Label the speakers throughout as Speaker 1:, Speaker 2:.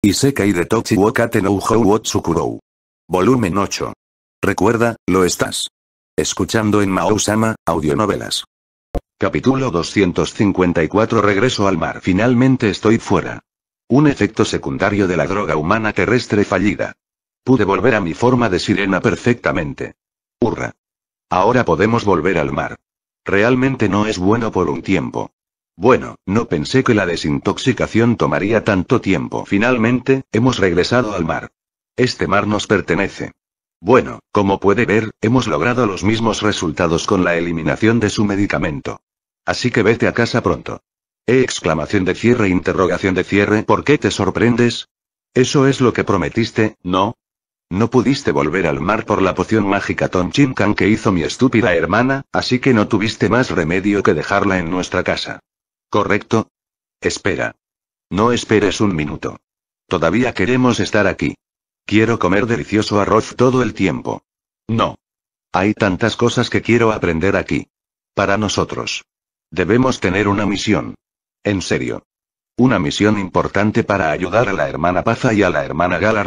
Speaker 1: Isekai de Tochi no Hou Volumen 8. Recuerda, lo estás. Escuchando en mao audionovelas. Capítulo 254 Regreso al mar Finalmente estoy fuera. Un efecto secundario de la droga humana terrestre fallida. Pude volver a mi forma de sirena perfectamente. Hurra. Ahora podemos volver al mar. Realmente no es bueno por un tiempo. Bueno, no pensé que la desintoxicación tomaría tanto tiempo. Finalmente, hemos regresado al mar. Este mar nos pertenece. Bueno, como puede ver, hemos logrado los mismos resultados con la eliminación de su medicamento. Así que vete a casa pronto. E, exclamación de cierre, interrogación de cierre, ¿por qué te sorprendes? Eso es lo que prometiste, ¿no? No pudiste volver al mar por la poción mágica Tom que hizo mi estúpida hermana, así que no tuviste más remedio que dejarla en nuestra casa. ¿Correcto? Espera. No esperes un minuto. Todavía queremos estar aquí. Quiero comer delicioso arroz todo el tiempo. No. Hay tantas cosas que quiero aprender aquí. Para nosotros. Debemos tener una misión. En serio. Una misión importante para ayudar a la hermana Paza y a la hermana Gala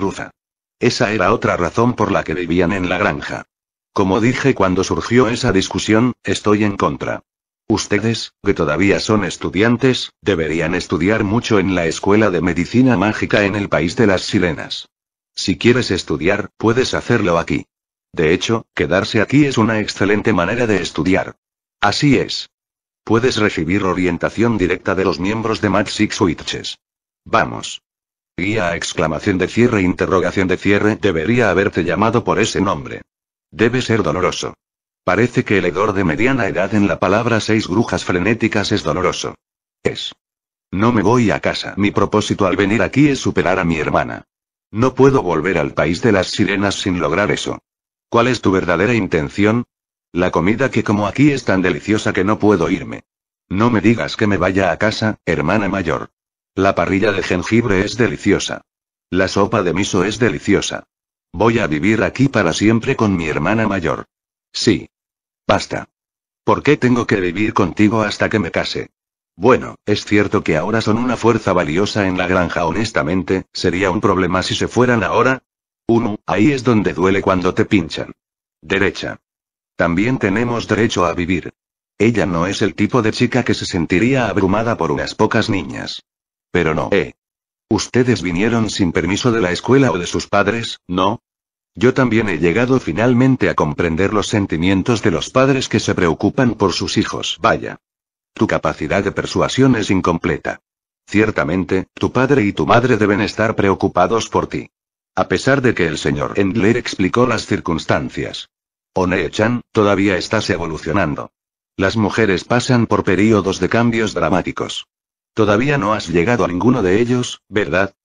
Speaker 1: Esa era otra razón por la que vivían en la granja. Como dije cuando surgió esa discusión, estoy en contra. Ustedes, que todavía son estudiantes, deberían estudiar mucho en la Escuela de Medicina Mágica en el país de las sirenas. Si quieres estudiar, puedes hacerlo aquí. De hecho, quedarse aquí es una excelente manera de estudiar. Así es. Puedes recibir orientación directa de los miembros de Mad Six Witches. Vamos. Guía exclamación de cierre interrogación de cierre debería haberte llamado por ese nombre. Debe ser doloroso. Parece que el hedor de mediana edad en la palabra seis brujas frenéticas es doloroso. Es. No me voy a casa. Mi propósito al venir aquí es superar a mi hermana. No puedo volver al país de las sirenas sin lograr eso. ¿Cuál es tu verdadera intención? La comida que como aquí es tan deliciosa que no puedo irme. No me digas que me vaya a casa, hermana mayor. La parrilla de jengibre es deliciosa. La sopa de miso es deliciosa. Voy a vivir aquí para siempre con mi hermana mayor. Sí. Basta. ¿Por qué tengo que vivir contigo hasta que me case? Bueno, es cierto que ahora son una fuerza valiosa en la granja, honestamente, sería un problema si se fueran ahora. Uno, ahí es donde duele cuando te pinchan. Derecha. También tenemos derecho a vivir. Ella no es el tipo de chica que se sentiría abrumada por unas pocas niñas. Pero no, eh. Ustedes vinieron sin permiso de la escuela o de sus padres, ¿no? Yo también he llegado finalmente a comprender los sentimientos de los padres que se preocupan por sus hijos. Vaya. Tu capacidad de persuasión es incompleta. Ciertamente, tu padre y tu madre deben estar preocupados por ti. A pesar de que el señor Endler explicó las circunstancias. Onee-chan, todavía estás evolucionando. Las mujeres pasan por períodos de cambios dramáticos. Todavía no has llegado a ninguno de ellos, ¿verdad?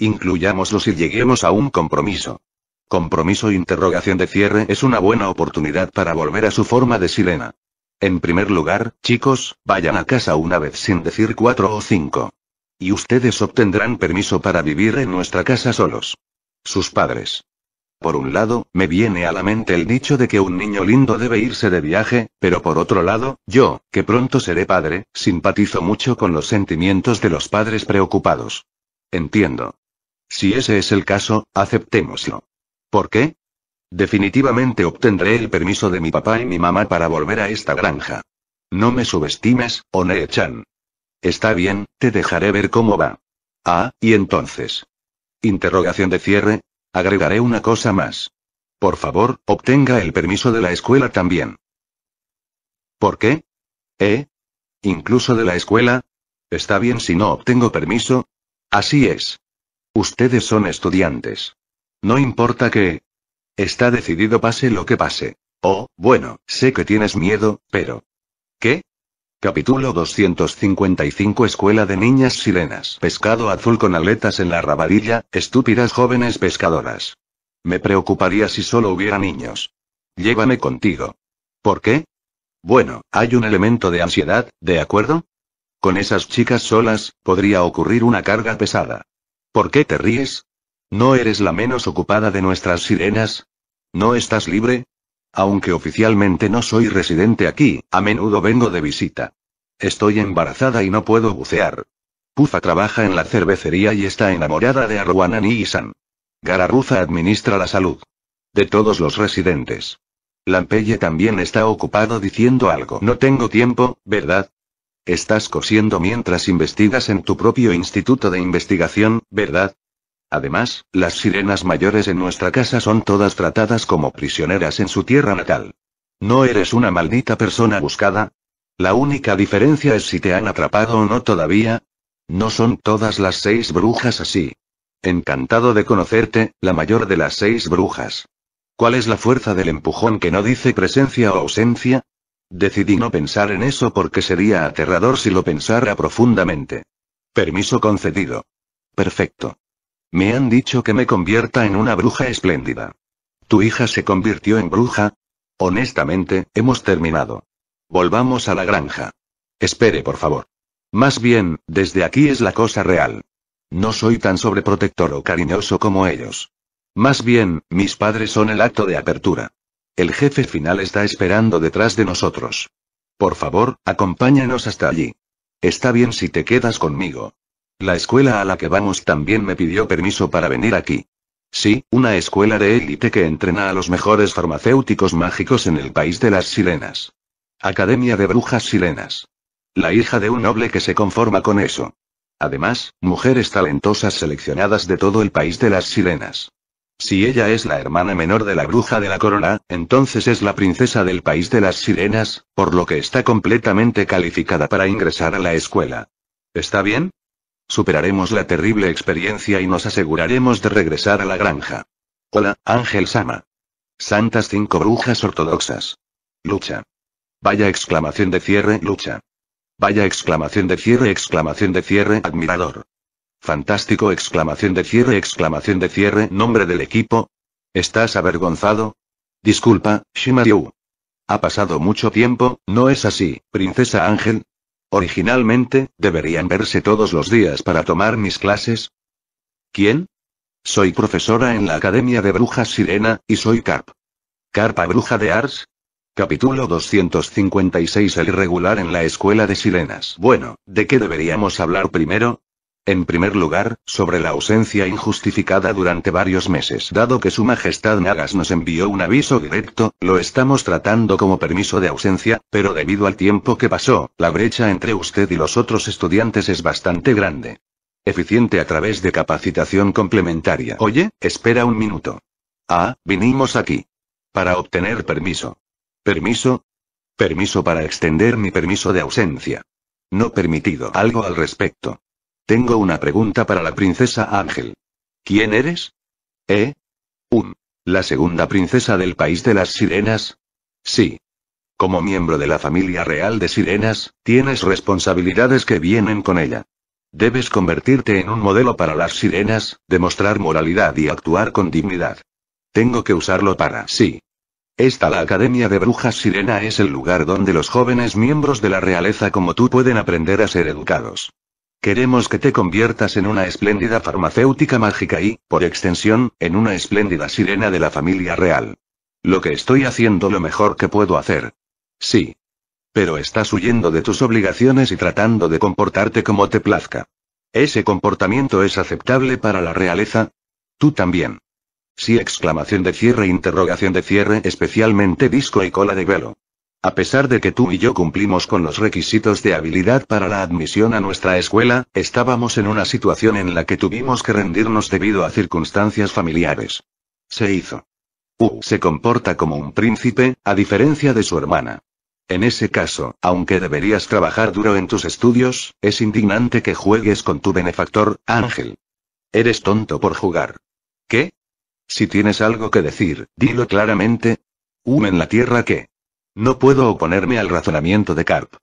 Speaker 1: Incluyámoslos y lleguemos a un compromiso. Compromiso e interrogación de cierre es una buena oportunidad para volver a su forma de sirena. En primer lugar, chicos, vayan a casa una vez sin decir cuatro o cinco. Y ustedes obtendrán permiso para vivir en nuestra casa solos. Sus padres. Por un lado, me viene a la mente el dicho de que un niño lindo debe irse de viaje, pero por otro lado, yo, que pronto seré padre, simpatizo mucho con los sentimientos de los padres preocupados. Entiendo. Si ese es el caso, aceptémoslo. ¿Por qué? Definitivamente obtendré el permiso de mi papá y mi mamá para volver a esta granja. No me subestimes, Onee-chan. Está bien, te dejaré ver cómo va. Ah, y entonces. Interrogación de cierre. Agregaré una cosa más. Por favor, obtenga el permiso de la escuela también. ¿Por qué? ¿Eh? ¿Incluso de la escuela? Está bien si no obtengo permiso. Así es. Ustedes son estudiantes. No importa que... Está decidido pase lo que pase. Oh, bueno, sé que tienes miedo, pero... ¿Qué? Capítulo 255 Escuela de Niñas Sirenas. Pescado azul con aletas en la rabadilla, estúpidas jóvenes pescadoras. Me preocuparía si solo hubiera niños. Llévame contigo. ¿Por qué? Bueno, hay un elemento de ansiedad, ¿de acuerdo? Con esas chicas solas, podría ocurrir una carga pesada. ¿Por qué te ríes? ¿No eres la menos ocupada de nuestras sirenas? ¿No estás libre? Aunque oficialmente no soy residente aquí, a menudo vengo de visita. Estoy embarazada y no puedo bucear. Pufa trabaja en la cervecería y está enamorada de Arwana y Gararuza administra la salud. De todos los residentes. Lampelle también está ocupado diciendo algo. No tengo tiempo, ¿verdad? Estás cosiendo mientras investigas en tu propio instituto de investigación, ¿verdad? Además, las sirenas mayores en nuestra casa son todas tratadas como prisioneras en su tierra natal. ¿No eres una maldita persona buscada? La única diferencia es si te han atrapado o no todavía. No son todas las seis brujas así. Encantado de conocerte, la mayor de las seis brujas. ¿Cuál es la fuerza del empujón que no dice presencia o ausencia? Decidí no pensar en eso porque sería aterrador si lo pensara profundamente. Permiso concedido. Perfecto. Me han dicho que me convierta en una bruja espléndida. ¿Tu hija se convirtió en bruja? Honestamente, hemos terminado. Volvamos a la granja. Espere, por favor. Más bien, desde aquí es la cosa real. No soy tan sobreprotector o cariñoso como ellos. Más bien, mis padres son el acto de apertura. El jefe final está esperando detrás de nosotros. Por favor, acompáñanos hasta allí. Está bien si te quedas conmigo. La escuela a la que vamos también me pidió permiso para venir aquí. Sí, una escuela de élite que entrena a los mejores farmacéuticos mágicos en el país de las sirenas. Academia de Brujas Sirenas. La hija de un noble que se conforma con eso. Además, mujeres talentosas seleccionadas de todo el país de las sirenas. Si ella es la hermana menor de la bruja de la corona, entonces es la princesa del país de las sirenas, por lo que está completamente calificada para ingresar a la escuela. ¿Está bien? Superaremos la terrible experiencia y nos aseguraremos de regresar a la granja. Hola, Ángel Sama. Santas cinco brujas ortodoxas. Lucha. Vaya exclamación de cierre, lucha. Vaya exclamación de cierre, exclamación de cierre, admirador. Fantástico, exclamación de cierre, exclamación de cierre, nombre del equipo. ¿Estás avergonzado? Disculpa, Shimariu. Ha pasado mucho tiempo, ¿no es así, princesa Ángel? Originalmente, deberían verse todos los días para tomar mis clases. ¿Quién? Soy profesora en la Academia de Brujas Sirena, y soy Carp. Carpa Bruja de Ars. Capítulo 256 El irregular en la Escuela de Sirenas. Bueno, ¿de qué deberíamos hablar primero? En primer lugar, sobre la ausencia injustificada durante varios meses. Dado que Su Majestad Nagas nos envió un aviso directo, lo estamos tratando como permiso de ausencia, pero debido al tiempo que pasó, la brecha entre usted y los otros estudiantes es bastante grande. Eficiente a través de capacitación complementaria. Oye, espera un minuto. Ah, vinimos aquí. Para obtener permiso. ¿Permiso? Permiso para extender mi permiso de ausencia. No permitido. Algo al respecto. Tengo una pregunta para la princesa Ángel. ¿Quién eres? ¿Eh? Un. ¿La segunda princesa del país de las sirenas? Sí. Como miembro de la familia real de sirenas, tienes responsabilidades que vienen con ella. Debes convertirte en un modelo para las sirenas, demostrar moralidad y actuar con dignidad. Tengo que usarlo para sí. Esta la Academia de Brujas Sirena es el lugar donde los jóvenes miembros de la realeza como tú pueden aprender a ser educados. Queremos que te conviertas en una espléndida farmacéutica mágica y, por extensión, en una espléndida sirena de la familia real. Lo que estoy haciendo lo mejor que puedo hacer. Sí. Pero estás huyendo de tus obligaciones y tratando de comportarte como te plazca. ¿Ese comportamiento es aceptable para la realeza? Tú también. Sí, exclamación de cierre, interrogación de cierre, especialmente disco y cola de velo. A pesar de que tú y yo cumplimos con los requisitos de habilidad para la admisión a nuestra escuela, estábamos en una situación en la que tuvimos que rendirnos debido a circunstancias familiares. Se hizo. U se comporta como un príncipe, a diferencia de su hermana. En ese caso, aunque deberías trabajar duro en tus estudios, es indignante que juegues con tu benefactor, Ángel. Eres tonto por jugar. ¿Qué? Si tienes algo que decir, dilo claramente. U en la tierra que. No puedo oponerme al razonamiento de Carp.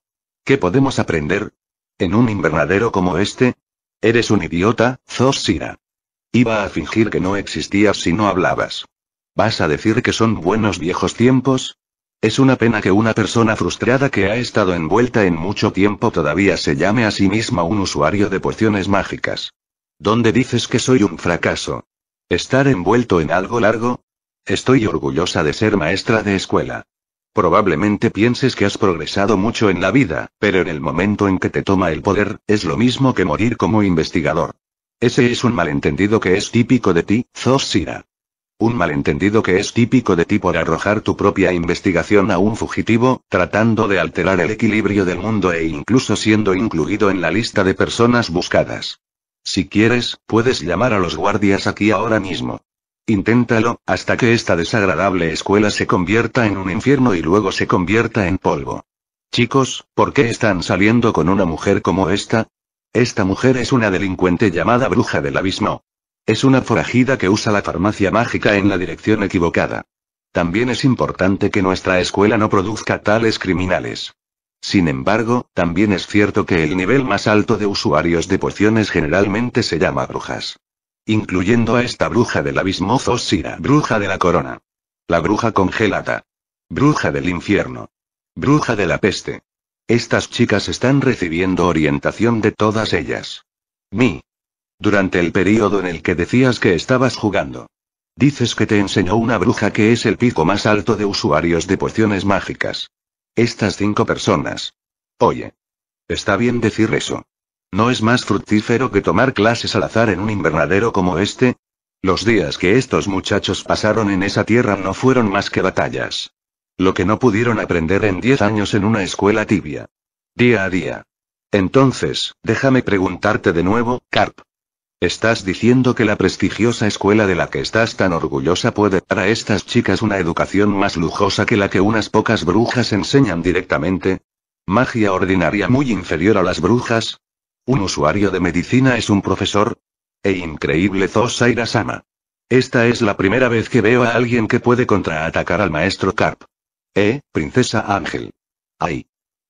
Speaker 1: ¿Qué podemos aprender? ¿En un invernadero como este? Eres un idiota, Zosira. Iba a fingir que no existías si no hablabas. ¿Vas a decir que son buenos viejos tiempos? Es una pena que una persona frustrada que ha estado envuelta en mucho tiempo todavía se llame a sí misma un usuario de pociones mágicas. ¿Dónde dices que soy un fracaso? ¿Estar envuelto en algo largo? Estoy orgullosa de ser maestra de escuela. Probablemente pienses que has progresado mucho en la vida, pero en el momento en que te toma el poder, es lo mismo que morir como investigador. Ese es un malentendido que es típico de ti, Zosira. Un malentendido que es típico de ti por arrojar tu propia investigación a un fugitivo, tratando de alterar el equilibrio del mundo e incluso siendo incluido en la lista de personas buscadas. Si quieres, puedes llamar a los guardias aquí ahora mismo. Inténtalo, hasta que esta desagradable escuela se convierta en un infierno y luego se convierta en polvo. Chicos, ¿por qué están saliendo con una mujer como esta? Esta mujer es una delincuente llamada Bruja del Abismo. Es una forajida que usa la farmacia mágica en la dirección equivocada. También es importante que nuestra escuela no produzca tales criminales. Sin embargo, también es cierto que el nivel más alto de usuarios de pociones generalmente se llama brujas incluyendo a esta bruja del abismo Zosira, bruja de la corona. La bruja congelada. Bruja del infierno. Bruja de la peste. Estas chicas están recibiendo orientación de todas ellas. Mi. Durante el periodo en el que decías que estabas jugando. Dices que te enseñó una bruja que es el pico más alto de usuarios de pociones mágicas. Estas cinco personas. Oye. Está bien decir eso. ¿No es más fructífero que tomar clases al azar en un invernadero como este? Los días que estos muchachos pasaron en esa tierra no fueron más que batallas. Lo que no pudieron aprender en diez años en una escuela tibia. Día a día. Entonces, déjame preguntarte de nuevo, Carp. ¿Estás diciendo que la prestigiosa escuela de la que estás tan orgullosa puede dar a estas chicas una educación más lujosa que la que unas pocas brujas enseñan directamente? Magia ordinaria muy inferior a las brujas, un usuario de medicina es un profesor. E increíble Zosaira Sama. Esta es la primera vez que veo a alguien que puede contraatacar al maestro Karp. Eh, princesa Ángel. Ay.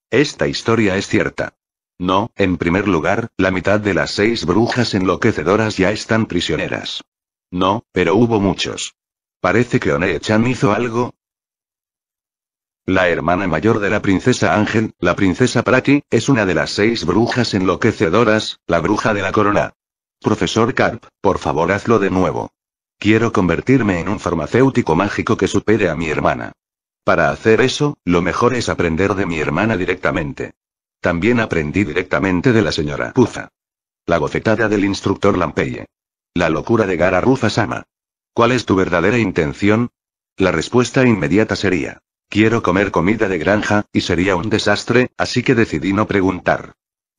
Speaker 1: Esta historia es cierta. No, en primer lugar, la mitad de las seis brujas enloquecedoras ya están prisioneras. No, pero hubo muchos. Parece que One-chan hizo algo, la hermana mayor de la princesa Ángel, la princesa Prati, es una de las seis brujas enloquecedoras, la bruja de la corona. Profesor Karp, por favor hazlo de nuevo. Quiero convertirme en un farmacéutico mágico que supere a mi hermana. Para hacer eso, lo mejor es aprender de mi hermana directamente. También aprendí directamente de la señora Puza. La bofetada del instructor Lampeye. La locura de Gara Rufa Sama. ¿Cuál es tu verdadera intención? La respuesta inmediata sería, Quiero comer comida de granja, y sería un desastre, así que decidí no preguntar.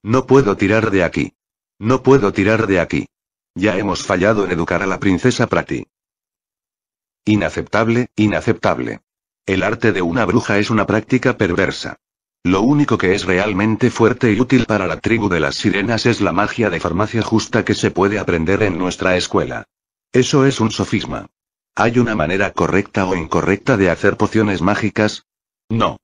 Speaker 1: No puedo tirar de aquí. No puedo tirar de aquí. Ya hemos fallado en educar a la princesa Prati. Inaceptable, inaceptable. El arte de una bruja es una práctica perversa. Lo único que es realmente fuerte y útil para la tribu de las sirenas es la magia de farmacia justa que se puede aprender en nuestra escuela. Eso es un sofisma. ¿Hay una manera correcta o incorrecta de hacer pociones mágicas? No.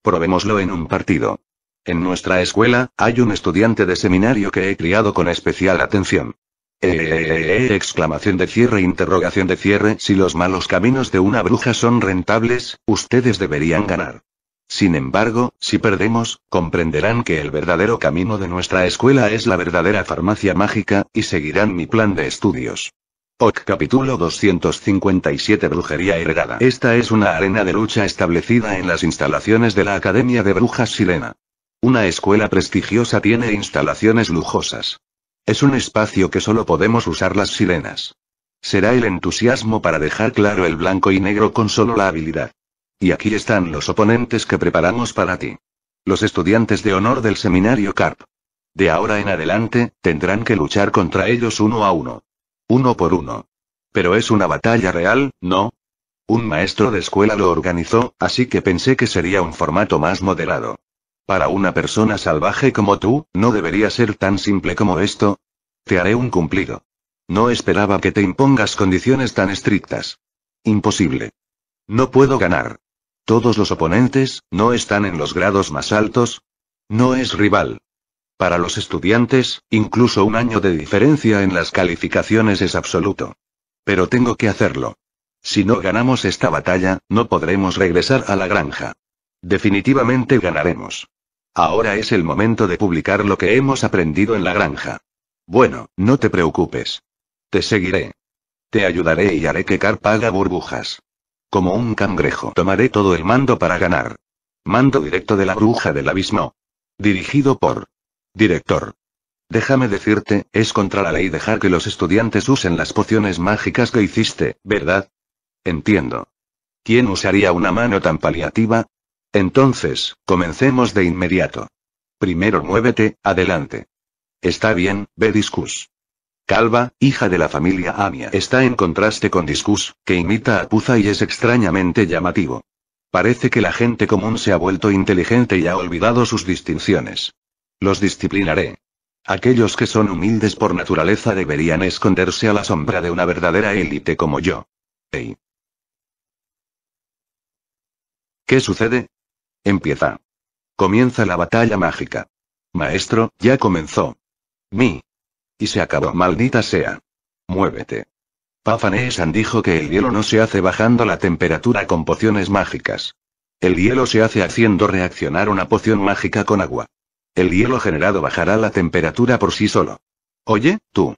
Speaker 1: Probémoslo en un partido. En nuestra escuela, hay un estudiante de seminario que he criado con especial atención. Eh, eh, eh, eh, exclamación de cierre, interrogación de cierre, si los malos caminos de una bruja son rentables, ustedes deberían ganar. Sin embargo, si perdemos, comprenderán que el verdadero camino de nuestra escuela es la verdadera farmacia mágica, y seguirán mi plan de estudios. OC capítulo 257 Brujería heredada. Esta es una arena de lucha establecida en las instalaciones de la Academia de Brujas Sirena. Una escuela prestigiosa tiene instalaciones lujosas. Es un espacio que solo podemos usar las sirenas. Será el entusiasmo para dejar claro el blanco y negro con solo la habilidad. Y aquí están los oponentes que preparamos para ti. Los estudiantes de honor del seminario CARP. De ahora en adelante, tendrán que luchar contra ellos uno a uno. Uno por uno. Pero es una batalla real, ¿no? Un maestro de escuela lo organizó, así que pensé que sería un formato más moderado. Para una persona salvaje como tú, no debería ser tan simple como esto. Te haré un cumplido. No esperaba que te impongas condiciones tan estrictas. Imposible. No puedo ganar. Todos los oponentes, ¿no están en los grados más altos? No es rival. Para los estudiantes, incluso un año de diferencia en las calificaciones es absoluto. Pero tengo que hacerlo. Si no ganamos esta batalla, no podremos regresar a la granja. Definitivamente ganaremos. Ahora es el momento de publicar lo que hemos aprendido en la granja. Bueno, no te preocupes. Te seguiré. Te ayudaré y haré que Carp haga burbujas. Como un cangrejo tomaré todo el mando para ganar. Mando directo de la bruja del abismo. Dirigido por Director. Déjame decirte, es contra la ley dejar que los estudiantes usen las pociones mágicas que hiciste, ¿verdad? Entiendo. ¿Quién usaría una mano tan paliativa? Entonces, comencemos de inmediato. Primero muévete, adelante. Está bien, ve Discus. Calva, hija de la familia Amia, está en contraste con Discus, que imita a Puza y es extrañamente llamativo. Parece que la gente común se ha vuelto inteligente y ha olvidado sus distinciones. Los disciplinaré. Aquellos que son humildes por naturaleza deberían esconderse a la sombra de una verdadera élite como yo. Ey. ¿Qué sucede? Empieza. Comienza la batalla mágica. Maestro, ya comenzó. Mi. Y se acabó, maldita sea. Muévete. Pafanesan dijo que el hielo no se hace bajando la temperatura con pociones mágicas. El hielo se hace haciendo reaccionar una poción mágica con agua. El hielo generado bajará la temperatura por sí solo. Oye, tú.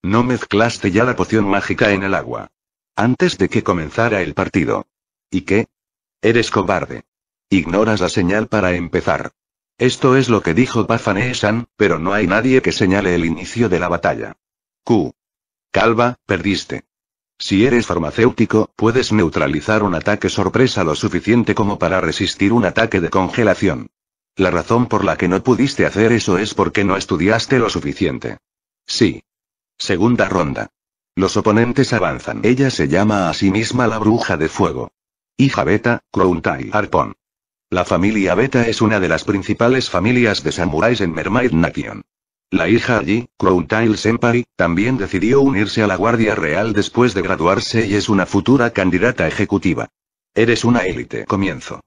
Speaker 1: No mezclaste ya la poción mágica en el agua. Antes de que comenzara el partido. ¿Y qué? Eres cobarde. Ignoras la señal para empezar. Esto es lo que dijo San, pero no hay nadie que señale el inicio de la batalla. Q. Calva, perdiste. Si eres farmacéutico, puedes neutralizar un ataque sorpresa lo suficiente como para resistir un ataque de congelación. La razón por la que no pudiste hacer eso es porque no estudiaste lo suficiente. Sí. Segunda ronda. Los oponentes avanzan. Ella se llama a sí misma la bruja de fuego. Hija Beta, Crowntail, Harpon. La familia Beta es una de las principales familias de samuráis en Mermaid Nation. La hija allí, Crowntail Senpai, también decidió unirse a la Guardia Real después de graduarse y es una futura candidata ejecutiva. Eres una élite. Comienzo.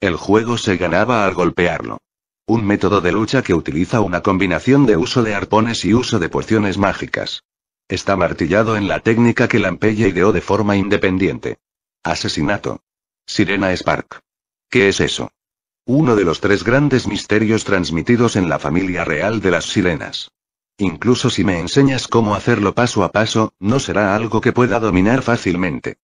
Speaker 1: El juego se ganaba al golpearlo. Un método de lucha que utiliza una combinación de uso de arpones y uso de pociones mágicas. Está martillado en la técnica que Lampella ideó de forma independiente. Asesinato. Sirena Spark. ¿Qué es eso? Uno de los tres grandes misterios transmitidos en la familia real de las sirenas. Incluso si me enseñas cómo hacerlo paso a paso, no será algo que pueda dominar fácilmente.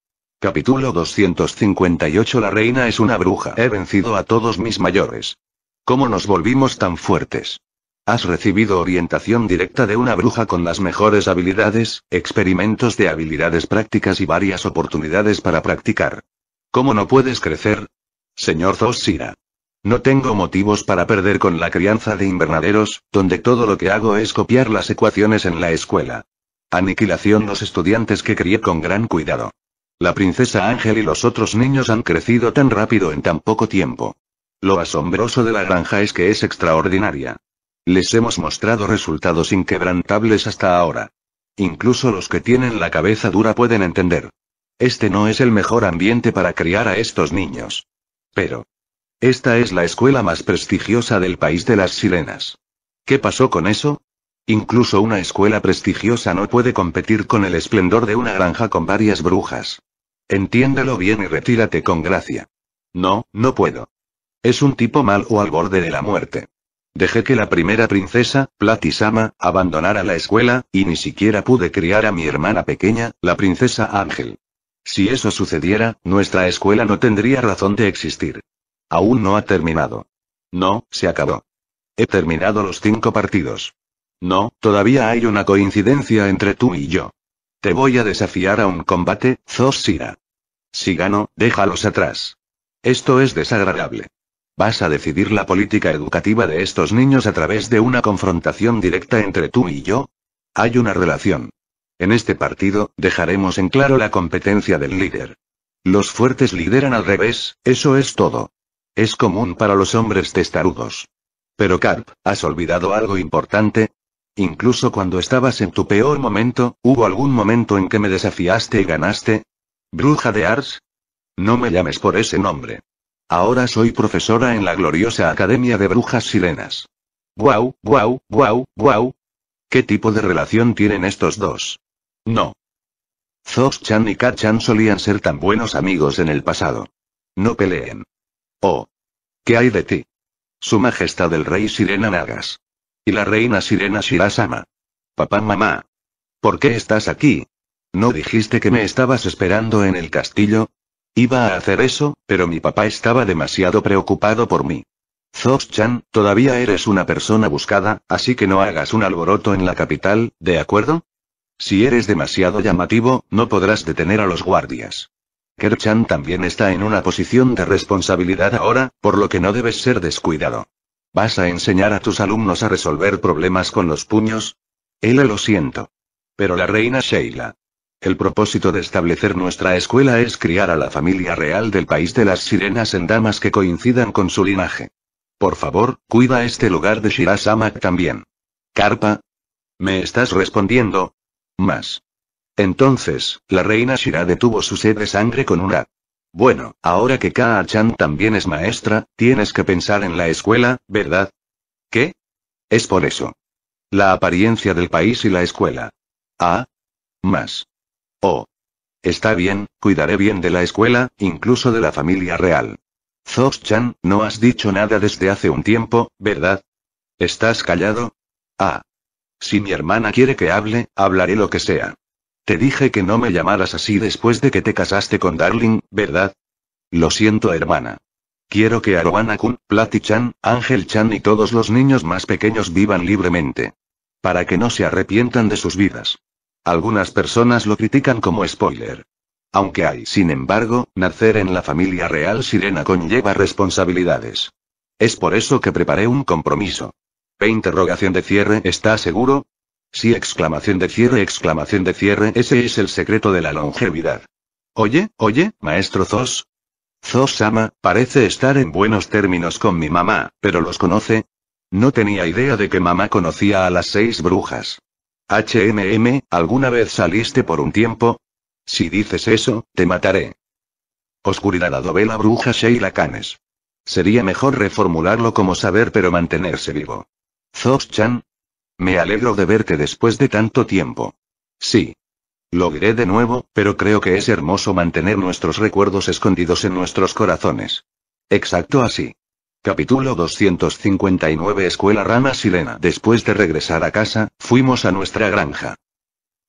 Speaker 1: Capítulo 258 La reina es una bruja. He vencido a todos mis mayores. ¿Cómo nos volvimos tan fuertes? Has recibido orientación directa de una bruja con las mejores habilidades, experimentos de habilidades prácticas y varias oportunidades para practicar. ¿Cómo no puedes crecer? Señor Zosira. No tengo motivos para perder con la crianza de invernaderos, donde todo lo que hago es copiar las ecuaciones en la escuela. Aniquilación los estudiantes que crié con gran cuidado. La princesa Ángel y los otros niños han crecido tan rápido en tan poco tiempo. Lo asombroso de la granja es que es extraordinaria. Les hemos mostrado resultados inquebrantables hasta ahora. Incluso los que tienen la cabeza dura pueden entender. Este no es el mejor ambiente para criar a estos niños. Pero. Esta es la escuela más prestigiosa del país de las sirenas. ¿Qué pasó con eso? Incluso una escuela prestigiosa no puede competir con el esplendor de una granja con varias brujas. Entiéndelo bien y retírate con gracia. No, no puedo. Es un tipo mal o al borde de la muerte. Dejé que la primera princesa, Platisama, abandonara la escuela, y ni siquiera pude criar a mi hermana pequeña, la princesa Ángel. Si eso sucediera, nuestra escuela no tendría razón de existir. Aún no ha terminado. No, se acabó. He terminado los cinco partidos. No, todavía hay una coincidencia entre tú y yo. Te voy a desafiar a un combate, Zosira. Si gano, déjalos atrás. Esto es desagradable. Vas a decidir la política educativa de estos niños a través de una confrontación directa entre tú y yo. Hay una relación. En este partido, dejaremos en claro la competencia del líder. Los fuertes lideran al revés, eso es todo. Es común para los hombres testarudos. Pero Carp, ¿has olvidado algo importante? Incluso cuando estabas en tu peor momento, ¿hubo algún momento en que me desafiaste y ganaste? ¿Bruja de Ars? No me llames por ese nombre. Ahora soy profesora en la gloriosa Academia de Brujas Sirenas. guau, guau, guau! ¿Qué tipo de relación tienen estos dos? No. zox chan y Kachan chan solían ser tan buenos amigos en el pasado. No peleen. Oh. ¿Qué hay de ti? Su Majestad el Rey Sirena Nagas. Y la reina sirena Shirasama. Papá, mamá. ¿Por qué estás aquí? ¿No dijiste que me estabas esperando en el castillo? Iba a hacer eso, pero mi papá estaba demasiado preocupado por mí. zox todavía eres una persona buscada, así que no hagas un alboroto en la capital, ¿de acuerdo? Si eres demasiado llamativo, no podrás detener a los guardias. Kerchan también está en una posición de responsabilidad ahora, por lo que no debes ser descuidado. ¿Vas a enseñar a tus alumnos a resolver problemas con los puños? Él lo siento. Pero la reina Sheila. El propósito de establecer nuestra escuela es criar a la familia real del país de las sirenas en damas que coincidan con su linaje. Por favor, cuida este lugar de Shirasamak también. Carpa. ¿Me estás respondiendo? Más. Entonces, la reina Shira detuvo su sed de sangre con una bueno, ahora que Ka chan también es maestra, tienes que pensar en la escuela, ¿verdad? ¿Qué? Es por eso. La apariencia del país y la escuela. Ah. Más. Oh. Está bien, cuidaré bien de la escuela, incluso de la familia real. Zos-chan, no has dicho nada desde hace un tiempo, ¿verdad? ¿Estás callado? Ah. Si mi hermana quiere que hable, hablaré lo que sea. Te dije que no me llamaras así después de que te casaste con Darling, ¿verdad? Lo siento, hermana. Quiero que Aroana kun Plati-chan, Ángel-chan y todos los niños más pequeños vivan libremente. Para que no se arrepientan de sus vidas. Algunas personas lo critican como spoiler. Aunque hay, sin embargo, nacer en la familia real sirena conlleva responsabilidades. Es por eso que preparé un compromiso. P interrogación de cierre, ¿está seguro? Sí, exclamación de cierre, exclamación de cierre, ese es el secreto de la longevidad. Oye, oye, maestro Zos. Zos-sama, parece estar en buenos términos con mi mamá, pero los conoce. No tenía idea de que mamá conocía a las seis brujas. HMM, ¿alguna vez saliste por un tiempo? Si dices eso, te mataré. Oscuridad ve la bruja Sheila Canes. Sería mejor reformularlo como saber pero mantenerse vivo. Zos-chan, me alegro de verte después de tanto tiempo. Sí. Lo diré de nuevo, pero creo que es hermoso mantener nuestros recuerdos escondidos en nuestros corazones. Exacto así. Capítulo 259 Escuela Rana Sirena Después de regresar a casa, fuimos a nuestra granja.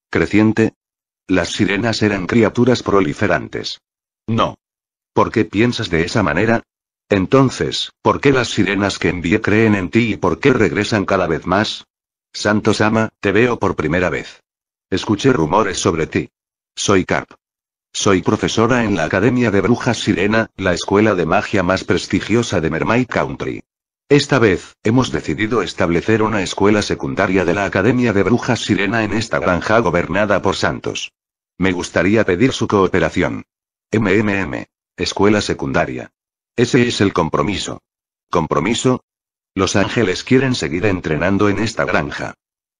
Speaker 1: Creciente. Las sirenas eran criaturas proliferantes. No. ¿Por qué piensas de esa manera? Entonces, ¿por qué las sirenas que envié creen en ti y por qué regresan cada vez más? Santos ama, te veo por primera vez. Escuché rumores sobre ti. Soy Carp. Soy profesora en la Academia de Brujas Sirena, la escuela de magia más prestigiosa de Mermaid Country. Esta vez, hemos decidido establecer una escuela secundaria de la Academia de Brujas Sirena en esta granja gobernada por Santos. Me gustaría pedir su cooperación. MMM. Escuela secundaria. Ese es el compromiso. Compromiso, los ángeles quieren seguir entrenando en esta granja.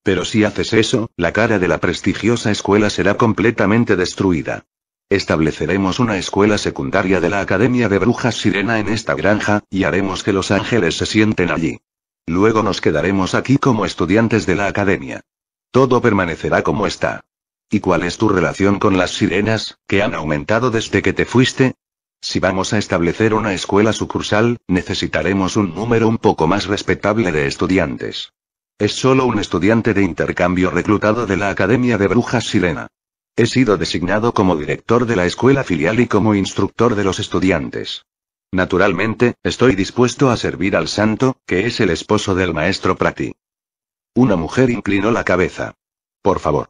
Speaker 1: Pero si haces eso, la cara de la prestigiosa escuela será completamente destruida. Estableceremos una escuela secundaria de la Academia de Brujas Sirena en esta granja, y haremos que los ángeles se sienten allí. Luego nos quedaremos aquí como estudiantes de la academia. Todo permanecerá como está. ¿Y cuál es tu relación con las sirenas, que han aumentado desde que te fuiste? Si vamos a establecer una escuela sucursal, necesitaremos un número un poco más respetable de estudiantes. Es solo un estudiante de intercambio reclutado de la Academia de Brujas Sirena. He sido designado como director de la escuela filial y como instructor de los estudiantes. Naturalmente, estoy dispuesto a servir al santo, que es el esposo del maestro Prati. Una mujer inclinó la cabeza. Por favor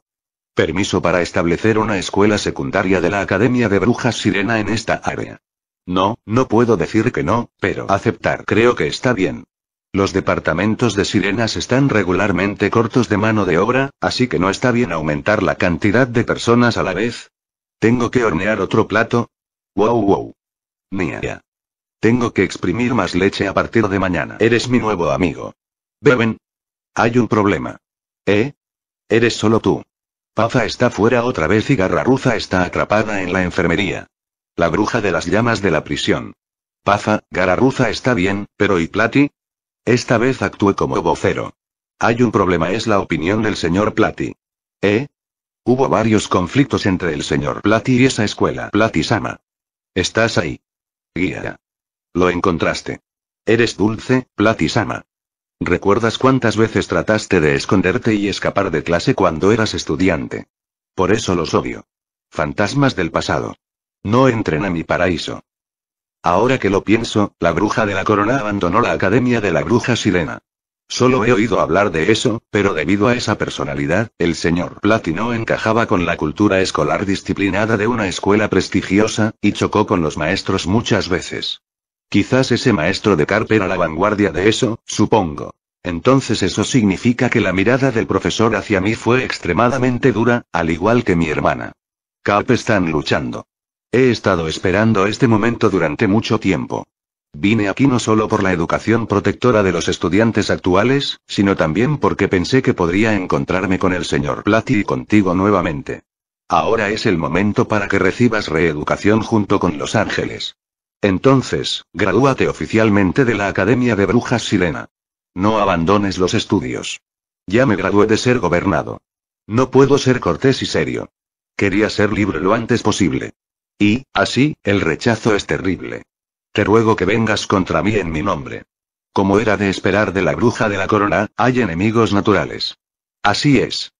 Speaker 1: permiso para establecer una escuela secundaria de la Academia de Brujas Sirena en esta área. No, no puedo decir que no, pero aceptar creo que está bien. Los departamentos de sirenas están regularmente cortos de mano de obra, así que no está bien aumentar la cantidad de personas a la vez. ¿Tengo que hornear otro plato? Wow, wow. Mía. Tengo que exprimir más leche a partir de mañana. Eres mi nuevo amigo. Beben. Hay un problema. ¿Eh? Eres solo tú. Paza está fuera otra vez y Garraruza está atrapada en la enfermería. La bruja de las llamas de la prisión. Paza, Garraruza está bien, pero ¿y Plati? Esta vez actúe como vocero. Hay un problema, es la opinión del señor Plati. ¿Eh? Hubo varios conflictos entre el señor Plati y esa escuela. Platisama. sama Estás ahí. Guía. Lo encontraste. Eres dulce, Platisama. sama ¿Recuerdas cuántas veces trataste de esconderte y escapar de clase cuando eras estudiante? Por eso los odio. Fantasmas del pasado. No entren a mi paraíso. Ahora que lo pienso, la bruja de la corona abandonó la Academia de la Bruja Sirena. Solo he oído hablar de eso, pero debido a esa personalidad, el señor Platino encajaba con la cultura escolar disciplinada de una escuela prestigiosa, y chocó con los maestros muchas veces. Quizás ese maestro de Carpe era la vanguardia de eso, supongo. Entonces eso significa que la mirada del profesor hacia mí fue extremadamente dura, al igual que mi hermana. Carpe están luchando. He estado esperando este momento durante mucho tiempo. Vine aquí no solo por la educación protectora de los estudiantes actuales, sino también porque pensé que podría encontrarme con el señor Platy y contigo nuevamente. Ahora es el momento para que recibas reeducación junto con Los Ángeles. Entonces, gradúate oficialmente de la Academia de Brujas Sirena. No abandones los estudios. Ya me gradué de ser gobernado. No puedo ser cortés y serio. Quería ser libre lo antes posible. Y, así, el rechazo es terrible. Te ruego que vengas contra mí en mi nombre. Como era de esperar de la bruja de la corona, hay enemigos naturales. Así es.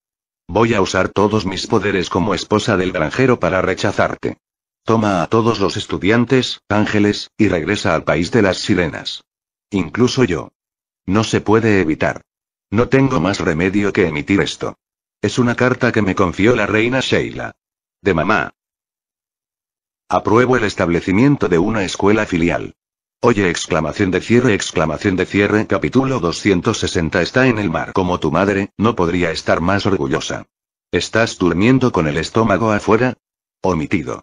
Speaker 1: Voy a usar todos mis poderes como esposa del granjero para rechazarte. Toma a todos los estudiantes, ángeles, y regresa al país de las sirenas. Incluso yo. No se puede evitar. No tengo más remedio que emitir esto. Es una carta que me confió la reina Sheila. De mamá. Apruebo el establecimiento de una escuela filial. Oye, exclamación de cierre, exclamación de cierre, capítulo 260 está en el mar. Como tu madre, no podría estar más orgullosa. ¿Estás durmiendo con el estómago afuera? Omitido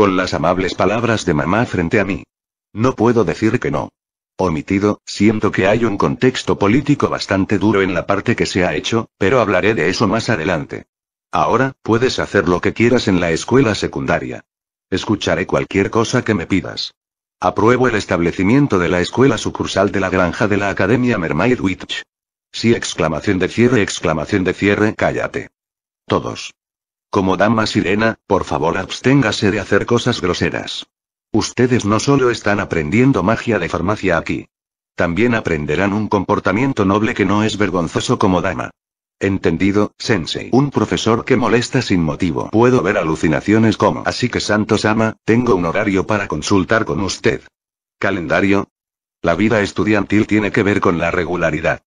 Speaker 1: con las amables palabras de mamá frente a mí. No puedo decir que no. Omitido, siento que hay un contexto político bastante duro en la parte que se ha hecho, pero hablaré de eso más adelante. Ahora, puedes hacer lo que quieras en la escuela secundaria. Escucharé cualquier cosa que me pidas. Apruebo el establecimiento de la escuela sucursal de la granja de la Academia Mermaid Witch. Sí, exclamación de cierre, exclamación de cierre, cállate. Todos. Como dama sirena, por favor absténgase de hacer cosas groseras. Ustedes no solo están aprendiendo magia de farmacia aquí. También aprenderán un comportamiento noble que no es vergonzoso como dama. Entendido, Sensei. Un profesor que molesta sin motivo. Puedo ver alucinaciones como. Así que Santos ama, tengo un horario para consultar con usted. Calendario. La vida estudiantil tiene que ver con la regularidad.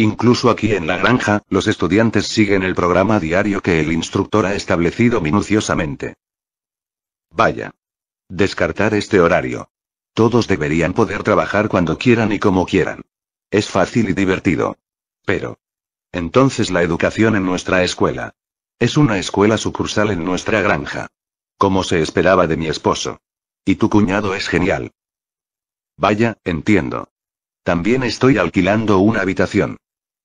Speaker 1: Incluso aquí en la granja, los estudiantes siguen el programa diario que el instructor ha establecido minuciosamente. Vaya. Descartar este horario. Todos deberían poder trabajar cuando quieran y como quieran. Es fácil y divertido. Pero. Entonces la educación en nuestra escuela. Es una escuela sucursal en nuestra granja. Como se esperaba de mi esposo. Y tu cuñado es genial. Vaya, entiendo. También estoy alquilando una habitación.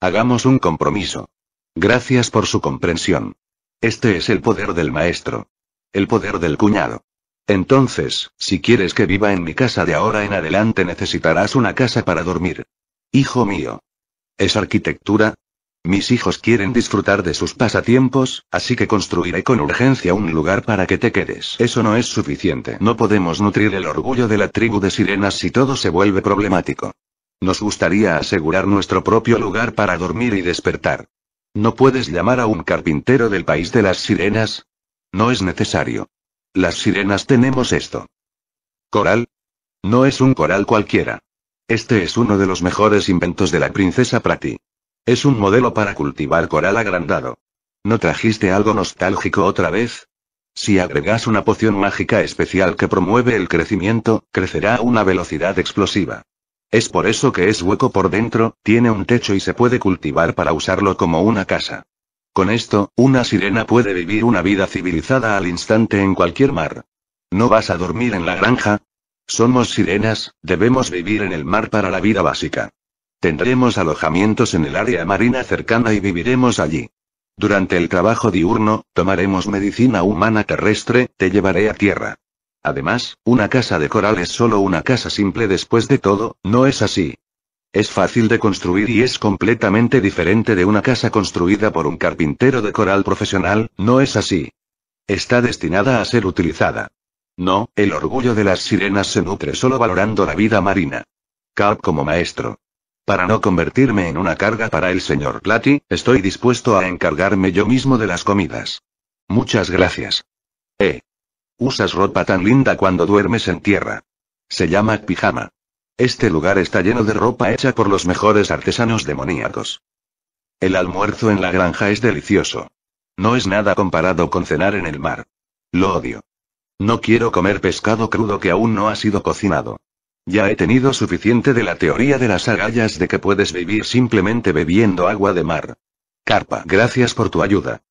Speaker 1: Hagamos un compromiso. Gracias por su comprensión. Este es el poder del maestro. El poder del cuñado. Entonces, si quieres que viva en mi casa de ahora en adelante necesitarás una casa para dormir. Hijo mío. ¿Es arquitectura? Mis hijos quieren disfrutar de sus pasatiempos, así que construiré con urgencia un lugar para que te quedes. Eso no es suficiente. No podemos nutrir el orgullo de la tribu de sirenas si todo se vuelve problemático. Nos gustaría asegurar nuestro propio lugar para dormir y despertar. ¿No puedes llamar a un carpintero del país de las sirenas? No es necesario. Las sirenas tenemos esto. ¿Coral? No es un coral cualquiera. Este es uno de los mejores inventos de la princesa Prati. Es un modelo para cultivar coral agrandado. ¿No trajiste algo nostálgico otra vez? Si agregas una poción mágica especial que promueve el crecimiento, crecerá a una velocidad explosiva. Es por eso que es hueco por dentro, tiene un techo y se puede cultivar para usarlo como una casa. Con esto, una sirena puede vivir una vida civilizada al instante en cualquier mar. ¿No vas a dormir en la granja? Somos sirenas, debemos vivir en el mar para la vida básica. Tendremos alojamientos en el área marina cercana y viviremos allí. Durante el trabajo diurno, tomaremos medicina humana terrestre, te llevaré a tierra. Además, una casa de coral es solo una casa simple después de todo, ¿no es así? Es fácil de construir y es completamente diferente de una casa construida por un carpintero de coral profesional, ¿no es así? Está destinada a ser utilizada. No, el orgullo de las sirenas se nutre solo valorando la vida marina. Carp como maestro. Para no convertirme en una carga para el señor Platy, estoy dispuesto a encargarme yo mismo de las comidas. Muchas gracias. Eh. Usas ropa tan linda cuando duermes en tierra. Se llama pijama. Este lugar está lleno de ropa hecha por los mejores artesanos demoníacos. El almuerzo en la granja es delicioso. No es nada comparado con cenar en el mar. Lo odio. No quiero comer pescado crudo que aún no ha sido cocinado. Ya he tenido suficiente de la teoría de las agallas de que puedes vivir simplemente bebiendo agua de mar. Carpa, gracias por tu ayuda.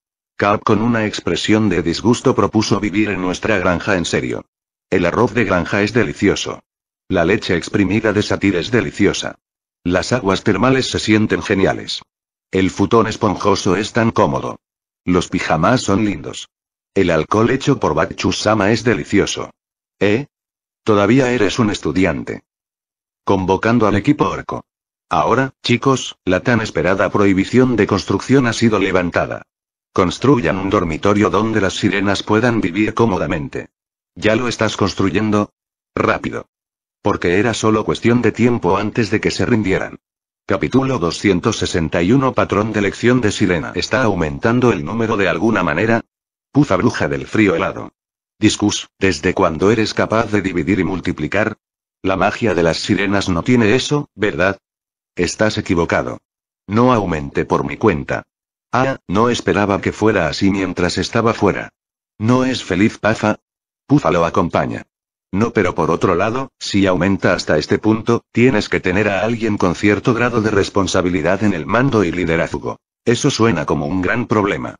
Speaker 1: Cap con una expresión de disgusto propuso vivir en nuestra granja en serio. El arroz de granja es delicioso. La leche exprimida de satir es deliciosa. Las aguas termales se sienten geniales. El futón esponjoso es tan cómodo. Los pijamas son lindos. El alcohol hecho por Bachusama es delicioso. ¿Eh? Todavía eres un estudiante. Convocando al equipo orco. Ahora, chicos, la tan esperada prohibición de construcción ha sido levantada. Construyan un dormitorio donde las sirenas puedan vivir cómodamente. ¿Ya lo estás construyendo? Rápido. Porque era solo cuestión de tiempo antes de que se rindieran. Capítulo 261 Patrón de elección de sirena. ¿Está aumentando el número de alguna manera? Puza bruja del frío helado. Discus, ¿desde cuándo eres capaz de dividir y multiplicar? La magia de las sirenas no tiene eso, ¿verdad? Estás equivocado. No aumente por mi cuenta. Ah, no esperaba que fuera así mientras estaba fuera. ¿No es feliz Pafa? Pufa lo acompaña. No, pero por otro lado, si aumenta hasta este punto, tienes que tener a alguien con cierto grado de responsabilidad en el mando y liderazgo. Eso suena como un gran problema.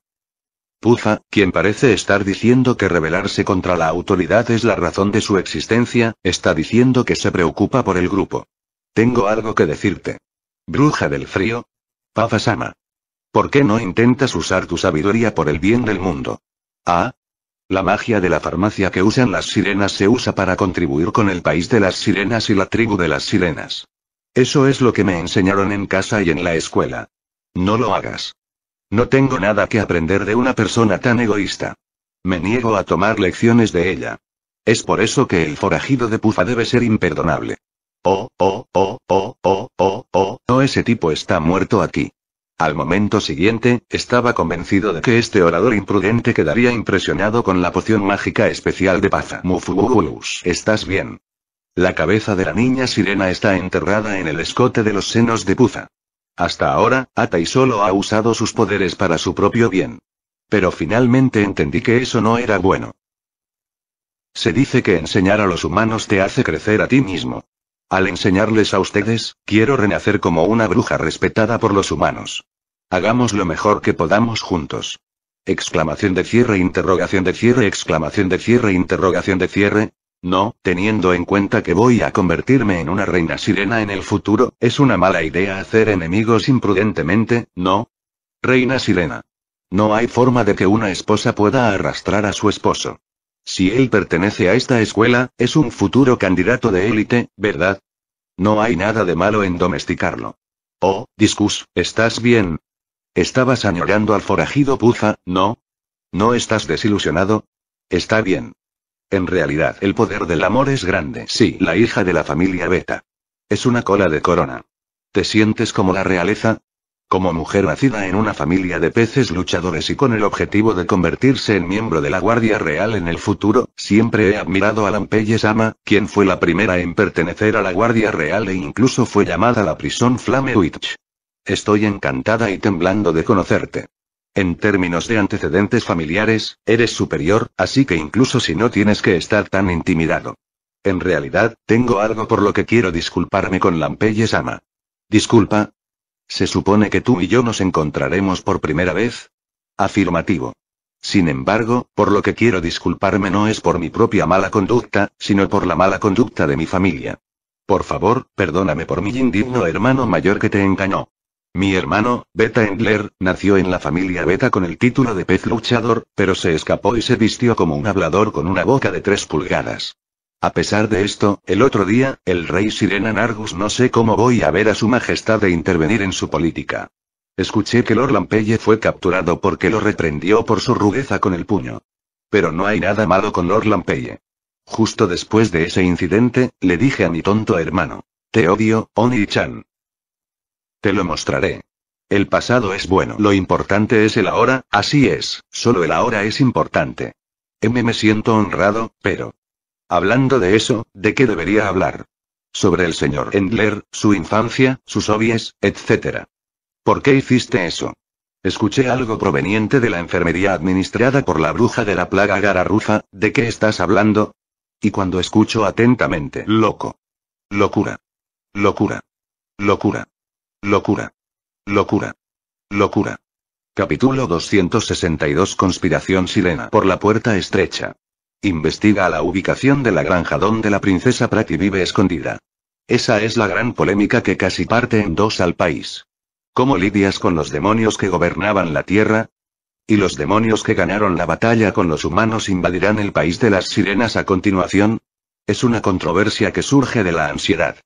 Speaker 1: Pufa, quien parece estar diciendo que rebelarse contra la autoridad es la razón de su existencia, está diciendo que se preocupa por el grupo. Tengo algo que decirte. Bruja del frío. Pafa Sama. ¿Por qué no intentas usar tu sabiduría por el bien del mundo? Ah. La magia de la farmacia que usan las sirenas se usa para contribuir con el país de las sirenas y la tribu de las sirenas. Eso es lo que me enseñaron en casa y en la escuela. No lo hagas. No tengo nada que aprender de una persona tan egoísta. Me niego a tomar lecciones de ella. Es por eso que el forajido de Pufa debe ser imperdonable. Oh, oh, oh, oh, oh, oh, oh, oh, ese tipo está muerto aquí. Al momento siguiente, estaba convencido de que este orador imprudente quedaría impresionado con la poción mágica especial de Paza. Mufugulus, ¿estás bien? La cabeza de la niña sirena está enterrada en el escote de los senos de Puza. Hasta ahora, Atai solo ha usado sus poderes para su propio bien. Pero finalmente entendí que eso no era bueno. Se dice que enseñar a los humanos te hace crecer a ti mismo. Al enseñarles a ustedes, quiero renacer como una bruja respetada por los humanos. Hagamos lo mejor que podamos juntos. Exclamación de cierre, interrogación de cierre, exclamación de cierre, interrogación de cierre. No, teniendo en cuenta que voy a convertirme en una reina sirena en el futuro, es una mala idea hacer enemigos imprudentemente, ¿no? Reina sirena. No hay forma de que una esposa pueda arrastrar a su esposo. Si él pertenece a esta escuela, es un futuro candidato de élite, ¿verdad? No hay nada de malo en domesticarlo. Oh, Discus, ¿estás bien? Estabas añorando al forajido Puza, ¿no? ¿No estás desilusionado? Está bien. En realidad, el poder del amor es grande. Sí, la hija de la familia Beta. Es una cola de corona. ¿Te sientes como la realeza? Como mujer nacida en una familia de peces luchadores y con el objetivo de convertirse en miembro de la Guardia Real en el futuro, siempre he admirado a Lampeyesama, quien fue la primera en pertenecer a la Guardia Real e incluso fue llamada la prisión Flamewitch. Estoy encantada y temblando de conocerte. En términos de antecedentes familiares, eres superior, así que incluso si no tienes que estar tan intimidado. En realidad, tengo algo por lo que quiero disculparme con Lampeyesama. Disculpa, se supone que tú y yo nos encontraremos por primera vez. Afirmativo. Sin embargo, por lo que quiero disculparme no es por mi propia mala conducta, sino por la mala conducta de mi familia. Por favor, perdóname por mi indigno hermano mayor que te engañó. Mi hermano, Beta Endler, nació en la familia Beta con el título de pez luchador, pero se escapó y se vistió como un hablador con una boca de tres pulgadas. A pesar de esto, el otro día, el rey Sirena Nargus no sé cómo voy a ver a su majestad de intervenir en su política. Escuché que Lord Lampeye fue capturado porque lo reprendió por su rudeza con el puño. Pero no hay nada malo con Lord Lampeye. Justo después de ese incidente, le dije a mi tonto hermano. Te odio, Oni-chan. Te lo mostraré. El pasado es bueno. Lo importante es el ahora, así es, solo el ahora es importante. M me siento honrado, pero, Hablando de eso, ¿de qué debería hablar? Sobre el señor Endler, su infancia, sus hobbies, etc. ¿Por qué hiciste eso? Escuché algo proveniente de la enfermería administrada por la bruja de la plaga Gararufa, ¿de qué estás hablando? Y cuando escucho atentamente, loco. Locura. Locura. Locura. Locura. Locura. Locura. Capítulo 262 Conspiración Sirena por la puerta estrecha. Investiga la ubicación de la granja donde la princesa Prati vive escondida. Esa es la gran polémica que casi parte en dos al país. ¿Cómo lidias con los demonios que gobernaban la Tierra? Y los demonios que ganaron la batalla con los humanos invadirán el país de las sirenas a continuación. Es una controversia que surge de la ansiedad.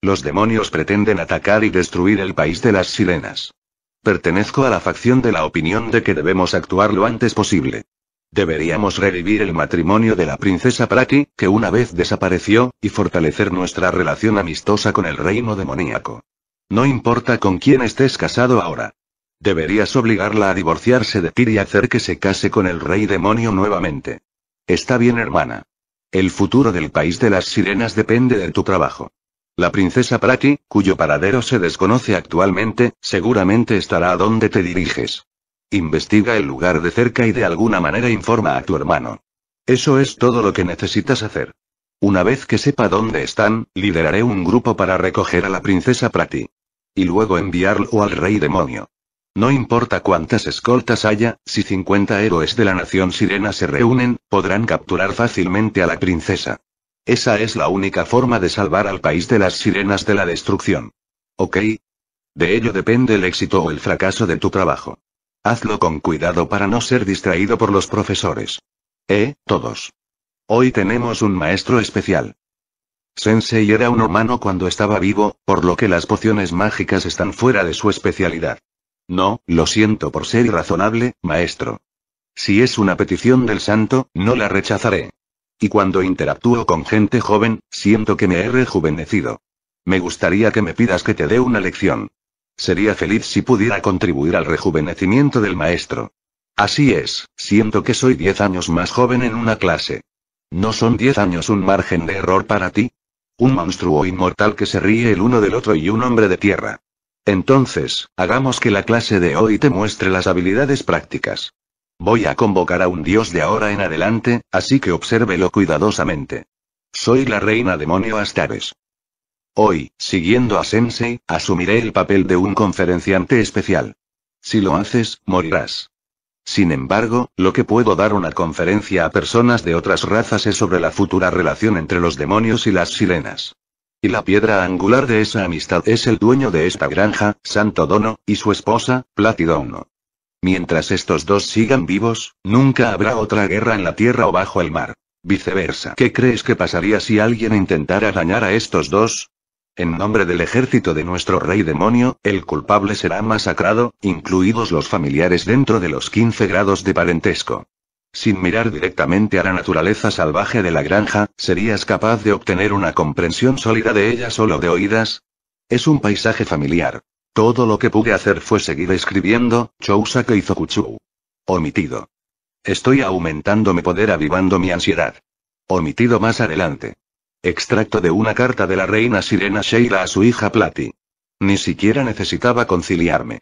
Speaker 1: Los demonios pretenden atacar y destruir el país de las sirenas. Pertenezco a la facción de la opinión de que debemos actuar lo antes posible. Deberíamos revivir el matrimonio de la princesa Prati, que una vez desapareció, y fortalecer nuestra relación amistosa con el reino demoníaco. No importa con quién estés casado ahora. Deberías obligarla a divorciarse de ti y hacer que se case con el rey demonio nuevamente. Está bien, hermana. El futuro del país de las sirenas depende de tu trabajo. La princesa Prati, cuyo paradero se desconoce actualmente, seguramente estará a donde te diriges. Investiga el lugar de cerca y de alguna manera informa a tu hermano. Eso es todo lo que necesitas hacer. Una vez que sepa dónde están, lideraré un grupo para recoger a la princesa Prati. Y luego enviarlo al rey demonio. No importa cuántas escoltas haya, si 50 héroes de la nación sirena se reúnen, podrán capturar fácilmente a la princesa. Esa es la única forma de salvar al país de las sirenas de la destrucción. ¿Ok? De ello depende el éxito o el fracaso de tu trabajo. Hazlo con cuidado para no ser distraído por los profesores. Eh, todos. Hoy tenemos un maestro especial. Sensei era un humano cuando estaba vivo, por lo que las pociones mágicas están fuera de su especialidad. No, lo siento por ser irrazonable, maestro. Si es una petición del santo, no la rechazaré. Y cuando interactúo con gente joven, siento que me he rejuvenecido. Me gustaría que me pidas que te dé una lección. Sería feliz si pudiera contribuir al rejuvenecimiento del maestro. Así es, siento que soy 10 años más joven en una clase. ¿No son 10 años un margen de error para ti? Un monstruo inmortal que se ríe el uno del otro y un hombre de tierra. Entonces, hagamos que la clase de hoy te muestre las habilidades prácticas. Voy a convocar a un dios de ahora en adelante, así que obsérvelo cuidadosamente. Soy la reina demonio Astares. Hoy, siguiendo a Sensei, asumiré el papel de un conferenciante especial. Si lo haces, morirás. Sin embargo, lo que puedo dar una conferencia a personas de otras razas es sobre la futura relación entre los demonios y las sirenas. Y la piedra angular de esa amistad es el dueño de esta granja, Santo Dono, y su esposa, Platidono. Mientras estos dos sigan vivos, nunca habrá otra guerra en la tierra o bajo el mar. Viceversa. ¿Qué crees que pasaría si alguien intentara dañar a estos dos? En nombre del ejército de nuestro rey demonio, el culpable será masacrado, incluidos los familiares dentro de los 15 grados de parentesco. Sin mirar directamente a la naturaleza salvaje de la granja, ¿serías capaz de obtener una comprensión sólida de ella solo de oídas? Es un paisaje familiar. Todo lo que pude hacer fue seguir escribiendo, Chousake Izokuchu. Omitido. Estoy aumentando mi poder avivando mi ansiedad. Omitido más adelante. Extracto de una carta de la reina Sirena Sheila a su hija Platy. Ni siquiera necesitaba conciliarme.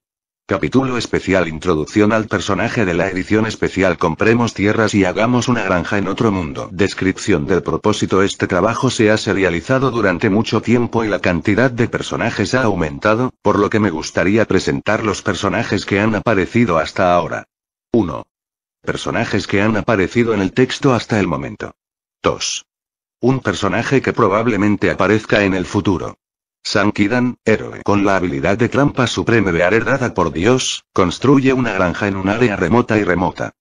Speaker 1: Capítulo especial Introducción al personaje de la edición especial Compremos tierras y hagamos una granja en otro mundo. Descripción del propósito Este trabajo se ha serializado durante mucho tiempo y la cantidad de personajes ha aumentado, por lo que me gustaría presentar los personajes que han aparecido hasta ahora. 1. Personajes que han aparecido en el texto hasta el momento. 2. Un personaje que probablemente aparezca en el futuro. Sankidan, héroe con la habilidad de trampa suprema de heredada por Dios, construye una granja en un área remota y remota.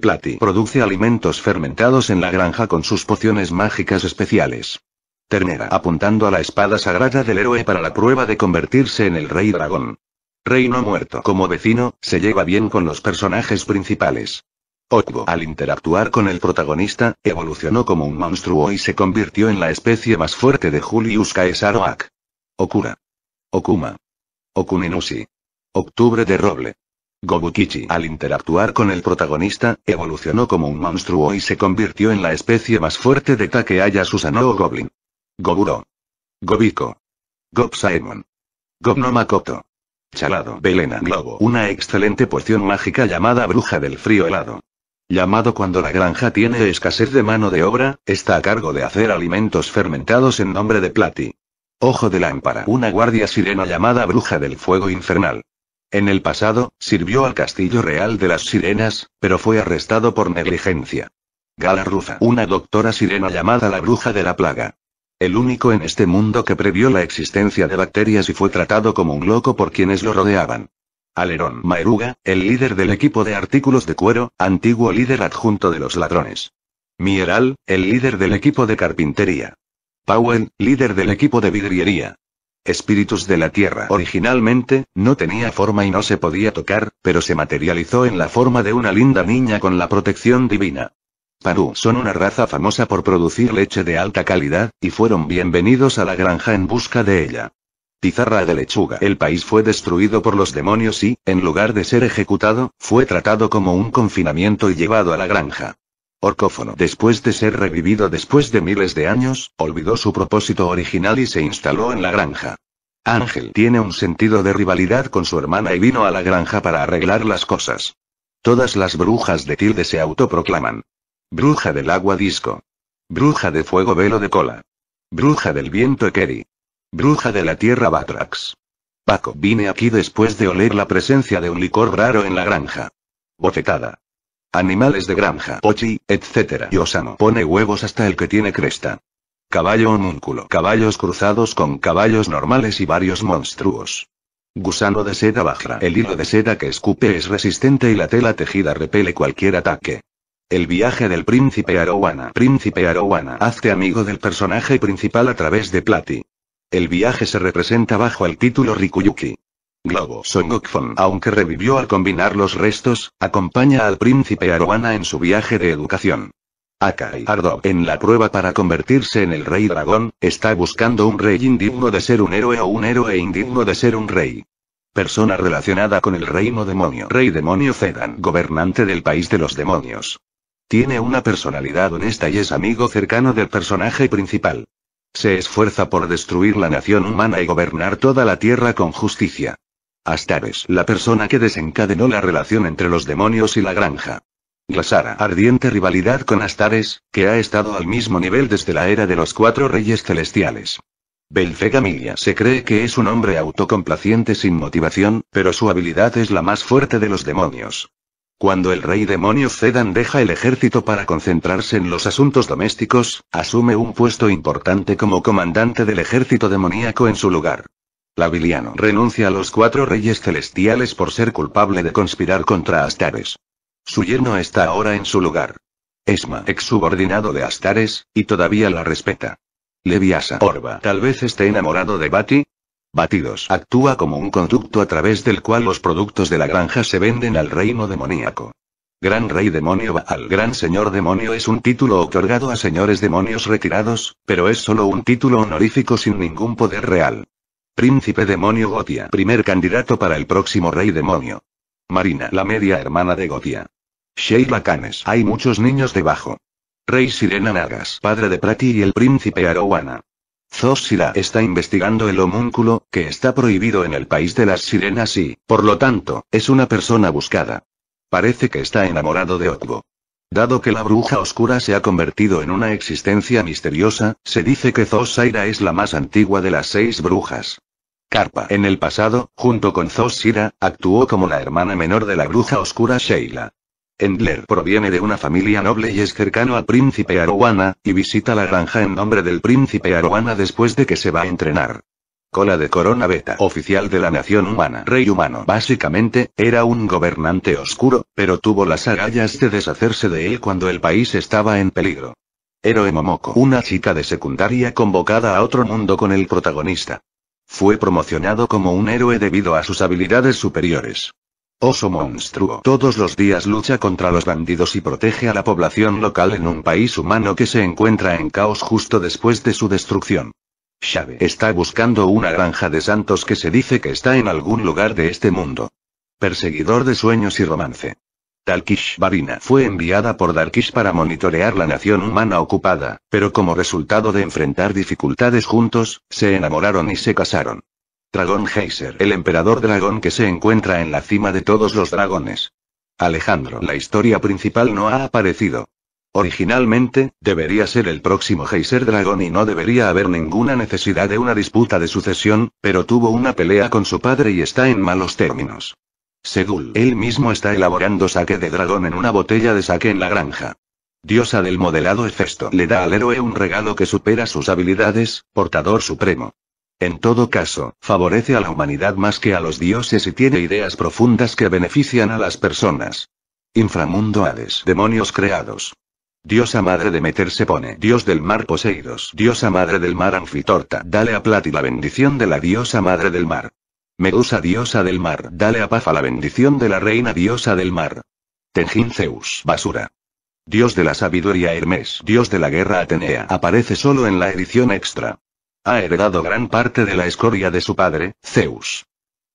Speaker 1: Plati produce alimentos fermentados en la granja con sus pociones mágicas especiales. Ternera apuntando a la espada sagrada del héroe para la prueba de convertirse en el rey dragón. Reino muerto como vecino, se lleva bien con los personajes principales. Okubo. al interactuar con el protagonista, evolucionó como un monstruo y se convirtió en la especie más fuerte de Julius Caesar Okura. Okuma. Okuninushi. Octubre de Roble. Gobukichi al interactuar con el protagonista, evolucionó como un monstruo y se convirtió en la especie más fuerte de Takeaya Susanoo Goblin. Goburo. Gobiko. Gobsaemon. Gobnomakoto. Chalado Belena Globo. Una excelente poción mágica llamada Bruja del Frío Helado llamado cuando la granja tiene escasez de mano de obra, está a cargo de hacer alimentos fermentados en nombre de Plati. Ojo de lámpara, una guardia sirena llamada Bruja del Fuego Infernal. En el pasado, sirvió al Castillo Real de las Sirenas, pero fue arrestado por negligencia. Gala Rufa, una doctora sirena llamada la Bruja de la Plaga. El único en este mundo que previó la existencia de bacterias y fue tratado como un loco por quienes lo rodeaban. Alerón Maeruga, el líder del equipo de artículos de cuero, antiguo líder adjunto de los ladrones. Mieral, el líder del equipo de carpintería. Powell, líder del equipo de vidriería. Espíritus de la Tierra. Originalmente, no tenía forma y no se podía tocar, pero se materializó en la forma de una linda niña con la protección divina. Parú son una raza famosa por producir leche de alta calidad, y fueron bienvenidos a la granja en busca de ella pizarra de lechuga. El país fue destruido por los demonios y, en lugar de ser ejecutado, fue tratado como un confinamiento y llevado a la granja. Orcófono, después de ser revivido después de miles de años, olvidó su propósito original y se instaló en la granja. Ángel tiene un sentido de rivalidad con su hermana y vino a la granja para arreglar las cosas. Todas las brujas de Tilde se autoproclaman. Bruja del agua disco. Bruja de fuego velo de cola. Bruja del viento Ekeri. Bruja de la tierra Batrax. Paco, vine aquí después de oler la presencia de un licor raro en la granja. Bofetada. Animales de granja, pochi, etc. Y pone huevos hasta el que tiene cresta. Caballo homúnculo, caballos cruzados con caballos normales y varios monstruos. Gusano de seda Bajra. El hilo de seda que escupe es resistente y la tela tejida repele cualquier ataque. El viaje del príncipe Arowana. Príncipe Arowana, hazte amigo del personaje principal a través de Plati. El viaje se representa bajo el título Rikuyuki. Globo Sonokfon, aunque revivió al combinar los restos, acompaña al príncipe Aroana en su viaje de educación. Akai Ardo, en la prueba para convertirse en el rey dragón, está buscando un rey indigno de ser un héroe o un héroe indigno de ser un rey. Persona relacionada con el reino demonio. Rey demonio Zedan, gobernante del país de los demonios. Tiene una personalidad honesta y es amigo cercano del personaje principal. Se esfuerza por destruir la nación humana y gobernar toda la tierra con justicia. Astares, la persona que desencadenó la relación entre los demonios y la granja. Glasara, ardiente rivalidad con Astares, que ha estado al mismo nivel desde la era de los cuatro reyes celestiales. Belfegamilla se cree que es un hombre autocomplaciente sin motivación, pero su habilidad es la más fuerte de los demonios. Cuando el rey demonio Zedan deja el ejército para concentrarse en los asuntos domésticos, asume un puesto importante como comandante del ejército demoníaco en su lugar. Laviliano renuncia a los cuatro reyes celestiales por ser culpable de conspirar contra Astares. Su yerno está ahora en su lugar. Esma, ex subordinado de Astares, y todavía la respeta. Leviasa Orba tal vez esté enamorado de Bati, Batidos actúa como un conducto a través del cual los productos de la granja se venden al reino demoníaco. Gran Rey Demonio al Gran Señor Demonio es un título otorgado a señores demonios retirados, pero es solo un título honorífico sin ningún poder real. Príncipe Demonio Gotia Primer candidato para el próximo Rey Demonio. Marina la media hermana de Gotia. Sheila Canes Hay muchos niños debajo. Rey Sirena Nagas Padre de Prati y el Príncipe Arowana. Zosira está investigando el homúnculo, que está prohibido en el país de las sirenas y, por lo tanto, es una persona buscada. Parece que está enamorado de Otgo. Dado que la bruja oscura se ha convertido en una existencia misteriosa, se dice que Zosira es la más antigua de las seis brujas. Carpa en el pasado, junto con Zosira, actuó como la hermana menor de la bruja oscura Sheila. Endler proviene de una familia noble y es cercano al príncipe Arowana, y visita la granja en nombre del príncipe Arowana después de que se va a entrenar. Cola de Corona Beta, oficial de la nación humana, rey humano. Básicamente, era un gobernante oscuro, pero tuvo las agallas de deshacerse de él cuando el país estaba en peligro. Héroe Momoko, una chica de secundaria convocada a otro mundo con el protagonista. Fue promocionado como un héroe debido a sus habilidades superiores. Oso monstruo todos los días lucha contra los bandidos y protege a la población local en un país humano que se encuentra en caos justo después de su destrucción. Shabe está buscando una granja de santos que se dice que está en algún lugar de este mundo. Perseguidor de sueños y romance. Darkish Barina fue enviada por Darkish para monitorear la nación humana ocupada, pero como resultado de enfrentar dificultades juntos, se enamoraron y se casaron. Dragón Geyser, el emperador dragón que se encuentra en la cima de todos los dragones. Alejandro, la historia principal no ha aparecido. Originalmente, debería ser el próximo Geyser Dragón y no debería haber ninguna necesidad de una disputa de sucesión, pero tuvo una pelea con su padre y está en malos términos. Según él mismo está elaborando saque de dragón en una botella de saque en la granja. Diosa del modelado Hefesto le da al héroe un regalo que supera sus habilidades, portador supremo. En todo caso, favorece a la humanidad más que a los dioses y tiene ideas profundas que benefician a las personas. Inframundo Hades, demonios creados. Diosa madre de meterse pone, dios del mar Poseidos, diosa madre del mar Anfitorta, dale a Plati la bendición de la diosa madre del mar. Medusa diosa del mar, dale a Pafa la bendición de la reina diosa del mar. Tenjin Zeus, basura. Dios de la sabiduría Hermes, dios de la guerra Atenea, aparece solo en la edición extra. Ha heredado gran parte de la escoria de su padre, Zeus.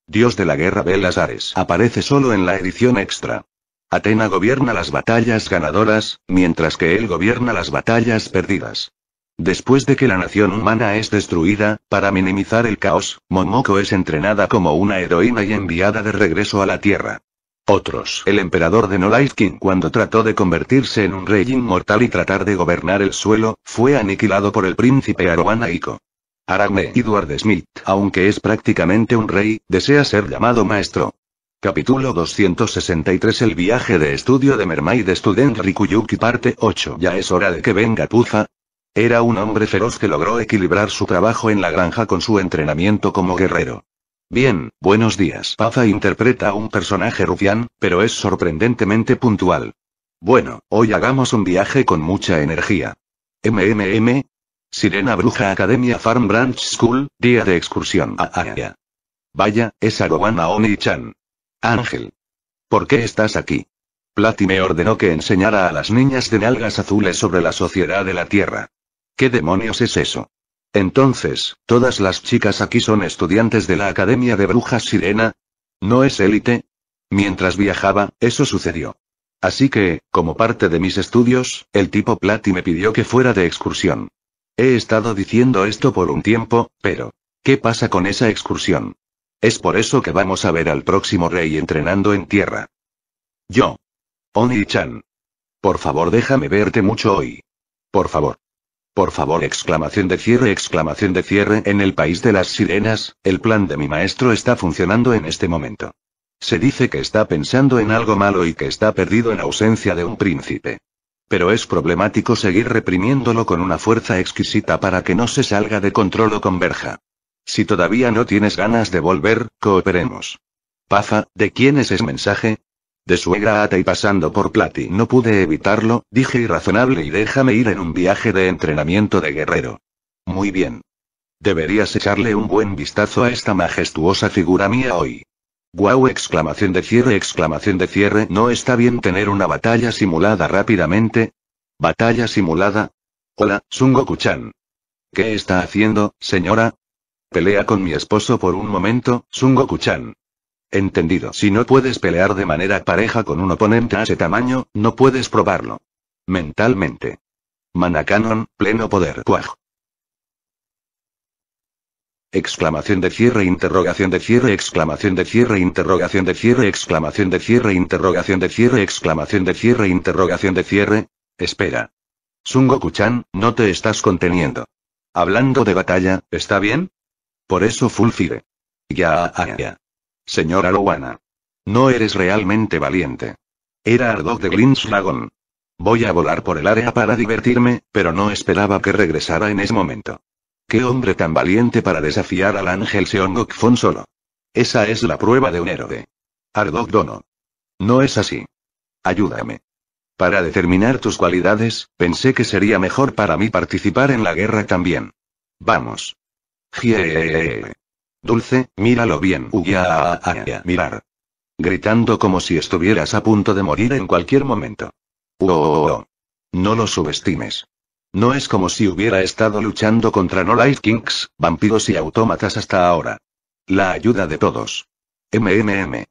Speaker 1: Dios de la guerra Belas aparece solo en la edición extra. Atena gobierna las batallas ganadoras, mientras que él gobierna las batallas perdidas. Después de que la nación humana es destruida, para minimizar el caos, Momoko es entrenada como una heroína y enviada de regreso a la Tierra. Otros. El emperador de Nolaizkin cuando trató de convertirse en un rey inmortal y tratar de gobernar el suelo, fue aniquilado por el príncipe Aroana Aragne Edward Smith, aunque es prácticamente un rey, desea ser llamado maestro. Capítulo 263 El viaje de estudio de Mermaid Student Rikuyuki parte 8 Ya es hora de que venga Puza. Era un hombre feroz que logró equilibrar su trabajo en la granja con su entrenamiento como guerrero. Bien, buenos días. Paza interpreta a un personaje rufián, pero es sorprendentemente puntual. Bueno, hoy hagamos un viaje con mucha energía. MMM, Sirena Bruja Academia Farm Branch School, día de excursión a Aya. Vaya, es Aroana oni chan Ángel. ¿Por qué estás aquí? Platy me ordenó que enseñara a las niñas de nalgas azules sobre la sociedad de la Tierra. ¿Qué demonios es eso? Entonces, ¿todas las chicas aquí son estudiantes de la Academia de Brujas Sirena? ¿No es élite? Mientras viajaba, eso sucedió. Así que, como parte de mis estudios, el tipo Platy me pidió que fuera de excursión. He estado diciendo esto por un tiempo, pero... ¿Qué pasa con esa excursión? Es por eso que vamos a ver al próximo rey entrenando en tierra. Yo. Oni-chan. Por favor, déjame verte mucho hoy. Por favor. Por favor, exclamación de cierre, exclamación de cierre, en el país de las sirenas, el plan de mi maestro está funcionando en este momento. Se dice que está pensando en algo malo y que está perdido en ausencia de un príncipe pero es problemático seguir reprimiéndolo con una fuerza exquisita para que no se salga de control o converja. Si todavía no tienes ganas de volver, cooperemos. Pafa, ¿de quién es ese mensaje? De suegra ata y pasando por Plati. No pude evitarlo, dije irrazonable y déjame ir en un viaje de entrenamiento de guerrero. Muy bien. Deberías echarle un buen vistazo a esta majestuosa figura mía hoy. Guau exclamación de cierre exclamación de cierre no está bien tener una batalla simulada rápidamente. ¿Batalla simulada? Hola, Sungoku-chan. ¿Qué está haciendo, señora? Pelea con mi esposo por un momento, Sungoku-chan. Entendido. Si no puedes pelear de manera pareja con un oponente a ese tamaño, no puedes probarlo. Mentalmente. Manacanon, pleno poder. Cuaj. Exclamación de cierre, interrogación de cierre, exclamación de cierre, interrogación de cierre, exclamación de cierre, interrogación de cierre, exclamación de cierre, interrogación de cierre. Espera. Sungoku-chan, no te estás conteniendo. Hablando de batalla, ¿está bien? Por eso fullfire. Ya, ya, Señora Lowana. No eres realmente valiente. Era Ardog de Glint's Voy a volar por el área para divertirme, pero no esperaba que regresara en ese momento. Qué hombre tan valiente para desafiar al ángel Seon Fon solo. Esa es la prueba de un héroe. Ardok Dono. No es así. Ayúdame. Para determinar tus cualidades, pensé que sería mejor para mí participar en la guerra también. Vamos. Gie. Dulce, míralo bien. Uya, mirar. Gritando como si estuvieras a punto de morir en cualquier momento. No lo subestimes. No es como si hubiera estado luchando contra No Life Kings, vampiros y autómatas hasta ahora. La ayuda de todos. MMM.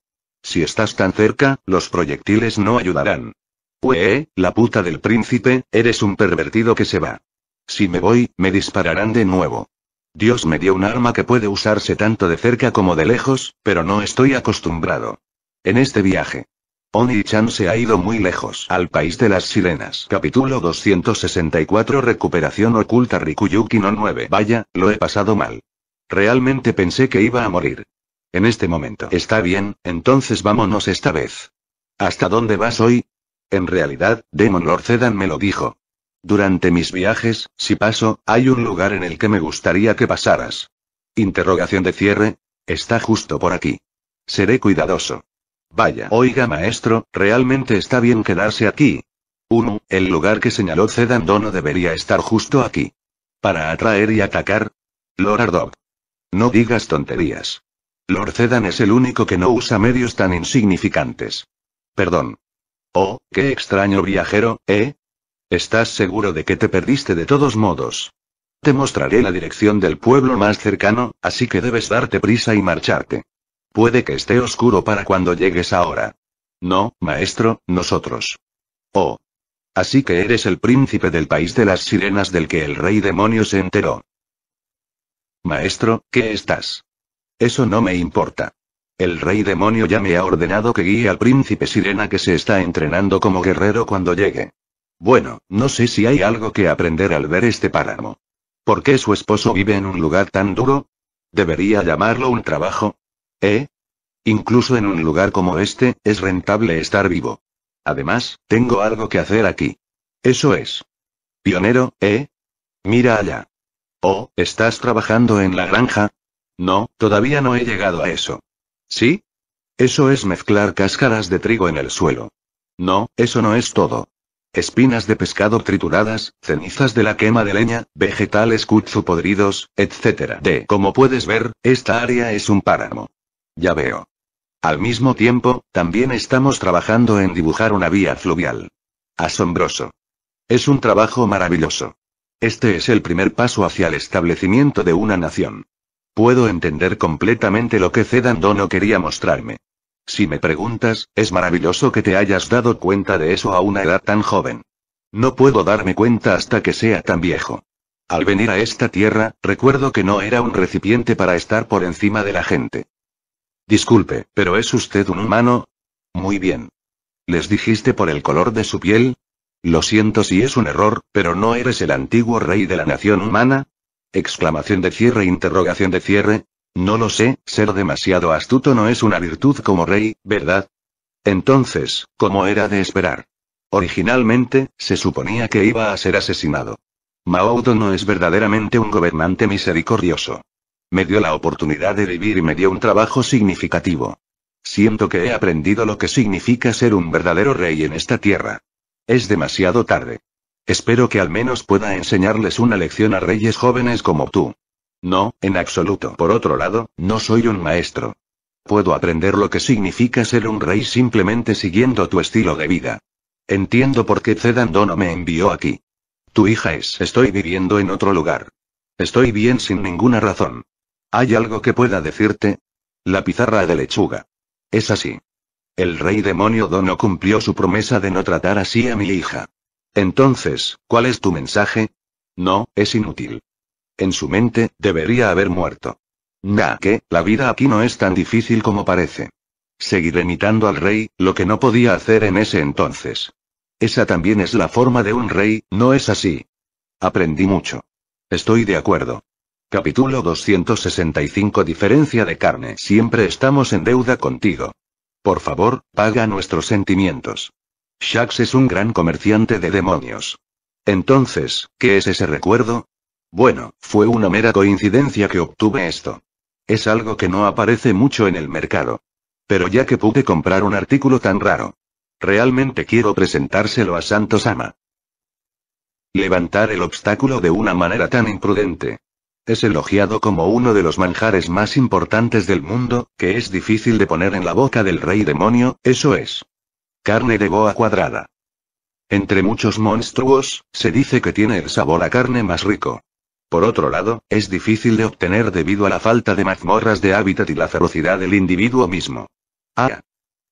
Speaker 1: Si estás tan cerca, los proyectiles no ayudarán. Ue, la puta del príncipe, eres un pervertido que se va. Si me voy, me dispararán de nuevo. Dios me dio un arma que puede usarse tanto de cerca como de lejos, pero no estoy acostumbrado. En este viaje. Oni-chan se ha ido muy lejos, al país de las sirenas. Capítulo 264 Recuperación oculta Rikuyuki no 9 Vaya, lo he pasado mal. Realmente pensé que iba a morir. En este momento. Está bien, entonces vámonos esta vez. ¿Hasta dónde vas hoy? En realidad, Demon Lord Zedan me lo dijo. Durante mis viajes, si paso, hay un lugar en el que me gustaría que pasaras. Interrogación de cierre. Está justo por aquí. Seré cuidadoso. Vaya, oiga maestro, realmente está bien quedarse aquí. Uno, el lugar que señaló no debería estar justo aquí. Para atraer y atacar. Lord Ardog. No digas tonterías. Lord Zedan es el único que no usa medios tan insignificantes. Perdón. Oh, qué extraño viajero, ¿eh? ¿Estás seguro de que te perdiste de todos modos? Te mostraré la dirección del pueblo más cercano, así que debes darte prisa y marcharte. Puede que esté oscuro para cuando llegues ahora. No, maestro, nosotros. Oh. Así que eres el príncipe del país de las sirenas del que el rey demonio se enteró. Maestro, ¿qué estás? Eso no me importa. El rey demonio ya me ha ordenado que guíe al príncipe sirena que se está entrenando como guerrero cuando llegue. Bueno, no sé si hay algo que aprender al ver este páramo. ¿Por qué su esposo vive en un lugar tan duro? ¿Debería llamarlo un trabajo? ¿Eh? Incluso en un lugar como este, es rentable estar vivo. Además, tengo algo que hacer aquí. Eso es. Pionero, ¿eh? Mira allá. Oh, ¿estás trabajando en la granja? No, todavía no he llegado a eso. ¿Sí? Eso es mezclar cáscaras de trigo en el suelo. No, eso no es todo. Espinas de pescado trituradas, cenizas de la quema de leña, vegetales kutsu podridos, etc. De como puedes ver, esta área es un páramo. Ya veo. Al mismo tiempo, también estamos trabajando en dibujar una vía fluvial. Asombroso. Es un trabajo maravilloso. Este es el primer paso hacia el establecimiento de una nación. Puedo entender completamente lo que Zedan no quería mostrarme. Si me preguntas, es maravilloso que te hayas dado cuenta de eso a una edad tan joven. No puedo darme cuenta hasta que sea tan viejo. Al venir a esta tierra, recuerdo que no era un recipiente para estar por encima de la gente. Disculpe, pero ¿es usted un humano? Muy bien. ¿Les dijiste por el color de su piel? Lo siento si es un error, pero ¿no eres el antiguo rey de la nación humana? Exclamación de cierre, interrogación de cierre. No lo sé, ser demasiado astuto no es una virtud como rey, ¿verdad? Entonces, ¿cómo era de esperar? Originalmente, se suponía que iba a ser asesinado. Maoudo no es verdaderamente un gobernante misericordioso. Me dio la oportunidad de vivir y me dio un trabajo significativo. Siento que he aprendido lo que significa ser un verdadero rey en esta tierra. Es demasiado tarde. Espero que al menos pueda enseñarles una lección a reyes jóvenes como tú. No, en absoluto. Por otro lado, no soy un maestro. Puedo aprender lo que significa ser un rey simplemente siguiendo tu estilo de vida. Entiendo por qué Zedan me envió aquí. Tu hija es. Estoy viviendo en otro lugar. Estoy bien sin ninguna razón. ¿Hay algo que pueda decirte? La pizarra de lechuga. Es así. El rey demonio Dono cumplió su promesa de no tratar así a mi hija. Entonces, ¿cuál es tu mensaje? No, es inútil. En su mente, debería haber muerto. Nah, que, la vida aquí no es tan difícil como parece. Seguiré imitando al rey, lo que no podía hacer en ese entonces. Esa también es la forma de un rey, ¿no es así? Aprendí mucho. Estoy de acuerdo. Capítulo 265 Diferencia de carne. Siempre estamos en deuda contigo. Por favor, paga nuestros sentimientos. Shax es un gran comerciante de demonios. Entonces, ¿qué es ese recuerdo? Bueno, fue una mera coincidencia que obtuve esto. Es algo que no aparece mucho en el mercado. Pero ya que pude comprar un artículo tan raro. Realmente quiero presentárselo a Santos Ama. Levantar el obstáculo de una manera tan imprudente. Es elogiado como uno de los manjares más importantes del mundo, que es difícil de poner en la boca del rey demonio, eso es. Carne de boa cuadrada. Entre muchos monstruos, se dice que tiene el sabor a carne más rico. Por otro lado, es difícil de obtener debido a la falta de mazmorras de hábitat y la ferocidad del individuo mismo. Ah.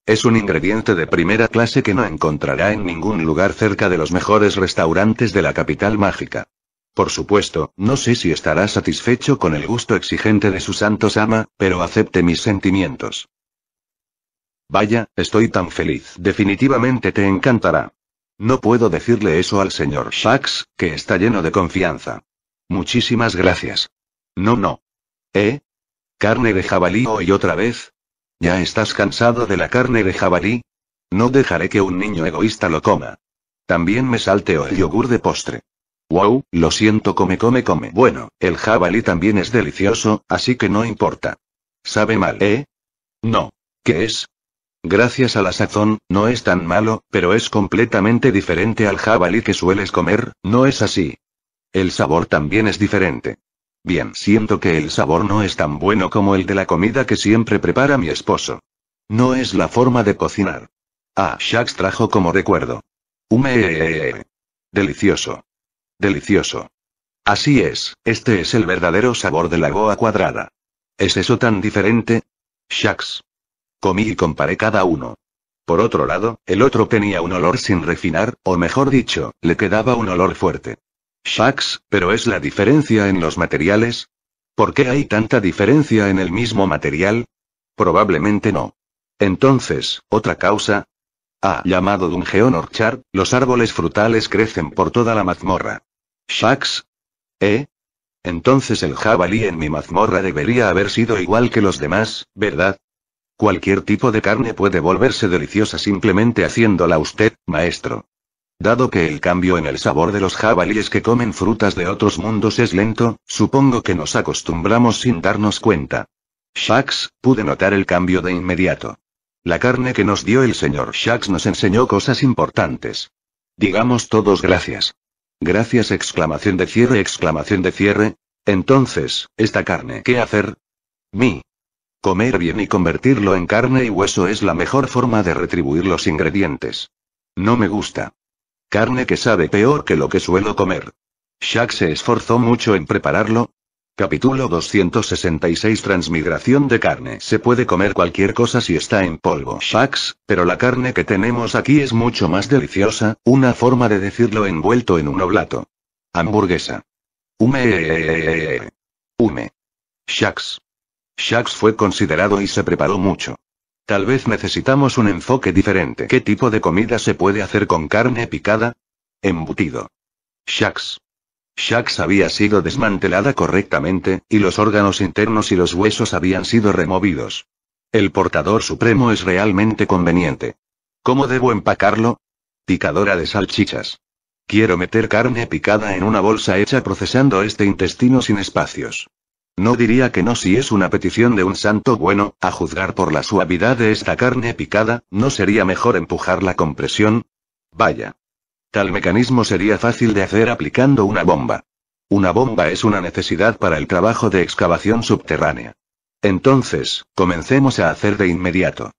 Speaker 1: Es un ingrediente de primera clase que no encontrará en ningún lugar cerca de los mejores restaurantes de la capital mágica. Por supuesto, no sé si estará satisfecho con el gusto exigente de su santo ama, pero acepte mis sentimientos. Vaya, estoy tan feliz. Definitivamente te encantará. No puedo decirle eso al señor Shax, que está lleno de confianza. Muchísimas gracias. No, no. ¿Eh? ¿Carne de jabalí hoy otra vez? ¿Ya estás cansado de la carne de jabalí? No dejaré que un niño egoísta lo coma. También me salteo el yogur de postre. Wow, lo siento come come come. Bueno, el jabalí también es delicioso, así que no importa. Sabe mal, ¿eh? No. ¿Qué es? Gracias a la sazón, no es tan malo, pero es completamente diferente al jabalí que sueles comer, ¿no es así? El sabor también es diferente. Bien, siento que el sabor no es tan bueno como el de la comida que siempre prepara mi esposo. No es la forma de cocinar. Ah, Shax trajo como recuerdo. Hume. Delicioso. Delicioso. Así es, este es el verdadero sabor de la goa cuadrada. ¿Es eso tan diferente? Shax? Comí y comparé cada uno. Por otro lado, el otro tenía un olor sin refinar, o mejor dicho, le quedaba un olor fuerte. Shax. pero es la diferencia en los materiales. ¿Por qué hay tanta diferencia en el mismo material? Probablemente no. Entonces, ¿otra causa? Ah, llamado Dungeon Orchard, los árboles frutales crecen por toda la mazmorra. Shax. ¿Eh? Entonces el jabalí en mi mazmorra debería haber sido igual que los demás, ¿verdad? Cualquier tipo de carne puede volverse deliciosa simplemente haciéndola usted, maestro. Dado que el cambio en el sabor de los jabalíes que comen frutas de otros mundos es lento, supongo que nos acostumbramos sin darnos cuenta. Shax, pude notar el cambio de inmediato. La carne que nos dio el señor Shax nos enseñó cosas importantes. Digamos todos gracias. Gracias exclamación de cierre exclamación de cierre. Entonces, esta carne, ¿qué hacer? Mi. Comer bien y convertirlo en carne y hueso es la mejor forma de retribuir los ingredientes. No me gusta. Carne que sabe peor que lo que suelo comer. Shaq se esforzó mucho en prepararlo, Capítulo 266 Transmigración de carne. Se puede comer cualquier cosa si está en polvo. Shax, pero la carne que tenemos aquí es mucho más deliciosa, una forma de decirlo envuelto en un oblato. Hamburguesa. Hume. Hume. Shax. Shax fue considerado y se preparó mucho. Tal vez necesitamos un enfoque diferente. ¿Qué tipo de comida se puede hacer con carne picada? Embutido. Shax. Shax había sido desmantelada correctamente, y los órganos internos y los huesos habían sido removidos. El portador supremo es realmente conveniente. ¿Cómo debo empacarlo? Picadora de salchichas. Quiero meter carne picada en una bolsa hecha procesando este intestino sin espacios. No diría que no si es una petición de un santo bueno, a juzgar por la suavidad de esta carne picada, ¿no sería mejor empujar la compresión? Vaya. Tal mecanismo sería fácil de hacer aplicando una bomba. Una bomba es una necesidad para el trabajo de excavación subterránea. Entonces, comencemos a hacer de inmediato.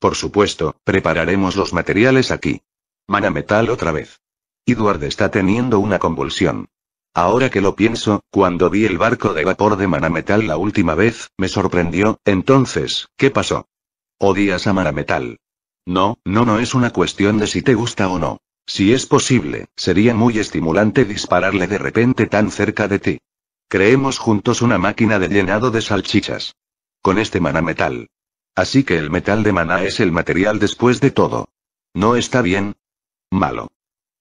Speaker 1: Por supuesto, prepararemos los materiales aquí. Mana metal otra vez. Edward está teniendo una convulsión. Ahora que lo pienso, cuando vi el barco de vapor de Manametal la última vez, me sorprendió, entonces, ¿qué pasó? ¿Odias a Manametal? No, no, no es una cuestión de si te gusta o no. Si es posible, sería muy estimulante dispararle de repente tan cerca de ti. Creemos juntos una máquina de llenado de salchichas. Con este mana metal. Así que el metal de maná es el material después de todo. ¿No está bien? Malo.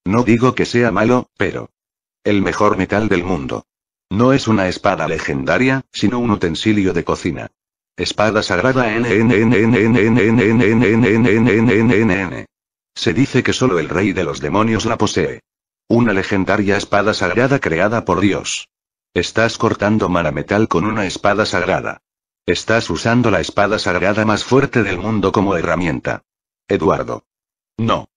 Speaker 1: No digo que sea malo, pero... El mejor metal del mundo. No es una espada legendaria, sino un utensilio de cocina. Espada sagrada se dice que solo el rey de los demonios la posee. Una legendaria espada sagrada creada por Dios. Estás cortando mana metal con una espada sagrada. Estás usando la espada sagrada más fuerte del mundo como herramienta. Eduardo. No.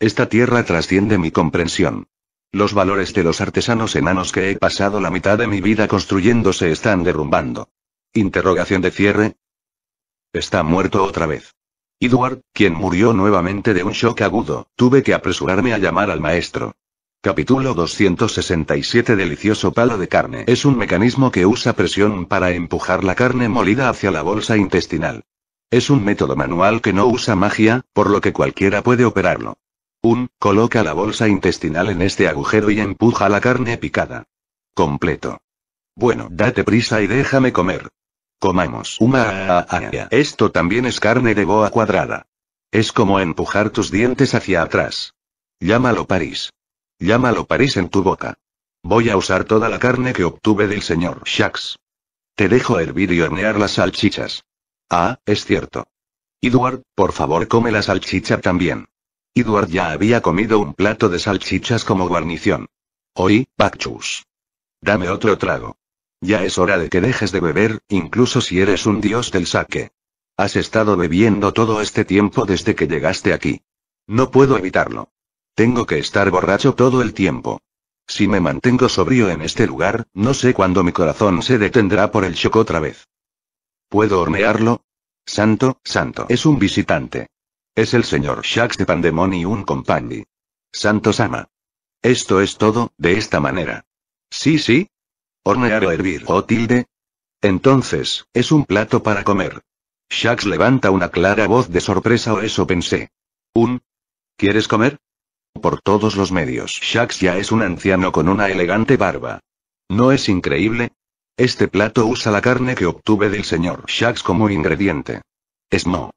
Speaker 1: Esta tierra trasciende mi comprensión. Los valores de los artesanos enanos que he pasado la mitad de mi vida construyendo se están derrumbando. Interrogación de cierre. Está muerto otra vez. Edward, quien murió nuevamente de un shock agudo, tuve que apresurarme a llamar al maestro. Capítulo 267 Delicioso palo de carne. Es un mecanismo que usa presión para empujar la carne molida hacia la bolsa intestinal. Es un método manual que no usa magia, por lo que cualquiera puede operarlo. Un, Coloca la bolsa intestinal en este agujero y empuja la carne picada. Completo. Bueno, date prisa y déjame comer. Comamos. Uma. Esto también es carne de boa cuadrada. Es como empujar tus dientes hacia atrás. Llámalo París. Llámalo París en tu boca. Voy a usar toda la carne que obtuve del señor Shax. Te dejo hervir y hornear las salchichas. Ah, es cierto. Edward, por favor come la salchicha también. Edward ya había comido un plato de salchichas como guarnición. Hoy, Bacchus. Dame otro trago. Ya es hora de que dejes de beber, incluso si eres un dios del saque. Has estado bebiendo todo este tiempo desde que llegaste aquí. No puedo evitarlo. Tengo que estar borracho todo el tiempo. Si me mantengo sobrio en este lugar, no sé cuándo mi corazón se detendrá por el shock otra vez. ¿Puedo hornearlo? Santo, santo, es un visitante. Es el señor Shax de Pandemonium Company. Santo Sama. Esto es todo, de esta manera. Sí, sí, Hornear o hervir o oh, tilde. Entonces, es un plato para comer. Shax levanta una clara voz de sorpresa o oh, eso pensé. ¿Un? ¿Quieres comer? Por todos los medios, Shax ya es un anciano con una elegante barba. ¿No es increíble? Este plato usa la carne que obtuve del señor Shax como ingrediente. Es no.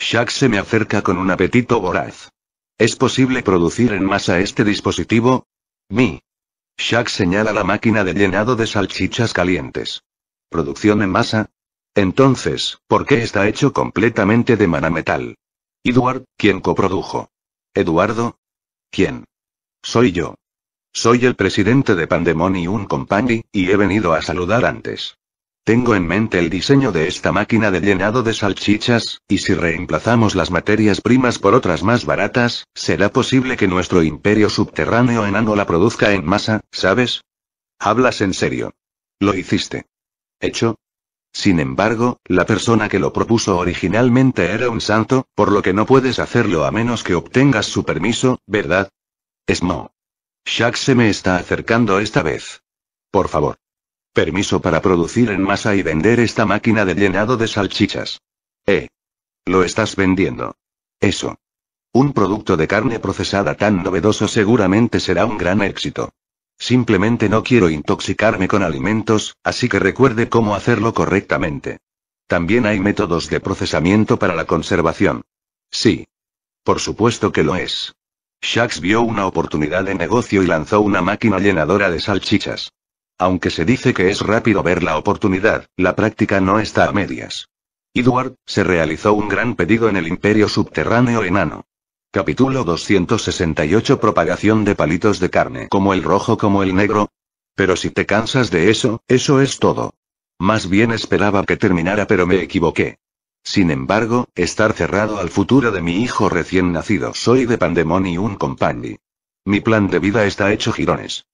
Speaker 1: Shax se me acerca con un apetito voraz. ¿Es posible producir en masa este dispositivo? Mi Shaq señala la máquina de llenado de salchichas calientes. ¿Producción en masa? Entonces, ¿por qué está hecho completamente de manametal? Edward, ¿quién coprodujo. Eduardo? ¿Quién? Soy yo. Soy el presidente de Pandemonium Company, y he venido a saludar antes. Tengo en mente el diseño de esta máquina de llenado de salchichas, y si reemplazamos las materias primas por otras más baratas, será posible que nuestro imperio subterráneo enano la produzca en masa, ¿sabes? Hablas en serio. Lo hiciste. ¿Hecho? Sin embargo, la persona que lo propuso originalmente era un santo, por lo que no puedes hacerlo a menos que obtengas su permiso, ¿verdad? Esmo. Shaq se me está acercando esta vez. Por favor. Permiso para producir en masa y vender esta máquina de llenado de salchichas. Eh. Lo estás vendiendo. Eso. Un producto de carne procesada tan novedoso seguramente será un gran éxito. Simplemente no quiero intoxicarme con alimentos, así que recuerde cómo hacerlo correctamente. También hay métodos de procesamiento para la conservación. Sí. Por supuesto que lo es. Shax vio una oportunidad de negocio y lanzó una máquina llenadora de salchichas. Aunque se dice que es rápido ver la oportunidad, la práctica no está a medias. Edward, se realizó un gran pedido en el imperio subterráneo enano. Capítulo 268 Propagación de palitos de carne como el rojo como el negro. Pero si te cansas de eso, eso es todo. Más bien esperaba que terminara pero me equivoqué. Sin embargo, estar cerrado al futuro de mi hijo recién nacido soy de pandemonium company. Mi plan de vida está hecho girones.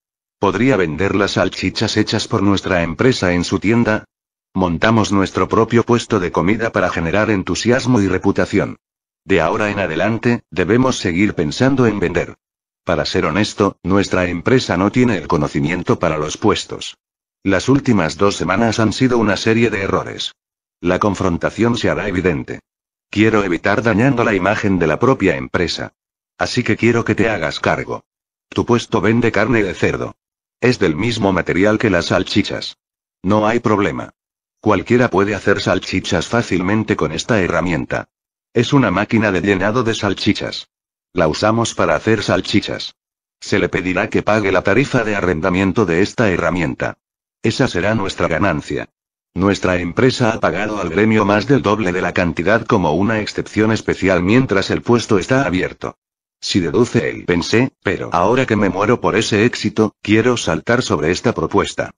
Speaker 1: ¿Podría vender las salchichas hechas por nuestra empresa en su tienda? Montamos nuestro propio puesto de comida para generar entusiasmo y reputación. De ahora en adelante, debemos seguir pensando en vender. Para ser honesto, nuestra empresa no tiene el conocimiento para los puestos. Las últimas dos semanas han sido una serie de errores. La confrontación se hará evidente. Quiero evitar dañando la imagen de la propia empresa. Así que quiero que te hagas cargo. Tu puesto vende carne de cerdo. Es del mismo material que las salchichas. No hay problema. Cualquiera puede hacer salchichas fácilmente con esta herramienta. Es una máquina de llenado de salchichas. La usamos para hacer salchichas. Se le pedirá que pague la tarifa de arrendamiento de esta herramienta. Esa será nuestra ganancia. Nuestra empresa ha pagado al gremio más del doble de la cantidad como una excepción especial mientras el puesto está abierto. Si deduce él, pensé, pero ahora que me muero por ese éxito, quiero saltar sobre esta propuesta.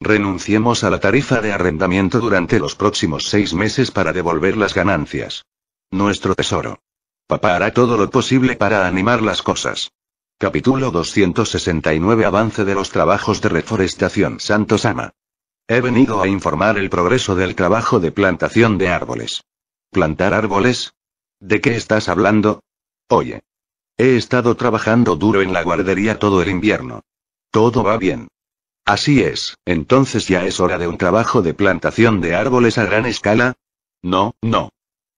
Speaker 1: Renunciemos a la tarifa de arrendamiento durante los próximos seis meses para devolver las ganancias. Nuestro tesoro. Papá hará todo lo posible para animar las cosas. Capítulo 269 Avance de los trabajos de reforestación Santosama. He venido a informar el progreso del trabajo de plantación de árboles. ¿Plantar árboles? ¿De qué estás hablando? Oye. He estado trabajando duro en la guardería todo el invierno. Todo va bien. Así es, entonces ya es hora de un trabajo de plantación de árboles a gran escala. No, no.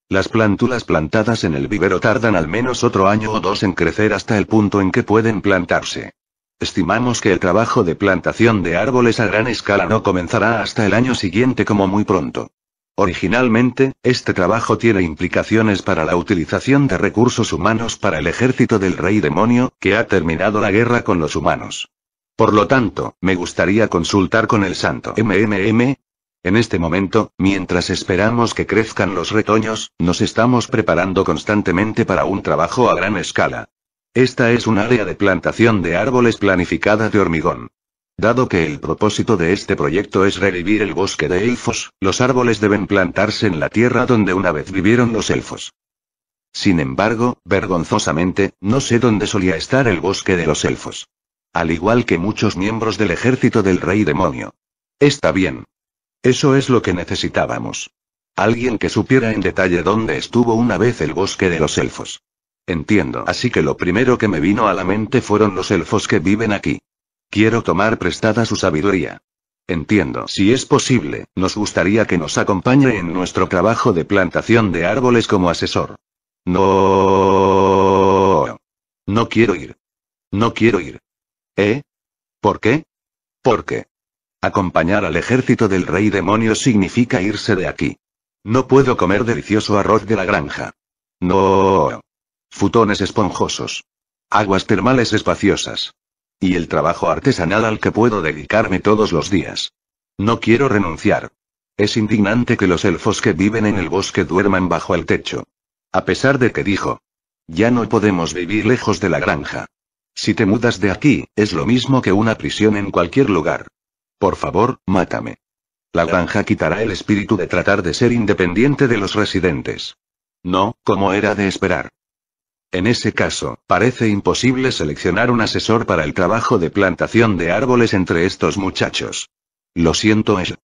Speaker 1: Las plántulas plantadas en el vivero tardan al menos otro año o dos en crecer hasta el punto en que pueden plantarse. Estimamos que el trabajo de plantación de árboles a gran escala no comenzará hasta el año siguiente como muy pronto. Originalmente, este trabajo tiene implicaciones para la utilización de recursos humanos para el ejército del rey demonio, que ha terminado la guerra con los humanos. Por lo tanto, me gustaría consultar con el santo MMM. En este momento, mientras esperamos que crezcan los retoños, nos estamos preparando constantemente para un trabajo a gran escala. Esta es un área de plantación de árboles planificada de hormigón. Dado que el propósito de este proyecto es revivir el bosque de elfos, los árboles deben plantarse en la tierra donde una vez vivieron los elfos. Sin embargo, vergonzosamente, no sé dónde solía estar el bosque de los elfos. Al igual que muchos miembros del ejército del rey demonio. Está bien. Eso es lo que necesitábamos. Alguien que supiera en detalle dónde estuvo una vez el bosque de los elfos. Entiendo, así que lo primero que me vino a la mente fueron los elfos que viven aquí. Quiero tomar prestada su sabiduría. Entiendo, si es posible, nos gustaría que nos acompañe en nuestro trabajo de plantación de árboles como asesor. No. No quiero ir. No quiero ir. ¿Eh? ¿Por qué? Porque Acompañar al ejército del rey demonio significa irse de aquí. No puedo comer delicioso arroz de la granja. No. Futones esponjosos. Aguas termales espaciosas. Y el trabajo artesanal al que puedo dedicarme todos los días. No quiero renunciar. Es indignante que los elfos que viven en el bosque duerman bajo el techo. A pesar de que dijo, ya no podemos vivir lejos de la granja. Si te mudas de aquí, es lo mismo que una prisión en cualquier lugar. Por favor, mátame. La granja quitará el espíritu de tratar de ser independiente de los residentes. No, como era de esperar. En ese caso, parece imposible seleccionar un asesor para el trabajo de plantación de árboles entre estos muchachos. Lo siento, es.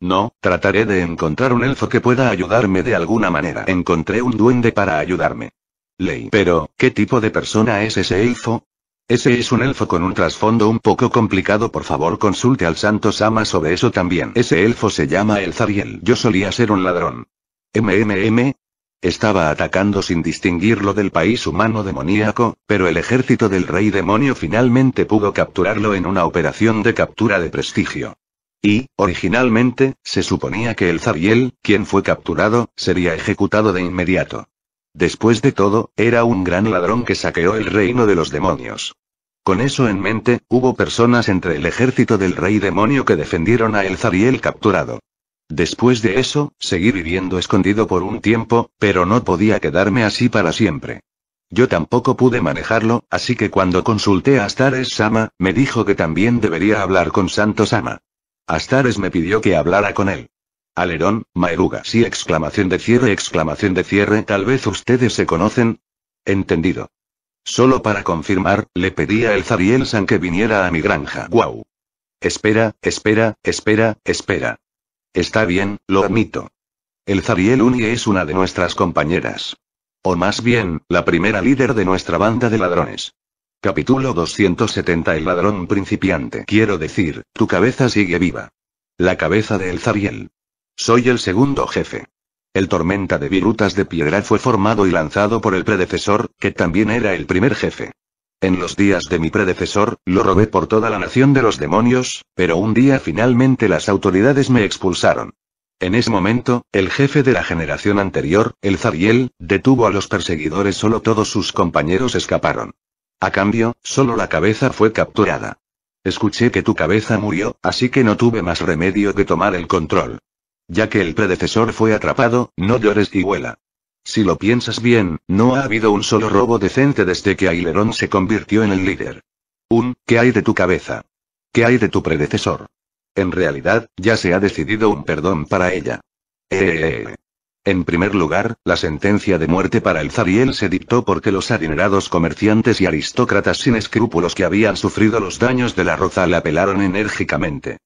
Speaker 1: No, trataré de encontrar un elfo que pueda ayudarme de alguna manera. Encontré un duende para ayudarme. Ley. Pero, ¿qué tipo de persona es ese elfo? Ese es un elfo con un trasfondo un poco complicado, por favor consulte al santo Sama sobre eso también. Ese elfo se llama El Zariel. Yo solía ser un ladrón. MMM, estaba atacando sin distinguirlo del país humano demoníaco, pero el ejército del rey demonio finalmente pudo capturarlo en una operación de captura de prestigio. Y, originalmente, se suponía que el zariel, quien fue capturado, sería ejecutado de inmediato. Después de todo, era un gran ladrón que saqueó el reino de los demonios. Con eso en mente, hubo personas entre el ejército del rey demonio que defendieron a El Zariel capturado. Después de eso, seguí viviendo escondido por un tiempo, pero no podía quedarme así para siempre. Yo tampoco pude manejarlo, así que cuando consulté a Astares Sama, me dijo que también debería hablar con Santo Sama. Astares me pidió que hablara con él. Alerón, Maeruga, sí, exclamación de cierre, exclamación de cierre, tal vez ustedes se conocen. Entendido. Solo para confirmar, le pedí a El Zariel San que viniera a mi granja. ¡Guau! Espera, espera, espera, espera. Está bien, lo admito. El Zariel Uni es una de nuestras compañeras. O más bien, la primera líder de nuestra banda de ladrones. Capítulo 270 El ladrón principiante. Quiero decir, tu cabeza sigue viva. La cabeza de El Zariel. Soy el segundo jefe. El tormenta de virutas de piedra fue formado y lanzado por el predecesor, que también era el primer jefe. En los días de mi predecesor, lo robé por toda la nación de los demonios, pero un día finalmente las autoridades me expulsaron. En ese momento, el jefe de la generación anterior, el Zariel, detuvo a los perseguidores, solo todos sus compañeros escaparon. A cambio, solo la cabeza fue capturada. Escuché que tu cabeza murió, así que no tuve más remedio que tomar el control. Ya que el predecesor fue atrapado, no llores y huela. Si lo piensas bien, no ha habido un solo robo decente desde que Ailerón se convirtió en el líder. Un, ¿qué hay de tu cabeza? ¿Qué hay de tu predecesor? En realidad, ya se ha decidido un perdón para ella. Eh. eh, eh. En primer lugar, la sentencia de muerte para el Zariel se dictó porque los adinerados comerciantes y aristócratas sin escrúpulos que habían sufrido los daños de la roza la apelaron enérgicamente.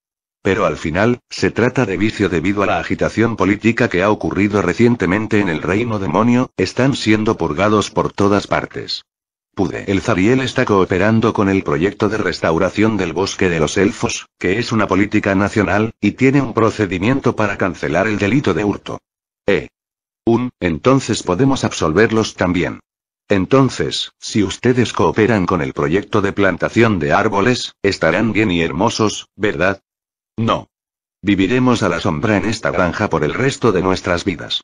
Speaker 1: Pero al final, se trata de vicio debido a la agitación política que ha ocurrido recientemente en el reino demonio, están siendo purgados por todas partes. Pude. El Zariel está cooperando con el proyecto de restauración del bosque de los elfos, que es una política nacional, y tiene un procedimiento para cancelar el delito de hurto. E. Un, entonces podemos absolverlos también. Entonces, si ustedes cooperan con el proyecto de plantación de árboles, estarán bien y hermosos, ¿verdad? No. Viviremos a la sombra en esta granja por el resto de nuestras vidas.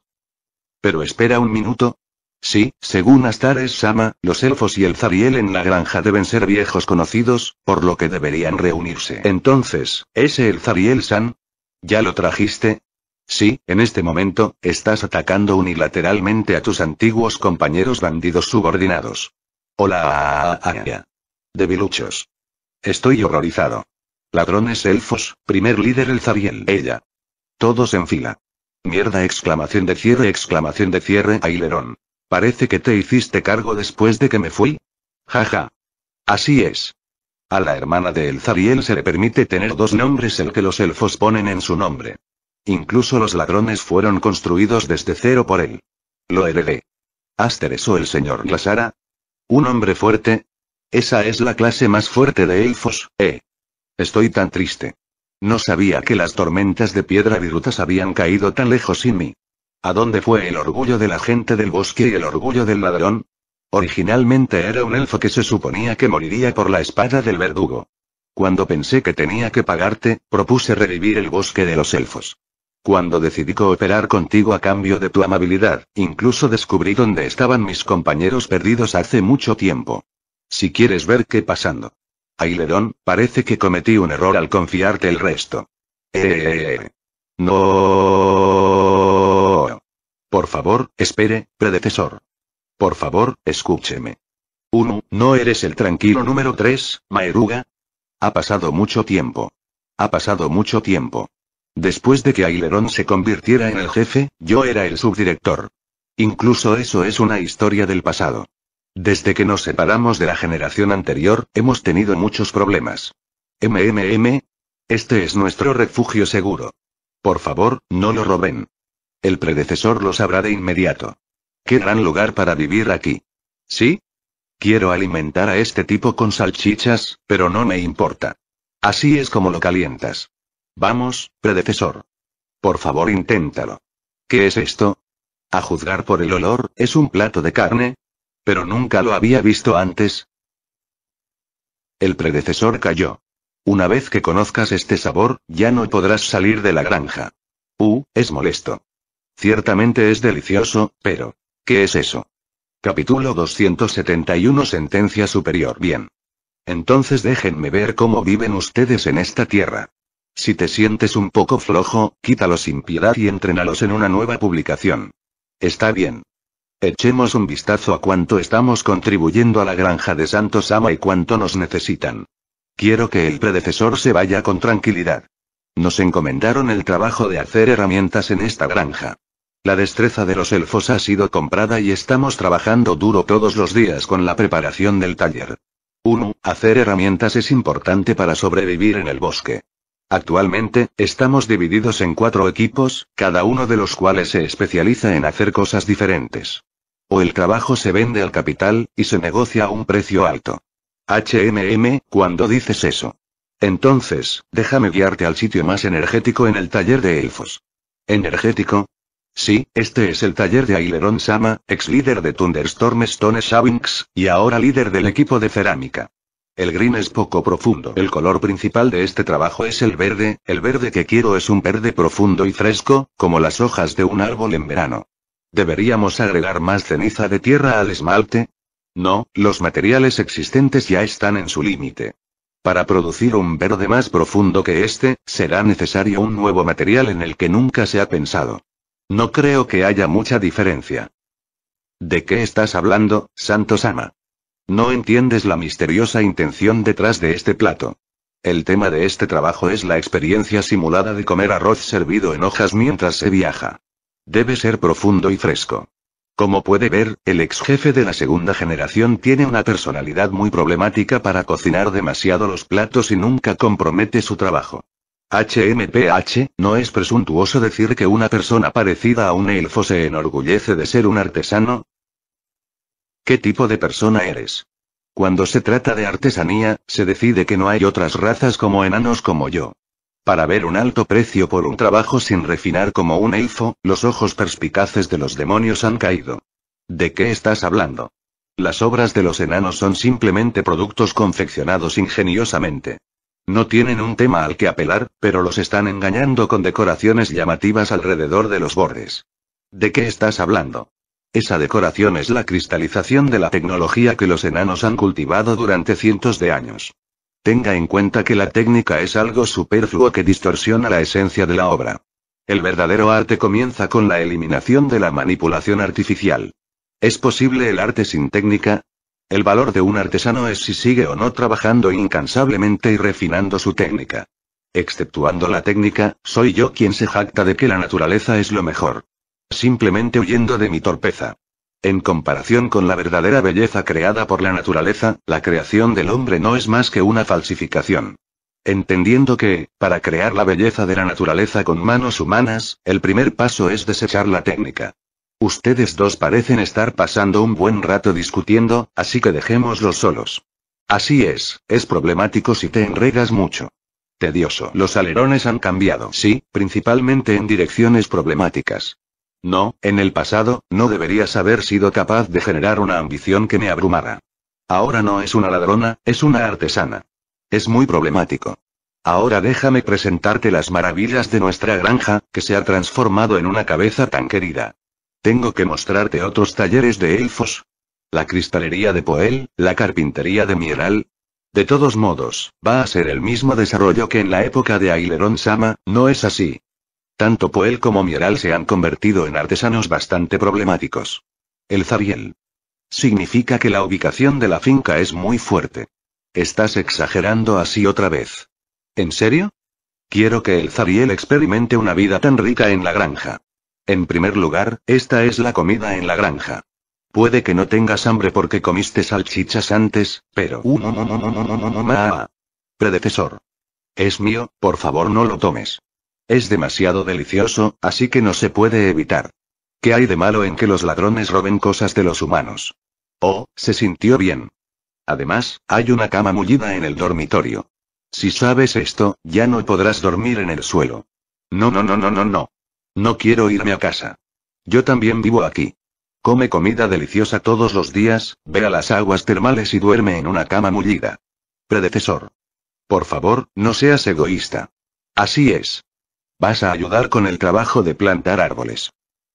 Speaker 1: Pero espera un minuto. Sí, según Astares Sama, los elfos y el Zariel en la granja deben ser viejos conocidos, por lo que deberían reunirse. Entonces, ¿ese el Zariel San? ¿Ya lo trajiste? Sí, en este momento, estás atacando unilateralmente a tus antiguos compañeros bandidos subordinados. Hola, debiluchos. Estoy horrorizado. Ladrones elfos, primer líder el Zariel. Ella. Todos en fila. Mierda exclamación de cierre exclamación de cierre Ailerón. Parece que te hiciste cargo después de que me fui. Jaja. Así es. A la hermana de El Zariel se le permite tener dos nombres el que los elfos ponen en su nombre. Incluso los ladrones fueron construidos desde cero por él. Lo heredé. o el señor Glasara. Un hombre fuerte. Esa es la clase más fuerte de elfos, eh. Estoy tan triste. No sabía que las tormentas de piedra virutas habían caído tan lejos sin mí. ¿A dónde fue el orgullo de la gente del bosque y el orgullo del ladrón? Originalmente era un elfo que se suponía que moriría por la espada del verdugo. Cuando pensé que tenía que pagarte, propuse revivir el bosque de los elfos. Cuando decidí cooperar contigo a cambio de tu amabilidad, incluso descubrí dónde estaban mis compañeros perdidos hace mucho tiempo. Si quieres ver qué pasando. Ailerón, parece que cometí un error al confiarte el resto. Eh, eh, eh, eh, no. Por favor, espere, predecesor. Por favor, escúcheme. Uno, ¿No eres el tranquilo número 3, Maeruga? Ha pasado mucho tiempo. Ha pasado mucho tiempo. Después de que Aileron se convirtiera en el jefe, yo era el subdirector. Incluso eso es una historia del pasado. Desde que nos separamos de la generación anterior, hemos tenido muchos problemas. MMM. Este es nuestro refugio seguro. Por favor, no lo roben. El predecesor lo sabrá de inmediato. Qué gran lugar para vivir aquí. ¿Sí? Quiero alimentar a este tipo con salchichas, pero no me importa. Así es como lo calientas. Vamos, predecesor. Por favor, inténtalo. ¿Qué es esto? A juzgar por el olor, es un plato de carne, pero nunca lo había visto antes. El predecesor cayó. Una vez que conozcas este sabor, ya no podrás salir de la granja. Uh, es molesto. Ciertamente es delicioso, pero... ¿Qué es eso? Capítulo 271 Sentencia Superior Bien. Entonces déjenme ver cómo viven ustedes en esta tierra. Si te sientes un poco flojo, quítalo sin piedad y entrénalos en una nueva publicación. Está bien, Echemos un vistazo a cuánto estamos contribuyendo a la granja de Santos Ama y cuánto nos necesitan. Quiero que el predecesor se vaya con tranquilidad. Nos encomendaron el trabajo de hacer herramientas en esta granja. La destreza de los elfos ha sido comprada y estamos trabajando duro todos los días con la preparación del taller. 1. Hacer herramientas es importante para sobrevivir en el bosque. Actualmente, estamos divididos en cuatro equipos, cada uno de los cuales se especializa en hacer cosas diferentes. O el trabajo se vende al capital, y se negocia a un precio alto. HMM, cuando dices eso. Entonces, déjame guiarte al sitio más energético en el taller de elfos. ¿Energético? Sí, este es el taller de Aileron Sama, ex líder de Thunderstorm Stone Shavings, y ahora líder del equipo de cerámica. El green es poco profundo. El color principal de este trabajo es el verde, el verde que quiero es un verde profundo y fresco, como las hojas de un árbol en verano. ¿Deberíamos agregar más ceniza de tierra al esmalte? No, los materiales existentes ya están en su límite. Para producir un verde más profundo que este, será necesario un nuevo material en el que nunca se ha pensado. No creo que haya mucha diferencia. ¿De qué estás hablando, Santos Ama? No entiendes la misteriosa intención detrás de este plato. El tema de este trabajo es la experiencia simulada de comer arroz servido en hojas mientras se viaja. Debe ser profundo y fresco. Como puede ver, el ex jefe de la segunda generación tiene una personalidad muy problemática para cocinar demasiado los platos y nunca compromete su trabajo. HMPH, no es presuntuoso decir que una persona parecida a un elfo se enorgullece de ser un artesano. ¿Qué tipo de persona eres? Cuando se trata de artesanía, se decide que no hay otras razas como enanos como yo. Para ver un alto precio por un trabajo sin refinar como un elfo, los ojos perspicaces de los demonios han caído. ¿De qué estás hablando? Las obras de los enanos son simplemente productos confeccionados ingeniosamente. No tienen un tema al que apelar, pero los están engañando con decoraciones llamativas alrededor de los bordes. ¿De qué estás hablando? Esa decoración es la cristalización de la tecnología que los enanos han cultivado durante cientos de años. Tenga en cuenta que la técnica es algo superfluo que distorsiona la esencia de la obra. El verdadero arte comienza con la eliminación de la manipulación artificial. ¿Es posible el arte sin técnica? El valor de un artesano es si sigue o no trabajando incansablemente y refinando su técnica. Exceptuando la técnica, soy yo quien se jacta de que la naturaleza es lo mejor. Simplemente huyendo de mi torpeza. En comparación con la verdadera belleza creada por la naturaleza, la creación del hombre no es más que una falsificación. Entendiendo que, para crear la belleza de la naturaleza con manos humanas, el primer paso es desechar la técnica. Ustedes dos parecen estar pasando un buen rato discutiendo, así que dejémoslos solos. Así es, es problemático si te enregas mucho. Tedioso. Los alerones han cambiado, sí, principalmente en direcciones problemáticas. No, en el pasado, no deberías haber sido capaz de generar una ambición que me abrumara. Ahora no es una ladrona, es una artesana. Es muy problemático. Ahora déjame presentarte las maravillas de nuestra granja, que se ha transformado en una cabeza tan querida. Tengo que mostrarte otros talleres de elfos. La cristalería de Poel, la carpintería de Mieral. De todos modos, va a ser el mismo desarrollo que en la época de Aileron Sama, ¿no es así? Tanto Poel como Mieral se han convertido en artesanos bastante problemáticos. El Zabiel. Significa que la ubicación de la finca es muy fuerte. Estás exagerando así otra vez. ¿En serio? Quiero que el zariel experimente una vida tan rica en la granja. En primer lugar, esta es la comida en la granja. Puede que no tengas hambre porque comiste salchichas antes, pero... Uh, no, no, no, no, no, no, no, no, Predecesor. Es mío, por favor no lo tomes. Es demasiado delicioso, así que no se puede evitar. ¿Qué hay de malo en que los ladrones roben cosas de los humanos? Oh, se sintió bien. Además, hay una cama mullida en el dormitorio. Si sabes esto, ya no podrás dormir en el suelo. No, no, no, no, no, no. No quiero irme a casa. Yo también vivo aquí. Come comida deliciosa todos los días, ve a las aguas termales y duerme en una cama mullida. Predecesor. Por favor, no seas egoísta. Así es. Vas a ayudar con el trabajo de plantar árboles.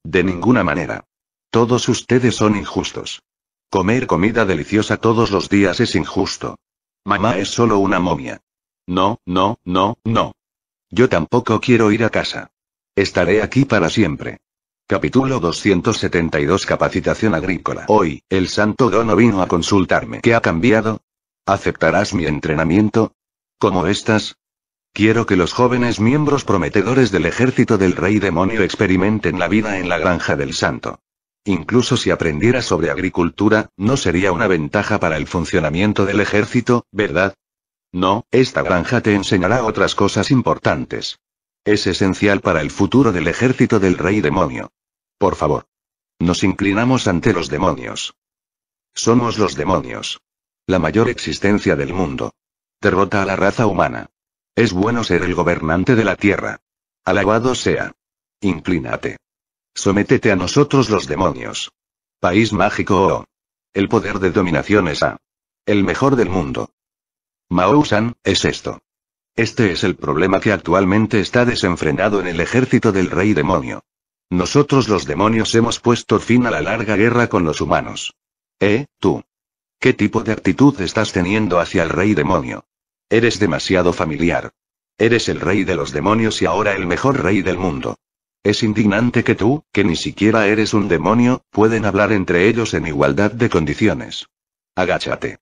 Speaker 1: De ninguna manera. Todos ustedes son injustos. Comer comida deliciosa todos los días es injusto. Mamá es solo una momia. No, no, no, no. Yo tampoco quiero ir a casa. Estaré aquí para siempre. Capítulo 272 Capacitación agrícola. Hoy, el santo Dono vino a consultarme. ¿Qué ha cambiado? ¿Aceptarás mi entrenamiento? ¿Cómo estás? Quiero que los jóvenes miembros prometedores del ejército del rey demonio experimenten la vida en la granja del santo. Incluso si aprendiera sobre agricultura, no sería una ventaja para el funcionamiento del ejército, ¿verdad? No, esta granja te enseñará otras cosas importantes. Es esencial para el futuro del ejército del rey demonio. Por favor. Nos inclinamos ante los demonios. Somos los demonios. La mayor existencia del mundo. Derrota a la raza humana. Es bueno ser el gobernante de la tierra. Alabado sea. Inclínate. Sométete a nosotros los demonios. País mágico o. Oh. El poder de dominación es A. El mejor del mundo. Mao-san, es esto. Este es el problema que actualmente está desenfrenado en el ejército del rey demonio. Nosotros los demonios hemos puesto fin a la larga guerra con los humanos. ¿Eh, tú? ¿Qué tipo de actitud estás teniendo hacia el rey demonio? Eres demasiado familiar. Eres el rey de los demonios y ahora el mejor rey del mundo. Es indignante que tú, que ni siquiera eres un demonio, puedan hablar entre ellos en igualdad de condiciones. Agáchate.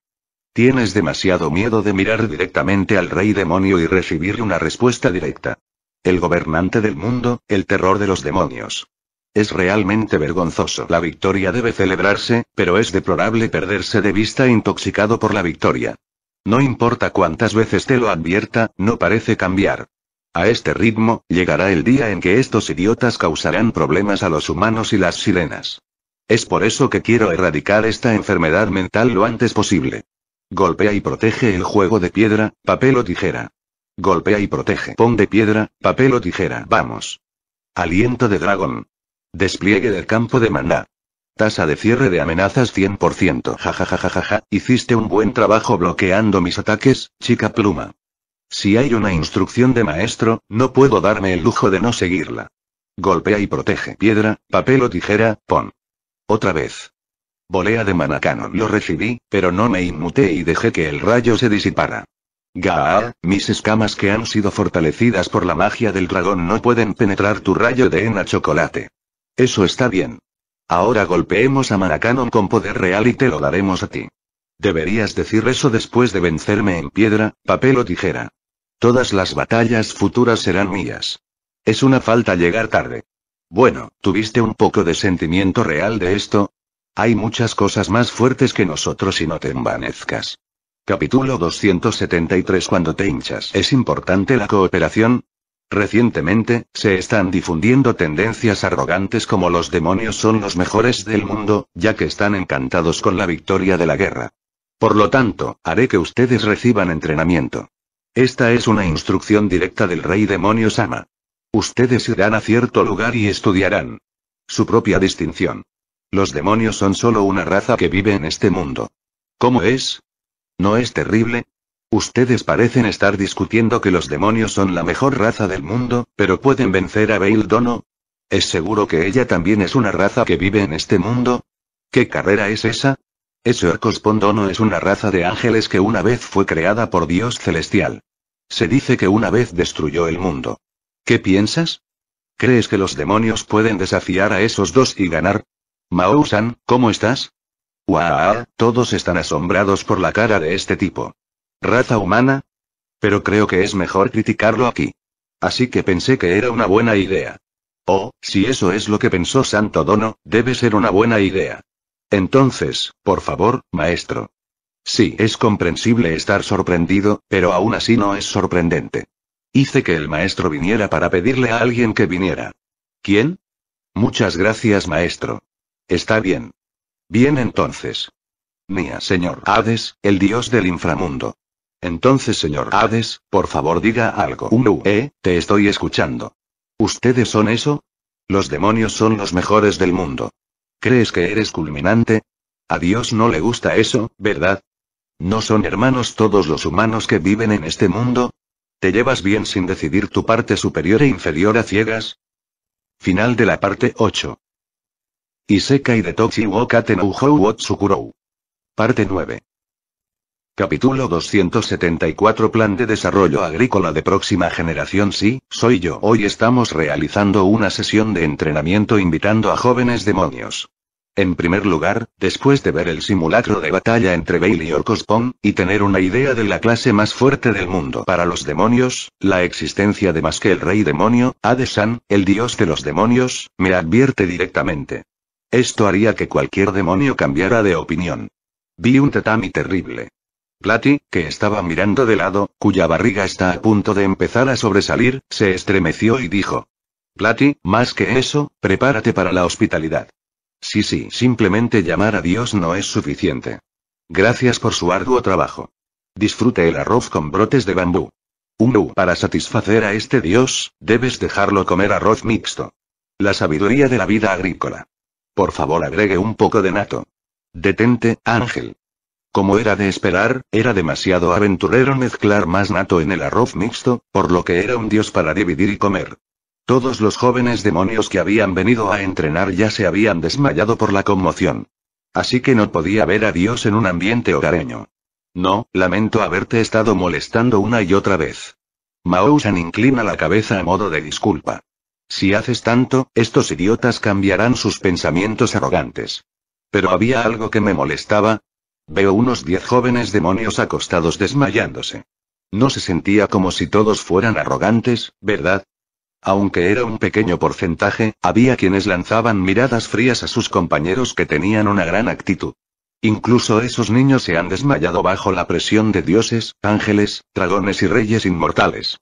Speaker 1: Tienes demasiado miedo de mirar directamente al rey demonio y recibir una respuesta directa. El gobernante del mundo, el terror de los demonios. Es realmente vergonzoso. La victoria debe celebrarse, pero es deplorable perderse de vista intoxicado por la victoria. No importa cuántas veces te lo advierta, no parece cambiar. A este ritmo, llegará el día en que estos idiotas causarán problemas a los humanos y las sirenas. Es por eso que quiero erradicar esta enfermedad mental lo antes posible. Golpea y protege el juego de piedra, papel o tijera. Golpea y protege. Pon de piedra, papel o tijera. Vamos. Aliento de dragón. Despliegue del campo de maná. Tasa de cierre de amenazas 100%. Jajajajaja. Hiciste un buen trabajo bloqueando mis ataques, chica pluma. Si hay una instrucción de maestro, no puedo darme el lujo de no seguirla. Golpea y protege. Piedra, papel o tijera, pon. Otra vez. Volea de manacano. Lo recibí, pero no me inmuté y dejé que el rayo se disipara. Gaal, mis escamas que han sido fortalecidas por la magia del dragón no pueden penetrar tu rayo de ena chocolate. Eso está bien. Ahora golpeemos a Maracanon con poder real y te lo daremos a ti. Deberías decir eso después de vencerme en piedra, papel o tijera. Todas las batallas futuras serán mías. Es una falta llegar tarde. Bueno, ¿tuviste un poco de sentimiento real de esto? Hay muchas cosas más fuertes que nosotros y no te envanezcas. Capítulo 273 Cuando te hinchas. ¿Es importante la cooperación? Recientemente, se están difundiendo tendencias arrogantes como los demonios son los mejores del mundo, ya que están encantados con la victoria de la guerra. Por lo tanto, haré que ustedes reciban entrenamiento. Esta es una instrucción directa del rey demonio Sama. Ustedes irán a cierto lugar y estudiarán su propia distinción. Los demonios son solo una raza que vive en este mundo. ¿Cómo es? ¿No es terrible? Ustedes parecen estar discutiendo que los demonios son la mejor raza del mundo, pero ¿pueden vencer a Bail Dono? ¿Es seguro que ella también es una raza que vive en este mundo? ¿Qué carrera es esa? Ese no es una raza de ángeles que una vez fue creada por Dios celestial. Se dice que una vez destruyó el mundo. ¿Qué piensas? ¿Crees que los demonios pueden desafiar a esos dos y ganar? Mao-san, ¿cómo estás? Wow, todos están asombrados por la cara de este tipo. ¿Rata humana? Pero creo que es mejor criticarlo aquí. Así que pensé que era una buena idea. Oh, si eso es lo que pensó Santo Dono, debe ser una buena idea. Entonces, por favor, maestro. Sí, es comprensible estar sorprendido, pero aún así no es sorprendente. Hice que el maestro viniera para pedirle a alguien que viniera. ¿Quién? Muchas gracias, maestro. Está bien. Bien entonces. Mía, señor Hades, el dios del inframundo. Entonces, señor Hades, por favor diga algo. Uno, eh, te estoy escuchando. ¿Ustedes son eso? Los demonios son los mejores del mundo. ¿Crees que eres culminante? A Dios no le gusta eso, ¿verdad? ¿No son hermanos todos los humanos que viven en este mundo? ¿Te llevas bien sin decidir tu parte superior e inferior a ciegas? Final de la parte 8. Isekai de Tochi wo Katen Parte 9. Capítulo 274 Plan de Desarrollo Agrícola de Próxima Generación Sí, soy yo. Hoy estamos realizando una sesión de entrenamiento invitando a jóvenes demonios. En primer lugar, después de ver el simulacro de batalla entre Bailey y Orcospon, y tener una idea de la clase más fuerte del mundo para los demonios, la existencia de más que el rey demonio, Adesan, el dios de los demonios, me advierte directamente. Esto haría que cualquier demonio cambiara de opinión. Vi un tatami terrible. Platy, que estaba mirando de lado, cuya barriga está a punto de empezar a sobresalir, se estremeció y dijo. "Plati, más que eso, prepárate para la hospitalidad. Sí, sí, simplemente llamar a Dios no es suficiente. Gracias por su arduo trabajo. Disfrute el arroz con brotes de bambú. Uno, para satisfacer a este Dios, debes dejarlo comer arroz mixto. La sabiduría de la vida agrícola. Por favor, agregue un poco de nato. Detente, Ángel. Como era de esperar, era demasiado aventurero mezclar más nato en el arroz mixto, por lo que era un dios para dividir y comer. Todos los jóvenes demonios que habían venido a entrenar ya se habían desmayado por la conmoción. Así que no podía ver a Dios en un ambiente hogareño. No, lamento haberte estado molestando una y otra vez. mao inclina la cabeza a modo de disculpa. Si haces tanto, estos idiotas cambiarán sus pensamientos arrogantes. Pero había algo que me molestaba, Veo unos diez jóvenes demonios acostados desmayándose. No se sentía como si todos fueran arrogantes, ¿verdad? Aunque era un pequeño porcentaje, había quienes lanzaban miradas frías a sus compañeros que tenían una gran actitud. Incluso esos niños se han desmayado bajo la presión de dioses, ángeles, dragones y reyes inmortales.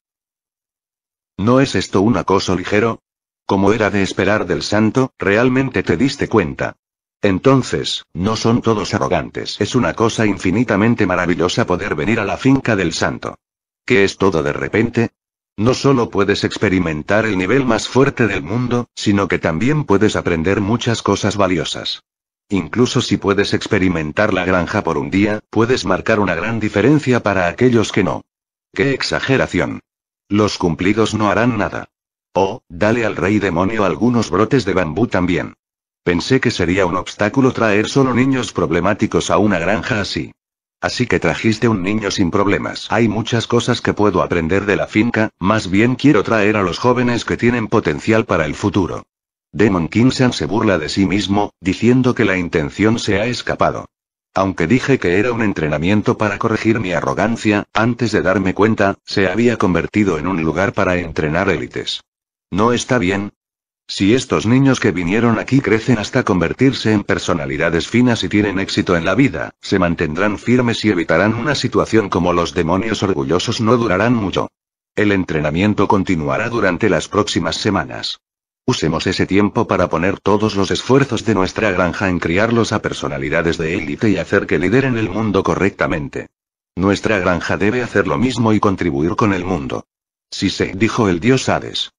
Speaker 1: ¿No es esto un acoso ligero? Como era de esperar del santo, realmente te diste cuenta. Entonces, no son todos arrogantes. Es una cosa infinitamente maravillosa poder venir a la finca del santo. ¿Qué es todo de repente? No solo puedes experimentar el nivel más fuerte del mundo, sino que también puedes aprender muchas cosas valiosas. Incluso si puedes experimentar la granja por un día, puedes marcar una gran diferencia para aquellos que no. ¡Qué exageración! Los cumplidos no harán nada. Oh, dale al rey demonio algunos brotes de bambú también. Pensé que sería un obstáculo traer solo niños problemáticos a una granja así. Así que trajiste un niño sin problemas. Hay muchas cosas que puedo aprender de la finca, más bien quiero traer a los jóvenes que tienen potencial para el futuro. Demon Kingston se burla de sí mismo, diciendo que la intención se ha escapado. Aunque dije que era un entrenamiento para corregir mi arrogancia, antes de darme cuenta, se había convertido en un lugar para entrenar élites. No está bien, si estos niños que vinieron aquí crecen hasta convertirse en personalidades finas y tienen éxito en la vida, se mantendrán firmes y evitarán una situación como los demonios orgullosos no durarán mucho. El entrenamiento continuará durante las próximas semanas. Usemos ese tiempo para poner todos los esfuerzos de nuestra granja en criarlos a personalidades de élite y hacer que lideren el mundo correctamente. Nuestra granja debe hacer lo mismo y contribuir con el mundo. Si se dijo el dios Hades.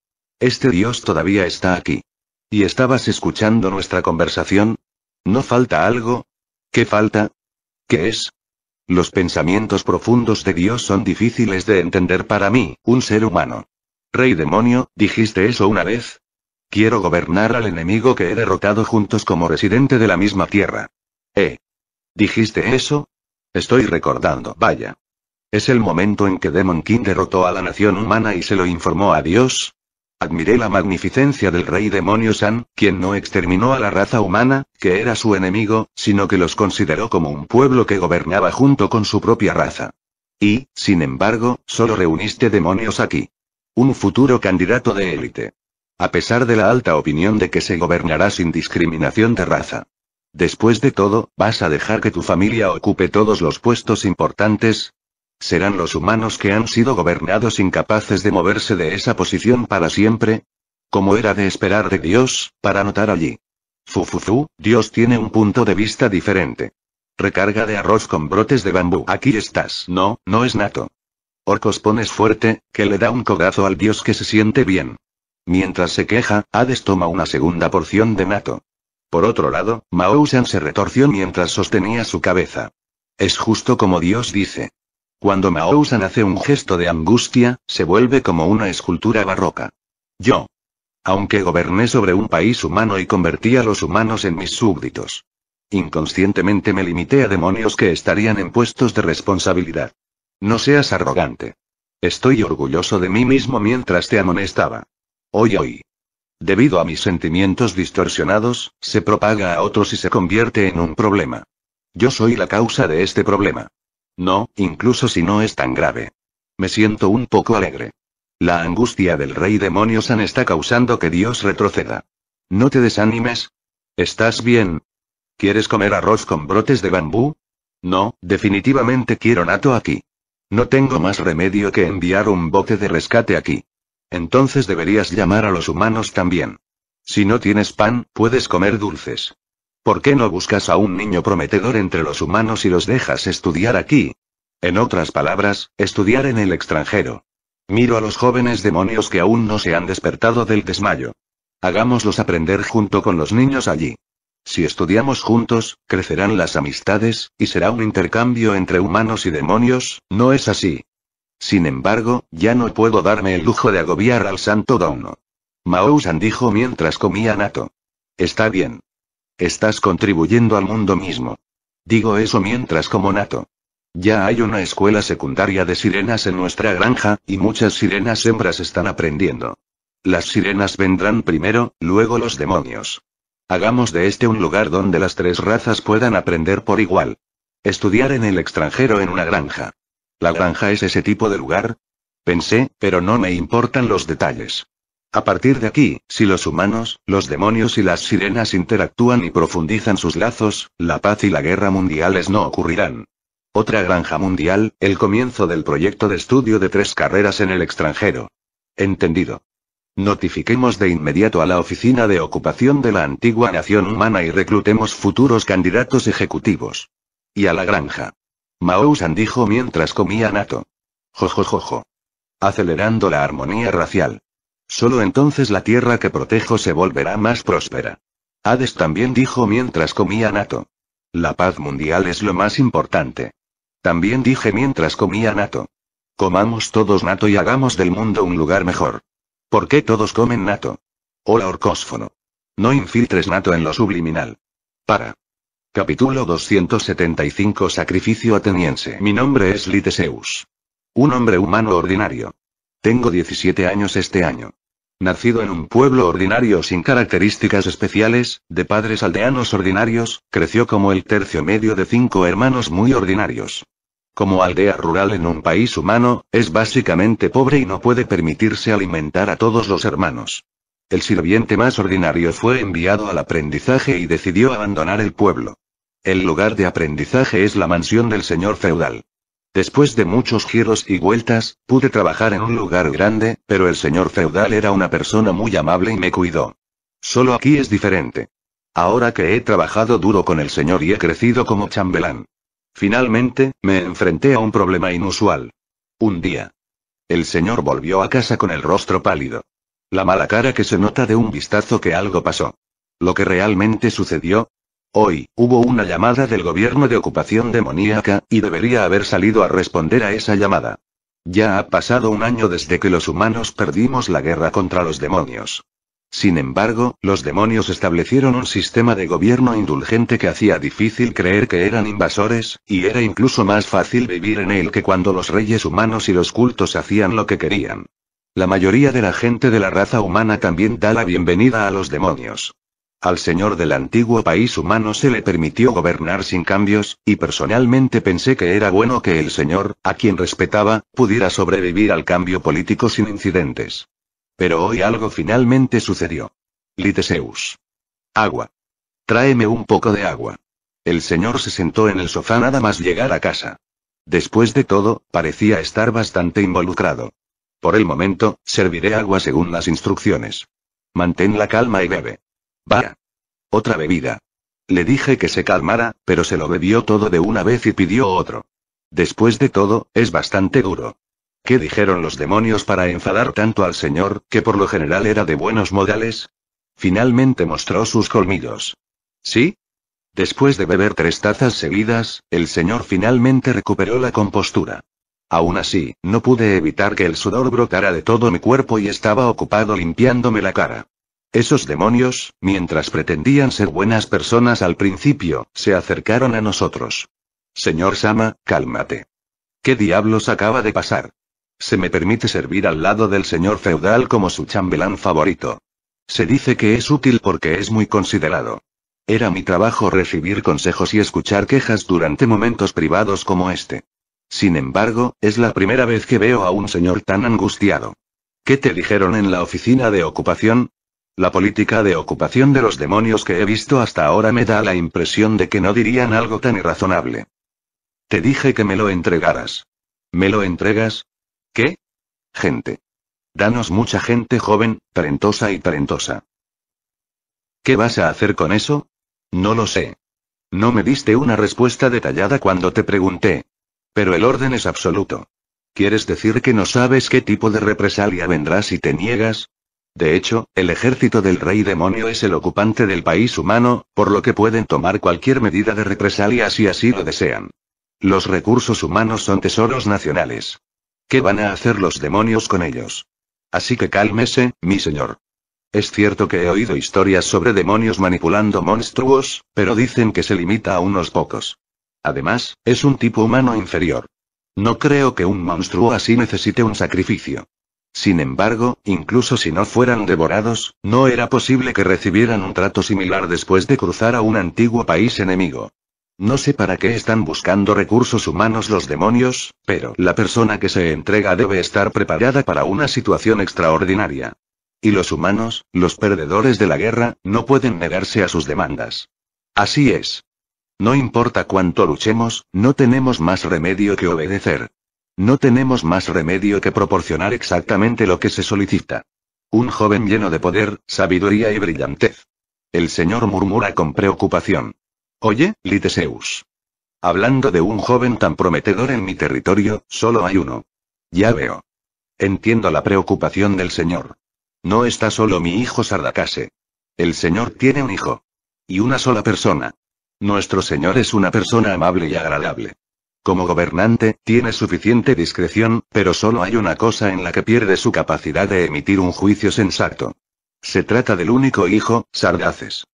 Speaker 1: Este Dios todavía está aquí. ¿Y estabas escuchando nuestra conversación? ¿No falta algo? ¿Qué falta? ¿Qué es? Los pensamientos profundos de Dios son difíciles de entender para mí, un ser humano. Rey demonio, dijiste eso una vez. Quiero gobernar al enemigo que he derrotado juntos como residente de la misma tierra. ¿Eh? ¿Dijiste eso? Estoy recordando, vaya. ¿Es el momento en que Demon King derrotó a la nación humana y se lo informó a Dios? Admiré la magnificencia del rey demonio San, quien no exterminó a la raza humana, que era su enemigo, sino que los consideró como un pueblo que gobernaba junto con su propia raza. Y, sin embargo, solo reuniste demonios aquí. Un futuro candidato de élite. A pesar de la alta opinión de que se gobernará sin discriminación de raza. Después de todo, ¿vas a dejar que tu familia ocupe todos los puestos importantes? ¿Serán los humanos que han sido gobernados incapaces de moverse de esa posición para siempre? Como era de esperar de Dios, para notar allí. Fufufu, Dios tiene un punto de vista diferente. Recarga de arroz con brotes de bambú. Aquí estás. No, no es nato. Orcos pones fuerte, que le da un codazo al dios que se siente bien. Mientras se queja, Hades toma una segunda porción de nato. Por otro lado, mao se retorció mientras sostenía su cabeza. Es justo como Dios dice. Cuando Maousan hace un gesto de angustia, se vuelve como una escultura barroca. Yo. Aunque goberné sobre un país humano y convertí a los humanos en mis súbditos. Inconscientemente me limité a demonios que estarían en puestos de responsabilidad. No seas arrogante. Estoy orgulloso de mí mismo mientras te amonestaba. Hoy hoy. Debido a mis sentimientos distorsionados, se propaga a otros y se convierte en un problema. Yo soy la causa de este problema. No, incluso si no es tan grave. Me siento un poco alegre. La angustia del rey demonio San está causando que Dios retroceda. No te desanimes. ¿Estás bien? ¿Quieres comer arroz con brotes de bambú? No, definitivamente quiero nato aquí. No tengo más remedio que enviar un bote de rescate aquí. Entonces deberías llamar a los humanos también. Si no tienes pan, puedes comer dulces. ¿Por qué no buscas a un niño prometedor entre los humanos y los dejas estudiar aquí? En otras palabras, estudiar en el extranjero. Miro a los jóvenes demonios que aún no se han despertado del desmayo. Hagámoslos aprender junto con los niños allí. Si estudiamos juntos, crecerán las amistades, y será un intercambio entre humanos y demonios, ¿no es así? Sin embargo, ya no puedo darme el lujo de agobiar al santo Dauno. Mao-san dijo mientras comía nato. Está bien. Estás contribuyendo al mundo mismo. Digo eso mientras como nato. Ya hay una escuela secundaria de sirenas en nuestra granja, y muchas sirenas hembras están aprendiendo. Las sirenas vendrán primero, luego los demonios. Hagamos de este un lugar donde las tres razas puedan aprender por igual. Estudiar en el extranjero en una granja. ¿La granja es ese tipo de lugar? Pensé, pero no me importan los detalles. A partir de aquí, si los humanos, los demonios y las sirenas interactúan y profundizan sus lazos, la paz y la guerra mundiales no ocurrirán. Otra granja mundial, el comienzo del proyecto de estudio de tres carreras en el extranjero. Entendido. Notifiquemos de inmediato a la Oficina de Ocupación de la Antigua Nación Humana y reclutemos futuros candidatos ejecutivos. Y a la granja. Mao San dijo mientras comía nato. Jojojojo. Acelerando la armonía racial. Solo entonces la tierra que protejo se volverá más próspera. Hades también dijo mientras comía nato. La paz mundial es lo más importante. También dije mientras comía nato. Comamos todos nato y hagamos del mundo un lugar mejor. ¿Por qué todos comen nato? Hola orcósfono. No infiltres nato en lo subliminal. Para. Capítulo 275 Sacrificio ateniense. Mi nombre es Liteseus. Un hombre humano ordinario. Tengo 17 años este año. Nacido en un pueblo ordinario sin características especiales, de padres aldeanos ordinarios, creció como el tercio medio de cinco hermanos muy ordinarios. Como aldea rural en un país humano, es básicamente pobre y no puede permitirse alimentar a todos los hermanos. El sirviente más ordinario fue enviado al aprendizaje y decidió abandonar el pueblo. El lugar de aprendizaje es la mansión del señor feudal. Después de muchos giros y vueltas, pude trabajar en un lugar grande, pero el señor feudal era una persona muy amable y me cuidó. Solo aquí es diferente. Ahora que he trabajado duro con el señor y he crecido como chambelán. Finalmente, me enfrenté a un problema inusual. Un día. El señor volvió a casa con el rostro pálido. La mala cara que se nota de un vistazo que algo pasó. Lo que realmente sucedió, Hoy, hubo una llamada del gobierno de ocupación demoníaca, y debería haber salido a responder a esa llamada. Ya ha pasado un año desde que los humanos perdimos la guerra contra los demonios. Sin embargo, los demonios establecieron un sistema de gobierno indulgente que hacía difícil creer que eran invasores, y era incluso más fácil vivir en él que cuando los reyes humanos y los cultos hacían lo que querían. La mayoría de la gente de la raza humana también da la bienvenida a los demonios. Al señor del antiguo país humano se le permitió gobernar sin cambios, y personalmente pensé que era bueno que el señor, a quien respetaba, pudiera sobrevivir al cambio político sin incidentes. Pero hoy algo finalmente sucedió. Liteseus. Agua. Tráeme un poco de agua. El señor se sentó en el sofá nada más llegar a casa. Después de todo, parecía estar bastante involucrado. Por el momento, serviré agua según las instrucciones. Mantén la calma y bebe. Vaya. Otra bebida. Le dije que se calmara, pero se lo bebió todo de una vez y pidió otro. Después de todo, es bastante duro. ¿Qué dijeron los demonios para enfadar tanto al señor, que por lo general era de buenos modales? Finalmente mostró sus colmillos. ¿Sí? Después de beber tres tazas seguidas, el señor finalmente recuperó la compostura. Aún así, no pude evitar que el sudor brotara de todo mi cuerpo y estaba ocupado limpiándome la cara. Esos demonios, mientras pretendían ser buenas personas al principio, se acercaron a nosotros. Señor Sama, cálmate. ¿Qué diablos acaba de pasar? Se me permite servir al lado del señor feudal como su chambelán favorito. Se dice que es útil porque es muy considerado. Era mi trabajo recibir consejos y escuchar quejas durante momentos privados como este. Sin embargo, es la primera vez que veo a un señor tan angustiado. ¿Qué te dijeron en la oficina de ocupación? La política de ocupación de los demonios que he visto hasta ahora me da la impresión de que no dirían algo tan irrazonable. Te dije que me lo entregaras. ¿Me lo entregas? ¿Qué? Gente. Danos mucha gente joven, talentosa y talentosa. ¿Qué vas a hacer con eso? No lo sé. No me diste una respuesta detallada cuando te pregunté. Pero el orden es absoluto. ¿Quieres decir que no sabes qué tipo de represalia vendrá si te niegas? De hecho, el ejército del rey demonio es el ocupante del país humano, por lo que pueden tomar cualquier medida de represalia si así lo desean. Los recursos humanos son tesoros nacionales. ¿Qué van a hacer los demonios con ellos? Así que cálmese, mi señor. Es cierto que he oído historias sobre demonios manipulando monstruos, pero dicen que se limita a unos pocos. Además, es un tipo humano inferior. No creo que un monstruo así necesite un sacrificio. Sin embargo, incluso si no fueran devorados, no era posible que recibieran un trato similar después de cruzar a un antiguo país enemigo. No sé para qué están buscando recursos humanos los demonios, pero la persona que se entrega debe estar preparada para una situación extraordinaria. Y los humanos, los perdedores de la guerra, no pueden negarse a sus demandas. Así es. No importa cuánto luchemos, no tenemos más remedio que obedecer. No tenemos más remedio que proporcionar exactamente lo que se solicita. Un joven lleno de poder, sabiduría y brillantez. El señor murmura con preocupación. Oye, Liteseus. Hablando de un joven tan prometedor en mi territorio, solo hay uno. Ya veo. Entiendo la preocupación del señor. No está solo mi hijo Sardacase. El señor tiene un hijo. Y una sola persona. Nuestro señor es una persona amable y agradable. Como gobernante, tiene suficiente discreción, pero solo hay una cosa en la que pierde su capacidad de emitir un juicio sensato. Se trata del único hijo, Sardaces.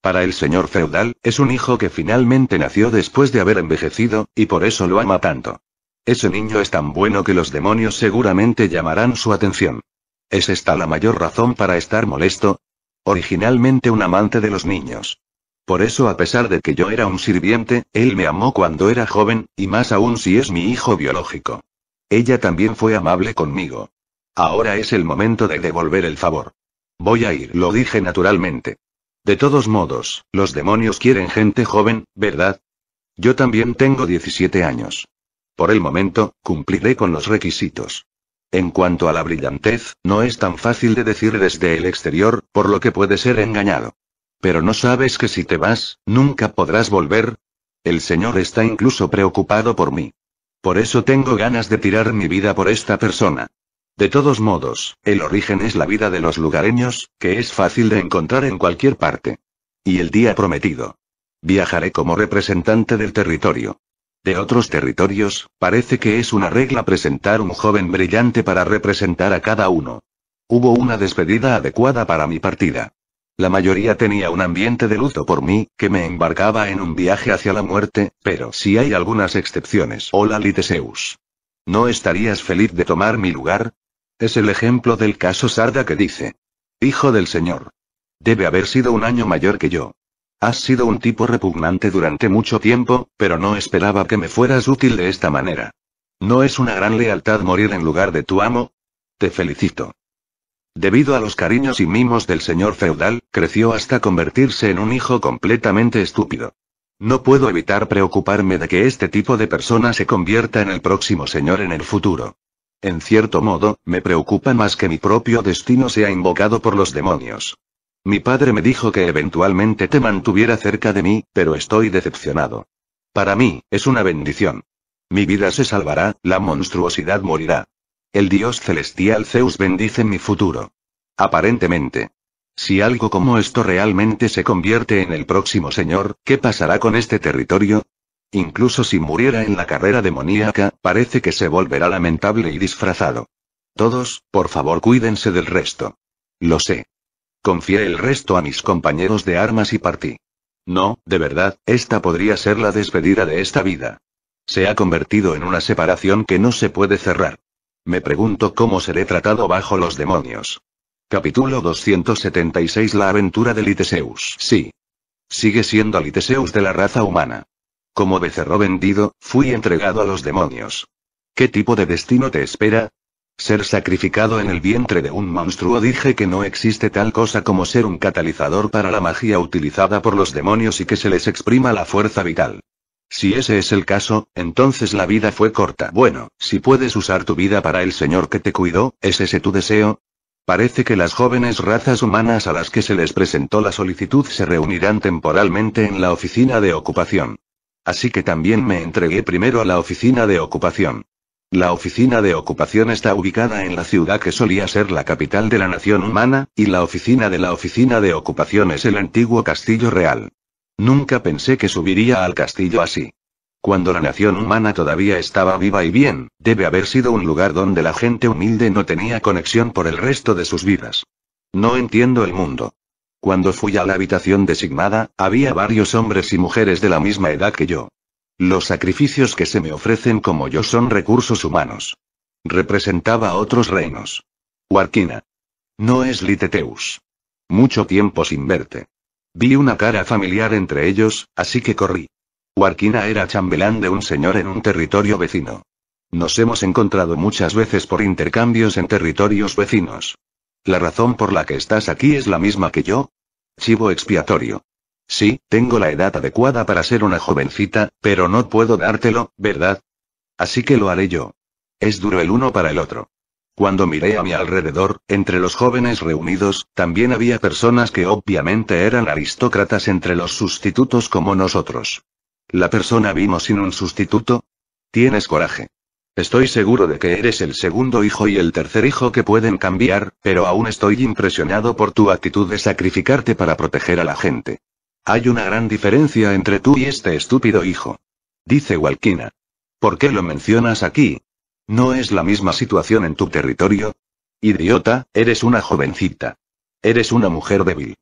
Speaker 1: Para el señor feudal, es un hijo que finalmente nació después de haber envejecido, y por eso lo ama tanto. Ese niño es tan bueno que los demonios seguramente llamarán su atención. ¿Es esta la mayor razón para estar molesto? Originalmente un amante de los niños. Por eso a pesar de que yo era un sirviente, él me amó cuando era joven, y más aún si es mi hijo biológico. Ella también fue amable conmigo. Ahora es el momento de devolver el favor. Voy a ir, lo dije naturalmente. De todos modos, los demonios quieren gente joven, ¿verdad? Yo también tengo 17 años. Por el momento, cumpliré con los requisitos. En cuanto a la brillantez, no es tan fácil de decir desde el exterior, por lo que puede ser engañado. Pero no sabes que si te vas, nunca podrás volver. El Señor está incluso preocupado por mí. Por eso tengo ganas de tirar mi vida por esta persona. De todos modos, el origen es la vida de los lugareños, que es fácil de encontrar en cualquier parte. Y el día prometido. Viajaré como representante del territorio. De otros territorios, parece que es una regla presentar un joven brillante para representar a cada uno. Hubo una despedida adecuada para mi partida. La mayoría tenía un ambiente de luto por mí, que me embarcaba en un viaje hacia la muerte, pero si hay algunas excepciones. Hola Liteseus. ¿No estarías feliz de tomar mi lugar? Es el ejemplo del caso Sarda que dice. Hijo del Señor. Debe haber sido un año mayor que yo. Has sido un tipo repugnante durante mucho tiempo, pero no esperaba que me fueras útil de esta manera. ¿No es una gran lealtad morir en lugar de tu amo? Te felicito. Debido a los cariños y mimos del señor feudal, creció hasta convertirse en un hijo completamente estúpido. No puedo evitar preocuparme de que este tipo de persona se convierta en el próximo señor en el futuro. En cierto modo, me preocupa más que mi propio destino sea invocado por los demonios. Mi padre me dijo que eventualmente te mantuviera cerca de mí, pero estoy decepcionado. Para mí, es una bendición. Mi vida se salvará, la monstruosidad morirá. El dios celestial Zeus bendice mi futuro. Aparentemente. Si algo como esto realmente se convierte en el próximo señor, ¿qué pasará con este territorio? Incluso si muriera en la carrera demoníaca, parece que se volverá lamentable y disfrazado. Todos, por favor, cuídense del resto. Lo sé. Confié el resto a mis compañeros de armas y partí. No, de verdad, esta podría ser la despedida de esta vida. Se ha convertido en una separación que no se puede cerrar. Me pregunto cómo seré tratado bajo los demonios. Capítulo 276 La aventura de Liteseus. Sí. Sigue siendo Liteseus de la raza humana. Como becerro vendido, fui entregado a los demonios. ¿Qué tipo de destino te espera? Ser sacrificado en el vientre de un monstruo dije que no existe tal cosa como ser un catalizador para la magia utilizada por los demonios y que se les exprima la fuerza vital. Si ese es el caso, entonces la vida fue corta. Bueno, si puedes usar tu vida para el Señor que te cuidó, ¿es ese tu deseo? Parece que las jóvenes razas humanas a las que se les presentó la solicitud se reunirán temporalmente en la oficina de ocupación. Así que también me entregué primero a la oficina de ocupación. La oficina de ocupación está ubicada en la ciudad que solía ser la capital de la nación humana, y la oficina de la oficina de ocupación es el antiguo castillo real. Nunca pensé que subiría al castillo así. Cuando la nación humana todavía estaba viva y bien, debe haber sido un lugar donde la gente humilde no tenía conexión por el resto de sus vidas. No entiendo el mundo. Cuando fui a la habitación designada, había varios hombres y mujeres de la misma edad que yo. Los sacrificios que se me ofrecen como yo son recursos humanos. Representaba otros reinos. Huarquina. No es Liteteus. Mucho tiempo sin verte. Vi una cara familiar entre ellos, así que corrí. Huarquina era chambelán de un señor en un territorio vecino. Nos hemos encontrado muchas veces por intercambios en territorios vecinos. La razón por la que estás aquí es la misma que yo. Chivo expiatorio. Sí, tengo la edad adecuada para ser una jovencita, pero no puedo dártelo, ¿verdad? Así que lo haré yo. Es duro el uno para el otro. Cuando miré a mi alrededor, entre los jóvenes reunidos, también había personas que obviamente eran aristócratas entre los sustitutos como nosotros. La persona vimos sin un sustituto. Tienes coraje. Estoy seguro de que eres el segundo hijo y el tercer hijo que pueden cambiar, pero aún estoy impresionado por tu actitud de sacrificarte para proteger a la gente. Hay una gran diferencia entre tú y este estúpido hijo. Dice Walkina. ¿Por qué lo mencionas aquí? ¿No es la misma situación en tu territorio? Idiota, eres una jovencita. Eres una mujer débil.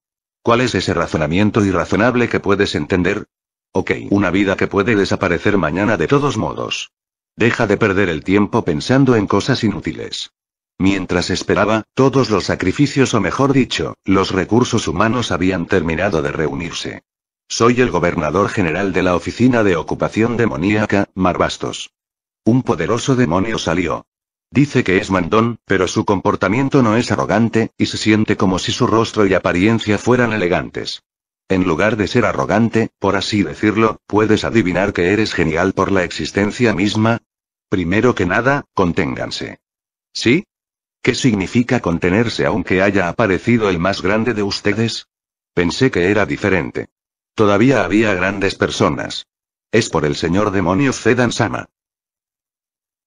Speaker 1: ¿Cuál es ese razonamiento irrazonable que puedes entender? Ok, una vida que puede desaparecer mañana de todos modos. Deja de perder el tiempo pensando en cosas inútiles. Mientras esperaba, todos los sacrificios o mejor dicho, los recursos humanos habían terminado de reunirse. Soy el gobernador general de la Oficina de Ocupación Demoníaca, Marbastos. Un poderoso demonio salió. Dice que es mandón, pero su comportamiento no es arrogante, y se siente como si su rostro y apariencia fueran elegantes. En lugar de ser arrogante, por así decirlo, puedes adivinar que eres genial por la existencia misma. Primero que nada, conténganse. ¿Sí? ¿Qué significa contenerse aunque haya aparecido el más grande de ustedes? Pensé que era diferente. Todavía había grandes personas. Es por el señor demonio Zedan Sama.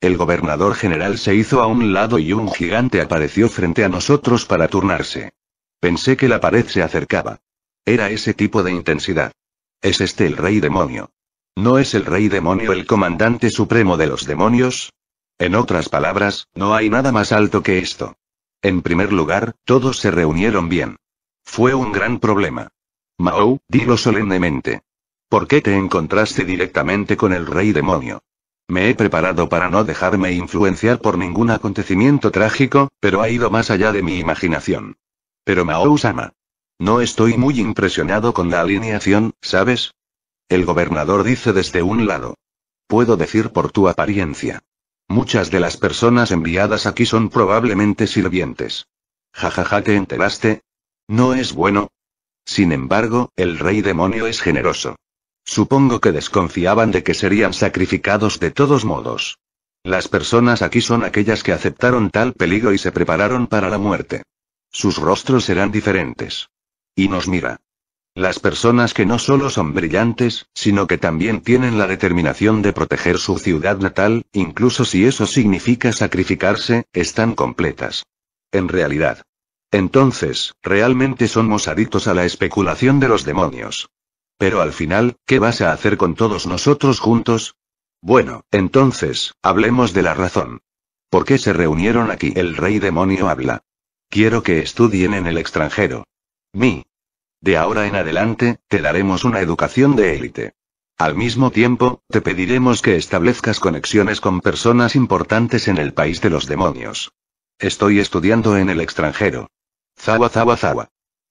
Speaker 1: El gobernador general se hizo a un lado y un gigante apareció frente a nosotros para turnarse. Pensé que la pared se acercaba. Era ese tipo de intensidad. ¿Es este el rey demonio? ¿No es el rey demonio el comandante supremo de los demonios? En otras palabras, no hay nada más alto que esto. En primer lugar, todos se reunieron bien. Fue un gran problema. Mao, dilo solemnemente. ¿Por qué te encontraste directamente con el rey demonio? Me he preparado para no dejarme influenciar por ningún acontecimiento trágico, pero ha ido más allá de mi imaginación. Pero Mao-sama. No estoy muy impresionado con la alineación, ¿sabes? El gobernador dice desde un lado. Puedo decir por tu apariencia. Muchas de las personas enviadas aquí son probablemente sirvientes. Jajaja, ja, ja, ¿te enteraste? No es bueno. Sin embargo, el rey demonio es generoso. Supongo que desconfiaban de que serían sacrificados de todos modos. Las personas aquí son aquellas que aceptaron tal peligro y se prepararon para la muerte. Sus rostros serán diferentes. Y nos mira. Las personas que no solo son brillantes, sino que también tienen la determinación de proteger su ciudad natal, incluso si eso significa sacrificarse, están completas. En realidad. Entonces, realmente somos adictos a la especulación de los demonios. Pero al final, ¿qué vas a hacer con todos nosotros juntos? Bueno, entonces, hablemos de la razón. ¿Por qué se reunieron aquí? El rey demonio habla. Quiero que estudien en el extranjero. Mi. De ahora en adelante, te daremos una educación de élite. Al mismo tiempo, te pediremos que establezcas conexiones con personas importantes en el país de los demonios. Estoy estudiando en el extranjero. Zawa, zawa, zawa.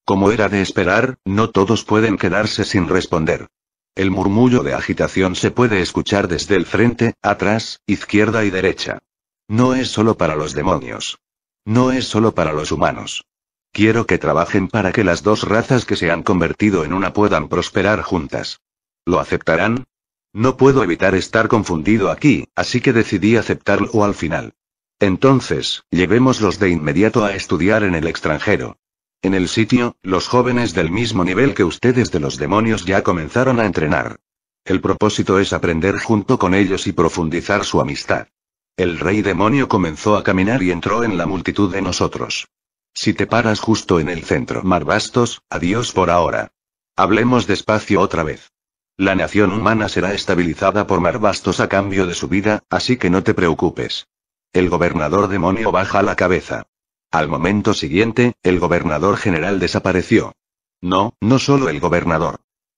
Speaker 1: Como era de esperar, no todos pueden quedarse sin responder. El murmullo de agitación se puede escuchar desde el frente, atrás, izquierda y derecha. No es solo para los demonios. No es solo para los humanos. Quiero que trabajen para que las dos razas que se han convertido en una puedan prosperar juntas. ¿Lo aceptarán? No puedo evitar estar confundido aquí, así que decidí aceptarlo al final. Entonces, llevémoslos de inmediato a estudiar en el extranjero. En el sitio, los jóvenes del mismo nivel que ustedes de los demonios ya comenzaron a entrenar. El propósito es aprender junto con ellos y profundizar su amistad. El rey demonio comenzó a caminar y entró en la multitud de nosotros. Si te paras justo en el centro, Marbastos, adiós por ahora. Hablemos despacio otra vez. La nación humana será estabilizada por Marbastos a cambio de su vida, así que no te preocupes. El gobernador demonio baja la cabeza. Al momento siguiente, el gobernador general desapareció. No, no solo el gobernador.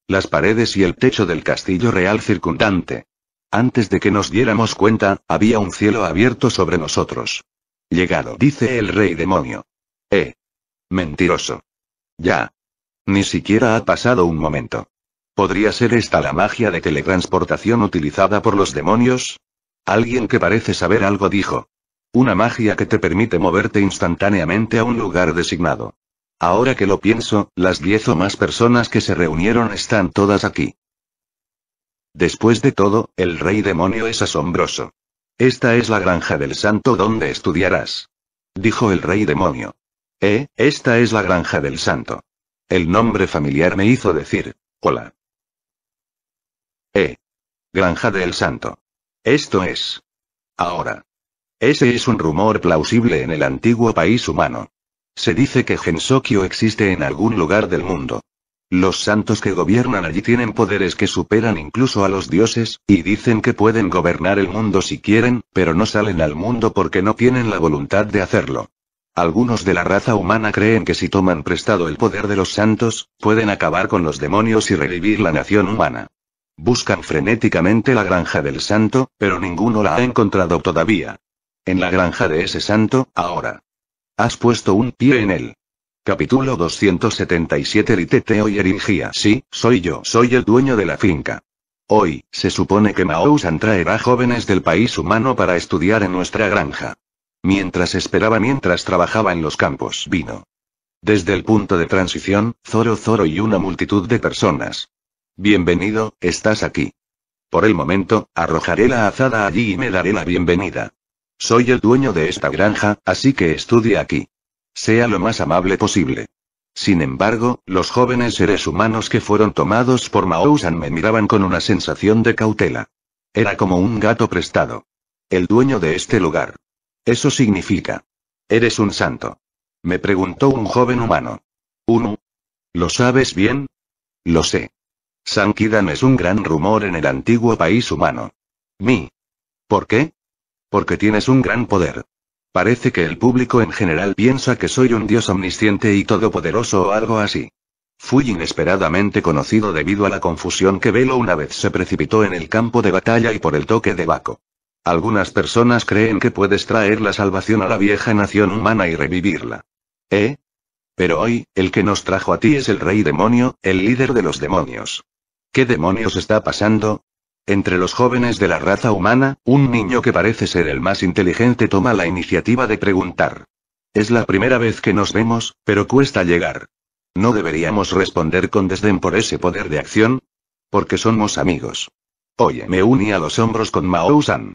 Speaker 1: Las paredes y el techo del castillo real circundante. Antes de que nos diéramos cuenta, había un cielo abierto sobre nosotros. Llegado, dice el rey demonio. Eh. Mentiroso. Ya. Ni siquiera ha pasado un momento. ¿Podría ser esta la magia de teletransportación utilizada por los demonios? Alguien que parece saber algo dijo. Una magia que te permite moverte instantáneamente a un lugar designado. Ahora que lo pienso, las diez o más personas que se reunieron están todas aquí. Después de todo, el rey demonio es asombroso. Esta es la granja del santo donde estudiarás. Dijo el rey demonio. Eh, esta es la granja del santo. El nombre familiar me hizo decir, hola. Eh. Granja del santo. Esto es. Ahora. Ese es un rumor plausible en el antiguo país humano. Se dice que Gensokyo existe en algún lugar del mundo. Los santos que gobiernan allí tienen poderes que superan incluso a los dioses, y dicen que pueden gobernar el mundo si quieren, pero no salen al mundo porque no tienen la voluntad de hacerlo. Algunos de la raza humana creen que si toman prestado el poder de los santos, pueden acabar con los demonios y revivir la nación humana. Buscan frenéticamente la granja del santo, pero ninguno la ha encontrado todavía. En la granja de ese santo, ahora. Has puesto un pie en él. Capítulo 277 Riteteo y erigía. Sí, soy yo, soy el dueño de la finca. Hoy, se supone que Maousan traerá jóvenes del país humano para estudiar en nuestra granja. Mientras esperaba mientras trabajaba en los campos, vino. Desde el punto de transición, Zoro Zoro y una multitud de personas. Bienvenido, estás aquí. Por el momento, arrojaré la azada allí y me daré la bienvenida. Soy el dueño de esta granja, así que estudia aquí. Sea lo más amable posible. Sin embargo, los jóvenes seres humanos que fueron tomados por Maousan me miraban con una sensación de cautela. Era como un gato prestado. El dueño de este lugar. Eso significa. Eres un santo. Me preguntó un joven humano. ¿Uno? ¿Lo sabes bien? Lo sé. Sankidan es un gran rumor en el antiguo país humano. Mi. ¿Por qué? Porque tienes un gran poder. Parece que el público en general piensa que soy un dios omnisciente y todopoderoso o algo así. Fui inesperadamente conocido debido a la confusión que Velo una vez se precipitó en el campo de batalla y por el toque de Baco. Algunas personas creen que puedes traer la salvación a la vieja nación humana y revivirla. ¿Eh? Pero hoy, el que nos trajo a ti es el rey demonio, el líder de los demonios. ¿Qué demonios está pasando? Entre los jóvenes de la raza humana, un niño que parece ser el más inteligente toma la iniciativa de preguntar. Es la primera vez que nos vemos, pero cuesta llegar. ¿No deberíamos responder con desdén por ese poder de acción? Porque somos amigos. Oye, me uní a los hombros con Mao-san.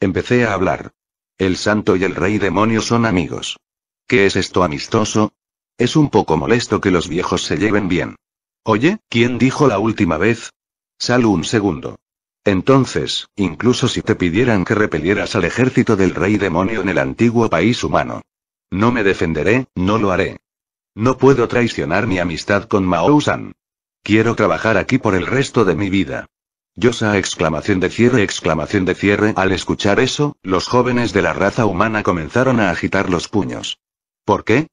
Speaker 1: Empecé a hablar. El santo y el rey demonio son amigos. ¿Qué es esto amistoso? Es un poco molesto que los viejos se lleven bien. Oye, ¿quién dijo la última vez? Sal un segundo. Entonces, incluso si te pidieran que repelieras al ejército del rey demonio en el antiguo país humano. No me defenderé, no lo haré. No puedo traicionar mi amistad con Mao-san. Quiero trabajar aquí por el resto de mi vida. Yosa exclamación de cierre exclamación de cierre al escuchar eso, los jóvenes de la raza humana comenzaron a agitar los puños. ¿Por qué?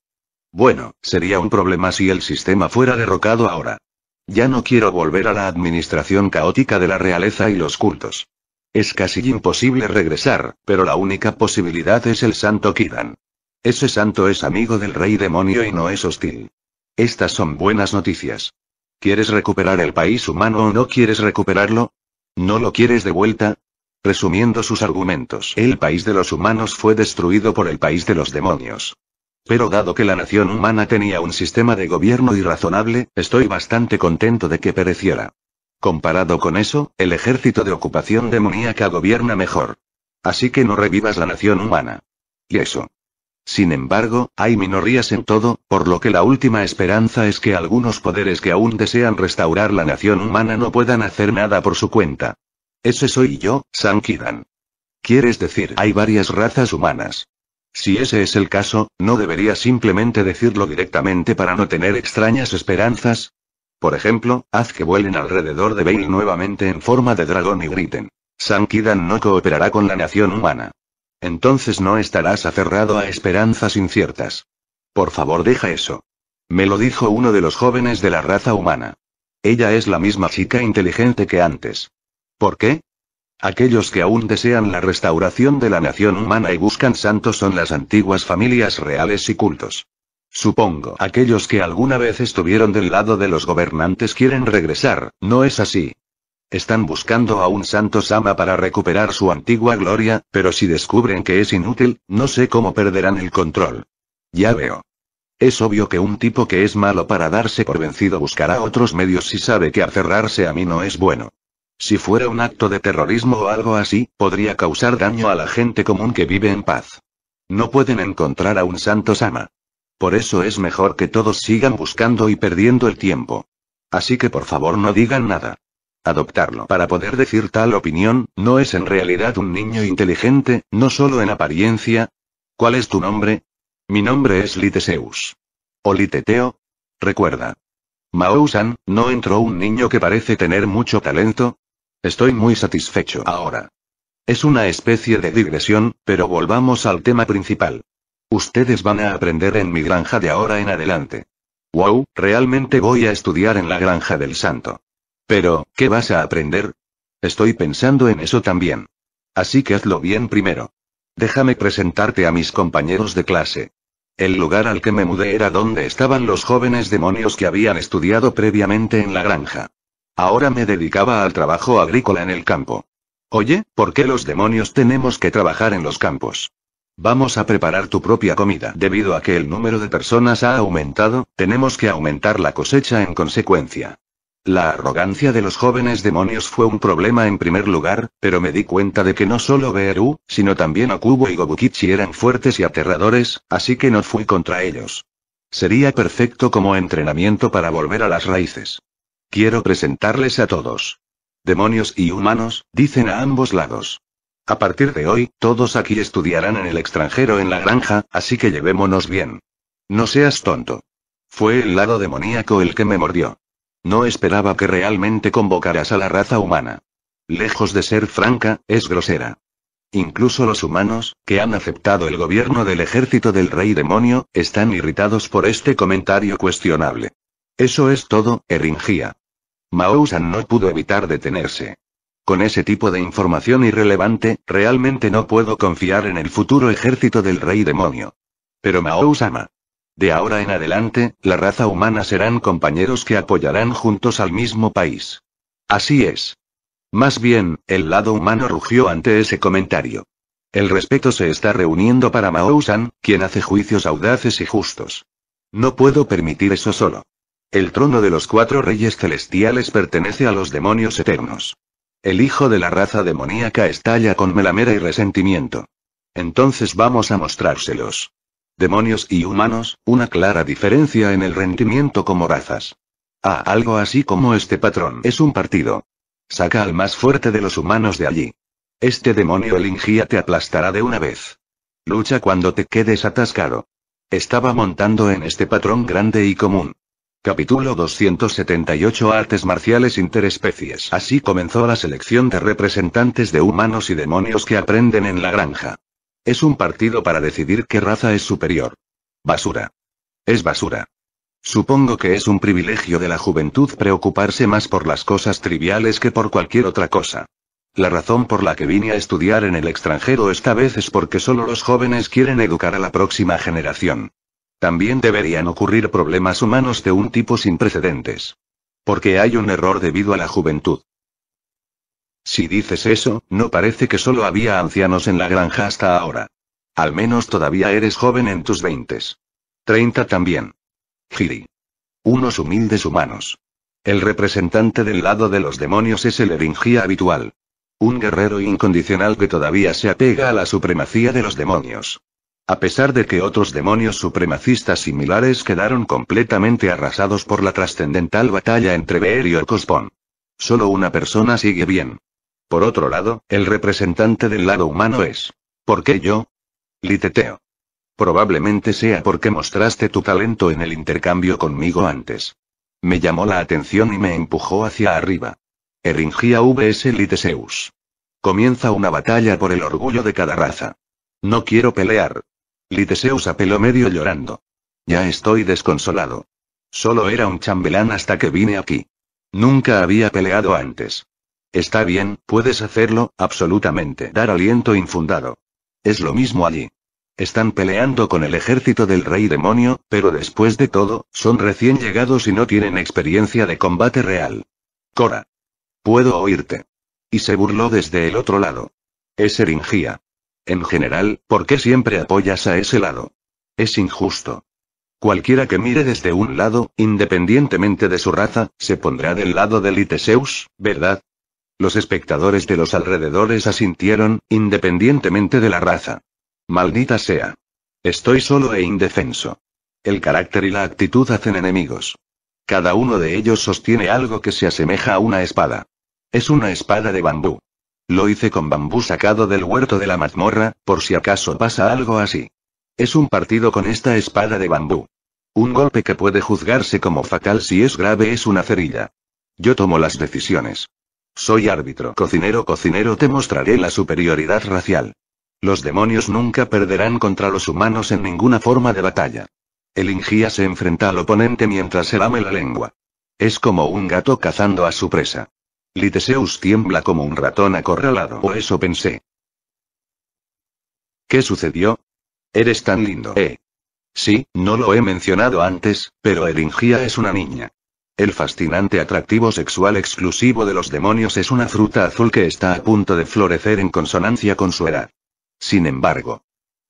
Speaker 1: Bueno, sería un problema si el sistema fuera derrocado ahora. Ya no quiero volver a la administración caótica de la realeza y los cultos. Es casi imposible regresar, pero la única posibilidad es el santo Kidan. Ese santo es amigo del rey demonio y no es hostil. Estas son buenas noticias. ¿Quieres recuperar el país humano o no quieres recuperarlo? ¿No lo quieres de vuelta? Resumiendo sus argumentos, el país de los humanos fue destruido por el país de los demonios. Pero dado que la nación humana tenía un sistema de gobierno irrazonable, estoy bastante contento de que pereciera. Comparado con eso, el ejército de ocupación demoníaca gobierna mejor. Así que no revivas la nación humana. Y eso. Sin embargo, hay minorías en todo, por lo que la última esperanza es que algunos poderes que aún desean restaurar la nación humana no puedan hacer nada por su cuenta. Ese soy yo, Sankidan. Quieres decir, hay varias razas humanas. Si ese es el caso, ¿no debería simplemente decirlo directamente para no tener extrañas esperanzas? Por ejemplo, haz que vuelen alrededor de Bale nuevamente en forma de dragón y griten. Sankidan no cooperará con la nación humana. Entonces no estarás aferrado a esperanzas inciertas. Por favor, deja eso. Me lo dijo uno de los jóvenes de la raza humana. Ella es la misma chica inteligente que antes. ¿Por qué? Aquellos que aún desean la restauración de la nación humana y buscan santos son las antiguas familias reales y cultos. Supongo, aquellos que alguna vez estuvieron del lado de los gobernantes quieren regresar, ¿no es así? Están buscando a un santo Sama para recuperar su antigua gloria, pero si descubren que es inútil, no sé cómo perderán el control. Ya veo. Es obvio que un tipo que es malo para darse por vencido buscará otros medios si sabe que aferrarse a mí no es bueno. Si fuera un acto de terrorismo o algo así, podría causar daño a la gente común que vive en paz. No pueden encontrar a un santo sama. Por eso es mejor que todos sigan buscando y perdiendo el tiempo. Así que por favor no digan nada. Adoptarlo para poder decir tal opinión, no es en realidad un niño inteligente, no solo en apariencia. ¿Cuál es tu nombre? Mi nombre es Liteseus. O Liteteo. Recuerda. Mao-san, ¿no entró un niño que parece tener mucho talento? Estoy muy satisfecho ahora. Es una especie de digresión, pero volvamos al tema principal. Ustedes van a aprender en mi granja de ahora en adelante. Wow, realmente voy a estudiar en la granja del santo. Pero, ¿qué vas a aprender? Estoy pensando en eso también. Así que hazlo bien primero. Déjame presentarte a mis compañeros de clase. El lugar al que me mudé era donde estaban los jóvenes demonios que habían estudiado previamente en la granja. Ahora me dedicaba al trabajo agrícola en el campo. Oye, ¿por qué los demonios tenemos que trabajar en los campos? Vamos a preparar tu propia comida. Debido a que el número de personas ha aumentado, tenemos que aumentar la cosecha en consecuencia. La arrogancia de los jóvenes demonios fue un problema en primer lugar, pero me di cuenta de que no solo Beru, sino también Okubo y Gobukichi eran fuertes y aterradores, así que no fui contra ellos. Sería perfecto como entrenamiento para volver a las raíces. Quiero presentarles a todos. Demonios y humanos, dicen a ambos lados. A partir de hoy, todos aquí estudiarán en el extranjero en la granja, así que llevémonos bien. No seas tonto. Fue el lado demoníaco el que me mordió. No esperaba que realmente convocaras a la raza humana. Lejos de ser franca, es grosera. Incluso los humanos, que han aceptado el gobierno del ejército del rey demonio, están irritados por este comentario cuestionable. Eso es todo, erringía. Mao-san no pudo evitar detenerse. Con ese tipo de información irrelevante, realmente no puedo confiar en el futuro ejército del rey demonio. Pero mao De ahora en adelante, la raza humana serán compañeros que apoyarán juntos al mismo país. Así es. Más bien, el lado humano rugió ante ese comentario. El respeto se está reuniendo para Mao-san, quien hace juicios audaces y justos. No puedo permitir eso solo. El trono de los cuatro reyes celestiales pertenece a los demonios eternos. El hijo de la raza demoníaca estalla con melamera y resentimiento. Entonces vamos a mostrárselos. Demonios y humanos, una clara diferencia en el rendimiento como razas. Ah, algo así como este patrón es un partido. Saca al más fuerte de los humanos de allí. Este demonio Ingia te aplastará de una vez. Lucha cuando te quedes atascado. Estaba montando en este patrón grande y común. Capítulo 278 Artes marciales interespecies. Así comenzó la selección de representantes de humanos y demonios que aprenden en la granja. Es un partido para decidir qué raza es superior. Basura. Es basura. Supongo que es un privilegio de la juventud preocuparse más por las cosas triviales que por cualquier otra cosa. La razón por la que vine a estudiar en el extranjero esta vez es porque solo los jóvenes quieren educar a la próxima generación. También deberían ocurrir problemas humanos de un tipo sin precedentes. Porque hay un error debido a la juventud. Si dices eso, no parece que solo había ancianos en la granja hasta ahora. Al menos todavía eres joven en tus veintes. Treinta también. Giri. Unos humildes humanos. El representante del lado de los demonios es el eringía habitual. Un guerrero incondicional que todavía se apega a la supremacía de los demonios. A pesar de que otros demonios supremacistas similares quedaron completamente arrasados por la trascendental batalla entre Beer y Orcospón. Solo una persona sigue bien. Por otro lado, el representante del lado humano es. ¿Por qué yo? Liteteo. Probablemente sea porque mostraste tu talento en el intercambio conmigo antes. Me llamó la atención y me empujó hacia arriba. Eringia vs Liteseus. Comienza una batalla por el orgullo de cada raza. No quiero pelear. Liteseus apeló medio llorando. Ya estoy desconsolado. Solo era un chambelán hasta que vine aquí. Nunca había peleado antes. Está bien, puedes hacerlo, absolutamente. Dar aliento infundado. Es lo mismo allí. Están peleando con el ejército del rey demonio, pero después de todo, son recién llegados y no tienen experiencia de combate real. Cora. Puedo oírte. Y se burló desde el otro lado. Es eringía. En general, ¿por qué siempre apoyas a ese lado? Es injusto. Cualquiera que mire desde un lado, independientemente de su raza, se pondrá del lado de Iteseus, ¿verdad? Los espectadores de los alrededores asintieron, independientemente de la raza. Maldita sea. Estoy solo e indefenso. El carácter y la actitud hacen enemigos. Cada uno de ellos sostiene algo que se asemeja a una espada. Es una espada de bambú. Lo hice con bambú sacado del huerto de la mazmorra, por si acaso pasa algo así. Es un partido con esta espada de bambú. Un golpe que puede juzgarse como fatal si es grave es una cerilla. Yo tomo las decisiones. Soy árbitro. Cocinero, cocinero, te mostraré la superioridad racial. Los demonios nunca perderán contra los humanos en ninguna forma de batalla. El ingía se enfrenta al oponente mientras se lame la lengua. Es como un gato cazando a su presa. Liteseus tiembla como un ratón acorralado, o oh, eso pensé. ¿Qué sucedió? Eres tan lindo, ¿eh? Sí, no lo he mencionado antes, pero Eringia es una niña. El fascinante atractivo sexual exclusivo de los demonios es una fruta azul que está a punto de florecer en consonancia con su edad. Sin embargo,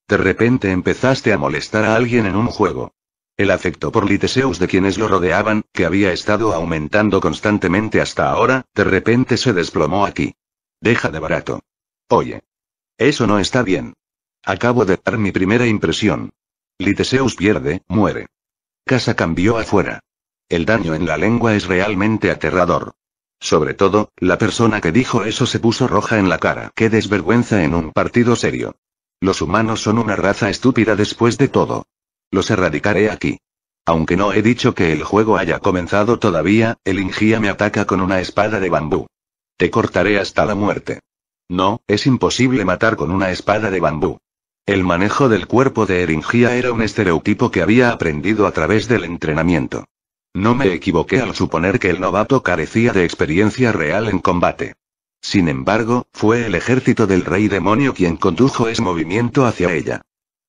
Speaker 1: de repente empezaste a molestar a alguien en un juego. El afecto por Liteseus de quienes lo rodeaban, que había estado aumentando constantemente hasta ahora, de repente se desplomó aquí. Deja de barato. Oye. Eso no está bien. Acabo de dar mi primera impresión. Liteseus pierde, muere. Casa cambió afuera. El daño en la lengua es realmente aterrador. Sobre todo, la persona que dijo eso se puso roja en la cara. Qué desvergüenza en un partido serio. Los humanos son una raza estúpida después de todo. Los erradicaré aquí. Aunque no he dicho que el juego haya comenzado todavía, el me ataca con una espada de bambú. Te cortaré hasta la muerte. No, es imposible matar con una espada de bambú. El manejo del cuerpo de Eringía era un estereotipo que había aprendido a través del entrenamiento. No me equivoqué al suponer que el novato carecía de experiencia real en combate. Sin embargo, fue el ejército del rey demonio quien condujo ese movimiento hacia ella.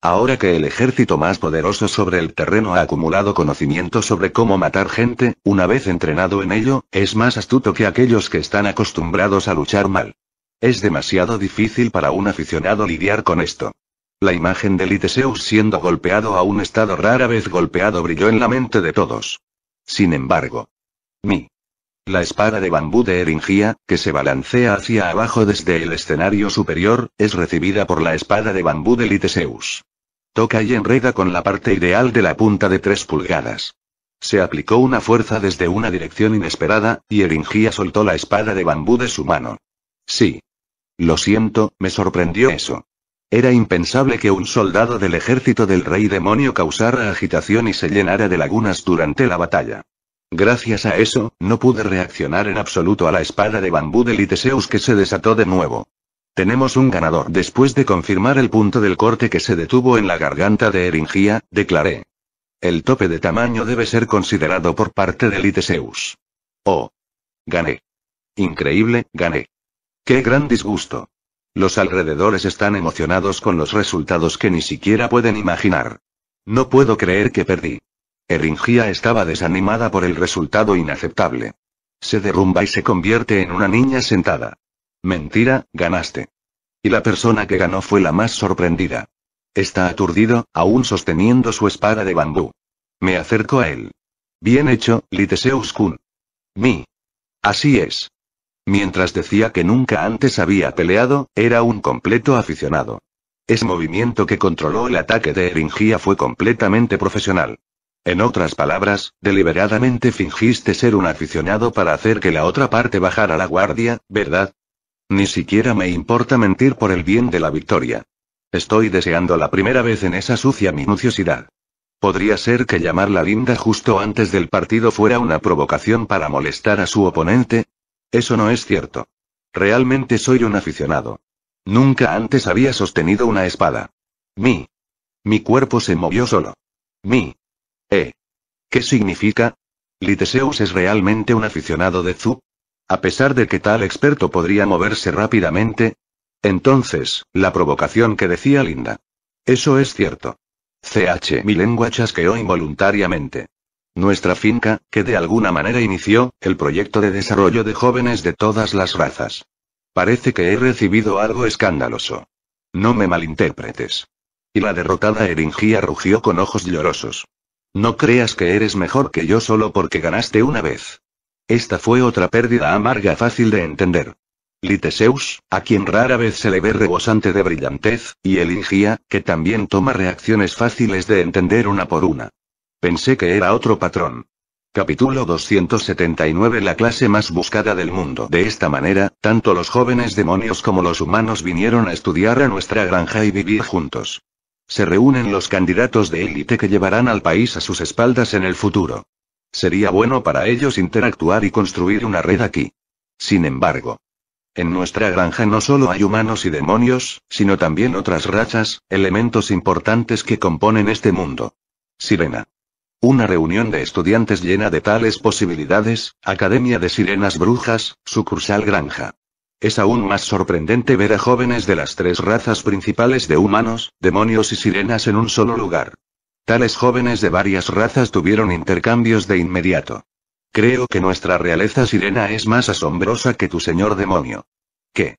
Speaker 1: Ahora que el ejército más poderoso sobre el terreno ha acumulado conocimiento sobre cómo matar gente, una vez entrenado en ello, es más astuto que aquellos que están acostumbrados a luchar mal. Es demasiado difícil para un aficionado lidiar con esto. La imagen de Liteseus siendo golpeado a un estado rara vez golpeado brilló en la mente de todos. Sin embargo. Mi. La espada de bambú de Eringia, que se balancea hacia abajo desde el escenario superior, es recibida por la espada de bambú de Liteseus. Toca y enreda con la parte ideal de la punta de 3 pulgadas. Se aplicó una fuerza desde una dirección inesperada, y Eringía soltó la espada de bambú de su mano. Sí. Lo siento, me sorprendió eso. Era impensable que un soldado del ejército del rey demonio causara agitación y se llenara de lagunas durante la batalla. Gracias a eso, no pude reaccionar en absoluto a la espada de bambú de Liteseus que se desató de nuevo. Tenemos un ganador. Después de confirmar el punto del corte que se detuvo en la garganta de Eringia, declaré. El tope de tamaño debe ser considerado por parte del Iteseus. Oh. Gané. Increíble, gané. Qué gran disgusto. Los alrededores están emocionados con los resultados que ni siquiera pueden imaginar. No puedo creer que perdí. Eringia estaba desanimada por el resultado inaceptable. Se derrumba y se convierte en una niña sentada. Mentira, ganaste. Y la persona que ganó fue la más sorprendida. Está aturdido, aún sosteniendo su espada de bambú. Me acerco a él. Bien hecho, Liteseus Kun. Mi. Así es. Mientras decía que nunca antes había peleado, era un completo aficionado. Ese movimiento que controló el ataque de Eringia fue completamente profesional. En otras palabras, deliberadamente fingiste ser un aficionado para hacer que la otra parte bajara la guardia, ¿verdad? Ni siquiera me importa mentir por el bien de la victoria. Estoy deseando la primera vez en esa sucia minuciosidad. Podría ser que llamarla linda justo antes del partido fuera una provocación para molestar a su oponente. Eso no es cierto. Realmente soy un aficionado. Nunca antes había sostenido una espada. Mi. Mi cuerpo se movió solo. Mi. Eh. ¿Qué significa? Liteseus es realmente un aficionado de Zu. A pesar de que tal experto podría moverse rápidamente. Entonces, la provocación que decía Linda. Eso es cierto. CH mi lengua chasqueó involuntariamente. Nuestra finca, que de alguna manera inició, el proyecto de desarrollo de jóvenes de todas las razas. Parece que he recibido algo escandaloso. No me malinterpretes. Y la derrotada eringía rugió con ojos llorosos. No creas que eres mejor que yo solo porque ganaste una vez. Esta fue otra pérdida amarga fácil de entender. Liteseus, a quien rara vez se le ve rebosante de brillantez, y Elingia, que también toma reacciones fáciles de entender una por una. Pensé que era otro patrón. Capítulo 279 La clase más buscada del mundo. De esta manera, tanto los jóvenes demonios como los humanos vinieron a estudiar a nuestra granja y vivir juntos. Se reúnen los candidatos de élite que llevarán al país a sus espaldas en el futuro. Sería bueno para ellos interactuar y construir una red aquí. Sin embargo, en nuestra granja no solo hay humanos y demonios, sino también otras razas, elementos importantes que componen este mundo. Sirena. Una reunión de estudiantes llena de tales posibilidades, Academia de Sirenas Brujas, sucursal granja. Es aún más sorprendente ver a jóvenes de las tres razas principales de humanos, demonios y sirenas en un solo lugar. Tales jóvenes de varias razas tuvieron intercambios de inmediato. Creo que nuestra realeza sirena es más asombrosa que tu señor demonio. ¿Qué?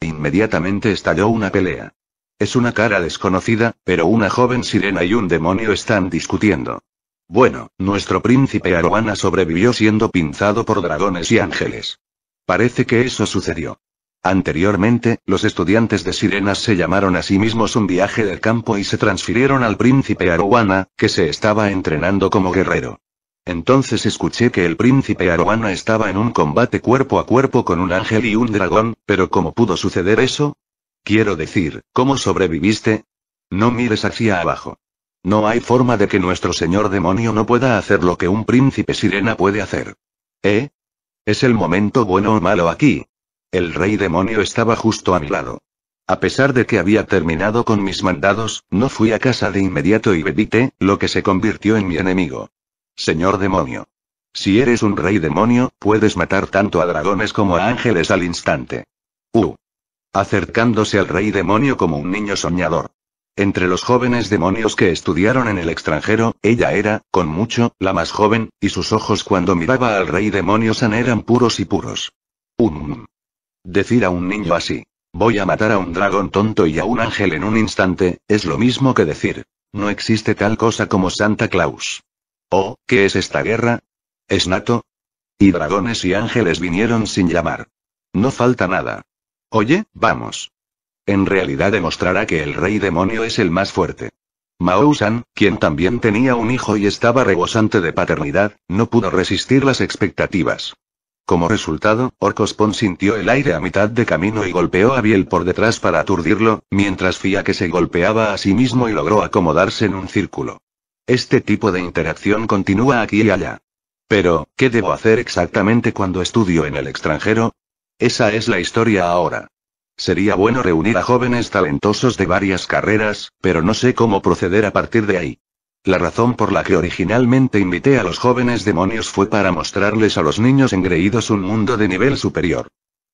Speaker 1: Inmediatamente estalló una pelea. Es una cara desconocida, pero una joven sirena y un demonio están discutiendo. Bueno, nuestro príncipe Aroana sobrevivió siendo pinzado por dragones y ángeles. Parece que eso sucedió. Anteriormente, los estudiantes de Sirenas se llamaron a sí mismos un viaje del campo y se transfirieron al príncipe Arowana, que se estaba entrenando como guerrero. Entonces escuché que el príncipe Arowana estaba en un combate cuerpo a cuerpo con un ángel y un dragón, pero ¿cómo pudo suceder eso? Quiero decir, ¿cómo sobreviviste? No mires hacia abajo. No hay forma de que nuestro señor demonio no pueda hacer lo que un príncipe sirena puede hacer. ¿Eh? ¿Es el momento bueno o malo aquí? El rey demonio estaba justo a mi lado. A pesar de que había terminado con mis mandados, no fui a casa de inmediato y bebí té, lo que se convirtió en mi enemigo. Señor demonio. Si eres un rey demonio, puedes matar tanto a dragones como a ángeles al instante. U. Acercándose al rey demonio como un niño soñador. Entre los jóvenes demonios que estudiaron en el extranjero, ella era, con mucho, la más joven, y sus ojos cuando miraba al rey demonio San eran puros y puros. Um. Decir a un niño así, voy a matar a un dragón tonto y a un ángel en un instante, es lo mismo que decir, no existe tal cosa como Santa Claus. Oh, ¿qué es esta guerra? ¿Es nato? Y dragones y ángeles vinieron sin llamar. No falta nada. Oye, vamos. En realidad demostrará que el rey demonio es el más fuerte. mao quien también tenía un hijo y estaba rebosante de paternidad, no pudo resistir las expectativas. Como resultado, Orcospon sintió el aire a mitad de camino y golpeó a Biel por detrás para aturdirlo, mientras que se golpeaba a sí mismo y logró acomodarse en un círculo. Este tipo de interacción continúa aquí y allá. Pero, ¿qué debo hacer exactamente cuando estudio en el extranjero? Esa es la historia ahora. Sería bueno reunir a jóvenes talentosos de varias carreras, pero no sé cómo proceder a partir de ahí. La razón por la que originalmente invité a los jóvenes demonios fue para mostrarles a los niños engreídos un mundo de nivel superior.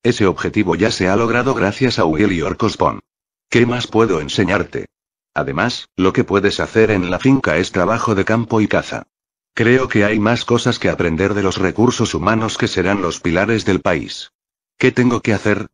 Speaker 1: Ese objetivo ya se ha logrado gracias a Will y Orcospon. ¿Qué más puedo enseñarte? Además, lo que puedes hacer en la finca es trabajo de campo y caza. Creo que hay más cosas que aprender de los recursos humanos que serán los pilares del país. ¿Qué tengo que hacer?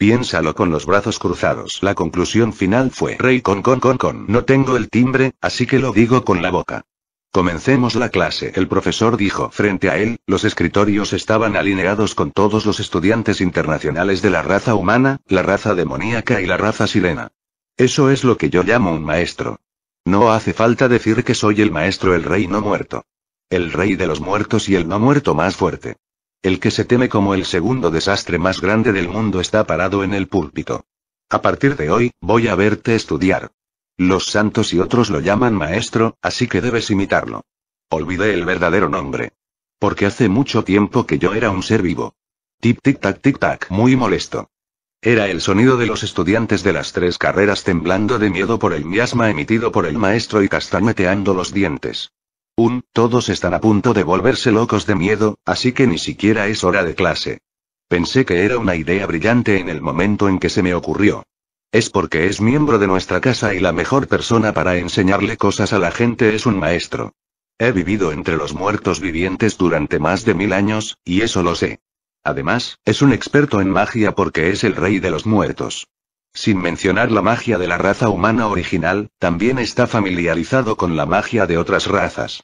Speaker 1: Piénsalo con los brazos cruzados. La conclusión final fue Rey con con con con. No tengo el timbre, así que lo digo con la boca. Comencemos la clase. El profesor dijo. Frente a él, los escritorios estaban alineados con todos los estudiantes internacionales de la raza humana, la raza demoníaca y la raza sirena. Eso es lo que yo llamo un maestro. No hace falta decir que soy el maestro el rey no muerto. El rey de los muertos y el no muerto más fuerte. El que se teme como el segundo desastre más grande del mundo está parado en el púlpito. A partir de hoy, voy a verte estudiar. Los santos y otros lo llaman maestro, así que debes imitarlo. Olvidé el verdadero nombre. Porque hace mucho tiempo que yo era un ser vivo. tip tic tac tic tac, muy molesto. Era el sonido de los estudiantes de las tres carreras temblando de miedo por el miasma emitido por el maestro y castañeteando los dientes todos están a punto de volverse locos de miedo, así que ni siquiera es hora de clase. Pensé que era una idea brillante en el momento en que se me ocurrió. Es porque es miembro de nuestra casa y la mejor persona para enseñarle cosas a la gente es un maestro. He vivido entre los muertos vivientes durante más de mil años, y eso lo sé. Además, es un experto en magia porque es el rey de los muertos. Sin mencionar la magia de la raza humana original, también está familiarizado con la magia de otras razas.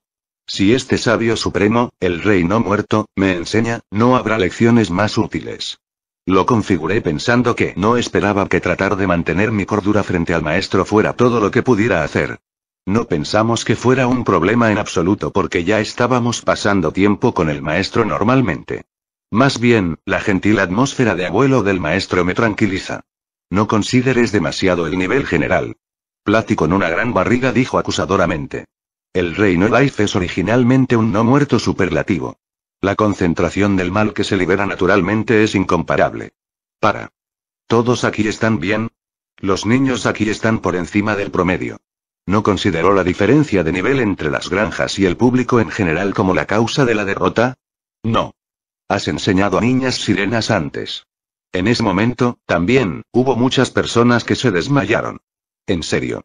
Speaker 1: Si este sabio supremo, el rey no muerto, me enseña, no habrá lecciones más útiles. Lo configuré pensando que no esperaba que tratar de mantener mi cordura frente al maestro fuera todo lo que pudiera hacer. No pensamos que fuera un problema en absoluto porque ya estábamos pasando tiempo con el maestro normalmente. Más bien, la gentil atmósfera de abuelo del maestro me tranquiliza. No consideres demasiado el nivel general. Plati con una gran barriga dijo acusadoramente. El reino Life es originalmente un no muerto superlativo. La concentración del mal que se libera naturalmente es incomparable. Para. Todos aquí están bien. Los niños aquí están por encima del promedio. No consideró la diferencia de nivel entre las granjas y el público en general como la causa de la derrota. No. Has enseñado a niñas sirenas antes. En ese momento, también, hubo muchas personas que se desmayaron. En serio.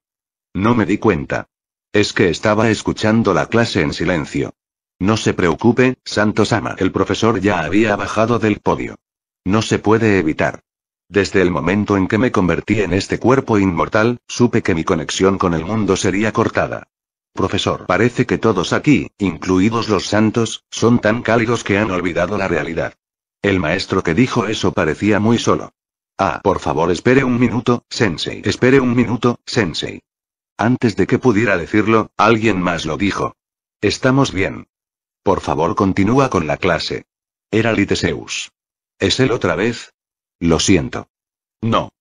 Speaker 1: No me di cuenta. Es que estaba escuchando la clase en silencio. No se preocupe, Santos Ama. El profesor ya había bajado del podio. No se puede evitar. Desde el momento en que me convertí en este cuerpo inmortal, supe que mi conexión con el mundo sería cortada. Profesor, parece que todos aquí, incluidos los santos, son tan cálidos que han olvidado la realidad. El maestro que dijo eso parecía muy solo. Ah, por favor, espere un minuto, Sensei. Espere un minuto, Sensei. Antes de que pudiera decirlo, alguien más lo dijo. Estamos bien. Por favor, continúa con la clase. Era Liteseus. ¿Es él otra vez? Lo siento. No.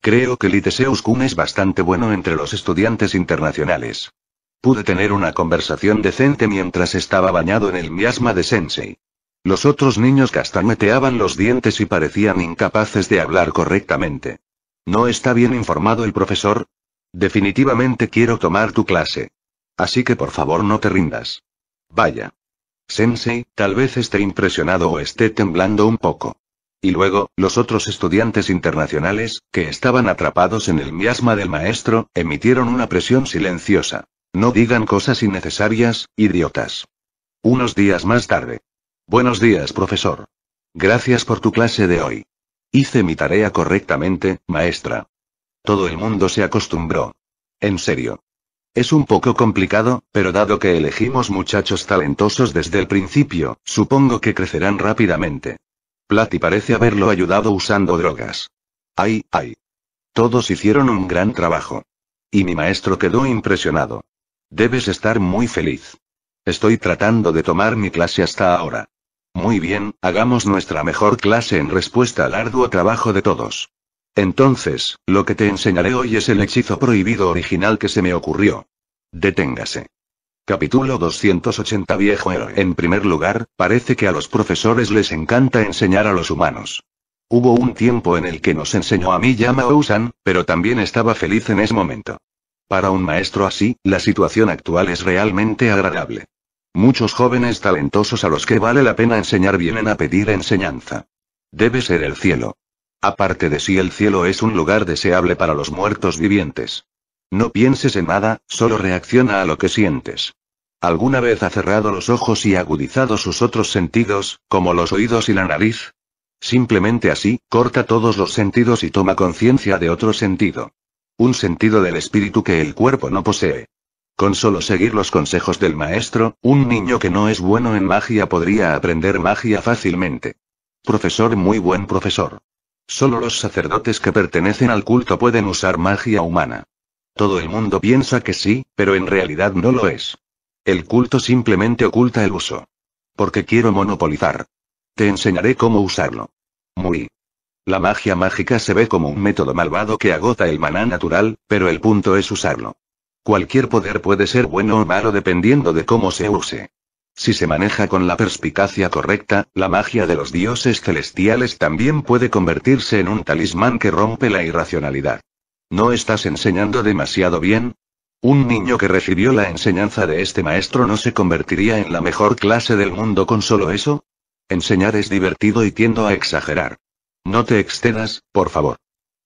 Speaker 1: Creo que Liteseus Kun es bastante bueno entre los estudiantes internacionales. Pude tener una conversación decente mientras estaba bañado en el miasma de Sensei. Los otros niños castañeteaban los dientes y parecían incapaces de hablar correctamente. ¿No está bien informado el profesor? Definitivamente quiero tomar tu clase. Así que por favor no te rindas. Vaya. Sensei, tal vez esté impresionado o esté temblando un poco. Y luego, los otros estudiantes internacionales, que estaban atrapados en el miasma del maestro, emitieron una presión silenciosa. No digan cosas innecesarias, idiotas. Unos días más tarde. Buenos días, profesor. Gracias por tu clase de hoy. Hice mi tarea correctamente, maestra. Todo el mundo se acostumbró. En serio. Es un poco complicado, pero dado que elegimos muchachos talentosos desde el principio, supongo que crecerán rápidamente. Platy parece haberlo ayudado usando drogas. Ay, ay. Todos hicieron un gran trabajo. Y mi maestro quedó impresionado. Debes estar muy feliz. Estoy tratando de tomar mi clase hasta ahora. Muy bien, hagamos nuestra mejor clase en respuesta al arduo trabajo de todos. Entonces, lo que te enseñaré hoy es el hechizo prohibido original que se me ocurrió. Deténgase. Capítulo 280 Viejo En primer lugar, parece que a los profesores les encanta enseñar a los humanos. Hubo un tiempo en el que nos enseñó a mí llama Usan, pero también estaba feliz en ese momento. Para un maestro así, la situación actual es realmente agradable. Muchos jóvenes talentosos a los que vale la pena enseñar vienen a pedir enseñanza. Debe ser el cielo. Aparte de sí el cielo es un lugar deseable para los muertos vivientes. No pienses en nada, solo reacciona a lo que sientes. ¿Alguna vez ha cerrado los ojos y agudizado sus otros sentidos, como los oídos y la nariz? Simplemente así, corta todos los sentidos y toma conciencia de otro sentido. Un sentido del espíritu que el cuerpo no posee. Con solo seguir los consejos del maestro, un niño que no es bueno en magia podría aprender magia fácilmente. Profesor muy buen profesor. Solo los sacerdotes que pertenecen al culto pueden usar magia humana. Todo el mundo piensa que sí, pero en realidad no lo es. El culto simplemente oculta el uso. Porque quiero monopolizar. Te enseñaré cómo usarlo. Muy. La magia mágica se ve como un método malvado que agota el maná natural, pero el punto es usarlo. Cualquier poder puede ser bueno o malo dependiendo de cómo se use. Si se maneja con la perspicacia correcta, la magia de los dioses celestiales también puede convertirse en un talismán que rompe la irracionalidad. ¿No estás enseñando demasiado bien? Un niño que recibió la enseñanza de este maestro no se convertiría en la mejor clase del mundo con solo eso. Enseñar es divertido y tiendo a exagerar. No te excedas, por favor.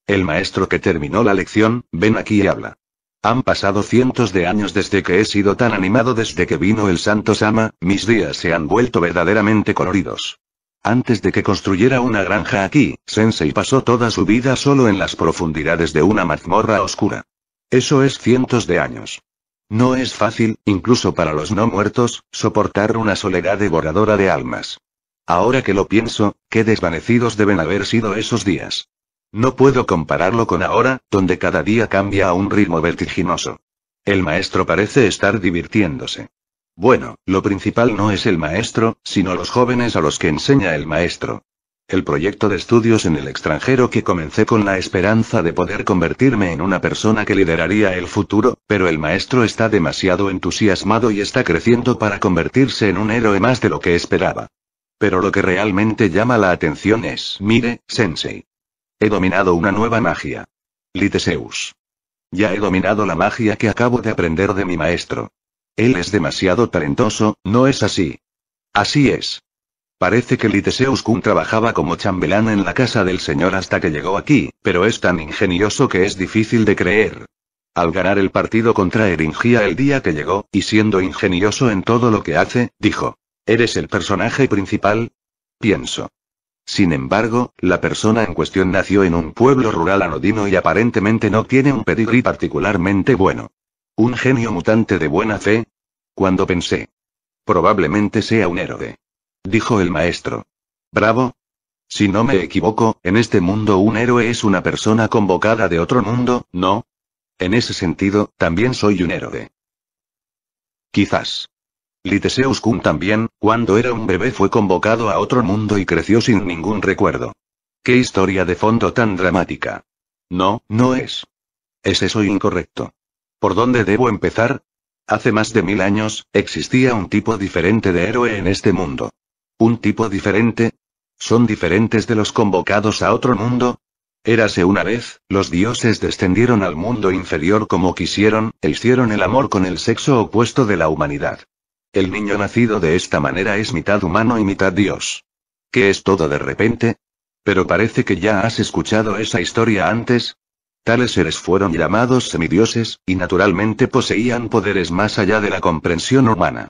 Speaker 1: El maestro que terminó la lección, ven aquí y habla. Han pasado cientos de años desde que he sido tan animado desde que vino el Santo Sama, mis días se han vuelto verdaderamente coloridos. Antes de que construyera una granja aquí, Sensei pasó toda su vida solo en las profundidades de una mazmorra oscura. Eso es cientos de años. No es fácil, incluso para los no muertos, soportar una soledad devoradora de almas. Ahora que lo pienso, qué desvanecidos deben haber sido esos días. No puedo compararlo con ahora, donde cada día cambia a un ritmo vertiginoso. El maestro parece estar divirtiéndose. Bueno, lo principal no es el maestro, sino los jóvenes a los que enseña el maestro. El proyecto de estudios en el extranjero que comencé con la esperanza de poder convertirme en una persona que lideraría el futuro, pero el maestro está demasiado entusiasmado y está creciendo para convertirse en un héroe más de lo que esperaba. Pero lo que realmente llama la atención es, mire, Sensei. He dominado una nueva magia. Liteseus. Ya he dominado la magia que acabo de aprender de mi maestro. Él es demasiado talentoso, ¿no es así? Así es. Parece que Liteseus Kun trabajaba como chambelán en la casa del señor hasta que llegó aquí, pero es tan ingenioso que es difícil de creer. Al ganar el partido contra Eringia el día que llegó, y siendo ingenioso en todo lo que hace, dijo. ¿Eres el personaje principal? Pienso. Sin embargo, la persona en cuestión nació en un pueblo rural anodino y aparentemente no tiene un pedigrí particularmente bueno. ¿Un genio mutante de buena fe? Cuando pensé. Probablemente sea un héroe. Dijo el maestro. Bravo. Si no me equivoco, en este mundo un héroe es una persona convocada de otro mundo, ¿no? En ese sentido, también soy un héroe. Quizás. Liteseus Kun también, cuando era un bebé fue convocado a otro mundo y creció sin ningún recuerdo. ¡Qué historia de fondo tan dramática! No, no es. Es eso incorrecto. ¿Por dónde debo empezar? Hace más de mil años, existía un tipo diferente de héroe en este mundo. ¿Un tipo diferente? ¿Son diferentes de los convocados a otro mundo? Érase una vez, los dioses descendieron al mundo inferior como quisieron, e hicieron el amor con el sexo opuesto de la humanidad. El niño nacido de esta manera es mitad humano y mitad dios. ¿Qué es todo de repente? Pero parece que ya has escuchado esa historia antes. Tales seres fueron llamados semidioses, y naturalmente poseían poderes más allá de la comprensión humana.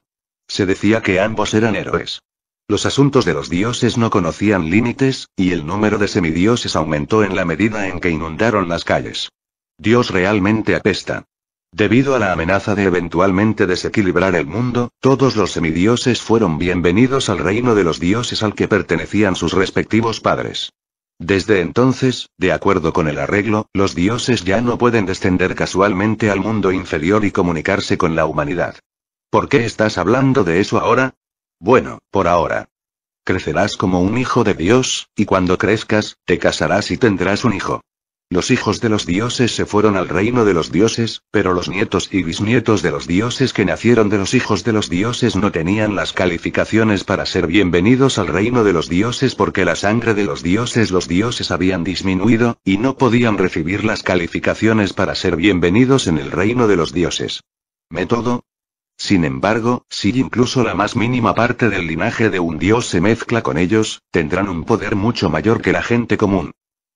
Speaker 1: Se decía que ambos eran héroes. Los asuntos de los dioses no conocían límites, y el número de semidioses aumentó en la medida en que inundaron las calles. Dios realmente apesta. Debido a la amenaza de eventualmente desequilibrar el mundo, todos los semidioses fueron bienvenidos al reino de los dioses al que pertenecían sus respectivos padres. Desde entonces, de acuerdo con el arreglo, los dioses ya no pueden descender casualmente al mundo inferior y comunicarse con la humanidad. ¿Por qué estás hablando de eso ahora? Bueno, por ahora. Crecerás como un hijo de Dios, y cuando crezcas, te casarás y tendrás un hijo. Los hijos de los dioses se fueron al reino de los dioses, pero los nietos y bisnietos de los dioses que nacieron de los hijos de los dioses no tenían las calificaciones para ser bienvenidos al reino de los dioses porque la sangre de los dioses los dioses habían disminuido, y no podían recibir las calificaciones para ser bienvenidos en el reino de los dioses. ¿Método? Sin embargo, si incluso la más mínima parte del linaje de un dios se mezcla con ellos, tendrán un poder mucho mayor que la gente común.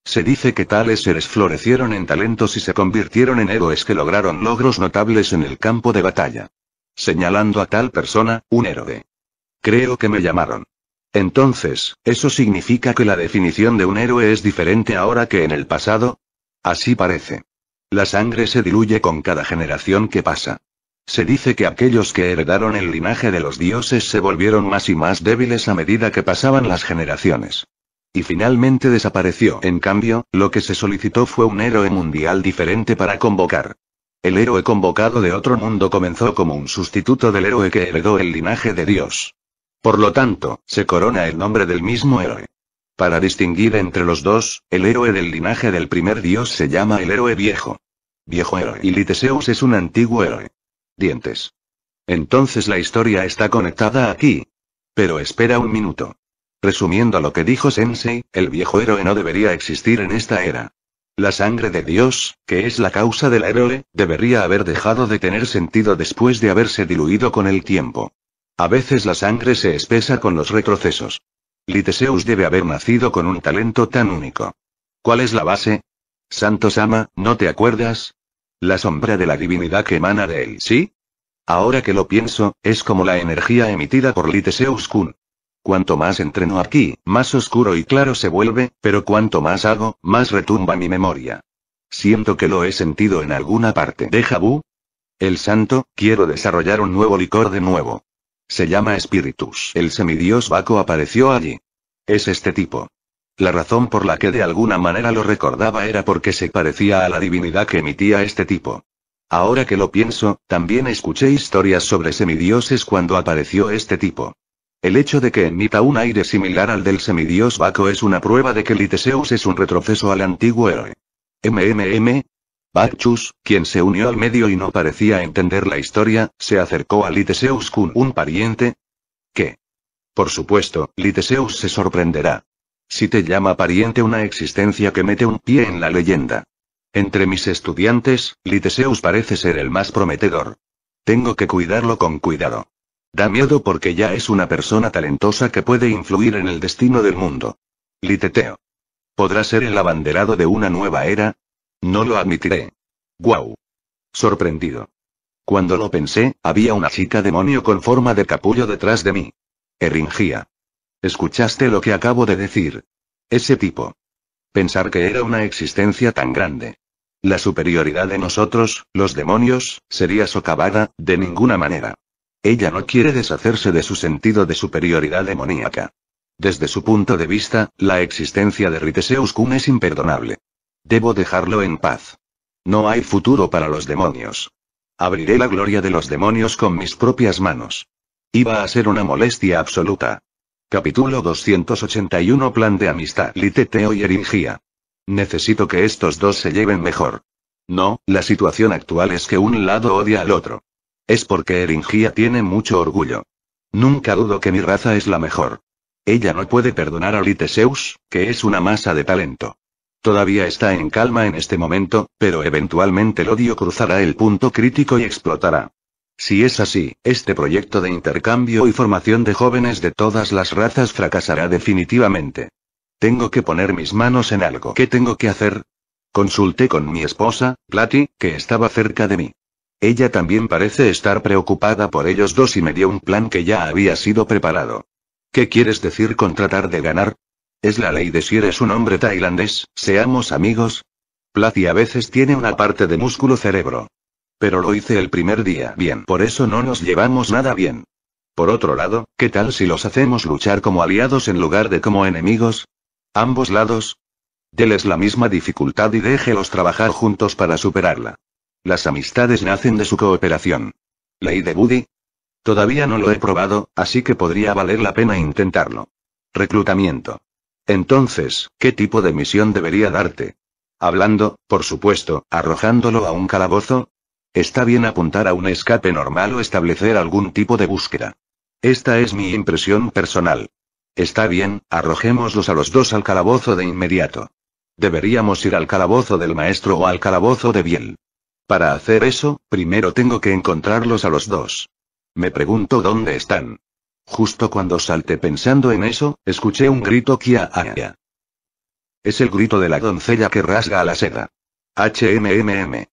Speaker 1: Se dice que tales seres florecieron en talentos y se convirtieron en héroes que lograron logros notables en el campo de batalla. Señalando a tal persona, un héroe. Creo que me llamaron. Entonces, ¿eso significa que la definición de un héroe es diferente ahora que en el pasado? Así parece. La sangre se diluye con cada generación que pasa. Se dice que aquellos que heredaron el linaje de los dioses se volvieron más y más débiles a medida que pasaban las generaciones. Y finalmente desapareció. En cambio, lo que se solicitó fue un héroe mundial diferente para convocar. El héroe convocado de otro mundo comenzó como un sustituto del héroe que heredó el linaje de Dios. Por lo tanto, se corona el nombre del mismo héroe. Para distinguir entre los dos, el héroe del linaje del primer dios se llama el héroe viejo. Viejo héroe. Y Liteseus es un antiguo héroe. Dientes. Entonces la historia está conectada aquí. Pero espera un minuto. Resumiendo lo que dijo Sensei, el viejo héroe no debería existir en esta era. La sangre de Dios, que es la causa del héroe, debería haber dejado de tener sentido después de haberse diluido con el tiempo. A veces la sangre se espesa con los retrocesos. Liteseus debe haber nacido con un talento tan único. ¿Cuál es la base? Santos ama, ¿no te acuerdas? La sombra de la divinidad que emana de él, ¿sí? Ahora que lo pienso, es como la energía emitida por Liteseus Kun. Cuanto más entreno aquí, más oscuro y claro se vuelve, pero cuanto más hago, más retumba mi memoria. Siento que lo he sentido en alguna parte. Deja Jabú. El santo, quiero desarrollar un nuevo licor de nuevo. Se llama Espíritus. El semidios Baco apareció allí. Es este tipo. La razón por la que de alguna manera lo recordaba era porque se parecía a la divinidad que emitía este tipo. Ahora que lo pienso, también escuché historias sobre semidioses cuando apareció este tipo. El hecho de que emita un aire similar al del semidios Baco es una prueba de que Liteseus es un retroceso al antiguo héroe. MMM. Bacchus, quien se unió al medio y no parecía entender la historia, se acercó a Liteseus con un pariente. ¿Qué? Por supuesto, Liteseus se sorprenderá. Si te llama pariente una existencia que mete un pie en la leyenda. Entre mis estudiantes, Liteseus parece ser el más prometedor. Tengo que cuidarlo con cuidado. Da miedo porque ya es una persona talentosa que puede influir en el destino del mundo. Liteteo. ¿Podrá ser el abanderado de una nueva era? No lo admitiré. Guau. Sorprendido. Cuando lo pensé, había una chica demonio con forma de capullo detrás de mí. Erringía. ¿Escuchaste lo que acabo de decir? Ese tipo. Pensar que era una existencia tan grande. La superioridad de nosotros, los demonios, sería socavada, de ninguna manera. Ella no quiere deshacerse de su sentido de superioridad demoníaca. Desde su punto de vista, la existencia de Riteseus Kun es imperdonable. Debo dejarlo en paz. No hay futuro para los demonios. Abriré la gloria de los demonios con mis propias manos. Iba a ser una molestia absoluta. Capítulo 281 Plan de amistad Liteteo y Eringia. Necesito que estos dos se lleven mejor. No, la situación actual es que un lado odia al otro. Es porque Eringia tiene mucho orgullo. Nunca dudo que mi raza es la mejor. Ella no puede perdonar a Liteseus, que es una masa de talento. Todavía está en calma en este momento, pero eventualmente el odio cruzará el punto crítico y explotará. Si es así, este proyecto de intercambio y formación de jóvenes de todas las razas fracasará definitivamente. Tengo que poner mis manos en algo. ¿Qué tengo que hacer? Consulté con mi esposa, Platy, que estaba cerca de mí. Ella también parece estar preocupada por ellos dos y me dio un plan que ya había sido preparado. ¿Qué quieres decir con tratar de ganar? Es la ley de si eres un hombre tailandés, seamos amigos. Platia a veces tiene una parte de músculo cerebro. Pero lo hice el primer día bien, por eso no nos llevamos nada bien. Por otro lado, ¿qué tal si los hacemos luchar como aliados en lugar de como enemigos? Ambos lados. Deles la misma dificultad y déjelos trabajar juntos para superarla. Las amistades nacen de su cooperación. Ley de Buddy. Todavía no lo he probado, así que podría valer la pena intentarlo. Reclutamiento. Entonces, ¿qué tipo de misión debería darte? Hablando, por supuesto, arrojándolo a un calabozo. Está bien apuntar a un escape normal o establecer algún tipo de búsqueda. Esta es mi impresión personal. Está bien, arrojémoslos a los dos al calabozo de inmediato. Deberíamos ir al calabozo del maestro o al calabozo de Biel. Para hacer eso, primero tengo que encontrarlos a los dos. Me pregunto dónde están. Justo cuando salté pensando en eso, escuché un grito kia -a Es el grito de la doncella que rasga a la seda. HMMM.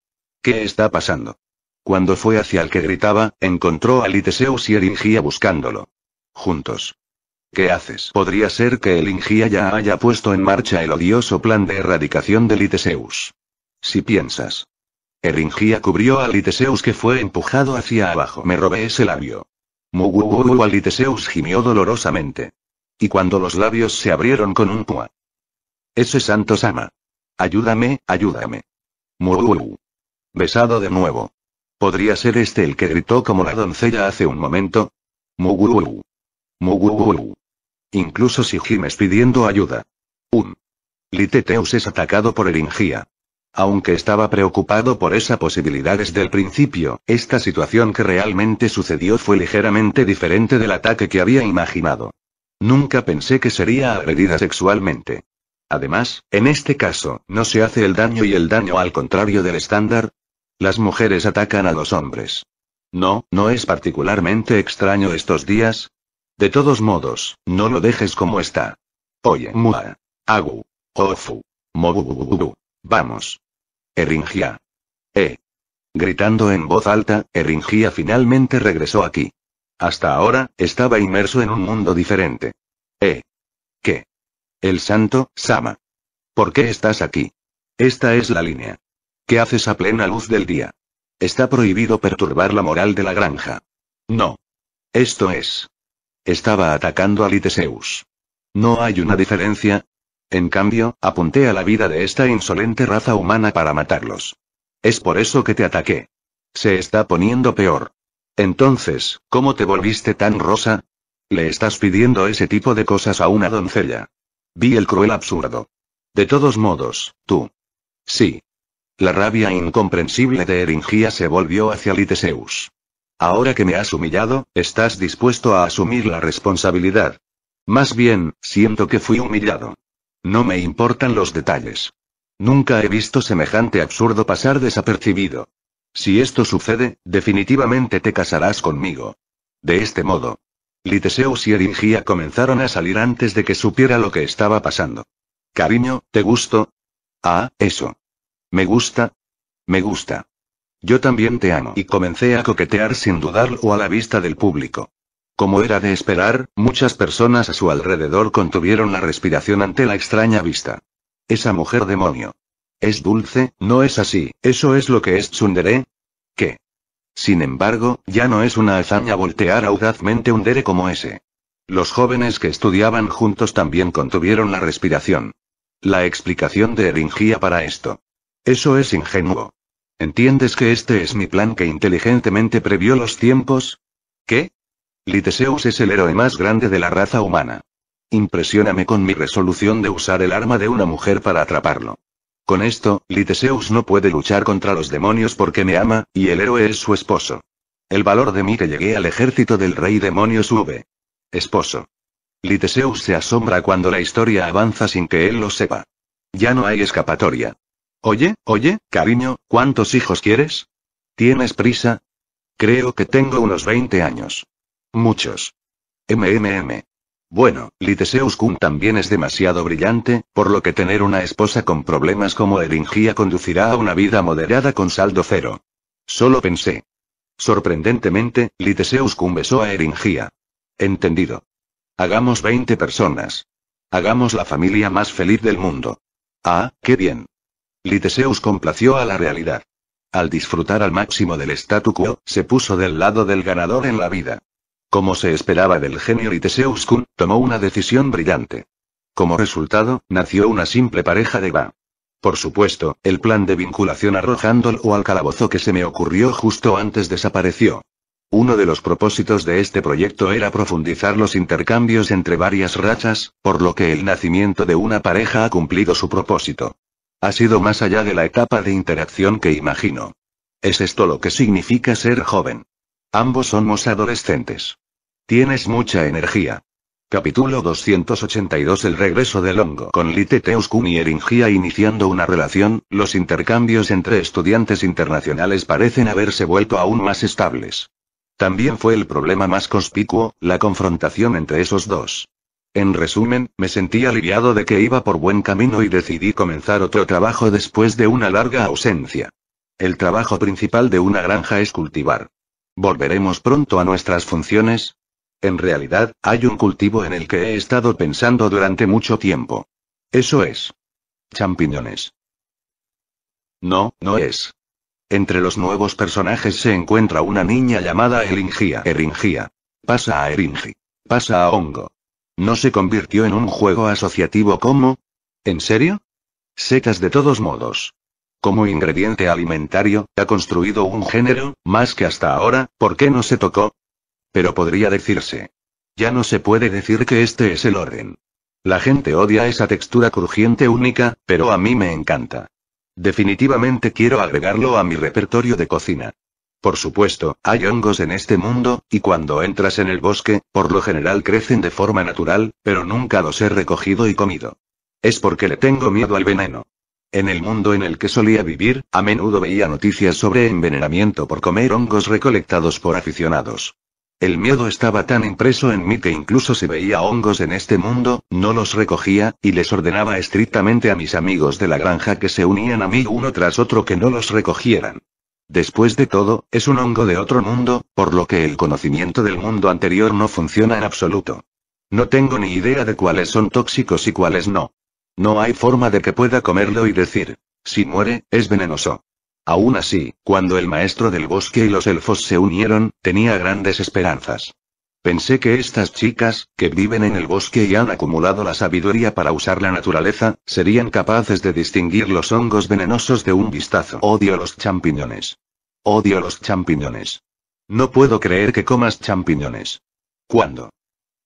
Speaker 1: ¿Qué está pasando? Cuando fue hacia el que gritaba, encontró a Liteseus y Eringia buscándolo. Juntos. ¿Qué haces? Podría ser que Eringia ya haya puesto en marcha el odioso plan de erradicación de Liteseus. Si piensas, Eringia cubrió a Liteseus que fue empujado hacia abajo. Me robé ese labio. Mugugugu Liteseus gimió dolorosamente. Y cuando los labios se abrieron con un pua. Ese santo sama. Ayúdame, ayúdame. Mugugugu. Besado de nuevo. ¿Podría ser este el que gritó como la doncella hace un momento? Mugugugu. Mugugugu. Incluso si gimes pidiendo ayuda. Un. Liteteus es atacado por Eringia. Aunque estaba preocupado por esa posibilidad desde el principio, esta situación que realmente sucedió fue ligeramente diferente del ataque que había imaginado. Nunca pensé que sería agredida sexualmente. Además, en este caso, no se hace el daño y el daño al contrario del estándar. Las mujeres atacan a los hombres. No, no es particularmente extraño estos días. De todos modos, no lo dejes como está. Oye, mua. Agu. Ofu. Mobu. Vamos. Eringia. Eh. Gritando en voz alta, Eringia finalmente regresó aquí. Hasta ahora, estaba inmerso en un mundo diferente. Eh. ¿Qué? El santo, Sama. ¿Por qué estás aquí? Esta es la línea. ¿Qué haces a plena luz del día? Está prohibido perturbar la moral de la granja. No. Esto es. Estaba atacando a Liteseus. No hay una diferencia, en cambio, apunté a la vida de esta insolente raza humana para matarlos. Es por eso que te ataqué. Se está poniendo peor. Entonces, ¿cómo te volviste tan rosa? Le estás pidiendo ese tipo de cosas a una doncella. Vi el cruel absurdo. De todos modos, tú. Sí. La rabia incomprensible de Eringía se volvió hacia Liteseus. Ahora que me has humillado, estás dispuesto a asumir la responsabilidad. Más bien, siento que fui humillado. No me importan los detalles. Nunca he visto semejante absurdo pasar desapercibido. Si esto sucede, definitivamente te casarás conmigo. De este modo. Liteseus y Eringia comenzaron a salir antes de que supiera lo que estaba pasando. Cariño, ¿te gusto? Ah, eso. ¿Me gusta? Me gusta. Yo también te amo. Y comencé a coquetear sin dudarlo a la vista del público. Como era de esperar, muchas personas a su alrededor contuvieron la respiración ante la extraña vista. Esa mujer demonio. Es dulce, no es así, eso es lo que es Tsundere. ¿Qué? Sin embargo, ya no es una hazaña voltear audazmente un dere como ese. Los jóvenes que estudiaban juntos también contuvieron la respiración. La explicación de Eringía para esto. Eso es ingenuo. ¿Entiendes que este es mi plan que inteligentemente previó los tiempos? ¿Qué? Liteseus es el héroe más grande de la raza humana. Impresióname con mi resolución de usar el arma de una mujer para atraparlo. Con esto, Liteseus no puede luchar contra los demonios porque me ama, y el héroe es su esposo. El valor de mí que llegué al ejército del rey demonio sube. Esposo. Liteseus se asombra cuando la historia avanza sin que él lo sepa. Ya no hay escapatoria. Oye, oye, cariño, ¿cuántos hijos quieres? ¿Tienes prisa? Creo que tengo unos 20 años. Muchos. MMM. Bueno, Liteseus Kun también es demasiado brillante, por lo que tener una esposa con problemas como Eringia conducirá a una vida moderada con saldo cero. Solo pensé. Sorprendentemente, Liteseus Kun besó a Eringia. Entendido. Hagamos 20 personas. Hagamos la familia más feliz del mundo. Ah, qué bien. Liteseus complació a la realidad. Al disfrutar al máximo del statu quo, se puso del lado del ganador en la vida. Como se esperaba del genio y Teseus Kun, tomó una decisión brillante. Como resultado, nació una simple pareja de Ba. Por supuesto, el plan de vinculación o al calabozo que se me ocurrió justo antes desapareció. Uno de los propósitos de este proyecto era profundizar los intercambios entre varias rachas, por lo que el nacimiento de una pareja ha cumplido su propósito. Ha sido más allá de la etapa de interacción que imagino. ¿Es esto lo que significa ser joven? Ambos somos adolescentes. Tienes mucha energía. Capítulo 282 El regreso del hongo Con Lite Kun y Eringia iniciando una relación, los intercambios entre estudiantes internacionales parecen haberse vuelto aún más estables. También fue el problema más conspicuo, la confrontación entre esos dos. En resumen, me sentí aliviado de que iba por buen camino y decidí comenzar otro trabajo después de una larga ausencia. El trabajo principal de una granja es cultivar. ¿Volveremos pronto a nuestras funciones? En realidad, hay un cultivo en el que he estado pensando durante mucho tiempo. Eso es. Champiñones. No, no es. Entre los nuevos personajes se encuentra una niña llamada Eringia. Eringia. Pasa a Eringi. Pasa a Hongo. ¿No se convirtió en un juego asociativo como? ¿En serio? Secas de todos modos. Como ingrediente alimentario, ha construido un género, más que hasta ahora, ¿por qué no se tocó? Pero podría decirse. Ya no se puede decir que este es el orden. La gente odia esa textura crujiente única, pero a mí me encanta. Definitivamente quiero agregarlo a mi repertorio de cocina. Por supuesto, hay hongos en este mundo, y cuando entras en el bosque, por lo general crecen de forma natural, pero nunca los he recogido y comido. Es porque le tengo miedo al veneno. En el mundo en el que solía vivir, a menudo veía noticias sobre envenenamiento por comer hongos recolectados por aficionados. El miedo estaba tan impreso en mí que incluso si veía hongos en este mundo, no los recogía, y les ordenaba estrictamente a mis amigos de la granja que se unían a mí uno tras otro que no los recogieran. Después de todo, es un hongo de otro mundo, por lo que el conocimiento del mundo anterior no funciona en absoluto. No tengo ni idea de cuáles son tóxicos y cuáles no. No hay forma de que pueda comerlo y decir, si muere, es venenoso. Aún así, cuando el maestro del bosque y los elfos se unieron, tenía grandes esperanzas. Pensé que estas chicas, que viven en el bosque y han acumulado la sabiduría para usar la naturaleza, serían capaces de distinguir los hongos venenosos de un vistazo. Odio los champiñones. Odio los champiñones. No puedo creer que comas champiñones. ¿Cuándo?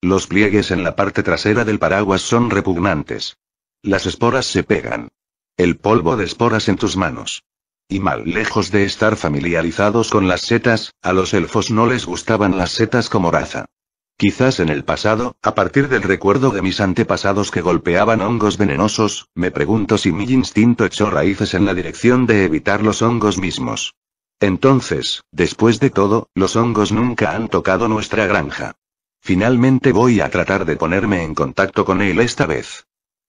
Speaker 1: Los pliegues en la parte trasera del paraguas son repugnantes. Las esporas se pegan. El polvo de esporas en tus manos. Y mal lejos de estar familiarizados con las setas, a los elfos no les gustaban las setas como raza. Quizás en el pasado, a partir del recuerdo de mis antepasados que golpeaban hongos venenosos, me pregunto si mi instinto echó raíces en la dirección de evitar los hongos mismos. Entonces, después de todo, los hongos nunca han tocado nuestra granja. Finalmente voy a tratar de ponerme en contacto con él esta vez.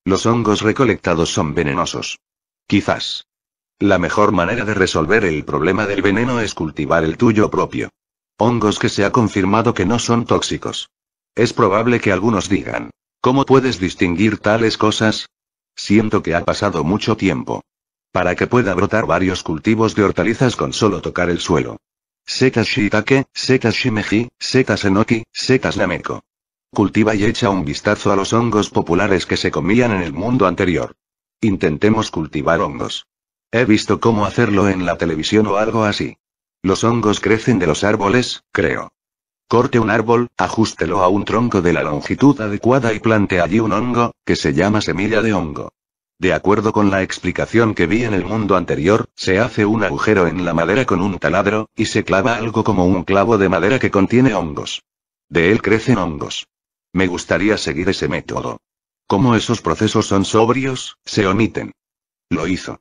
Speaker 1: Los hongos recolectados son venenosos. Quizás. La mejor manera de resolver el problema del veneno es cultivar el tuyo propio. Hongos que se ha confirmado que no son tóxicos. Es probable que algunos digan, ¿cómo puedes distinguir tales cosas? Siento que ha pasado mucho tiempo. Para que pueda brotar varios cultivos de hortalizas con solo tocar el suelo. Setas shiitake, setas shimeji, setas enoki, setas nameko. Cultiva y echa un vistazo a los hongos populares que se comían en el mundo anterior. Intentemos cultivar hongos. He visto cómo hacerlo en la televisión o algo así. Los hongos crecen de los árboles, creo. Corte un árbol, ajústelo a un tronco de la longitud adecuada y plante allí un hongo, que se llama semilla de hongo. De acuerdo con la explicación que vi en el mundo anterior, se hace un agujero en la madera con un taladro, y se clava algo como un clavo de madera que contiene hongos. De él crecen hongos. Me gustaría seguir ese método. Como esos procesos son sobrios, se omiten. Lo hizo.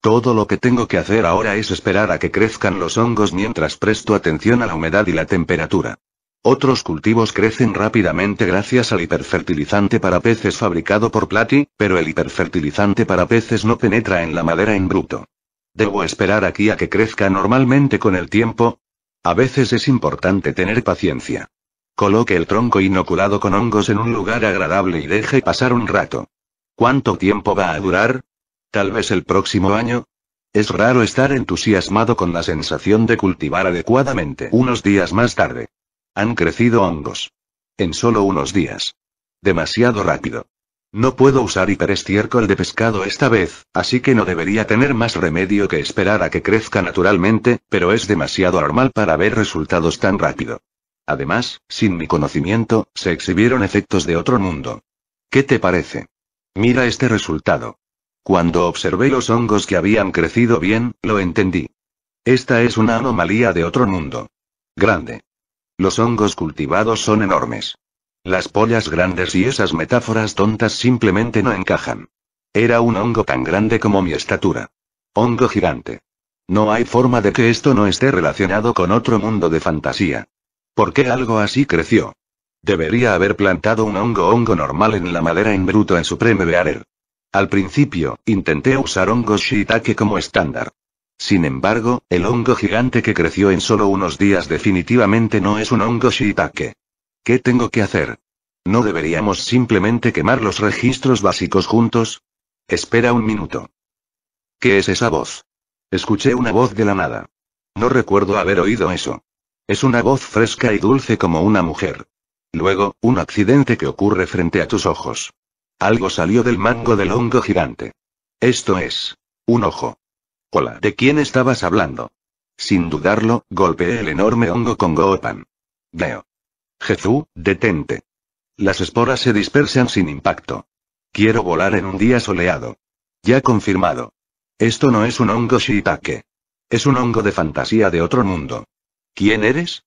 Speaker 1: Todo lo que tengo que hacer ahora es esperar a que crezcan los hongos mientras presto atención a la humedad y la temperatura. Otros cultivos crecen rápidamente gracias al hiperfertilizante para peces fabricado por Plati, pero el hiperfertilizante para peces no penetra en la madera en bruto. ¿Debo esperar aquí a que crezca normalmente con el tiempo? A veces es importante tener paciencia. Coloque el tronco inoculado con hongos en un lugar agradable y deje pasar un rato. ¿Cuánto tiempo va a durar? Tal vez el próximo año. Es raro estar entusiasmado con la sensación de cultivar adecuadamente unos días más tarde. Han crecido hongos. En solo unos días. Demasiado rápido. No puedo usar hiperestiércol de pescado esta vez, así que no debería tener más remedio que esperar a que crezca naturalmente, pero es demasiado normal para ver resultados tan rápido. Además, sin mi conocimiento, se exhibieron efectos de otro mundo. ¿Qué te parece? Mira este resultado. Cuando observé los hongos que habían crecido bien, lo entendí. Esta es una anomalía de otro mundo. Grande. Los hongos cultivados son enormes. Las pollas grandes y esas metáforas tontas simplemente no encajan. Era un hongo tan grande como mi estatura. Hongo gigante. No hay forma de que esto no esté relacionado con otro mundo de fantasía. ¿Por qué algo así creció? Debería haber plantado un hongo hongo normal en la madera en bruto en su Bearer. Al principio, intenté usar hongos shiitake como estándar. Sin embargo, el hongo gigante que creció en solo unos días definitivamente no es un hongo shiitake. ¿Qué tengo que hacer? ¿No deberíamos simplemente quemar los registros básicos juntos? Espera un minuto. ¿Qué es esa voz? Escuché una voz de la nada. No recuerdo haber oído eso. Es una voz fresca y dulce como una mujer. Luego, un accidente que ocurre frente a tus ojos. Algo salió del mango del hongo gigante. Esto es. Un ojo. Hola, ¿de quién estabas hablando? Sin dudarlo, golpeé el enorme hongo con Goopan. Veo. Jezu, detente. Las esporas se dispersan sin impacto. Quiero volar en un día soleado. Ya confirmado. Esto no es un hongo shiitake. Es un hongo de fantasía de otro mundo. ¿Quién eres?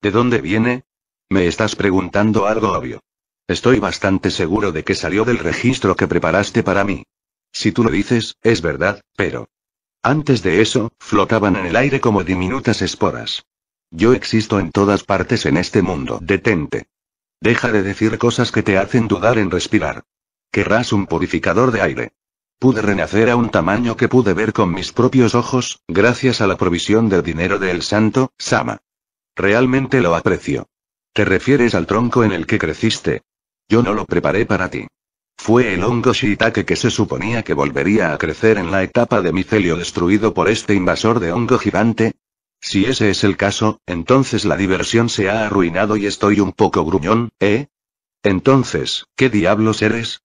Speaker 1: ¿De dónde viene? Me estás preguntando algo obvio. Estoy bastante seguro de que salió del registro que preparaste para mí. Si tú lo dices, es verdad, pero... Antes de eso, flotaban en el aire como diminutas esporas. Yo existo en todas partes en este mundo. Detente. Deja de decir cosas que te hacen dudar en respirar. Querrás un purificador de aire. Pude renacer a un tamaño que pude ver con mis propios ojos, gracias a la provisión de dinero del santo, Sama. Realmente lo aprecio. ¿Te refieres al tronco en el que creciste? Yo no lo preparé para ti. Fue el hongo shiitake que se suponía que volvería a crecer en la etapa de micelio destruido por este invasor de hongo gigante. Si ese es el caso, entonces la diversión se ha arruinado y estoy un poco gruñón, ¿eh? Entonces, ¿qué diablos eres?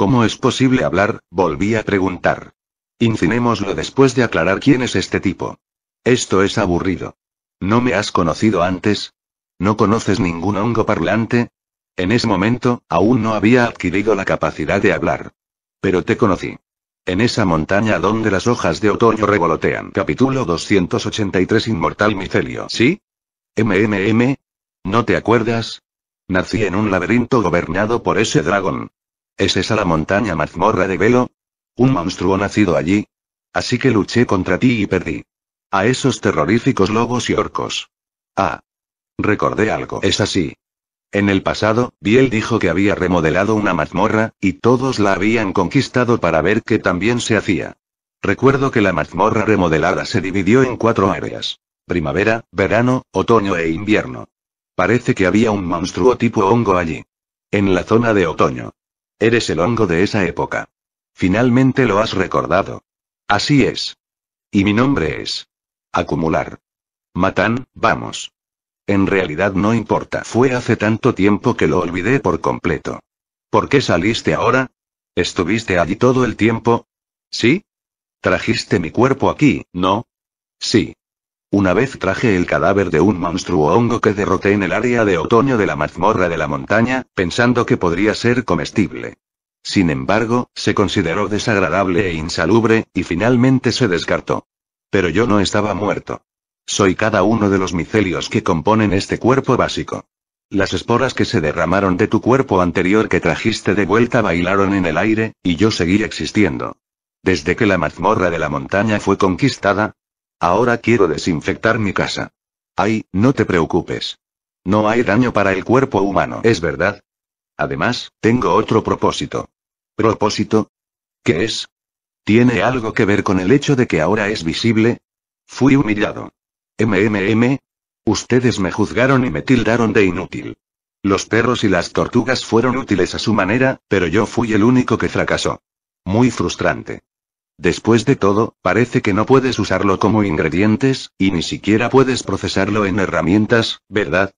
Speaker 1: ¿Cómo es posible hablar? Volví a preguntar. Incinémoslo después de aclarar quién es este tipo. Esto es aburrido. ¿No me has conocido antes? ¿No conoces ningún hongo parlante? En ese momento, aún no había adquirido la capacidad de hablar. Pero te conocí. En esa montaña donde las hojas de otoño revolotean. Capítulo 283 Inmortal Micelio. ¿Sí? MMM. ¿No te acuerdas? Nací en un laberinto gobernado por ese dragón. ¿Es esa la montaña mazmorra de Velo? Un monstruo nacido allí. Así que luché contra ti y perdí. A esos terroríficos lobos y orcos. Ah. Recordé algo. Es así. En el pasado, Biel dijo que había remodelado una mazmorra, y todos la habían conquistado para ver qué también se hacía. Recuerdo que la mazmorra remodelada se dividió en cuatro áreas. Primavera, verano, otoño e invierno. Parece que había un monstruo tipo hongo allí. En la zona de otoño. Eres el hongo de esa época. Finalmente lo has recordado. Así es. Y mi nombre es. Acumular. Matan, vamos. En realidad no importa. Fue hace tanto tiempo que lo olvidé por completo. ¿Por qué saliste ahora? ¿Estuviste allí todo el tiempo? ¿Sí? Trajiste mi cuerpo aquí, ¿no? Sí. Una vez traje el cadáver de un monstruo hongo que derroté en el área de otoño de la mazmorra de la montaña, pensando que podría ser comestible. Sin embargo, se consideró desagradable e insalubre, y finalmente se descartó. Pero yo no estaba muerto. Soy cada uno de los micelios que componen este cuerpo básico. Las esporas que se derramaron de tu cuerpo anterior que trajiste de vuelta bailaron en el aire, y yo seguí existiendo. Desde que la mazmorra de la montaña fue conquistada, Ahora quiero desinfectar mi casa. Ay, no te preocupes. No hay daño para el cuerpo humano, es verdad. Además, tengo otro propósito. ¿Propósito? ¿Qué es? ¿Tiene algo que ver con el hecho de que ahora es visible? Fui humillado. MMM. Ustedes me juzgaron y me tildaron de inútil. Los perros y las tortugas fueron útiles a su manera, pero yo fui el único que fracasó. Muy frustrante. Después de todo, parece que no puedes usarlo como ingredientes, y ni siquiera puedes procesarlo en herramientas, ¿verdad?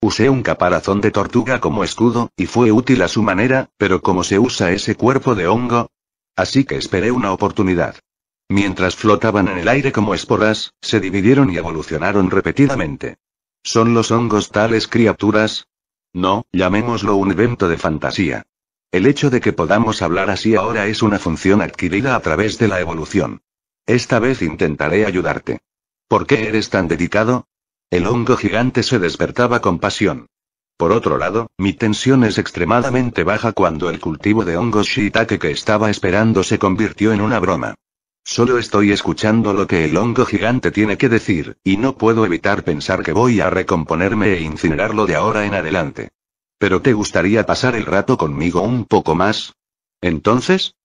Speaker 1: Usé un caparazón de tortuga como escudo, y fue útil a su manera, pero ¿cómo se usa ese cuerpo de hongo? Así que esperé una oportunidad. Mientras flotaban en el aire como esporas, se dividieron y evolucionaron repetidamente. ¿Son los hongos tales criaturas? No, llamémoslo un evento de fantasía. El hecho de que podamos hablar así ahora es una función adquirida a través de la evolución. Esta vez intentaré ayudarte. ¿Por qué eres tan dedicado? El hongo gigante se despertaba con pasión. Por otro lado, mi tensión es extremadamente baja cuando el cultivo de hongos shiitake que estaba esperando se convirtió en una broma. Solo estoy escuchando lo que el hongo gigante tiene que decir, y no puedo evitar pensar que voy a recomponerme e incinerarlo de ahora en adelante. ¿Pero te gustaría pasar el rato conmigo un poco más? Entonces,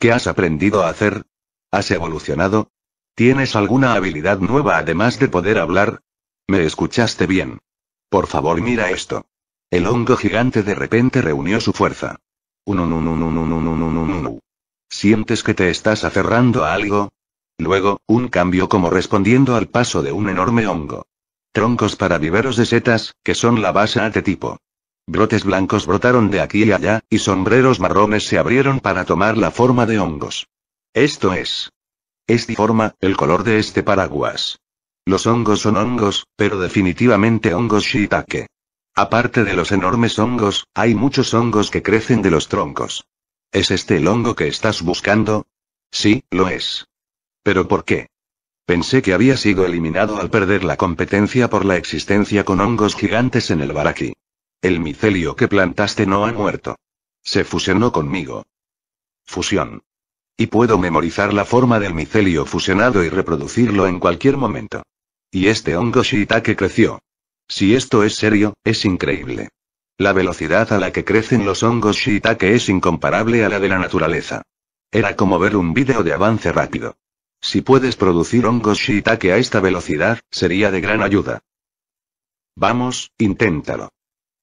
Speaker 1: ¿qué has aprendido a hacer? ¿Has evolucionado? ¿Tienes alguna habilidad nueva además de poder hablar? ¿Me escuchaste bien? Por favor, mira esto. El hongo gigante de repente reunió su fuerza. ¿Sientes que te estás aferrando a algo? Luego, un cambio como respondiendo al paso de un enorme hongo. Troncos para viveros de setas, que son la base de tipo. Brotes blancos brotaron de aquí y allá, y sombreros marrones se abrieron para tomar la forma de hongos. Esto es. Es forma, el color de este paraguas. Los hongos son hongos, pero definitivamente hongos shiitake. Aparte de los enormes hongos, hay muchos hongos que crecen de los troncos. ¿Es este el hongo que estás buscando? Sí, lo es. ¿Pero por qué? Pensé que había sido eliminado al perder la competencia por la existencia con hongos gigantes en el baraki. El micelio que plantaste no ha muerto. Se fusionó conmigo. Fusión. Y puedo memorizar la forma del micelio fusionado y reproducirlo en cualquier momento. Y este hongo shiitake creció. Si esto es serio, es increíble. La velocidad a la que crecen los hongos shiitake es incomparable a la de la naturaleza. Era como ver un vídeo de avance rápido. Si puedes producir hongos shiitake a esta velocidad, sería de gran ayuda. Vamos, inténtalo.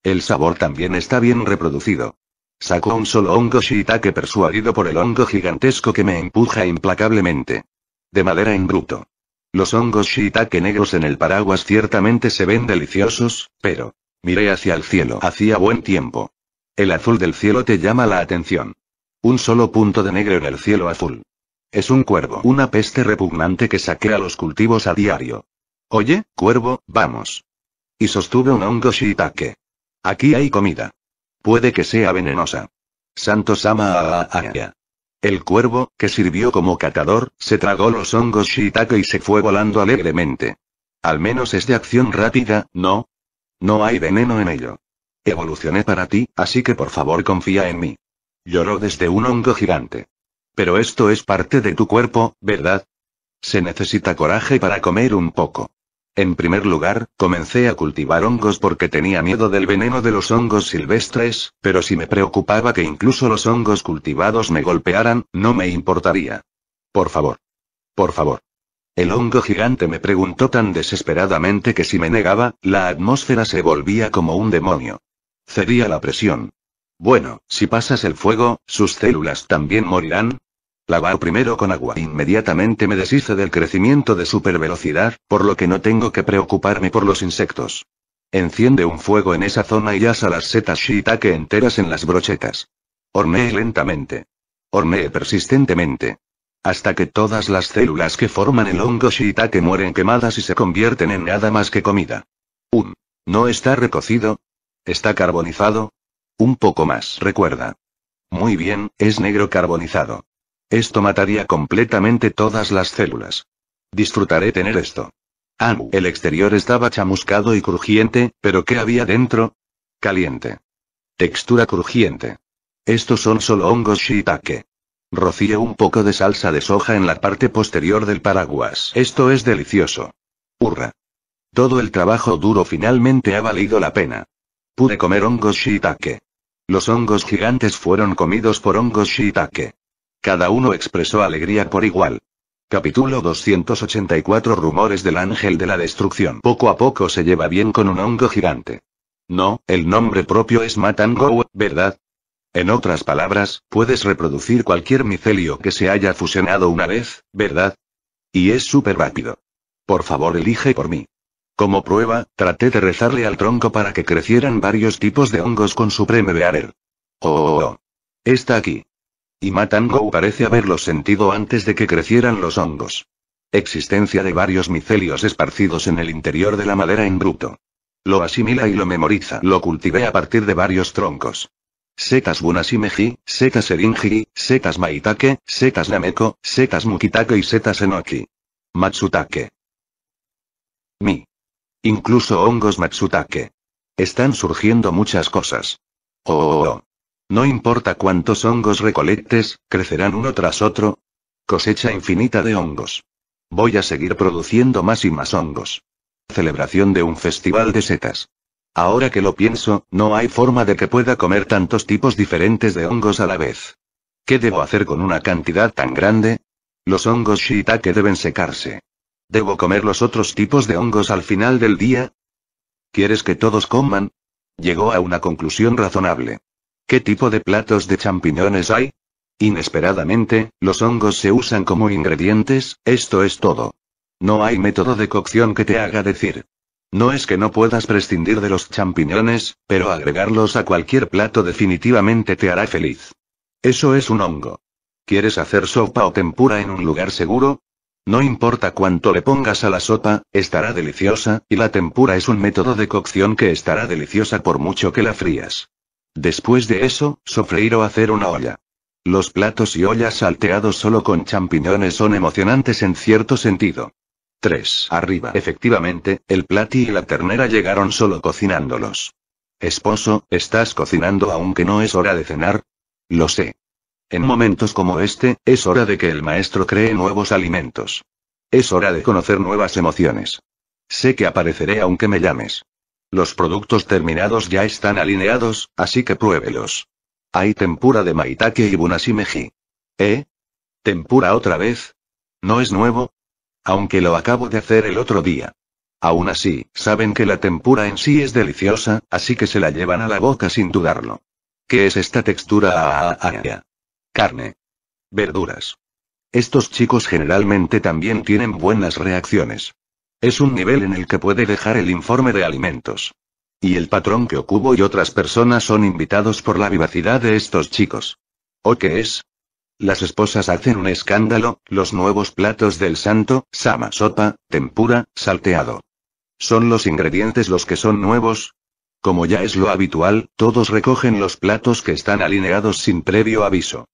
Speaker 1: El sabor también está bien reproducido. Saco un solo hongo shiitake persuadido por el hongo gigantesco que me empuja implacablemente. De madera en bruto. Los hongos shiitake negros en el paraguas ciertamente se ven deliciosos, pero... Miré hacia el cielo. Hacía buen tiempo. El azul del cielo te llama la atención. Un solo punto de negro en el cielo azul. Es un cuervo, una peste repugnante que a los cultivos a diario. Oye, cuervo, vamos. Y sostuve un hongo shiitake. Aquí hay comida. Puede que sea venenosa. Santo Aya. El cuervo, que sirvió como catador, se tragó los hongos shiitake y se fue volando alegremente. Al menos es de acción rápida, ¿no? No hay veneno en ello. Evolucioné para ti, así que por favor confía en mí. Lloró desde un hongo gigante. Pero esto es parte de tu cuerpo, ¿verdad? Se necesita coraje para comer un poco. En primer lugar, comencé a cultivar hongos porque tenía miedo del veneno de los hongos silvestres, pero si me preocupaba que incluso los hongos cultivados me golpearan, no me importaría. Por favor. Por favor. El hongo gigante me preguntó tan desesperadamente que si me negaba, la atmósfera se volvía como un demonio. Cedía la presión. Bueno, si pasas el fuego, sus células también morirán, Lavao primero con agua. Inmediatamente me deshice del crecimiento de supervelocidad, por lo que no tengo que preocuparme por los insectos. Enciende un fuego en esa zona y asa las setas shiitake enteras en las brochetas. Hornee lentamente. Hornee persistentemente. Hasta que todas las células que forman el hongo shiitake mueren quemadas y se convierten en nada más que comida. Un. Um, ¿No está recocido? ¿Está carbonizado? Un poco más, recuerda. Muy bien, es negro carbonizado. Esto mataría completamente todas las células. Disfrutaré tener esto. Ah, el exterior estaba chamuscado y crujiente, pero ¿qué había dentro? Caliente. Textura crujiente. Estos son solo hongos shiitake. Rocíe un poco de salsa de soja en la parte posterior del paraguas. Esto es delicioso. Hurra. Todo el trabajo duro finalmente ha valido la pena. Pude comer hongos shiitake. Los hongos gigantes fueron comidos por hongos shiitake. Cada uno expresó alegría por igual. Capítulo 284 Rumores del Ángel de la Destrucción. Poco a poco se lleva bien con un hongo gigante. No, el nombre propio es Matango, ¿verdad? En otras palabras, puedes reproducir cualquier micelio que se haya fusionado una vez, ¿verdad? Y es súper rápido. Por favor, elige por mí. Como prueba, traté de rezarle al tronco para que crecieran varios tipos de hongos con su de Bearer. Oh, oh, oh. Está aquí. Y Matangou parece haberlo sentido antes de que crecieran los hongos. Existencia de varios micelios esparcidos en el interior de la madera en bruto. Lo asimila y lo memoriza. Lo cultivé a partir de varios troncos. Setas Bunasimeji, setas seringi setas Maitake, setas Nameko, setas Mukitake y setas Enoki. Matsutake. Mi. Incluso hongos Matsutake. Están surgiendo muchas cosas. Oh, oh, oh. oh. No importa cuántos hongos recolectes, crecerán uno tras otro. Cosecha infinita de hongos. Voy a seguir produciendo más y más hongos. Celebración de un festival de setas. Ahora que lo pienso, no hay forma de que pueda comer tantos tipos diferentes de hongos a la vez. ¿Qué debo hacer con una cantidad tan grande? Los hongos shiitake deben secarse. ¿Debo comer los otros tipos de hongos al final del día? ¿Quieres que todos coman? Llegó a una conclusión razonable. ¿Qué tipo de platos de champiñones hay? Inesperadamente, los hongos se usan como ingredientes, esto es todo. No hay método de cocción que te haga decir. No es que no puedas prescindir de los champiñones, pero agregarlos a cualquier plato definitivamente te hará feliz. Eso es un hongo. ¿Quieres hacer sopa o tempura en un lugar seguro? No importa cuánto le pongas a la sopa, estará deliciosa, y la tempura es un método de cocción que estará deliciosa por mucho que la frías. Después de eso, sofreír o hacer una olla. Los platos y ollas salteados solo con champiñones son emocionantes en cierto sentido. 3. Arriba. Efectivamente, el plati y la ternera llegaron solo cocinándolos. Esposo, ¿estás cocinando aunque no es hora de cenar? Lo sé. En momentos como este, es hora de que el maestro cree nuevos alimentos. Es hora de conocer nuevas emociones. Sé que apareceré aunque me llames. Los productos terminados ya están alineados, así que pruébelos. Hay tempura de maitake y bunasimeji. ¿Eh? ¿Tempura otra vez? ¿No es nuevo? Aunque lo acabo de hacer el otro día. Aún así, saben que la tempura en sí es deliciosa, así que se la llevan a la boca sin dudarlo. ¿Qué es esta textura? Ah, ah, ah, Carne. Verduras. Estos chicos generalmente también tienen buenas reacciones. Es un nivel en el que puede dejar el informe de alimentos. Y el patrón que ocubo y otras personas son invitados por la vivacidad de estos chicos. ¿O qué es? Las esposas hacen un escándalo, los nuevos platos del santo, sama sopa, tempura, salteado. ¿Son los ingredientes los que son nuevos? Como ya es lo habitual, todos recogen los platos que están alineados sin previo aviso.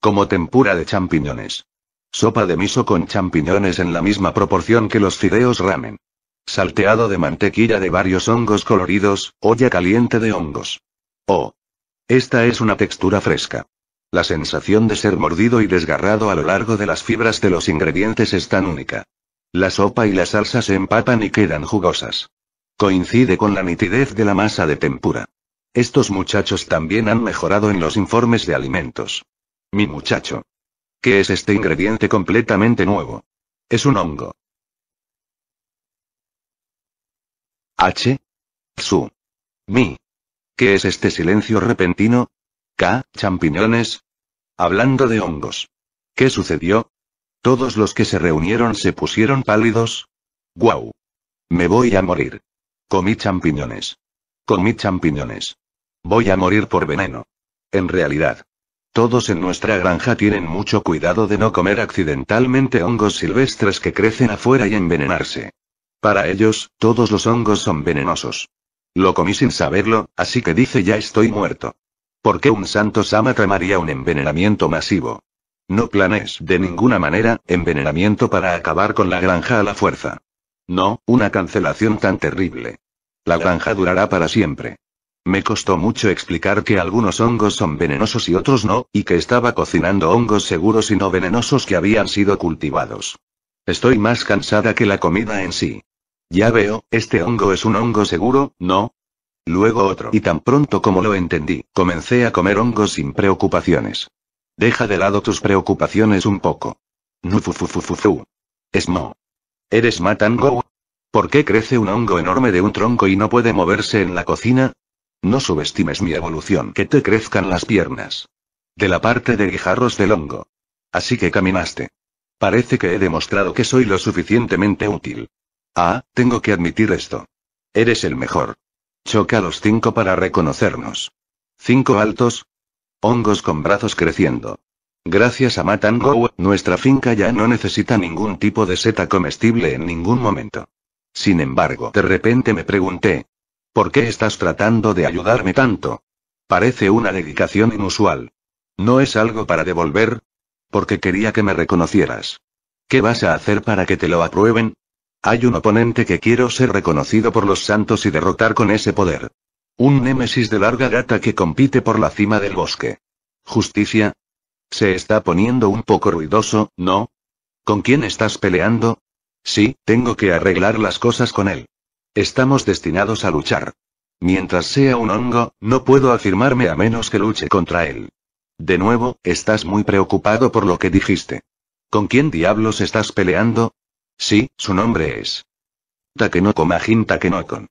Speaker 1: Como tempura de champiñones. Sopa de miso con champiñones en la misma proporción que los fideos ramen. Salteado de mantequilla de varios hongos coloridos, olla caliente de hongos. Oh. Esta es una textura fresca. La sensación de ser mordido y desgarrado a lo largo de las fibras de los ingredientes es tan única. La sopa y la salsa se empapan y quedan jugosas. Coincide con la nitidez de la masa de tempura. Estos muchachos también han mejorado en los informes de alimentos. Mi muchacho. ¿Qué es este ingrediente completamente nuevo? Es un hongo. H. Su. Mi. ¿Qué es este silencio repentino? K. Champiñones. Hablando de hongos. ¿Qué sucedió? Todos los que se reunieron se pusieron pálidos. ¡Guau! Me voy a morir. Comí champiñones. Comí champiñones. Voy a morir por veneno. En realidad. Todos en nuestra granja tienen mucho cuidado de no comer accidentalmente hongos silvestres que crecen afuera y envenenarse. Para ellos, todos los hongos son venenosos. Lo comí sin saberlo, así que dice ya estoy muerto. ¿Por qué un santo sama tramaría un envenenamiento masivo? No planes, de ninguna manera, envenenamiento para acabar con la granja a la fuerza. No, una cancelación tan terrible. La granja durará para siempre. Me costó mucho explicar que algunos hongos son venenosos y otros no, y que estaba cocinando hongos seguros y no venenosos que habían sido cultivados. Estoy más cansada que la comida en sí. Ya veo, este hongo es un hongo seguro, ¿no? Luego otro. Y tan pronto como lo entendí, comencé a comer hongos sin preocupaciones. Deja de lado tus preocupaciones un poco. Nufufufufufu. Esmo. ¿Eres Matango? ¿Por qué crece un hongo enorme de un tronco y no puede moverse en la cocina? No subestimes mi evolución que te crezcan las piernas. De la parte de guijarros del hongo. Así que caminaste. Parece que he demostrado que soy lo suficientemente útil. Ah, tengo que admitir esto. Eres el mejor. Choca los cinco para reconocernos. Cinco altos. Hongos con brazos creciendo. Gracias a Matango, nuestra finca ya no necesita ningún tipo de seta comestible en ningún momento. Sin embargo, de repente me pregunté, ¿Por qué estás tratando de ayudarme tanto? Parece una dedicación inusual. ¿No es algo para devolver? Porque quería que me reconocieras. ¿Qué vas a hacer para que te lo aprueben? Hay un oponente que quiero ser reconocido por los santos y derrotar con ese poder. Un némesis de larga gata que compite por la cima del bosque. Justicia. Se está poniendo un poco ruidoso, ¿no? ¿Con quién estás peleando? Sí, tengo que arreglar las cosas con él. Estamos destinados a luchar. Mientras sea un hongo, no puedo afirmarme a menos que luche contra él. De nuevo, estás muy preocupado por lo que dijiste. ¿Con quién diablos estás peleando? Sí, su nombre es. Takenoko Majin Takenokon.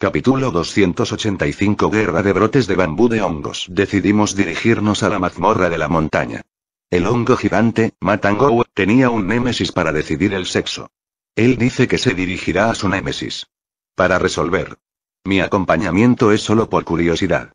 Speaker 1: Capítulo 285 Guerra de brotes de bambú de hongos. Decidimos dirigirnos a la mazmorra de la montaña. El hongo gigante, Matango, tenía un némesis para decidir el sexo. Él dice que se dirigirá a su némesis. Para resolver. Mi acompañamiento es solo por curiosidad.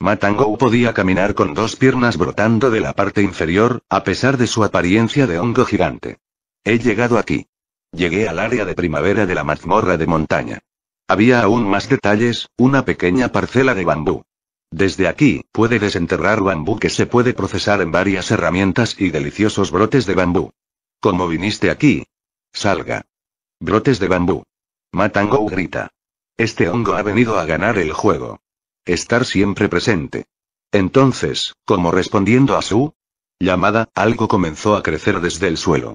Speaker 1: Matango podía caminar con dos piernas brotando de la parte inferior, a pesar de su apariencia de hongo gigante. He llegado aquí. Llegué al área de primavera de la mazmorra de montaña. Había aún más detalles, una pequeña parcela de bambú. Desde aquí, puede desenterrar bambú que se puede procesar en varias herramientas y deliciosos brotes de bambú. ¿Cómo viniste aquí? Salga. Brotes de bambú. Matango grita. Este hongo ha venido a ganar el juego. Estar siempre presente. Entonces, como respondiendo a su llamada, algo comenzó a crecer desde el suelo.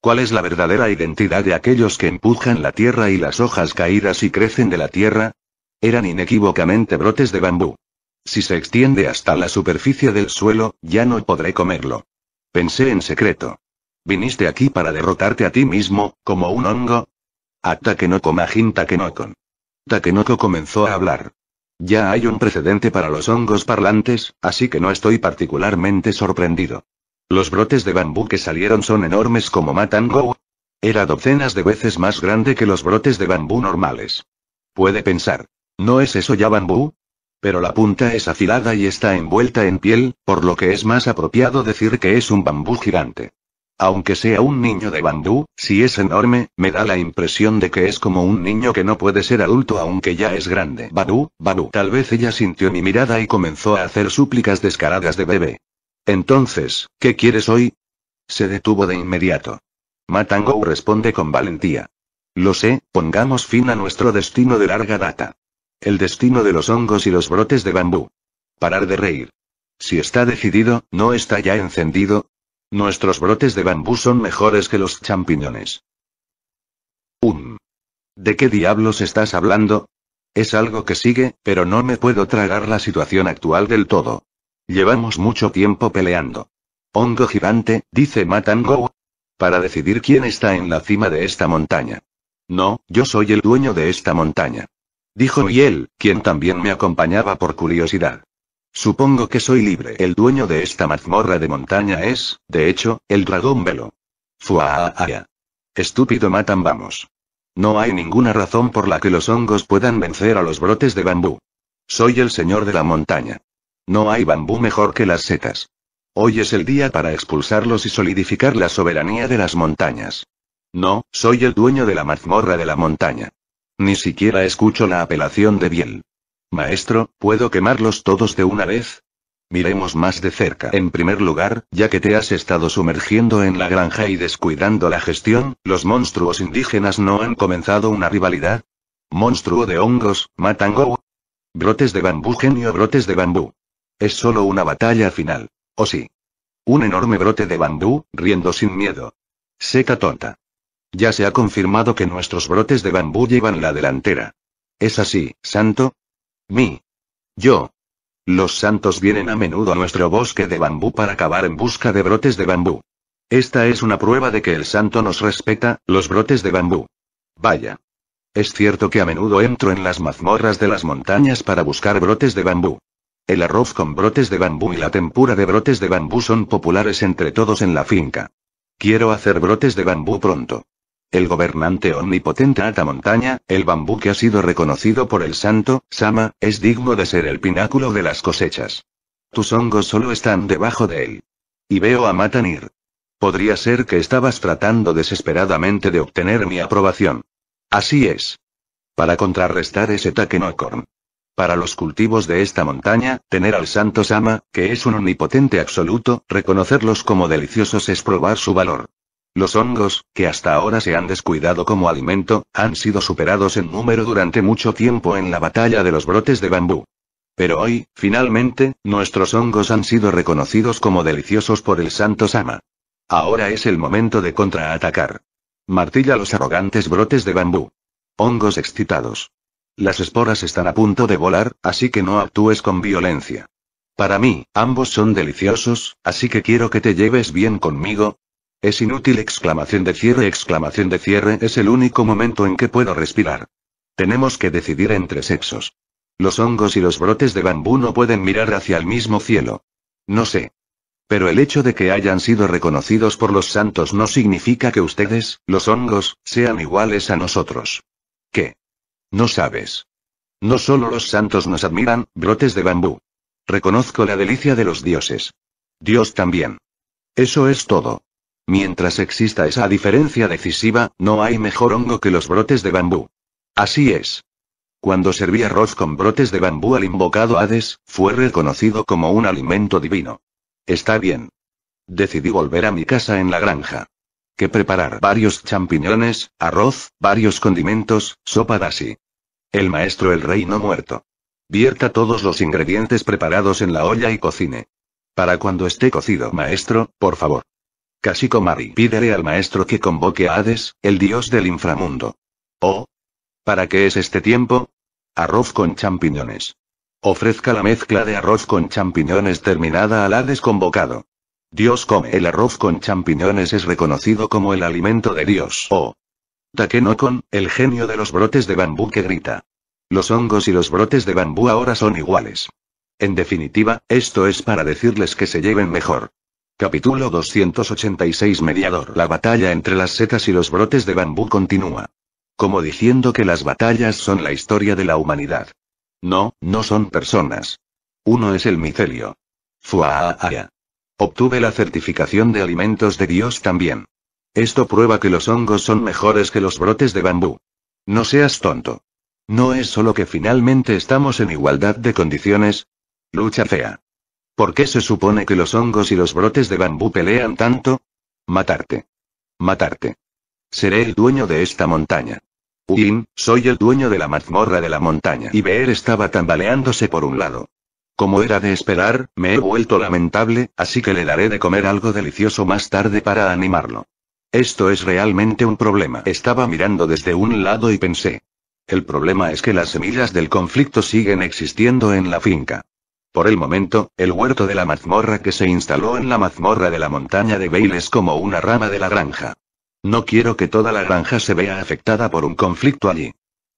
Speaker 1: ¿Cuál es la verdadera identidad de aquellos que empujan la tierra y las hojas caídas y crecen de la tierra? Eran inequívocamente brotes de bambú. Si se extiende hasta la superficie del suelo, ya no podré comerlo. Pensé en secreto. ¿Viniste aquí para derrotarte a ti mismo, como un hongo? A Takenoko Majin Takenokon. Takenoko comenzó a hablar. Ya hay un precedente para los hongos parlantes, así que no estoy particularmente sorprendido. Los brotes de bambú que salieron son enormes como Matango. Era docenas de veces más grande que los brotes de bambú normales. Puede pensar, ¿no es eso ya bambú? Pero la punta es afilada y está envuelta en piel, por lo que es más apropiado decir que es un bambú gigante. Aunque sea un niño de bambú, si es enorme, me da la impresión de que es como un niño que no puede ser adulto aunque ya es grande. Bambú, bambú. Tal vez ella sintió mi mirada y comenzó a hacer súplicas descaradas de bebé. Entonces, ¿qué quieres hoy? Se detuvo de inmediato. Matango responde con valentía. Lo sé, pongamos fin a nuestro destino de larga data. El destino de los hongos y los brotes de bambú. Parar de reír. Si está decidido, ¿no está ya encendido? Nuestros brotes de bambú son mejores que los champiñones. Un. ¿De qué diablos estás hablando? Es algo que sigue, pero no me puedo tragar la situación actual del todo. Llevamos mucho tiempo peleando. Hongo gigante, dice Matango. Para decidir quién está en la cima de esta montaña. No, yo soy el dueño de esta montaña. Dijo Miel, quien también me acompañaba por curiosidad. Supongo que soy libre. El dueño de esta mazmorra de montaña es, de hecho, el dragón velo. ¡Fuáááá! Estúpido matan vamos. No hay ninguna razón por la que los hongos puedan vencer a los brotes de bambú. Soy el señor de la montaña. No hay bambú mejor que las setas. Hoy es el día para expulsarlos y solidificar la soberanía de las montañas. No, soy el dueño de la mazmorra de la montaña. Ni siquiera escucho la apelación de Biel. Maestro, ¿puedo quemarlos todos de una vez? Miremos más de cerca. En primer lugar, ya que te has estado sumergiendo en la granja y descuidando la gestión, los monstruos indígenas no han comenzado una rivalidad. Monstruo de hongos, matango. Brotes de bambú, genio, brotes de bambú. Es solo una batalla final. ¿O sí? Un enorme brote de bambú, riendo sin miedo. Seca tonta. Ya se ha confirmado que nuestros brotes de bambú llevan la delantera. ¿Es así, santo? Mi. Yo. Los santos vienen a menudo a nuestro bosque de bambú para cavar en busca de brotes de bambú. Esta es una prueba de que el santo nos respeta, los brotes de bambú. Vaya. Es cierto que a menudo entro en las mazmorras de las montañas para buscar brotes de bambú. El arroz con brotes de bambú y la tempura de brotes de bambú son populares entre todos en la finca. Quiero hacer brotes de bambú pronto. El gobernante omnipotente Ata Montaña, el bambú que ha sido reconocido por el santo, Sama, es digno de ser el pináculo de las cosechas. Tus hongos solo están debajo de él. Y veo a Matanir. Podría ser que estabas tratando desesperadamente de obtener mi aprobación. Así es. Para contrarrestar ese Takenokorn. Para los cultivos de esta montaña, tener al santo Sama, que es un omnipotente absoluto, reconocerlos como deliciosos es probar su valor. Los hongos, que hasta ahora se han descuidado como alimento, han sido superados en número durante mucho tiempo en la batalla de los brotes de bambú. Pero hoy, finalmente, nuestros hongos han sido reconocidos como deliciosos por el Santo Sama. Ahora es el momento de contraatacar. Martilla los arrogantes brotes de bambú. Hongos excitados. Las esporas están a punto de volar, así que no actúes con violencia. Para mí, ambos son deliciosos, así que quiero que te lleves bien conmigo, es inútil exclamación de cierre exclamación de cierre es el único momento en que puedo respirar. Tenemos que decidir entre sexos. Los hongos y los brotes de bambú no pueden mirar hacia el mismo cielo. No sé. Pero el hecho de que hayan sido reconocidos por los santos no significa que ustedes, los hongos, sean iguales a nosotros. ¿Qué? No sabes. No solo los santos nos admiran, brotes de bambú. Reconozco la delicia de los dioses. Dios también. Eso es todo. Mientras exista esa diferencia decisiva, no hay mejor hongo que los brotes de bambú. Así es. Cuando serví arroz con brotes de bambú al invocado Hades, fue reconocido como un alimento divino. Está bien. Decidí volver a mi casa en la granja. Que preparar varios champiñones, arroz, varios condimentos, sopa así. El maestro el rey no muerto. Vierta todos los ingredientes preparados en la olla y cocine. Para cuando esté cocido, maestro, por favor. Casi Mari pídele al maestro que convoque a Hades, el dios del inframundo. Oh. ¿Para qué es este tiempo? Arroz con champiñones. Ofrezca la mezcla de arroz con champiñones terminada al Hades convocado. Dios come el arroz con champiñones es reconocido como el alimento de Dios. Oh. Takenokon, el genio de los brotes de bambú que grita. Los hongos y los brotes de bambú ahora son iguales. En definitiva, esto es para decirles que se lleven mejor. Capítulo 286 Mediador La batalla entre las setas y los brotes de bambú continúa. Como diciendo que las batallas son la historia de la humanidad. No, no son personas. Uno es el micelio. Fuaaaya. Obtuve la certificación de alimentos de Dios también. Esto prueba que los hongos son mejores que los brotes de bambú. No seas tonto. No es solo que finalmente estamos en igualdad de condiciones. Lucha fea. ¿Por qué se supone que los hongos y los brotes de bambú pelean tanto? Matarte. Matarte. Seré el dueño de esta montaña. Uin, soy el dueño de la mazmorra de la montaña. Y Beer estaba tambaleándose por un lado. Como era de esperar, me he vuelto lamentable, así que le daré de comer algo delicioso más tarde para animarlo. Esto es realmente un problema. Estaba mirando desde un lado y pensé. El problema es que las semillas del conflicto siguen existiendo en la finca. Por el momento, el huerto de la mazmorra que se instaló en la mazmorra de la montaña de Bale es como una rama de la granja. No quiero que toda la granja se vea afectada por un conflicto allí.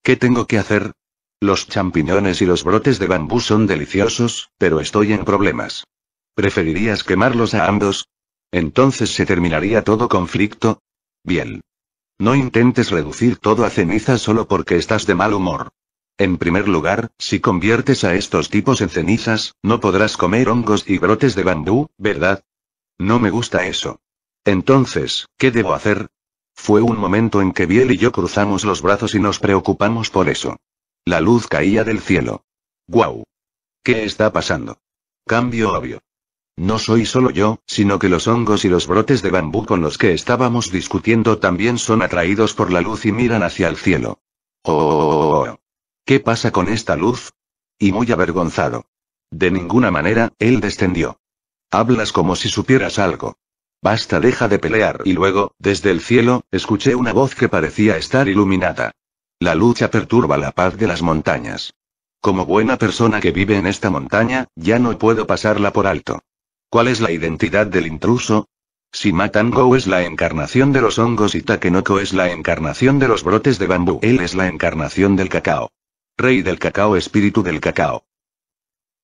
Speaker 1: ¿Qué tengo que hacer? Los champiñones y los brotes de bambú son deliciosos, pero estoy en problemas. ¿Preferirías quemarlos a ambos? Entonces se terminaría todo conflicto. Bien. No intentes reducir todo a ceniza solo porque estás de mal humor. En primer lugar, si conviertes a estos tipos en cenizas, no podrás comer hongos y brotes de bambú, ¿verdad? No me gusta eso. Entonces, ¿qué debo hacer? Fue un momento en que Biel y yo cruzamos los brazos y nos preocupamos por eso. La luz caía del cielo. ¡Guau! ¿Qué está pasando? Cambio obvio. No soy solo yo, sino que los hongos y los brotes de bambú con los que estábamos discutiendo también son atraídos por la luz y miran hacia el cielo. Oh, oh. oh, oh, oh. ¿Qué pasa con esta luz? Y muy avergonzado. De ninguna manera, él descendió. Hablas como si supieras algo. Basta, deja de pelear. Y luego, desde el cielo, escuché una voz que parecía estar iluminada. La lucha perturba la paz de las montañas. Como buena persona que vive en esta montaña, ya no puedo pasarla por alto. ¿Cuál es la identidad del intruso? Si Matango es la encarnación de los hongos y Takenoko es la encarnación de los brotes de bambú, él es la encarnación del cacao. Rey del cacao, espíritu del cacao.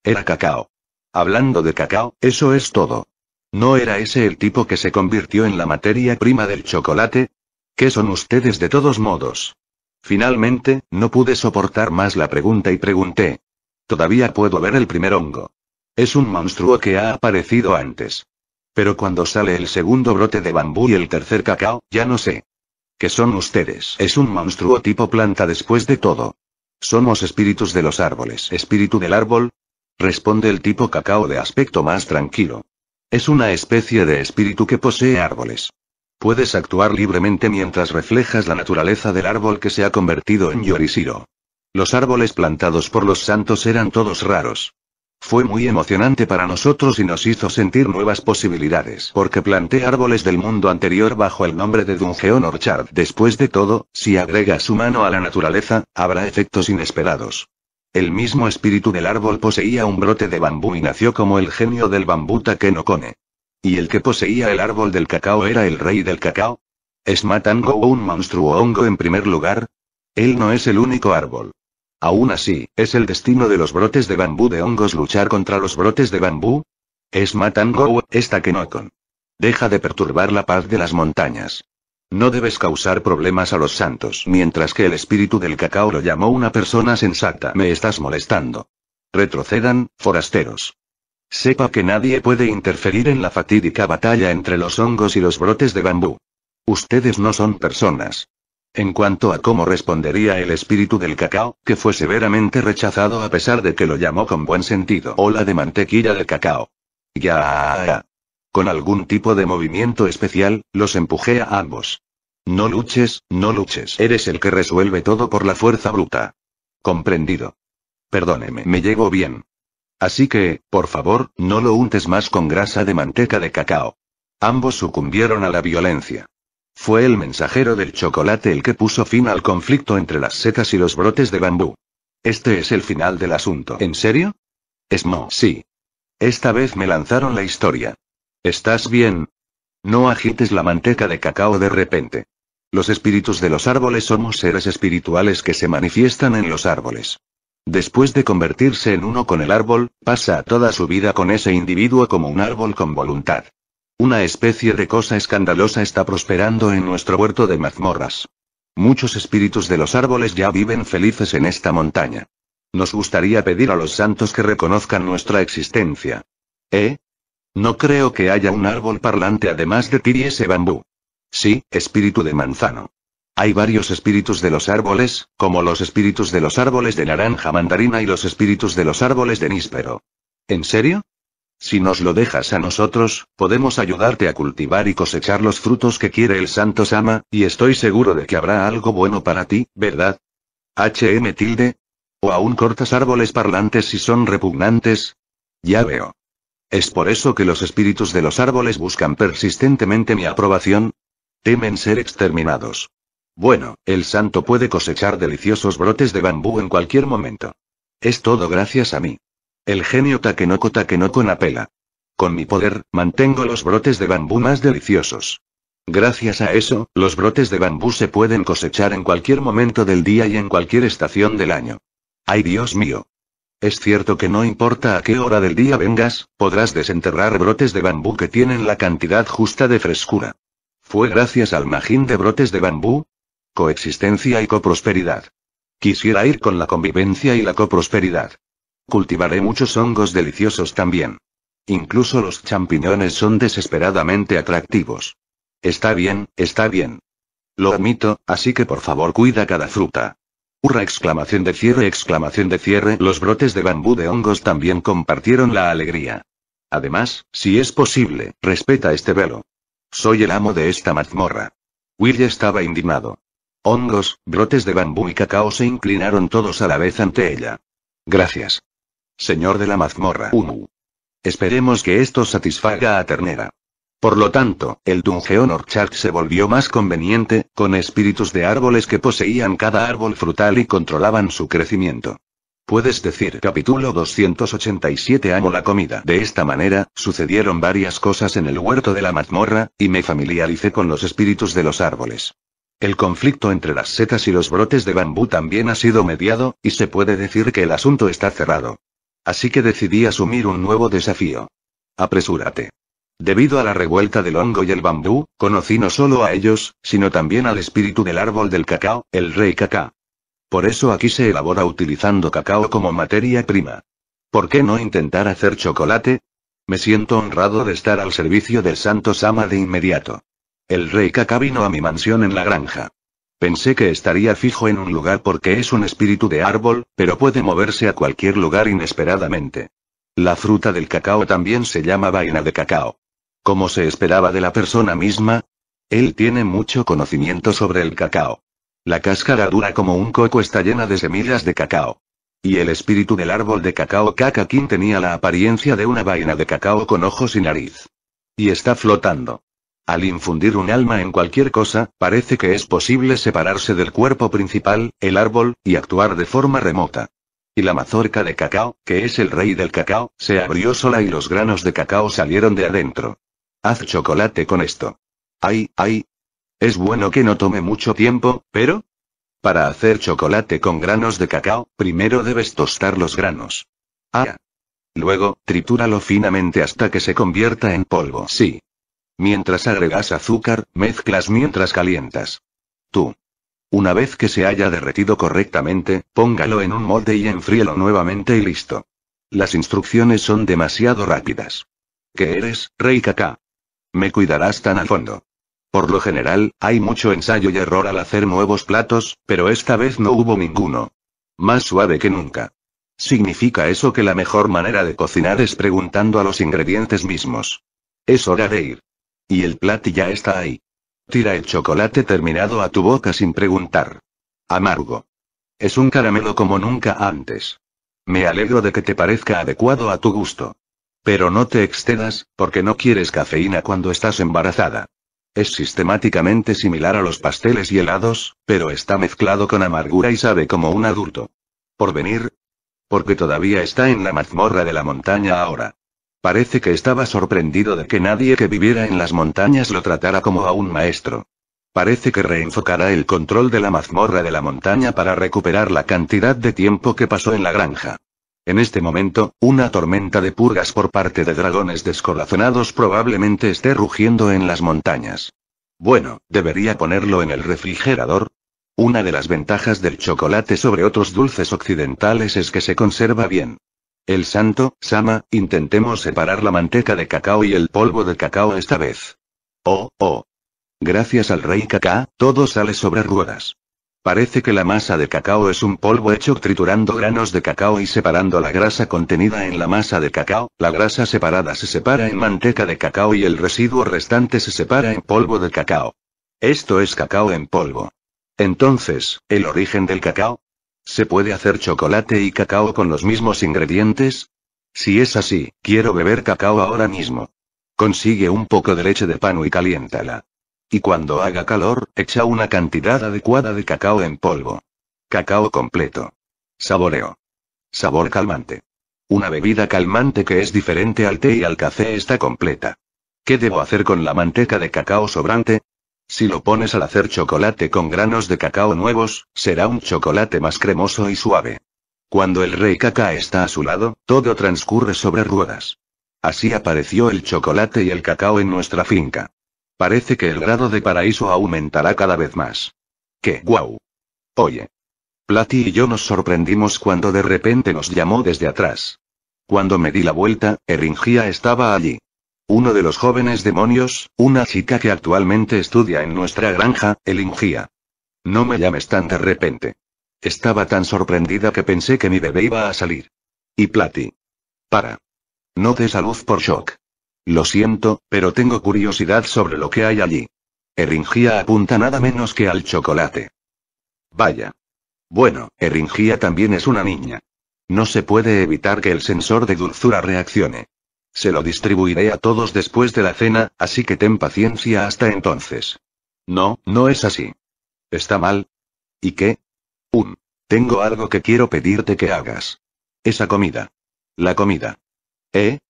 Speaker 1: Era cacao. Hablando de cacao, eso es todo. ¿No era ese el tipo que se convirtió en la materia prima del chocolate? ¿Qué son ustedes de todos modos? Finalmente, no pude soportar más la pregunta y pregunté. Todavía puedo ver el primer hongo. Es un monstruo que ha aparecido antes. Pero cuando sale el segundo brote de bambú y el tercer cacao, ya no sé. ¿Qué son ustedes? Es un monstruo tipo planta después de todo. Somos espíritus de los árboles. ¿Espíritu del árbol? Responde el tipo cacao de aspecto más tranquilo. Es una especie de espíritu que posee árboles. Puedes actuar libremente mientras reflejas la naturaleza del árbol que se ha convertido en Yorishiro. Los árboles plantados por los santos eran todos raros. Fue muy emocionante para nosotros y nos hizo sentir nuevas posibilidades. Porque planté árboles del mundo anterior bajo el nombre de Dungeon Orchard. Después de todo, si agrega su mano a la naturaleza, habrá efectos inesperados. El mismo espíritu del árbol poseía un brote de bambú y nació como el genio del bambú no Kone. ¿Y el que poseía el árbol del cacao era el rey del cacao? ¿Es Matango un monstruo hongo en primer lugar? Él no es el único árbol. Aún así, ¿es el destino de los brotes de bambú de hongos luchar contra los brotes de bambú? Es Matango, esta que no con...» Deja de perturbar la paz de las montañas. No debes causar problemas a los santos. Mientras que el espíritu del cacao lo llamó una persona sensata. Me estás molestando. Retrocedan, forasteros. Sepa que nadie puede interferir en la fatídica batalla entre los hongos y los brotes de bambú. Ustedes no son personas. En cuanto a cómo respondería el espíritu del cacao, que fue severamente rechazado a pesar de que lo llamó con buen sentido ola de mantequilla de cacao. Ya. Con algún tipo de movimiento especial, los empujé a ambos. No luches, no luches. Eres el que resuelve todo por la fuerza bruta. Comprendido. Perdóneme, me llevo bien. Así que, por favor, no lo untes más con grasa de manteca de cacao. Ambos sucumbieron a la violencia. Fue el mensajero del chocolate el que puso fin al conflicto entre las setas y los brotes de bambú. Este es el final del asunto. ¿En serio? Esmo. sí. Esta vez me lanzaron la historia. ¿Estás bien? No agites la manteca de cacao de repente. Los espíritus de los árboles somos seres espirituales que se manifiestan en los árboles. Después de convertirse en uno con el árbol, pasa toda su vida con ese individuo como un árbol con voluntad. Una especie de cosa escandalosa está prosperando en nuestro huerto de mazmorras. Muchos espíritus de los árboles ya viven felices en esta montaña. Nos gustaría pedir a los santos que reconozcan nuestra existencia. ¿Eh? No creo que haya un árbol parlante además de ti y ese bambú. Sí, espíritu de manzano. Hay varios espíritus de los árboles, como los espíritus de los árboles de naranja mandarina y los espíritus de los árboles de níspero. ¿En serio? Si nos lo dejas a nosotros, podemos ayudarte a cultivar y cosechar los frutos que quiere el santo Sama, y estoy seguro de que habrá algo bueno para ti, ¿verdad? HM tilde. ¿O aún cortas árboles parlantes si son repugnantes? Ya veo. ¿Es por eso que los espíritus de los árboles buscan persistentemente mi aprobación? Temen ser exterminados. Bueno, el santo puede cosechar deliciosos brotes de bambú en cualquier momento. Es todo gracias a mí. El genio Takenoko Takenoko Napela. Con mi poder, mantengo los brotes de bambú más deliciosos. Gracias a eso, los brotes de bambú se pueden cosechar en cualquier momento del día y en cualquier estación del año. ¡Ay Dios mío! Es cierto que no importa a qué hora del día vengas, podrás desenterrar brotes de bambú que tienen la cantidad justa de frescura. Fue gracias al magín de brotes de bambú. Coexistencia y coprosperidad. Quisiera ir con la convivencia y la coprosperidad. Cultivaré muchos hongos deliciosos también. Incluso los champiñones son desesperadamente atractivos. Está bien, está bien. Lo admito, así que por favor cuida cada fruta. Hurra exclamación de cierre exclamación de cierre los brotes de bambú de hongos también compartieron la alegría. Además, si es posible, respeta este velo. Soy el amo de esta mazmorra. Will estaba indignado. Hongos, brotes de bambú y cacao se inclinaron todos a la vez ante ella. Gracias. Señor de la mazmorra. Uuu. Esperemos que esto satisfaga a Ternera. Por lo tanto, el Dungeon Orchard se volvió más conveniente, con espíritus de árboles que poseían cada árbol frutal y controlaban su crecimiento. Puedes decir, capítulo 287 Amo la comida. De esta manera, sucedieron varias cosas en el huerto de la mazmorra, y me familiaricé con los espíritus de los árboles. El conflicto entre las setas y los brotes de bambú también ha sido mediado, y se puede decir que el asunto está cerrado. Así que decidí asumir un nuevo desafío. Apresúrate. Debido a la revuelta del hongo y el bambú, conocí no solo a ellos, sino también al espíritu del árbol del cacao, el rey cacá. Por eso aquí se elabora utilizando cacao como materia prima. ¿Por qué no intentar hacer chocolate? Me siento honrado de estar al servicio del santo Sama de inmediato. El rey cacá vino a mi mansión en la granja. Pensé que estaría fijo en un lugar porque es un espíritu de árbol, pero puede moverse a cualquier lugar inesperadamente. La fruta del cacao también se llama vaina de cacao. Como se esperaba de la persona misma, él tiene mucho conocimiento sobre el cacao. La cáscara dura como un coco está llena de semillas de cacao. Y el espíritu del árbol de cacao cacaquín tenía la apariencia de una vaina de cacao con ojos y nariz. Y está flotando. Al infundir un alma en cualquier cosa, parece que es posible separarse del cuerpo principal, el árbol, y actuar de forma remota. Y la mazorca de cacao, que es el rey del cacao, se abrió sola y los granos de cacao salieron de adentro. Haz chocolate con esto. Ay, ay. Es bueno que no tome mucho tiempo, pero... Para hacer chocolate con granos de cacao, primero debes tostar los granos. Ah. Luego, tritúralo finamente hasta que se convierta en polvo. Sí, Mientras agregas azúcar, mezclas mientras calientas. Tú. Una vez que se haya derretido correctamente, póngalo en un molde y enfríelo nuevamente y listo. Las instrucciones son demasiado rápidas. ¿Qué eres, Rey Kaká? Me cuidarás tan al fondo. Por lo general, hay mucho ensayo y error al hacer nuevos platos, pero esta vez no hubo ninguno. Más suave que nunca. ¿Significa eso que la mejor manera de cocinar es preguntando a los ingredientes mismos? Es hora de ir. Y el plati ya está ahí. Tira el chocolate terminado a tu boca sin preguntar. Amargo. Es un caramelo como nunca antes. Me alegro de que te parezca adecuado a tu gusto. Pero no te excedas, porque no quieres cafeína cuando estás embarazada. Es sistemáticamente similar a los pasteles y helados, pero está mezclado con amargura y sabe como un adulto. ¿Por venir? Porque todavía está en la mazmorra de la montaña ahora. Parece que estaba sorprendido de que nadie que viviera en las montañas lo tratara como a un maestro. Parece que reenfocará el control de la mazmorra de la montaña para recuperar la cantidad de tiempo que pasó en la granja. En este momento, una tormenta de purgas por parte de dragones descorazonados probablemente esté rugiendo en las montañas. Bueno, debería ponerlo en el refrigerador. Una de las ventajas del chocolate sobre otros dulces occidentales es que se conserva bien. El santo, Sama, intentemos separar la manteca de cacao y el polvo de cacao esta vez. Oh, oh. Gracias al rey cacao, todo sale sobre ruedas. Parece que la masa de cacao es un polvo hecho triturando granos de cacao y separando la grasa contenida en la masa de cacao, la grasa separada se separa en manteca de cacao y el residuo restante se separa en polvo de cacao. Esto es cacao en polvo. Entonces, ¿el origen del cacao? ¿Se puede hacer chocolate y cacao con los mismos ingredientes? Si es así, quiero beber cacao ahora mismo. Consigue un poco de leche de pan y caliéntala. Y cuando haga calor, echa una cantidad adecuada de cacao en polvo. Cacao completo. Saboreo. Sabor calmante. Una bebida calmante que es diferente al té y al café está completa. ¿Qué debo hacer con la manteca de cacao sobrante? Si lo pones al hacer chocolate con granos de cacao nuevos, será un chocolate más cremoso y suave. Cuando el rey caca está a su lado, todo transcurre sobre ruedas. Así apareció el chocolate y el cacao en nuestra finca. Parece que el grado de paraíso aumentará cada vez más. ¡Qué guau! Oye. Platy y yo nos sorprendimos cuando de repente nos llamó desde atrás. Cuando me di la vuelta, Eringía estaba allí. Uno de los jóvenes demonios, una chica que actualmente estudia en nuestra granja, elingía. No me llames tan de repente. Estaba tan sorprendida que pensé que mi bebé iba a salir. Y Plati. Para. No des a luz por shock. Lo siento, pero tengo curiosidad sobre lo que hay allí. Eringia apunta nada menos que al chocolate. Vaya. Bueno, Eringia también es una niña. No se puede evitar que el sensor de dulzura reaccione. Se lo distribuiré a todos después de la cena, así que ten paciencia hasta entonces. No, no es así. Está mal. ¿Y qué? Un. tengo algo que quiero pedirte que hagas. Esa comida. La comida. ¿Eh?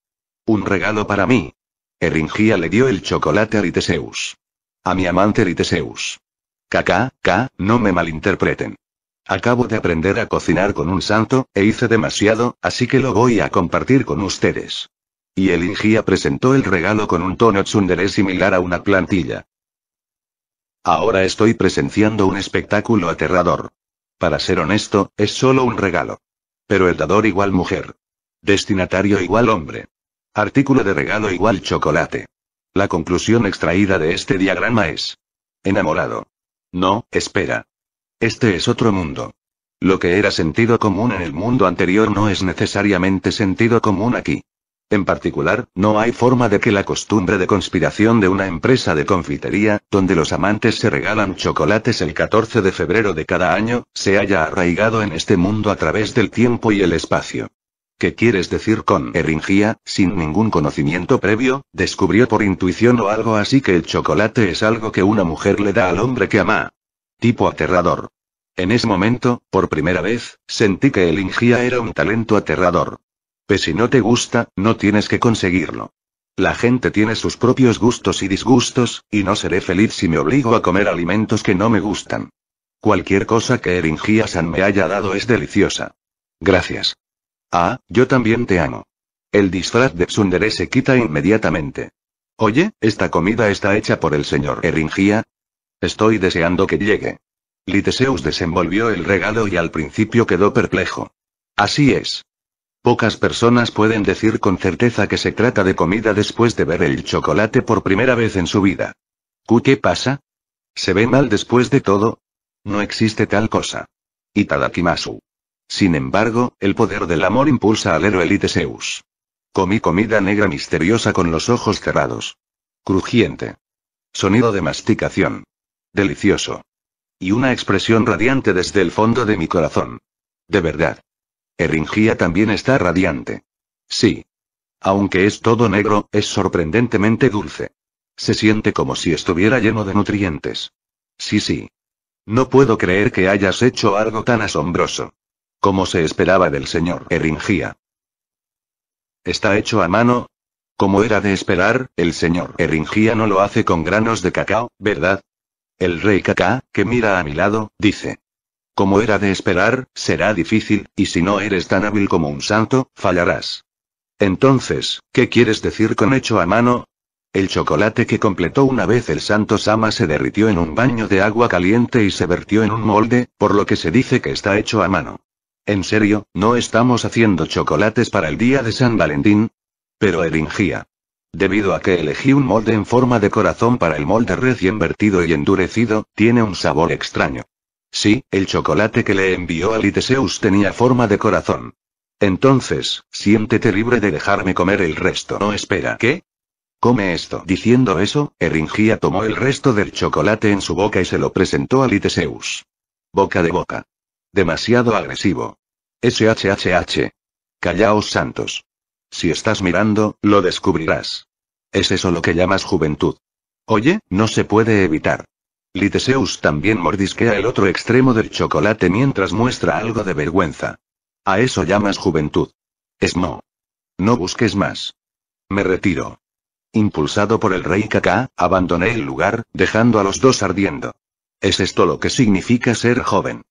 Speaker 1: Un regalo para mí. Eringia le dio el chocolate a Riteseus. A mi amante Riteseus. Kaká, ka, no me malinterpreten. Acabo de aprender a cocinar con un santo, e hice demasiado, así que lo voy a compartir con ustedes. Y el Ingia presentó el regalo con un tono tsundere similar a una plantilla. Ahora estoy presenciando un espectáculo aterrador. Para ser honesto, es solo un regalo. Pero el dador igual mujer. Destinatario igual hombre. Artículo de regalo igual chocolate. La conclusión extraída de este diagrama es. Enamorado. No, espera. Este es otro mundo. Lo que era sentido común en el mundo anterior no es necesariamente sentido común aquí. En particular, no hay forma de que la costumbre de conspiración de una empresa de confitería, donde los amantes se regalan chocolates el 14 de febrero de cada año, se haya arraigado en este mundo a través del tiempo y el espacio. ¿Qué quieres decir con eringia? Sin ningún conocimiento previo, descubrió por intuición o algo así que el chocolate es algo que una mujer le da al hombre que ama. Tipo aterrador. En ese momento, por primera vez, sentí que el era un talento aterrador. Pero si no te gusta, no tienes que conseguirlo. La gente tiene sus propios gustos y disgustos, y no seré feliz si me obligo a comer alimentos que no me gustan. Cualquier cosa que Eringia San me haya dado es deliciosa. Gracias. Ah, yo también te amo. El disfraz de Tsundere se quita inmediatamente. Oye, esta comida está hecha por el señor Eringia. Estoy deseando que llegue. Liteseus desenvolvió el regalo y al principio quedó perplejo. Así es. Pocas personas pueden decir con certeza que se trata de comida después de ver el chocolate por primera vez en su vida. ¿Qué pasa? ¿Se ve mal después de todo? No existe tal cosa. Itadakimasu. Sin embargo, el poder del amor impulsa al héroe Elite Zeus. Comí comida negra misteriosa con los ojos cerrados. Crujiente. Sonido de masticación. Delicioso. Y una expresión radiante desde el fondo de mi corazón. De verdad. Eringia también está radiante. Sí. Aunque es todo negro, es sorprendentemente dulce. Se siente como si estuviera lleno de nutrientes. Sí, sí. No puedo creer que hayas hecho algo tan asombroso. Como se esperaba del señor Eringia. Está hecho a mano. Como era de esperar, el señor Eringia no lo hace con granos de cacao, ¿verdad? El rey Cacá, que mira a mi lado, dice. Como era de esperar, será difícil, y si no eres tan hábil como un santo, fallarás. Entonces, ¿qué quieres decir con hecho a mano? El chocolate que completó una vez el santo Sama se derritió en un baño de agua caliente y se vertió en un molde, por lo que se dice que está hecho a mano. En serio, no estamos haciendo chocolates para el día de San Valentín. Pero eringía. Debido a que elegí un molde en forma de corazón para el molde recién vertido y endurecido, tiene un sabor extraño. Sí, el chocolate que le envió a Liteseus tenía forma de corazón. Entonces, siéntete libre de dejarme comer el resto. No espera. ¿Qué? Come esto. Diciendo eso, Eringia tomó el resto del chocolate en su boca y se lo presentó a Liteseus. Boca de boca. Demasiado agresivo. SHHH. Callaos santos. Si estás mirando, lo descubrirás. ¿Es eso lo que llamas juventud? Oye, no se puede evitar. Liteseus también mordisquea el otro extremo del chocolate mientras muestra algo de vergüenza. A eso llamas juventud. Esmo. No busques más. Me retiro. Impulsado por el rey Kaká, abandoné el lugar, dejando a los dos ardiendo. ¿Es esto lo que significa ser joven?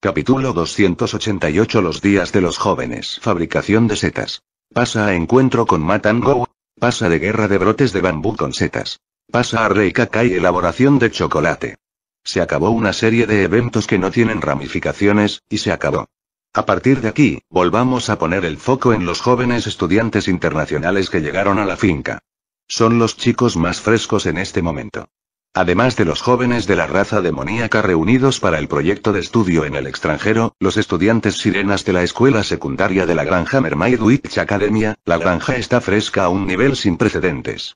Speaker 1: Capítulo 288 Los días de los jóvenes Fabricación de setas. Pasa a encuentro con Matango. Pasa de guerra de brotes de bambú con setas. Pasa a caca y elaboración de chocolate. Se acabó una serie de eventos que no tienen ramificaciones, y se acabó. A partir de aquí, volvamos a poner el foco en los jóvenes estudiantes internacionales que llegaron a la finca. Son los chicos más frescos en este momento. Además de los jóvenes de la raza demoníaca reunidos para el proyecto de estudio en el extranjero, los estudiantes sirenas de la escuela secundaria de la granja Mermaid Witch Academia, la granja está fresca a un nivel sin precedentes.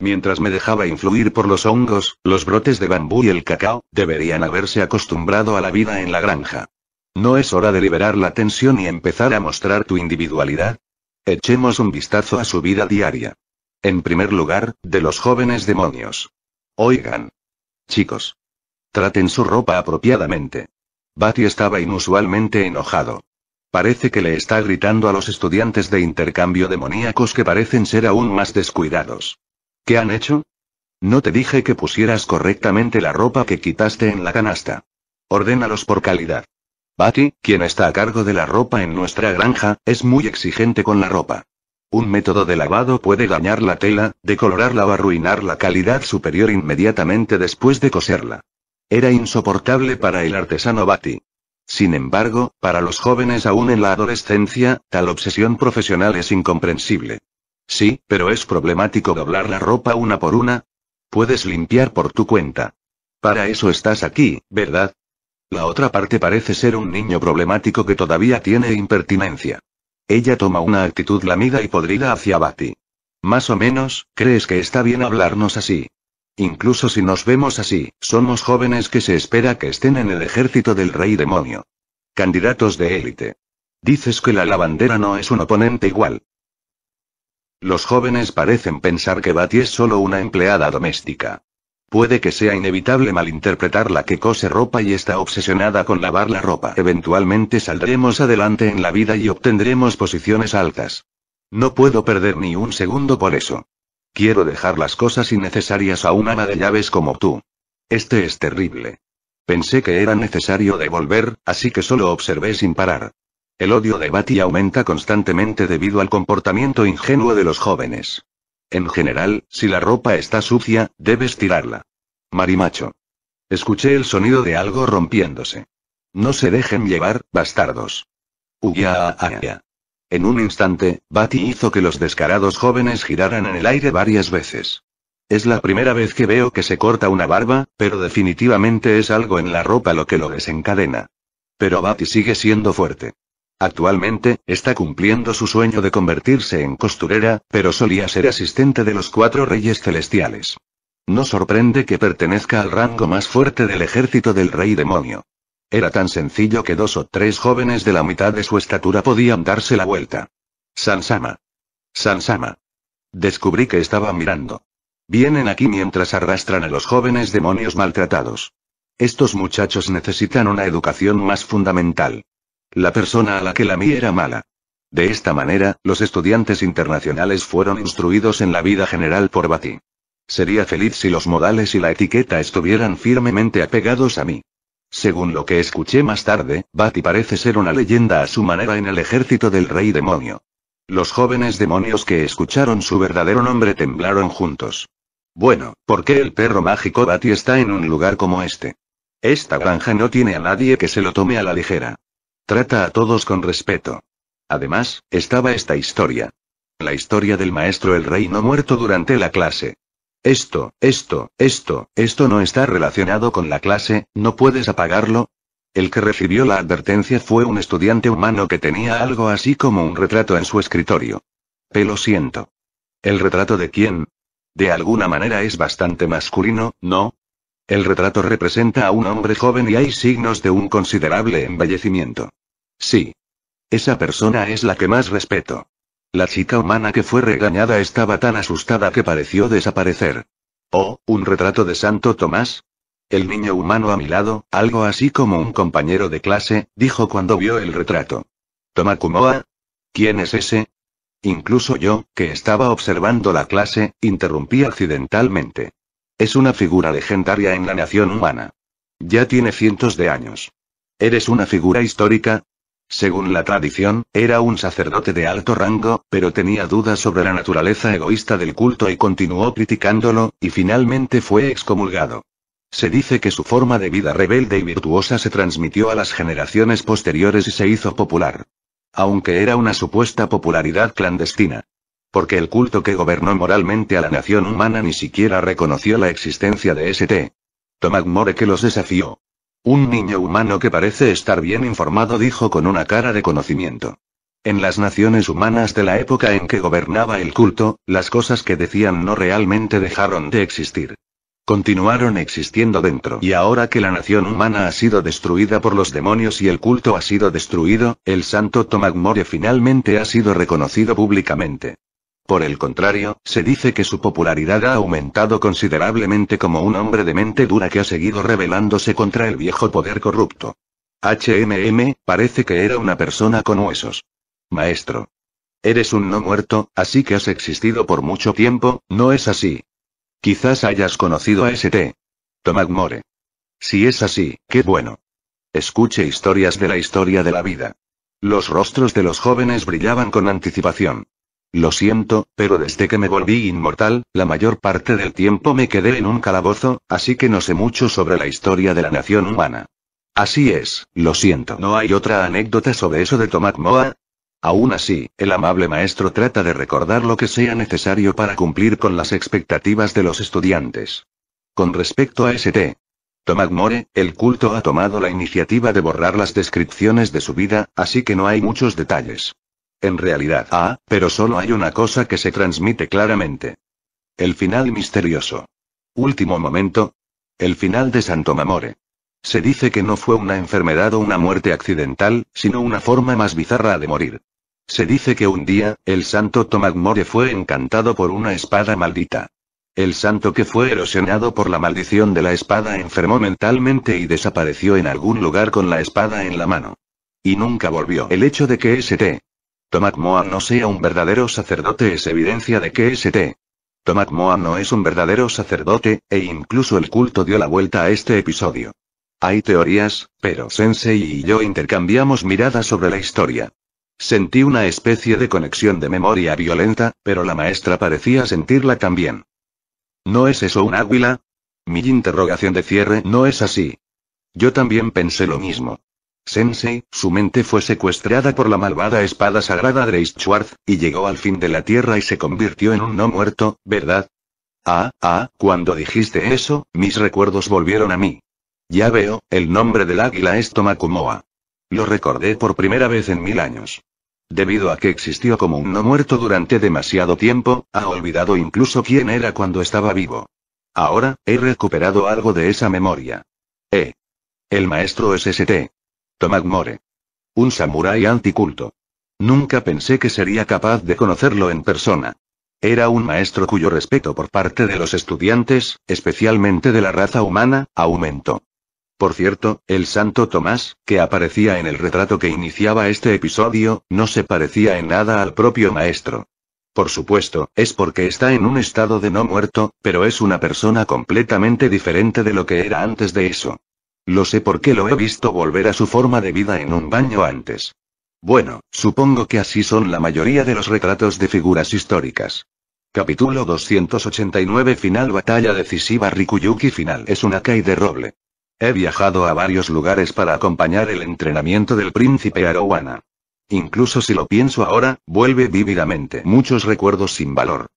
Speaker 1: Mientras me dejaba influir por los hongos, los brotes de bambú y el cacao, deberían haberse acostumbrado a la vida en la granja. ¿No es hora de liberar la tensión y empezar a mostrar tu individualidad? Echemos un vistazo a su vida diaria. En primer lugar, de los jóvenes demonios. Oigan. Chicos. Traten su ropa apropiadamente. bati estaba inusualmente enojado. Parece que le está gritando a los estudiantes de intercambio demoníacos que parecen ser aún más descuidados. ¿Qué han hecho? No te dije que pusieras correctamente la ropa que quitaste en la canasta. Ordénalos por calidad. Bati, quien está a cargo de la ropa en nuestra granja, es muy exigente con la ropa. Un método de lavado puede dañar la tela, decolorarla o arruinar la calidad superior inmediatamente después de coserla. Era insoportable para el artesano Bati. Sin embargo, para los jóvenes aún en la adolescencia, tal obsesión profesional es incomprensible. Sí, pero es problemático doblar la ropa una por una. Puedes limpiar por tu cuenta. Para eso estás aquí, ¿verdad? La otra parte parece ser un niño problemático que todavía tiene impertinencia. Ella toma una actitud lamida y podrida hacia Bati. Más o menos, ¿crees que está bien hablarnos así? Incluso si nos vemos así, somos jóvenes que se espera que estén en el ejército del rey demonio. Candidatos de élite. Dices que la lavandera no es un oponente igual. Los jóvenes parecen pensar que Batty es solo una empleada doméstica. Puede que sea inevitable malinterpretar la que cose ropa y está obsesionada con lavar la ropa. Eventualmente saldremos adelante en la vida y obtendremos posiciones altas. No puedo perder ni un segundo por eso. Quiero dejar las cosas innecesarias a un ama de llaves como tú. Este es terrible. Pensé que era necesario devolver, así que solo observé sin parar. El odio de bati aumenta constantemente debido al comportamiento ingenuo de los jóvenes. En general, si la ropa está sucia, debes tirarla. Marimacho. Escuché el sonido de algo rompiéndose. No se dejen llevar, bastardos. Uya. En un instante, bati hizo que los descarados jóvenes giraran en el aire varias veces. Es la primera vez que veo que se corta una barba, pero definitivamente es algo en la ropa lo que lo desencadena. Pero bati sigue siendo fuerte. Actualmente, está cumpliendo su sueño de convertirse en costurera, pero solía ser asistente de los cuatro reyes celestiales. No sorprende que pertenezca al rango más fuerte del ejército del rey demonio. Era tan sencillo que dos o tres jóvenes de la mitad de su estatura podían darse la vuelta. Sansama. Sansama. Descubrí que estaba mirando. Vienen aquí mientras arrastran a los jóvenes demonios maltratados. Estos muchachos necesitan una educación más fundamental. La persona a la que la mí era mala. De esta manera, los estudiantes internacionales fueron instruidos en la vida general por bati Sería feliz si los modales y la etiqueta estuvieran firmemente apegados a mí. Según lo que escuché más tarde, bati parece ser una leyenda a su manera en el ejército del rey demonio. Los jóvenes demonios que escucharon su verdadero nombre temblaron juntos. Bueno, ¿por qué el perro mágico bati está en un lugar como este? Esta granja no tiene a nadie que se lo tome a la ligera. Trata a todos con respeto. Además, estaba esta historia. La historia del maestro el rey no muerto durante la clase. Esto, esto, esto, esto no está relacionado con la clase, ¿no puedes apagarlo? El que recibió la advertencia fue un estudiante humano que tenía algo así como un retrato en su escritorio. Pero siento. ¿El retrato de quién? De alguna manera es bastante masculino, ¿no? El retrato representa a un hombre joven y hay signos de un considerable embellecimiento. Sí. Esa persona es la que más respeto. La chica humana que fue regañada estaba tan asustada que pareció desaparecer. Oh, un retrato de Santo Tomás, el niño humano a mi lado, algo así como un compañero de clase, dijo cuando vio el retrato. Tomakumoa. ¿Quién es ese? Incluso yo, que estaba observando la clase, interrumpí accidentalmente. Es una figura legendaria en la nación humana. Ya tiene cientos de años. Eres una figura histórica, según la tradición, era un sacerdote de alto rango, pero tenía dudas sobre la naturaleza egoísta del culto y continuó criticándolo, y finalmente fue excomulgado. Se dice que su forma de vida rebelde y virtuosa se transmitió a las generaciones posteriores y se hizo popular. Aunque era una supuesta popularidad clandestina. Porque el culto que gobernó moralmente a la nación humana ni siquiera reconoció la existencia de St. tomás More que los desafió. Un niño humano que parece estar bien informado dijo con una cara de conocimiento. En las naciones humanas de la época en que gobernaba el culto, las cosas que decían no realmente dejaron de existir. Continuaron existiendo dentro. Y ahora que la nación humana ha sido destruida por los demonios y el culto ha sido destruido, el santo Tomagmore finalmente ha sido reconocido públicamente. Por el contrario, se dice que su popularidad ha aumentado considerablemente como un hombre de mente dura que ha seguido rebelándose contra el viejo poder corrupto. HMM, parece que era una persona con huesos. Maestro. Eres un no muerto, así que has existido por mucho tiempo, ¿no es así? Quizás hayas conocido a ST. Tomagmore. Si es así, qué bueno. Escuche historias de la historia de la vida. Los rostros de los jóvenes brillaban con anticipación. Lo siento, pero desde que me volví inmortal, la mayor parte del tiempo me quedé en un calabozo, así que no sé mucho sobre la historia de la nación humana. Así es, lo siento. ¿No hay otra anécdota sobre eso de Tomat Moa? Aún así, el amable maestro trata de recordar lo que sea necesario para cumplir con las expectativas de los estudiantes. Con respecto a St. Tomac el culto ha tomado la iniciativa de borrar las descripciones de su vida, así que no hay muchos detalles. En realidad, ah, pero solo hay una cosa que se transmite claramente. El final misterioso. Último momento. El final de Santo Mamore. Se dice que no fue una enfermedad o una muerte accidental, sino una forma más bizarra de morir. Se dice que un día, el santo Tomagmore fue encantado por una espada maldita. El santo que fue erosionado por la maldición de la espada enfermó mentalmente y desapareció en algún lugar con la espada en la mano. Y nunca volvió. El hecho de que St. Tomat Moa no sea un verdadero sacerdote es evidencia de que St. E Tomat Moa no es un verdadero sacerdote, e incluso el culto dio la vuelta a este episodio. Hay teorías, pero Sensei y yo intercambiamos miradas sobre la historia. Sentí una especie de conexión de memoria violenta, pero la maestra parecía sentirla también. ¿No es eso un águila? Mi interrogación de cierre no es así. Yo también pensé lo mismo. Sensei, su mente fue secuestrada por la malvada espada sagrada de Schwartz, y llegó al fin de la tierra y se convirtió en un no muerto, ¿verdad? Ah, ah, cuando dijiste eso, mis recuerdos volvieron a mí. Ya veo, el nombre del águila es Tomakumoa. Lo recordé por primera vez en mil años. Debido a que existió como un no muerto durante demasiado tiempo, ha olvidado incluso quién era cuando estaba vivo. Ahora, he recuperado algo de esa memoria. Eh. El maestro SST. Tomagmore. Un samurái anticulto. Nunca pensé que sería capaz de conocerlo en persona. Era un maestro cuyo respeto por parte de los estudiantes, especialmente de la raza humana, aumentó. Por cierto, el santo Tomás, que aparecía en el retrato que iniciaba este episodio, no se parecía en nada al propio maestro. Por supuesto, es porque está en un estado de no muerto, pero es una persona completamente diferente de lo que era antes de eso. Lo sé porque lo he visto volver a su forma de vida en un baño antes. Bueno, supongo que así son la mayoría de los retratos de figuras históricas. Capítulo 289 Final Batalla decisiva Rikuyuki Final es una caída de roble. He viajado a varios lugares para acompañar el entrenamiento del príncipe Arowana. Incluso si lo pienso ahora, vuelve vívidamente muchos recuerdos sin valor.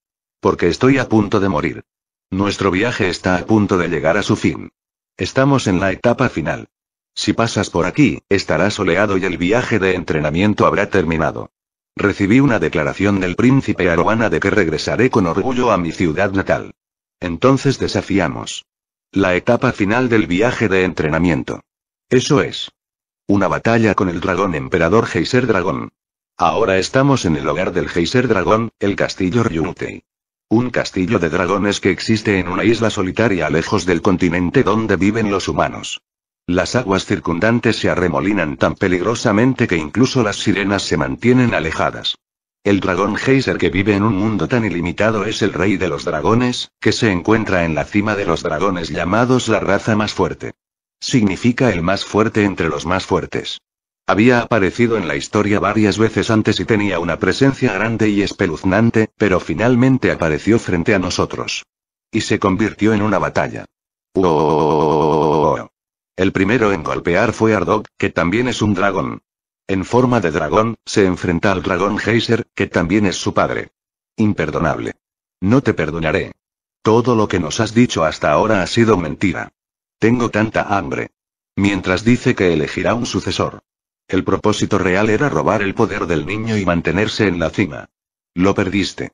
Speaker 1: Porque estoy a punto de morir. Nuestro viaje está a punto de llegar a su fin. Estamos en la etapa final. Si pasas por aquí, estará soleado y el viaje de entrenamiento habrá terminado. Recibí una declaración del príncipe Aroana de que regresaré con orgullo a mi ciudad natal. Entonces desafiamos. La etapa final del viaje de entrenamiento. Eso es. Una batalla con el dragón emperador Geyser Dragón. Ahora estamos en el hogar del Geyser Dragón, el castillo Ryutei. Un castillo de dragones que existe en una isla solitaria lejos del continente donde viven los humanos. Las aguas circundantes se arremolinan tan peligrosamente que incluso las sirenas se mantienen alejadas. El dragón Geyser que vive en un mundo tan ilimitado es el rey de los dragones, que se encuentra en la cima de los dragones llamados la raza más fuerte. Significa el más fuerte entre los más fuertes. Había aparecido en la historia varias veces antes y tenía una presencia grande y espeluznante, pero finalmente apareció frente a nosotros. Y se convirtió en una batalla. El primero en golpear fue Ardog, que también es un dragón. En forma de dragón, se enfrenta al dragón Geyser, que también es su padre. Imperdonable. No te perdonaré. Todo lo que nos has dicho hasta ahora ha sido mentira. Tengo tanta hambre. Mientras dice que elegirá un sucesor. El propósito real era robar el poder del niño y mantenerse en la cima. Lo perdiste.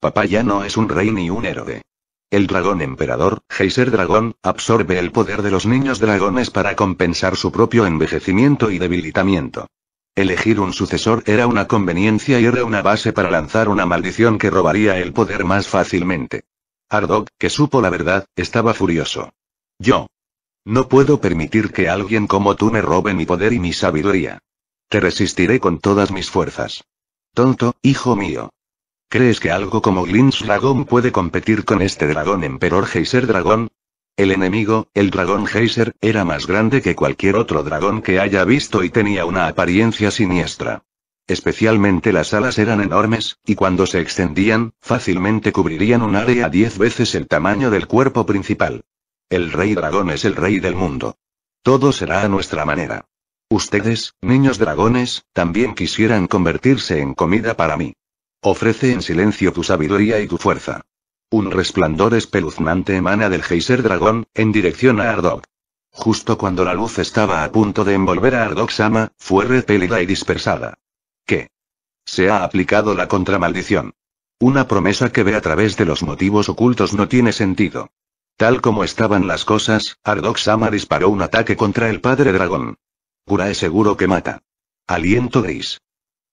Speaker 1: Papá ya no es un rey ni un héroe. El dragón emperador, Heiser Dragón, absorbe el poder de los niños dragones para compensar su propio envejecimiento y debilitamiento. Elegir un sucesor era una conveniencia y era una base para lanzar una maldición que robaría el poder más fácilmente. Ardog, que supo la verdad, estaba furioso. Yo, no puedo permitir que alguien como tú me robe mi poder y mi sabiduría. Te resistiré con todas mis fuerzas. Tonto, hijo mío. ¿Crees que algo como Glint's Dragon puede competir con este dragón emperor Geyser Dragón? El enemigo, el dragón Geyser, era más grande que cualquier otro dragón que haya visto y tenía una apariencia siniestra. Especialmente las alas eran enormes, y cuando se extendían, fácilmente cubrirían un área diez veces el tamaño del cuerpo principal. El rey dragón es el rey del mundo. Todo será a nuestra manera. Ustedes, niños dragones, también quisieran convertirse en comida para mí. Ofrece en silencio tu sabiduría y tu fuerza. Un resplandor espeluznante emana del geyser dragón, en dirección a Ardok. Justo cuando la luz estaba a punto de envolver a Ardok Sama, fue repelida y dispersada. ¿Qué? Se ha aplicado la contramaldición. Una promesa que ve a través de los motivos ocultos no tiene sentido. Tal como estaban las cosas, Ardok-sama disparó un ataque contra el padre dragón. es seguro que mata. Aliento gris.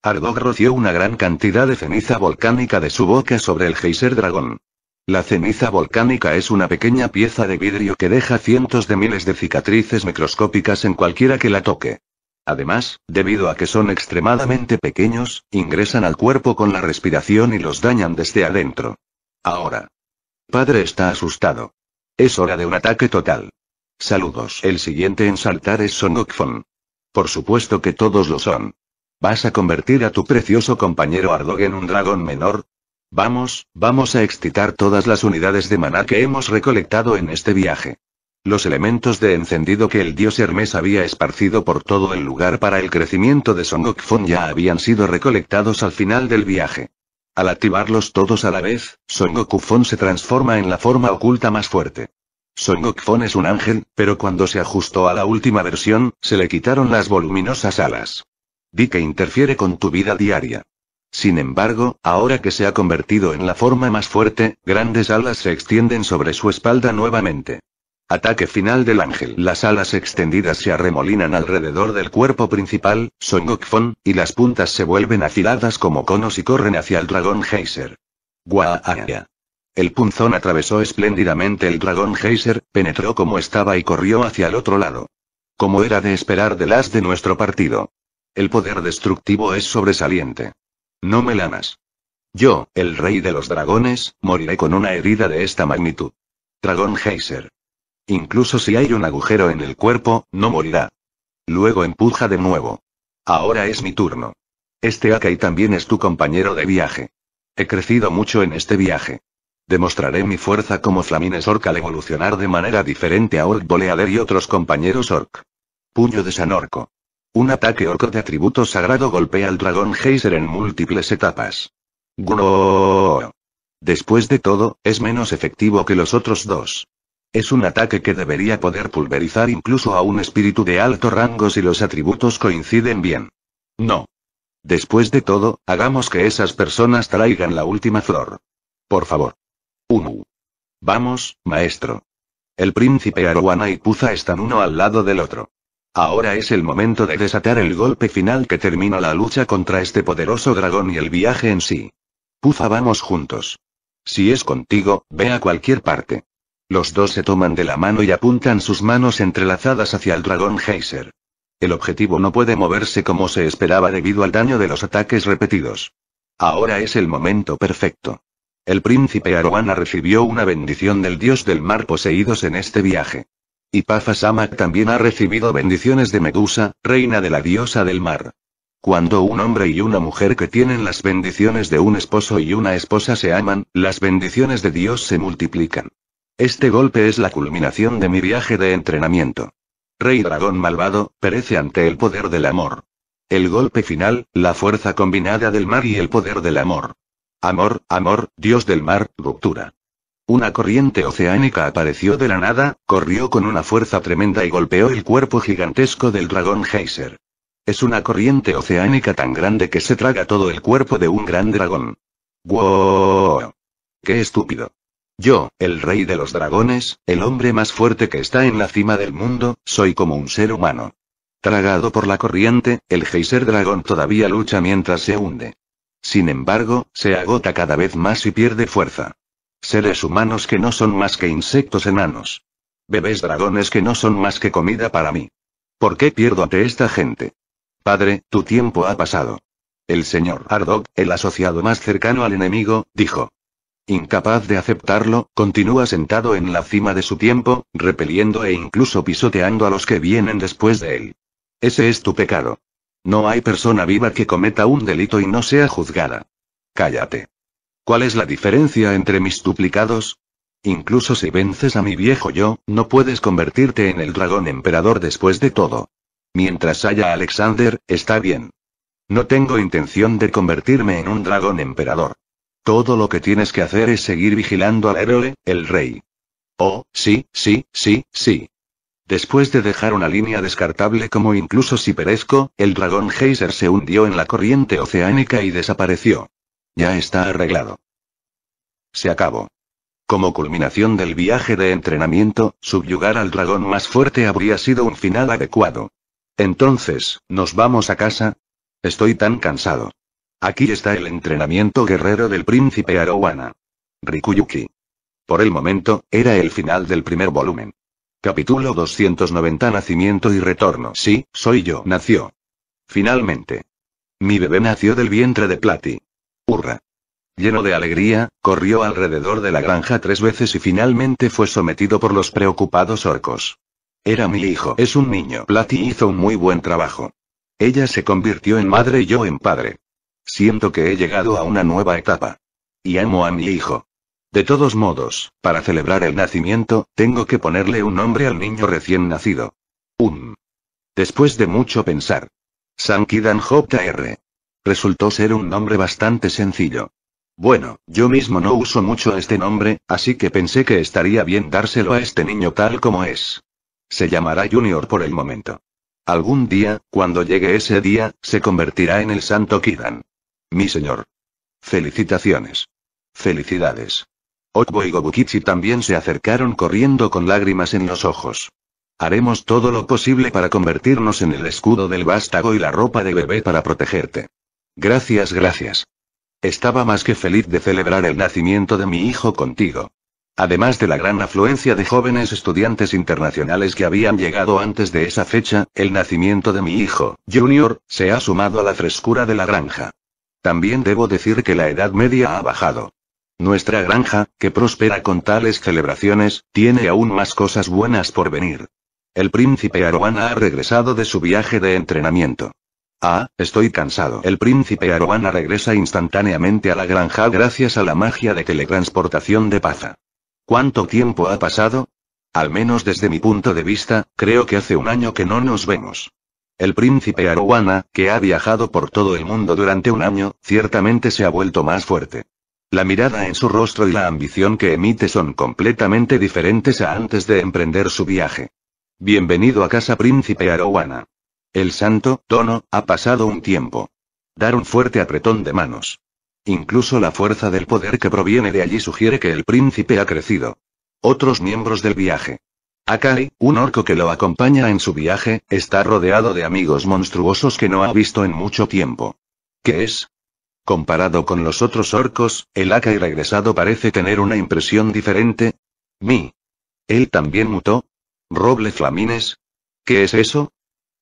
Speaker 1: Ardog roció una gran cantidad de ceniza volcánica de su boca sobre el geyser dragón. La ceniza volcánica es una pequeña pieza de vidrio que deja cientos de miles de cicatrices microscópicas en cualquiera que la toque. Además, debido a que son extremadamente pequeños, ingresan al cuerpo con la respiración y los dañan desde adentro. Ahora. Padre está asustado. Es hora de un ataque total. Saludos. El siguiente en saltar es Son Por supuesto que todos lo son. ¿Vas a convertir a tu precioso compañero Ardog en un dragón menor? Vamos, vamos a excitar todas las unidades de maná que hemos recolectado en este viaje. Los elementos de encendido que el dios Hermes había esparcido por todo el lugar para el crecimiento de Son ya habían sido recolectados al final del viaje. Al activarlos todos a la vez, Son Goku se transforma en la forma oculta más fuerte. Son Goku es un ángel, pero cuando se ajustó a la última versión, se le quitaron las voluminosas alas. Di que interfiere con tu vida diaria. Sin embargo, ahora que se ha convertido en la forma más fuerte, grandes alas se extienden sobre su espalda nuevamente. Ataque final del ángel. Las alas extendidas se arremolinan alrededor del cuerpo principal, Son Gokfon, y las puntas se vuelven afiladas como conos y corren hacia el dragón Geyser. Guaaya. Ah, el punzón atravesó espléndidamente el dragón Geyser, penetró como estaba y corrió hacia el otro lado. Como era de esperar de las de nuestro partido. El poder destructivo es sobresaliente. No me lanas. Yo, el rey de los dragones, moriré con una herida de esta magnitud. Dragón Geyser. Incluso si hay un agujero en el cuerpo, no morirá. Luego empuja de nuevo. Ahora es mi turno. Este Akai también es tu compañero de viaje. He crecido mucho en este viaje. Demostraré mi fuerza como Flamines Orc al evolucionar de manera diferente a Orc Boleader y otros compañeros Orc. Puño de San Orco. Un ataque Orco de atributo sagrado golpea al dragón Geyser en múltiples etapas. Groo. Después de todo, es menos efectivo que los otros dos. Es un ataque que debería poder pulverizar incluso a un espíritu de alto rango si los atributos coinciden bien. No. Después de todo, hagamos que esas personas traigan la última flor. Por favor. Umu. Vamos, maestro. El príncipe Aruana y Puza están uno al lado del otro. Ahora es el momento de desatar el golpe final que termina la lucha contra este poderoso dragón y el viaje en sí. Puza, vamos juntos. Si es contigo, ve a cualquier parte. Los dos se toman de la mano y apuntan sus manos entrelazadas hacia el dragón Geyser. El objetivo no puede moverse como se esperaba debido al daño de los ataques repetidos. Ahora es el momento perfecto. El príncipe Aroana recibió una bendición del dios del mar poseídos en este viaje. Y Pafa Samak también ha recibido bendiciones de Medusa, reina de la diosa del mar. Cuando un hombre y una mujer que tienen las bendiciones de un esposo y una esposa se aman, las bendiciones de Dios se multiplican. Este golpe es la culminación de mi viaje de entrenamiento. Rey dragón malvado, perece ante el poder del amor. El golpe final, la fuerza combinada del mar y el poder del amor. Amor, amor, dios del mar, ruptura. Una corriente oceánica apareció de la nada, corrió con una fuerza tremenda y golpeó el cuerpo gigantesco del dragón Geyser. Es una corriente oceánica tan grande que se traga todo el cuerpo de un gran dragón. ¡Wow! ¡Qué estúpido! Yo, el rey de los dragones, el hombre más fuerte que está en la cima del mundo, soy como un ser humano. Tragado por la corriente, el geyser dragón todavía lucha mientras se hunde. Sin embargo, se agota cada vez más y pierde fuerza. Seres humanos que no son más que insectos enanos. Bebés dragones que no son más que comida para mí. ¿Por qué pierdo ante esta gente? Padre, tu tiempo ha pasado. El señor Ardog, el asociado más cercano al enemigo, dijo. Incapaz de aceptarlo, continúa sentado en la cima de su tiempo, repeliendo e incluso pisoteando a los que vienen después de él. Ese es tu pecado. No hay persona viva que cometa un delito y no sea juzgada. Cállate. ¿Cuál es la diferencia entre mis duplicados? Incluso si vences a mi viejo yo, no puedes convertirte en el dragón emperador después de todo. Mientras haya Alexander, está bien. No tengo intención de convertirme en un dragón emperador. Todo lo que tienes que hacer es seguir vigilando al héroe, el rey. Oh, sí, sí, sí, sí. Después de dejar una línea descartable como incluso si perezco, el dragón Geyser se hundió en la corriente oceánica y desapareció. Ya está arreglado. Se acabó. Como culminación del viaje de entrenamiento, subyugar al dragón más fuerte habría sido un final adecuado. Entonces, ¿nos vamos a casa? Estoy tan cansado. Aquí está el entrenamiento guerrero del príncipe Arowana. Rikuyuki. Por el momento, era el final del primer volumen. Capítulo 290 Nacimiento y retorno. Sí, soy yo. Nació. Finalmente. Mi bebé nació del vientre de Plati. Hurra. Lleno de alegría, corrió alrededor de la granja tres veces y finalmente fue sometido por los preocupados orcos. Era mi hijo. Es un niño. Plati hizo un muy buen trabajo. Ella se convirtió en madre y yo en padre. Siento que he llegado a una nueva etapa. Y amo a mi hijo. De todos modos, para celebrar el nacimiento, tengo que ponerle un nombre al niño recién nacido. Un. Después de mucho pensar. Sankidan Jr. Resultó ser un nombre bastante sencillo. Bueno, yo mismo no uso mucho este nombre, así que pensé que estaría bien dárselo a este niño tal como es. Se llamará Junior por el momento. Algún día, cuando llegue ese día, se convertirá en el santo Kidan. Mi señor. Felicitaciones. Felicidades. Okbo y Gobukichi también se acercaron corriendo con lágrimas en los ojos. Haremos todo lo posible para convertirnos en el escudo del vástago y la ropa de bebé para protegerte. Gracias, gracias. Estaba más que feliz de celebrar el nacimiento de mi hijo contigo. Además de la gran afluencia de jóvenes estudiantes internacionales que habían llegado antes de esa fecha, el nacimiento de mi hijo, Junior, se ha sumado a la frescura de la granja. También debo decir que la Edad Media ha bajado. Nuestra granja, que prospera con tales celebraciones, tiene aún más cosas buenas por venir. El príncipe Aroana ha regresado de su viaje de entrenamiento. Ah, estoy cansado. El príncipe Aroana regresa instantáneamente a la granja gracias a la magia de teletransportación de Paza. ¿Cuánto tiempo ha pasado? Al menos desde mi punto de vista, creo que hace un año que no nos vemos. El príncipe Arowana, que ha viajado por todo el mundo durante un año, ciertamente se ha vuelto más fuerte. La mirada en su rostro y la ambición que emite son completamente diferentes a antes de emprender su viaje. Bienvenido a casa príncipe Arowana. El santo, Tono, ha pasado un tiempo. Dar un fuerte apretón de manos. Incluso la fuerza del poder que proviene de allí sugiere que el príncipe ha crecido. Otros miembros del viaje. Akai, un orco que lo acompaña en su viaje, está rodeado de amigos monstruosos que no ha visto en mucho tiempo. ¿Qué es? Comparado con los otros orcos, el Akai regresado parece tener una impresión diferente. Mi. Él también mutó. Roble Flamines. ¿Qué es eso?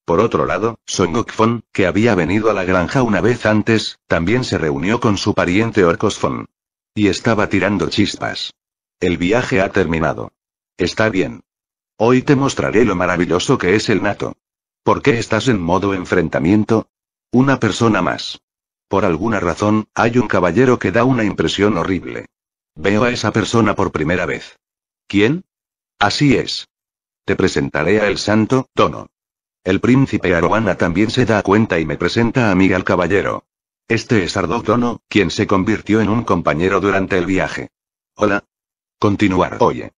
Speaker 1: Por otro lado, Son que había venido a la granja una vez antes, también se reunió con su pariente Orcosfon. Y estaba tirando chispas. El viaje ha terminado. Está bien. Hoy te mostraré lo maravilloso que es el nato. ¿Por qué estás en modo enfrentamiento? Una persona más. Por alguna razón, hay un caballero que da una impresión horrible. Veo a esa persona por primera vez. ¿Quién? Así es. Te presentaré a el santo, Tono. El príncipe Aroana también se da cuenta y me presenta a mí al caballero. Este es Ardok Tono, quien se convirtió en un compañero durante el viaje. Hola. Continuar. Oye.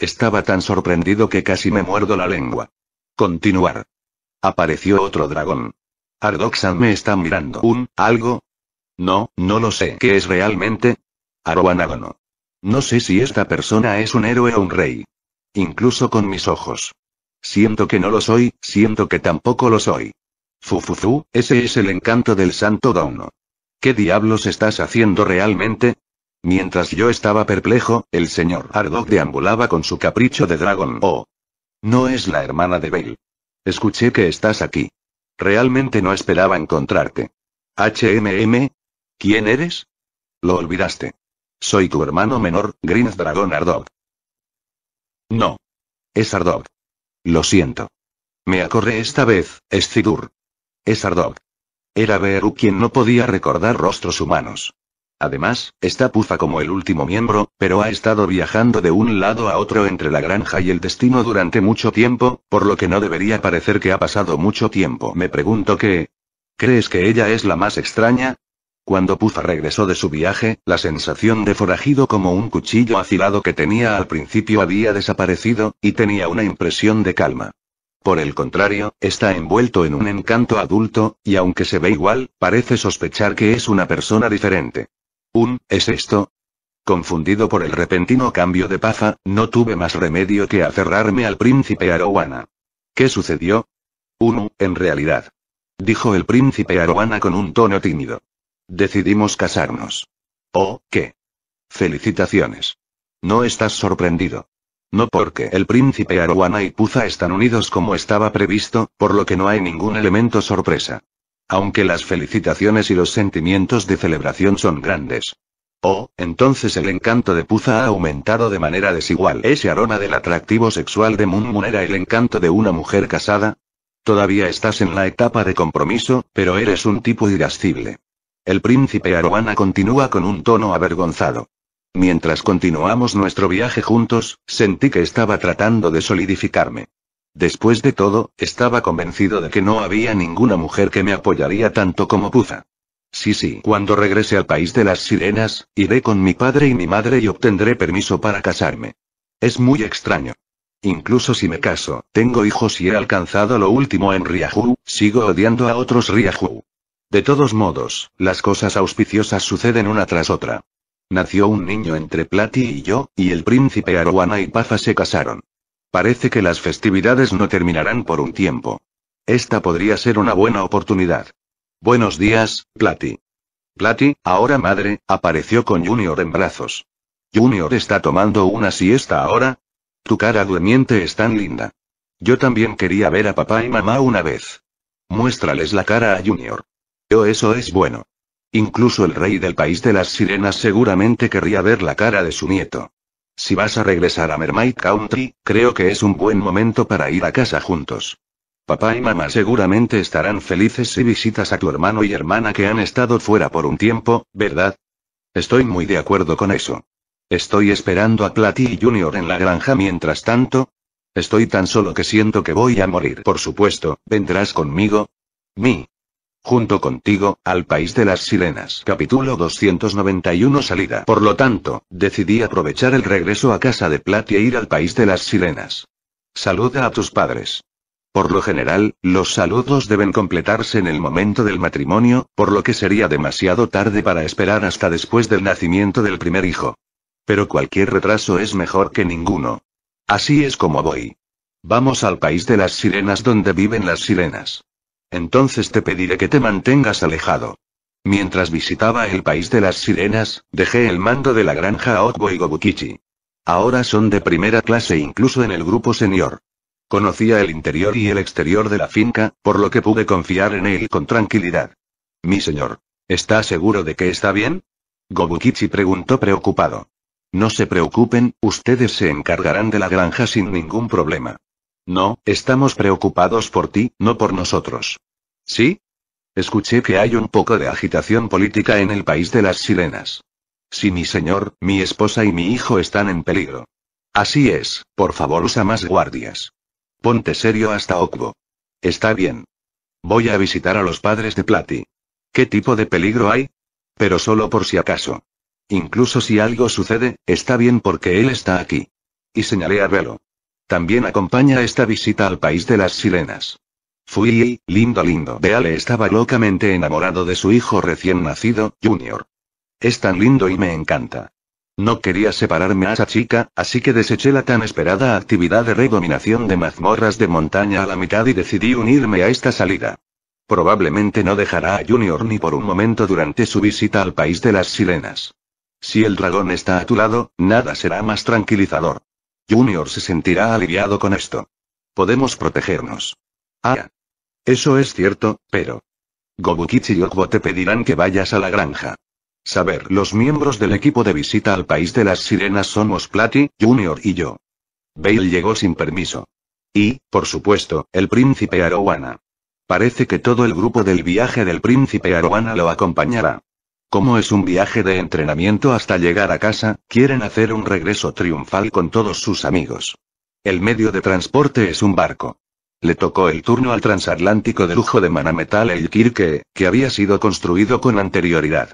Speaker 1: Estaba tan sorprendido que casi me muerdo la lengua. Continuar. Apareció otro dragón. Ardoxan me está mirando. ¿Un algo? No, no lo sé. ¿Qué es realmente? Aroanagono. No sé si esta persona es un héroe o un rey. Incluso con mis ojos. Siento que no lo soy, siento que tampoco lo soy. Fufuzu, ese es el encanto del santo Dauno. ¿Qué diablos estás haciendo realmente? Mientras yo estaba perplejo, el señor Ardog deambulaba con su capricho de dragón. Oh. No es la hermana de Bale. Escuché que estás aquí. Realmente no esperaba encontrarte. HMM. ¿Quién eres? Lo olvidaste. Soy tu hermano menor, Green Dragon Ardog. No. Es Ardog. Lo siento. Me acorré esta vez, Escidur. Es Ardog. Era Beru quien no podía recordar rostros humanos. Además, está pufa como el último miembro, pero ha estado viajando de un lado a otro entre la granja y el destino durante mucho tiempo, por lo que no debería parecer que ha pasado mucho tiempo. Me pregunto qué... ¿Crees que ella es la más extraña? Cuando Pufa regresó de su viaje, la sensación de forajido como un cuchillo afilado que tenía al principio había desaparecido, y tenía una impresión de calma. Por el contrario, está envuelto en un encanto adulto, y aunque se ve igual, parece sospechar que es una persona diferente. Un, ¿es esto? Confundido por el repentino cambio de paza, no tuve más remedio que aferrarme al príncipe Arowana. ¿Qué sucedió? Uno, en realidad. Dijo el príncipe Arowana con un tono tímido. Decidimos casarnos. ¿Oh, qué? Felicitaciones. No estás sorprendido. No porque el príncipe Arowana y Puza están unidos como estaba previsto, por lo que no hay ningún elemento sorpresa aunque las felicitaciones y los sentimientos de celebración son grandes. Oh, entonces el encanto de Puza ha aumentado de manera desigual. Ese aroma del atractivo sexual de Moon era el encanto de una mujer casada. Todavía estás en la etapa de compromiso, pero eres un tipo irascible. El príncipe Aroana continúa con un tono avergonzado. Mientras continuamos nuestro viaje juntos, sentí que estaba tratando de solidificarme. Después de todo, estaba convencido de que no había ninguna mujer que me apoyaría tanto como Puza. Sí, sí, cuando regrese al país de las sirenas, iré con mi padre y mi madre y obtendré permiso para casarme. Es muy extraño. Incluso si me caso, tengo hijos y he alcanzado lo último en Riahu, sigo odiando a otros Riahu. De todos modos, las cosas auspiciosas suceden una tras otra. Nació un niño entre Plati y yo, y el príncipe Aruana y Pafa se casaron. Parece que las festividades no terminarán por un tiempo. Esta podría ser una buena oportunidad. Buenos días, Platy. Platy, ahora madre, apareció con Junior en brazos. Junior está tomando una siesta ahora. Tu cara durmiente es tan linda. Yo también quería ver a papá y mamá una vez. Muéstrales la cara a Junior. Oh eso es bueno. Incluso el rey del país de las sirenas seguramente querría ver la cara de su nieto. Si vas a regresar a Mermaid Country, creo que es un buen momento para ir a casa juntos. Papá y mamá seguramente estarán felices si visitas a tu hermano y hermana que han estado fuera por un tiempo, ¿verdad? Estoy muy de acuerdo con eso. Estoy esperando a Platy y Junior en la granja mientras tanto. Estoy tan solo que siento que voy a morir. Por supuesto, ¿vendrás conmigo? Mi. Junto contigo, al país de las sirenas. Capítulo 291 Salida. Por lo tanto, decidí aprovechar el regreso a casa de Plat y e ir al país de las sirenas. Saluda a tus padres. Por lo general, los saludos deben completarse en el momento del matrimonio, por lo que sería demasiado tarde para esperar hasta después del nacimiento del primer hijo. Pero cualquier retraso es mejor que ninguno. Así es como voy. Vamos al país de las sirenas donde viven las sirenas. Entonces te pediré que te mantengas alejado. Mientras visitaba el país de las sirenas, dejé el mando de la granja a Otbo y Gobukichi. Ahora son de primera clase incluso en el grupo senior. Conocía el interior y el exterior de la finca, por lo que pude confiar en él con tranquilidad. Mi señor, ¿está seguro de que está bien? Gobukichi preguntó preocupado. No se preocupen, ustedes se encargarán de la granja sin ningún problema. No, estamos preocupados por ti, no por nosotros. ¿Sí? Escuché que hay un poco de agitación política en el país de las sirenas. Si mi señor, mi esposa y mi hijo están en peligro. Así es, por favor usa más guardias. Ponte serio hasta Okbo. Está bien. Voy a visitar a los padres de Plati. ¿Qué tipo de peligro hay? Pero solo por si acaso. Incluso si algo sucede, está bien porque él está aquí. Y señalé a Velo. También acompaña esta visita al país de las sirenas. Fui, lindo lindo. Beale estaba locamente enamorado de su hijo recién nacido, Junior. Es tan lindo y me encanta. No quería separarme a esa chica, así que deseché la tan esperada actividad de redominación de mazmorras de montaña a la mitad y decidí unirme a esta salida. Probablemente no dejará a Junior ni por un momento durante su visita al país de las sirenas. Si el dragón está a tu lado, nada será más tranquilizador. Junior se sentirá aliviado con esto. Podemos protegernos. Ah. Eso es cierto, pero. Gobukichi y Ogbo te pedirán que vayas a la granja. Saber, los miembros del equipo de visita al país de las sirenas somos Platy, Junior y yo. Bale llegó sin permiso. Y, por supuesto, el príncipe Arowana. Parece que todo el grupo del viaje del príncipe Arowana lo acompañará. Como es un viaje de entrenamiento hasta llegar a casa, quieren hacer un regreso triunfal con todos sus amigos. El medio de transporte es un barco. Le tocó el turno al transatlántico de lujo de Manametal el Kirke, que había sido construido con anterioridad.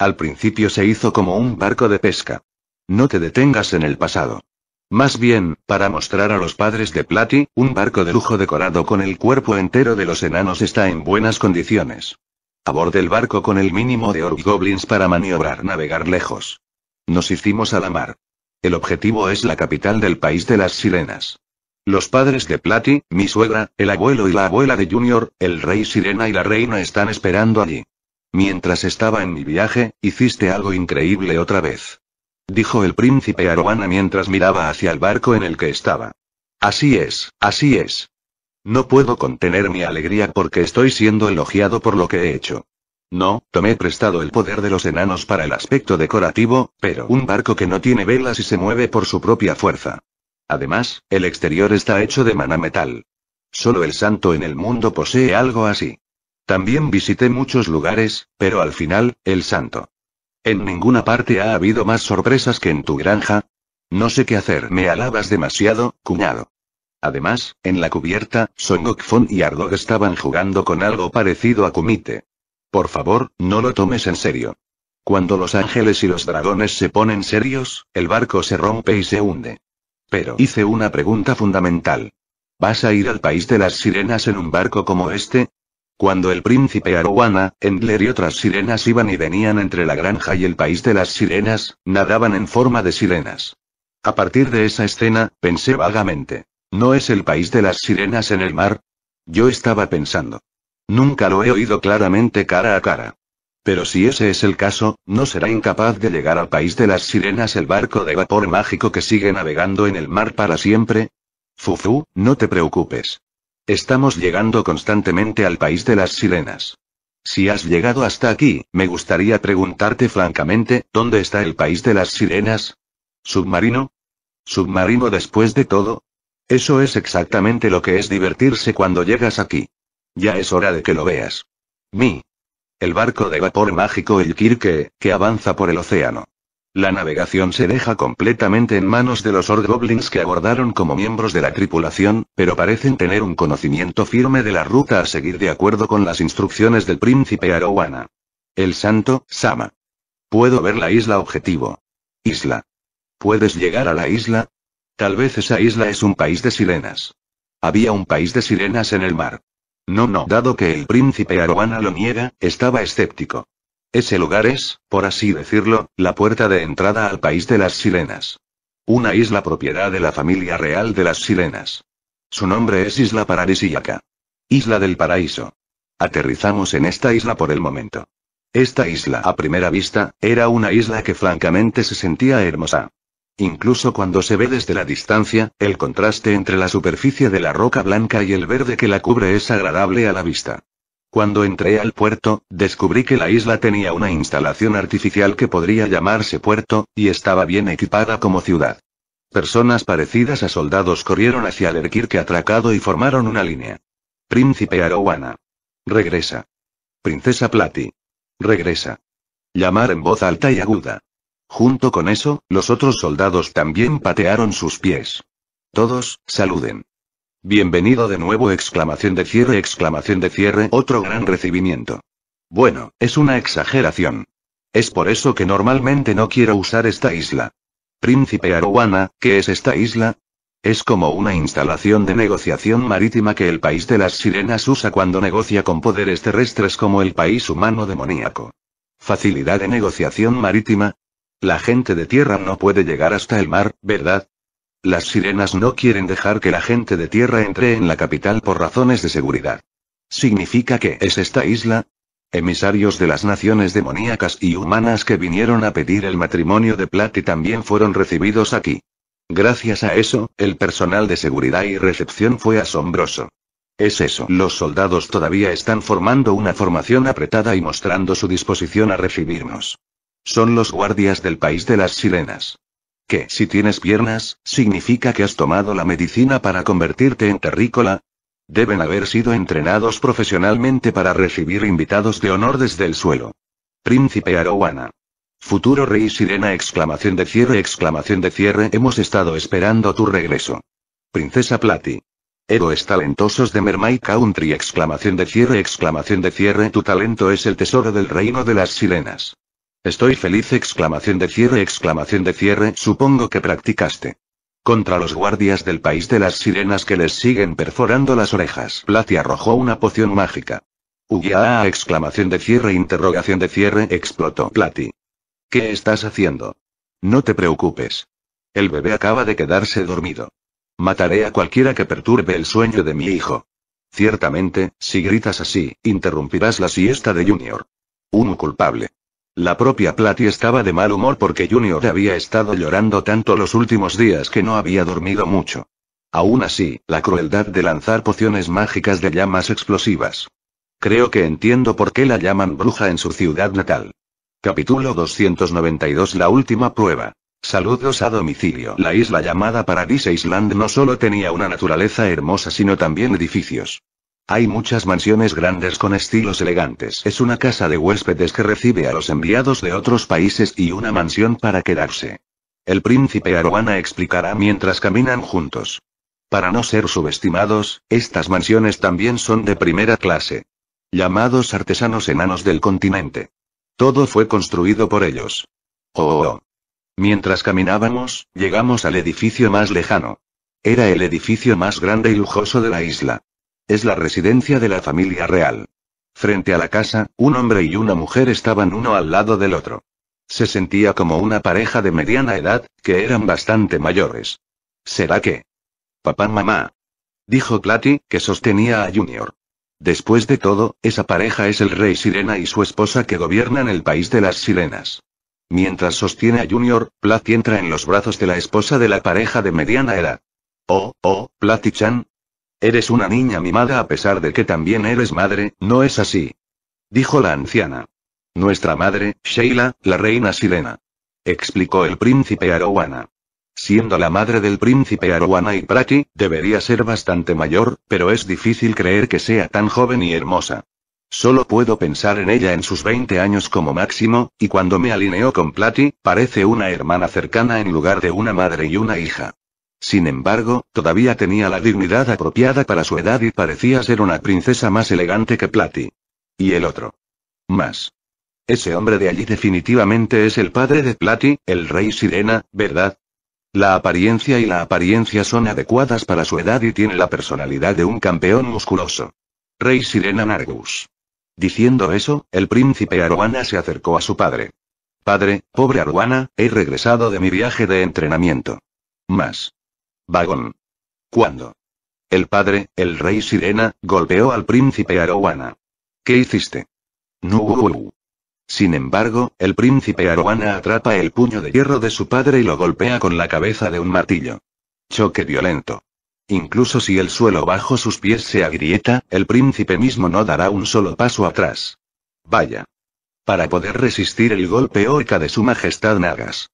Speaker 1: Al principio se hizo como un barco de pesca. No te detengas en el pasado. Más bien, para mostrar a los padres de Platy, un barco de lujo decorado con el cuerpo entero de los enanos está en buenas condiciones. Aborde el barco con el mínimo de orc goblins para maniobrar navegar lejos. Nos hicimos a la mar. El objetivo es la capital del país de las sirenas. Los padres de Platy, mi suegra, el abuelo y la abuela de Junior, el rey sirena y la reina están esperando allí. Mientras estaba en mi viaje, hiciste algo increíble otra vez. Dijo el príncipe Aroana mientras miraba hacia el barco en el que estaba. Así es, así es. No puedo contener mi alegría porque estoy siendo elogiado por lo que he hecho. No, tomé prestado el poder de los enanos para el aspecto decorativo, pero un barco que no tiene velas y se mueve por su propia fuerza. Además, el exterior está hecho de mana metal. Solo el santo en el mundo posee algo así. También visité muchos lugares, pero al final, el santo. En ninguna parte ha habido más sorpresas que en tu granja. No sé qué hacer, me alabas demasiado, cuñado. Además, en la cubierta, Son Gokfon y Ardog estaban jugando con algo parecido a Kumite. Por favor, no lo tomes en serio. Cuando los ángeles y los dragones se ponen serios, el barco se rompe y se hunde. Pero hice una pregunta fundamental. ¿Vas a ir al país de las sirenas en un barco como este? Cuando el príncipe Arowana, Endler y otras sirenas iban y venían entre la granja y el país de las sirenas, nadaban en forma de sirenas. A partir de esa escena, pensé vagamente. ¿No es el país de las sirenas en el mar? Yo estaba pensando. Nunca lo he oído claramente cara a cara. Pero si ese es el caso, no será incapaz de llegar al país de las sirenas el barco de vapor mágico que sigue navegando en el mar para siempre. Fufu, no te preocupes. Estamos llegando constantemente al país de las sirenas. Si has llegado hasta aquí, me gustaría preguntarte francamente, ¿dónde está el país de las sirenas? ¿Submarino? ¿Submarino después de todo? Eso es exactamente lo que es divertirse cuando llegas aquí. Ya es hora de que lo veas. Mi. El barco de vapor mágico El Kirke, que avanza por el océano. La navegación se deja completamente en manos de los goblins que abordaron como miembros de la tripulación, pero parecen tener un conocimiento firme de la ruta a seguir de acuerdo con las instrucciones del príncipe Arowana. El santo, Sama. Puedo ver la isla objetivo. Isla. ¿Puedes llegar a la isla? Tal vez esa isla es un país de sirenas. Había un país de sirenas en el mar. No, no, dado que el príncipe Aruana lo niega, estaba escéptico. Ese lugar es, por así decirlo, la puerta de entrada al país de las sirenas. Una isla propiedad de la familia real de las sirenas. Su nombre es Isla Paradisíaca. Isla del Paraíso. Aterrizamos en esta isla por el momento. Esta isla, a primera vista, era una isla que francamente se sentía hermosa. Incluso cuando se ve desde la distancia, el contraste entre la superficie de la roca blanca y el verde que la cubre es agradable a la vista. Cuando entré al puerto, descubrí que la isla tenía una instalación artificial que podría llamarse puerto, y estaba bien equipada como ciudad. Personas parecidas a soldados corrieron hacia el Erquirque atracado y formaron una línea. Príncipe Arowana. Regresa. Princesa Plati. Regresa. Llamar en voz alta y aguda. Junto con eso, los otros soldados también patearon sus pies. Todos, saluden. Bienvenido de nuevo, exclamación de cierre, exclamación de cierre, otro gran recibimiento. Bueno, es una exageración. Es por eso que normalmente no quiero usar esta isla. Príncipe Aruana, ¿qué es esta isla? Es como una instalación de negociación marítima que el país de las sirenas usa cuando negocia con poderes terrestres como el país humano demoníaco. Facilidad de negociación marítima, la gente de tierra no puede llegar hasta el mar, ¿verdad? Las sirenas no quieren dejar que la gente de tierra entre en la capital por razones de seguridad. ¿Significa que es esta isla? Emisarios de las naciones demoníacas y humanas que vinieron a pedir el matrimonio de Platy también fueron recibidos aquí. Gracias a eso, el personal de seguridad y recepción fue asombroso. Es eso. Los soldados todavía están formando una formación apretada y mostrando su disposición a recibirnos. Son los guardias del país de las sirenas. Que si tienes piernas, significa que has tomado la medicina para convertirte en terrícola. Deben haber sido entrenados profesionalmente para recibir invitados de honor desde el suelo. Príncipe Arowana. Futuro rey sirena exclamación de cierre exclamación de cierre hemos estado esperando tu regreso. Princesa Plati. Héroes talentosos de Mermaid Country exclamación de cierre exclamación de cierre tu talento es el tesoro del reino de las sirenas. Estoy feliz exclamación de cierre exclamación de cierre supongo que practicaste. Contra los guardias del país de las sirenas que les siguen perforando las orejas. Platy arrojó una poción mágica. Uya exclamación de cierre interrogación de cierre explotó Platy. ¿Qué estás haciendo? No te preocupes. El bebé acaba de quedarse dormido. Mataré a cualquiera que perturbe el sueño de mi hijo. Ciertamente, si gritas así, interrumpirás la siesta de Junior. Un culpable. La propia Platy estaba de mal humor porque Junior había estado llorando tanto los últimos días que no había dormido mucho. Aún así, la crueldad de lanzar pociones mágicas de llamas explosivas. Creo que entiendo por qué la llaman bruja en su ciudad natal. Capítulo 292 La última prueba. Saludos a domicilio. La isla llamada Paradise Island no solo tenía una naturaleza hermosa, sino también edificios. Hay muchas mansiones grandes con estilos elegantes. Es una casa de huéspedes que recibe a los enviados de otros países y una mansión para quedarse. El príncipe Aruana explicará mientras caminan juntos. Para no ser subestimados, estas mansiones también son de primera clase. Llamados artesanos enanos del continente. Todo fue construido por ellos. oh, oh. oh. Mientras caminábamos, llegamos al edificio más lejano. Era el edificio más grande y lujoso de la isla. Es la residencia de la familia real. Frente a la casa, un hombre y una mujer estaban uno al lado del otro. Se sentía como una pareja de mediana edad, que eran bastante mayores. ¿Será que? Papá, mamá. Dijo Plati, que sostenía a Junior. Después de todo, esa pareja es el rey Sirena y su esposa que gobiernan el país de las sirenas. Mientras sostiene a Junior, Platy entra en los brazos de la esposa de la pareja de mediana edad. Oh, oh, Platy-chan, Eres una niña mimada a pesar de que también eres madre, ¿no es así? Dijo la anciana. Nuestra madre, Sheila, la reina sirena. Explicó el príncipe Arowana. Siendo la madre del príncipe Arowana y Prati, debería ser bastante mayor, pero es difícil creer que sea tan joven y hermosa. Solo puedo pensar en ella en sus 20 años como máximo, y cuando me alineo con Plati, parece una hermana cercana en lugar de una madre y una hija. Sin embargo, todavía tenía la dignidad apropiada para su edad y parecía ser una princesa más elegante que Platy. Y el otro. Más. Ese hombre de allí definitivamente es el padre de Platy, el rey sirena, ¿verdad? La apariencia y la apariencia son adecuadas para su edad y tiene la personalidad de un campeón musculoso. Rey sirena Nargus. Diciendo eso, el príncipe Aruana se acercó a su padre. Padre, pobre Aruana, he regresado de mi viaje de entrenamiento. Más. Vagón. ¿Cuándo? El padre, el rey Sirena, golpeó al príncipe Arowana. ¿Qué hiciste? No. Sin embargo, el príncipe Arowana atrapa el puño de hierro de su padre y lo golpea con la cabeza de un martillo. Choque violento. Incluso si el suelo bajo sus pies se agrieta, el príncipe mismo no dará un solo paso atrás. Vaya. Para poder resistir el golpe orca de su majestad Nagas.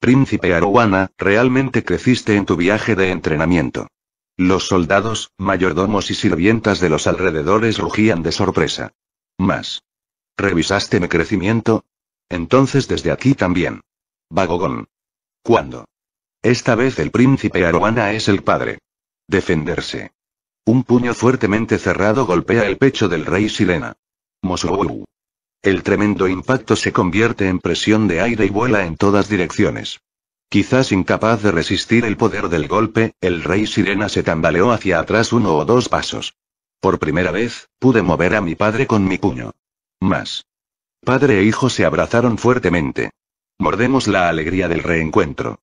Speaker 1: Príncipe Arowana, realmente creciste en tu viaje de entrenamiento. Los soldados, mayordomos y sirvientas de los alrededores rugían de sorpresa. Más. ¿Revisaste mi crecimiento? Entonces desde aquí también. Vagogón. ¿Cuándo? Esta vez el príncipe Arowana es el padre. Defenderse. Un puño fuertemente cerrado golpea el pecho del rey Silena. Mosuou. El tremendo impacto se convierte en presión de aire y vuela en todas direcciones. Quizás incapaz de resistir el poder del golpe, el rey sirena se tambaleó hacia atrás uno o dos pasos. Por primera vez, pude mover a mi padre con mi puño. Más. Padre e hijo se abrazaron fuertemente. Mordemos la alegría del reencuentro.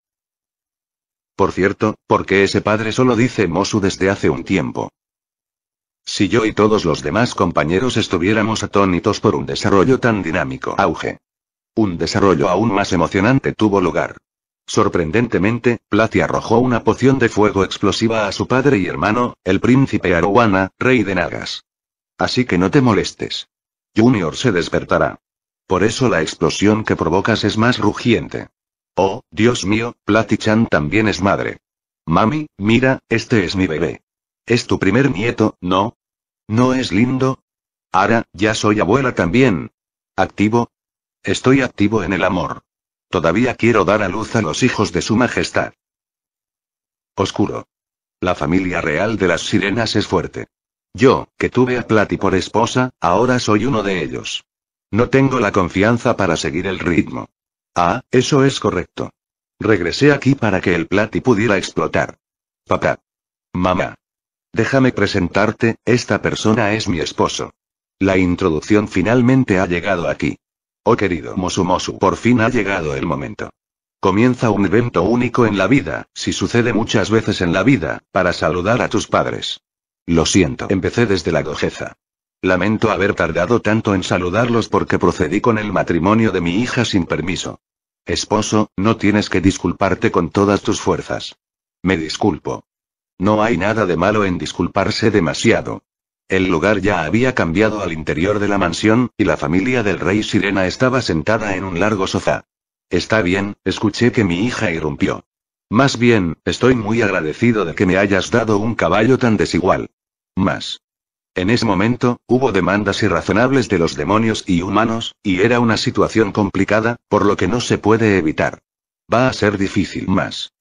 Speaker 1: Por cierto, porque ese padre solo dice Mosu desde hace un tiempo. Si yo y todos los demás compañeros estuviéramos atónitos por un desarrollo tan dinámico auge. Un desarrollo aún más emocionante tuvo lugar. Sorprendentemente, Platy arrojó una poción de fuego explosiva a su padre y hermano, el príncipe Arowana, rey de Nagas. Así que no te molestes. Junior se despertará. Por eso la explosión que provocas es más rugiente. Oh, Dios mío, Chan también es madre. Mami, mira, este es mi bebé. Es tu primer nieto, ¿no? ¿No es lindo? Ahora, ya soy abuela también. ¿Activo? Estoy activo en el amor. Todavía quiero dar a luz a los hijos de su majestad. Oscuro. La familia real de las sirenas es fuerte. Yo, que tuve a Plati por esposa, ahora soy uno de ellos. No tengo la confianza para seguir el ritmo. Ah, eso es correcto. Regresé aquí para que el Plati pudiera explotar. Papá. Mamá. Déjame presentarte, esta persona es mi esposo. La introducción finalmente ha llegado aquí. Oh querido Mosumosu, por fin ha llegado el momento. Comienza un evento único en la vida, si sucede muchas veces en la vida, para saludar a tus padres. Lo siento, empecé desde la gojeza Lamento haber tardado tanto en saludarlos porque procedí con el matrimonio de mi hija sin permiso. Esposo, no tienes que disculparte con todas tus fuerzas. Me disculpo. No hay nada de malo en disculparse demasiado. El lugar ya había cambiado al interior de la mansión, y la familia del rey Sirena estaba sentada en un largo sofá. Está bien, escuché que mi hija irrumpió. Más bien, estoy muy agradecido de que me hayas dado un caballo tan desigual. Más. En ese momento, hubo demandas irrazonables de los demonios y humanos, y era una situación complicada, por lo que no se puede evitar. Va a ser difícil más.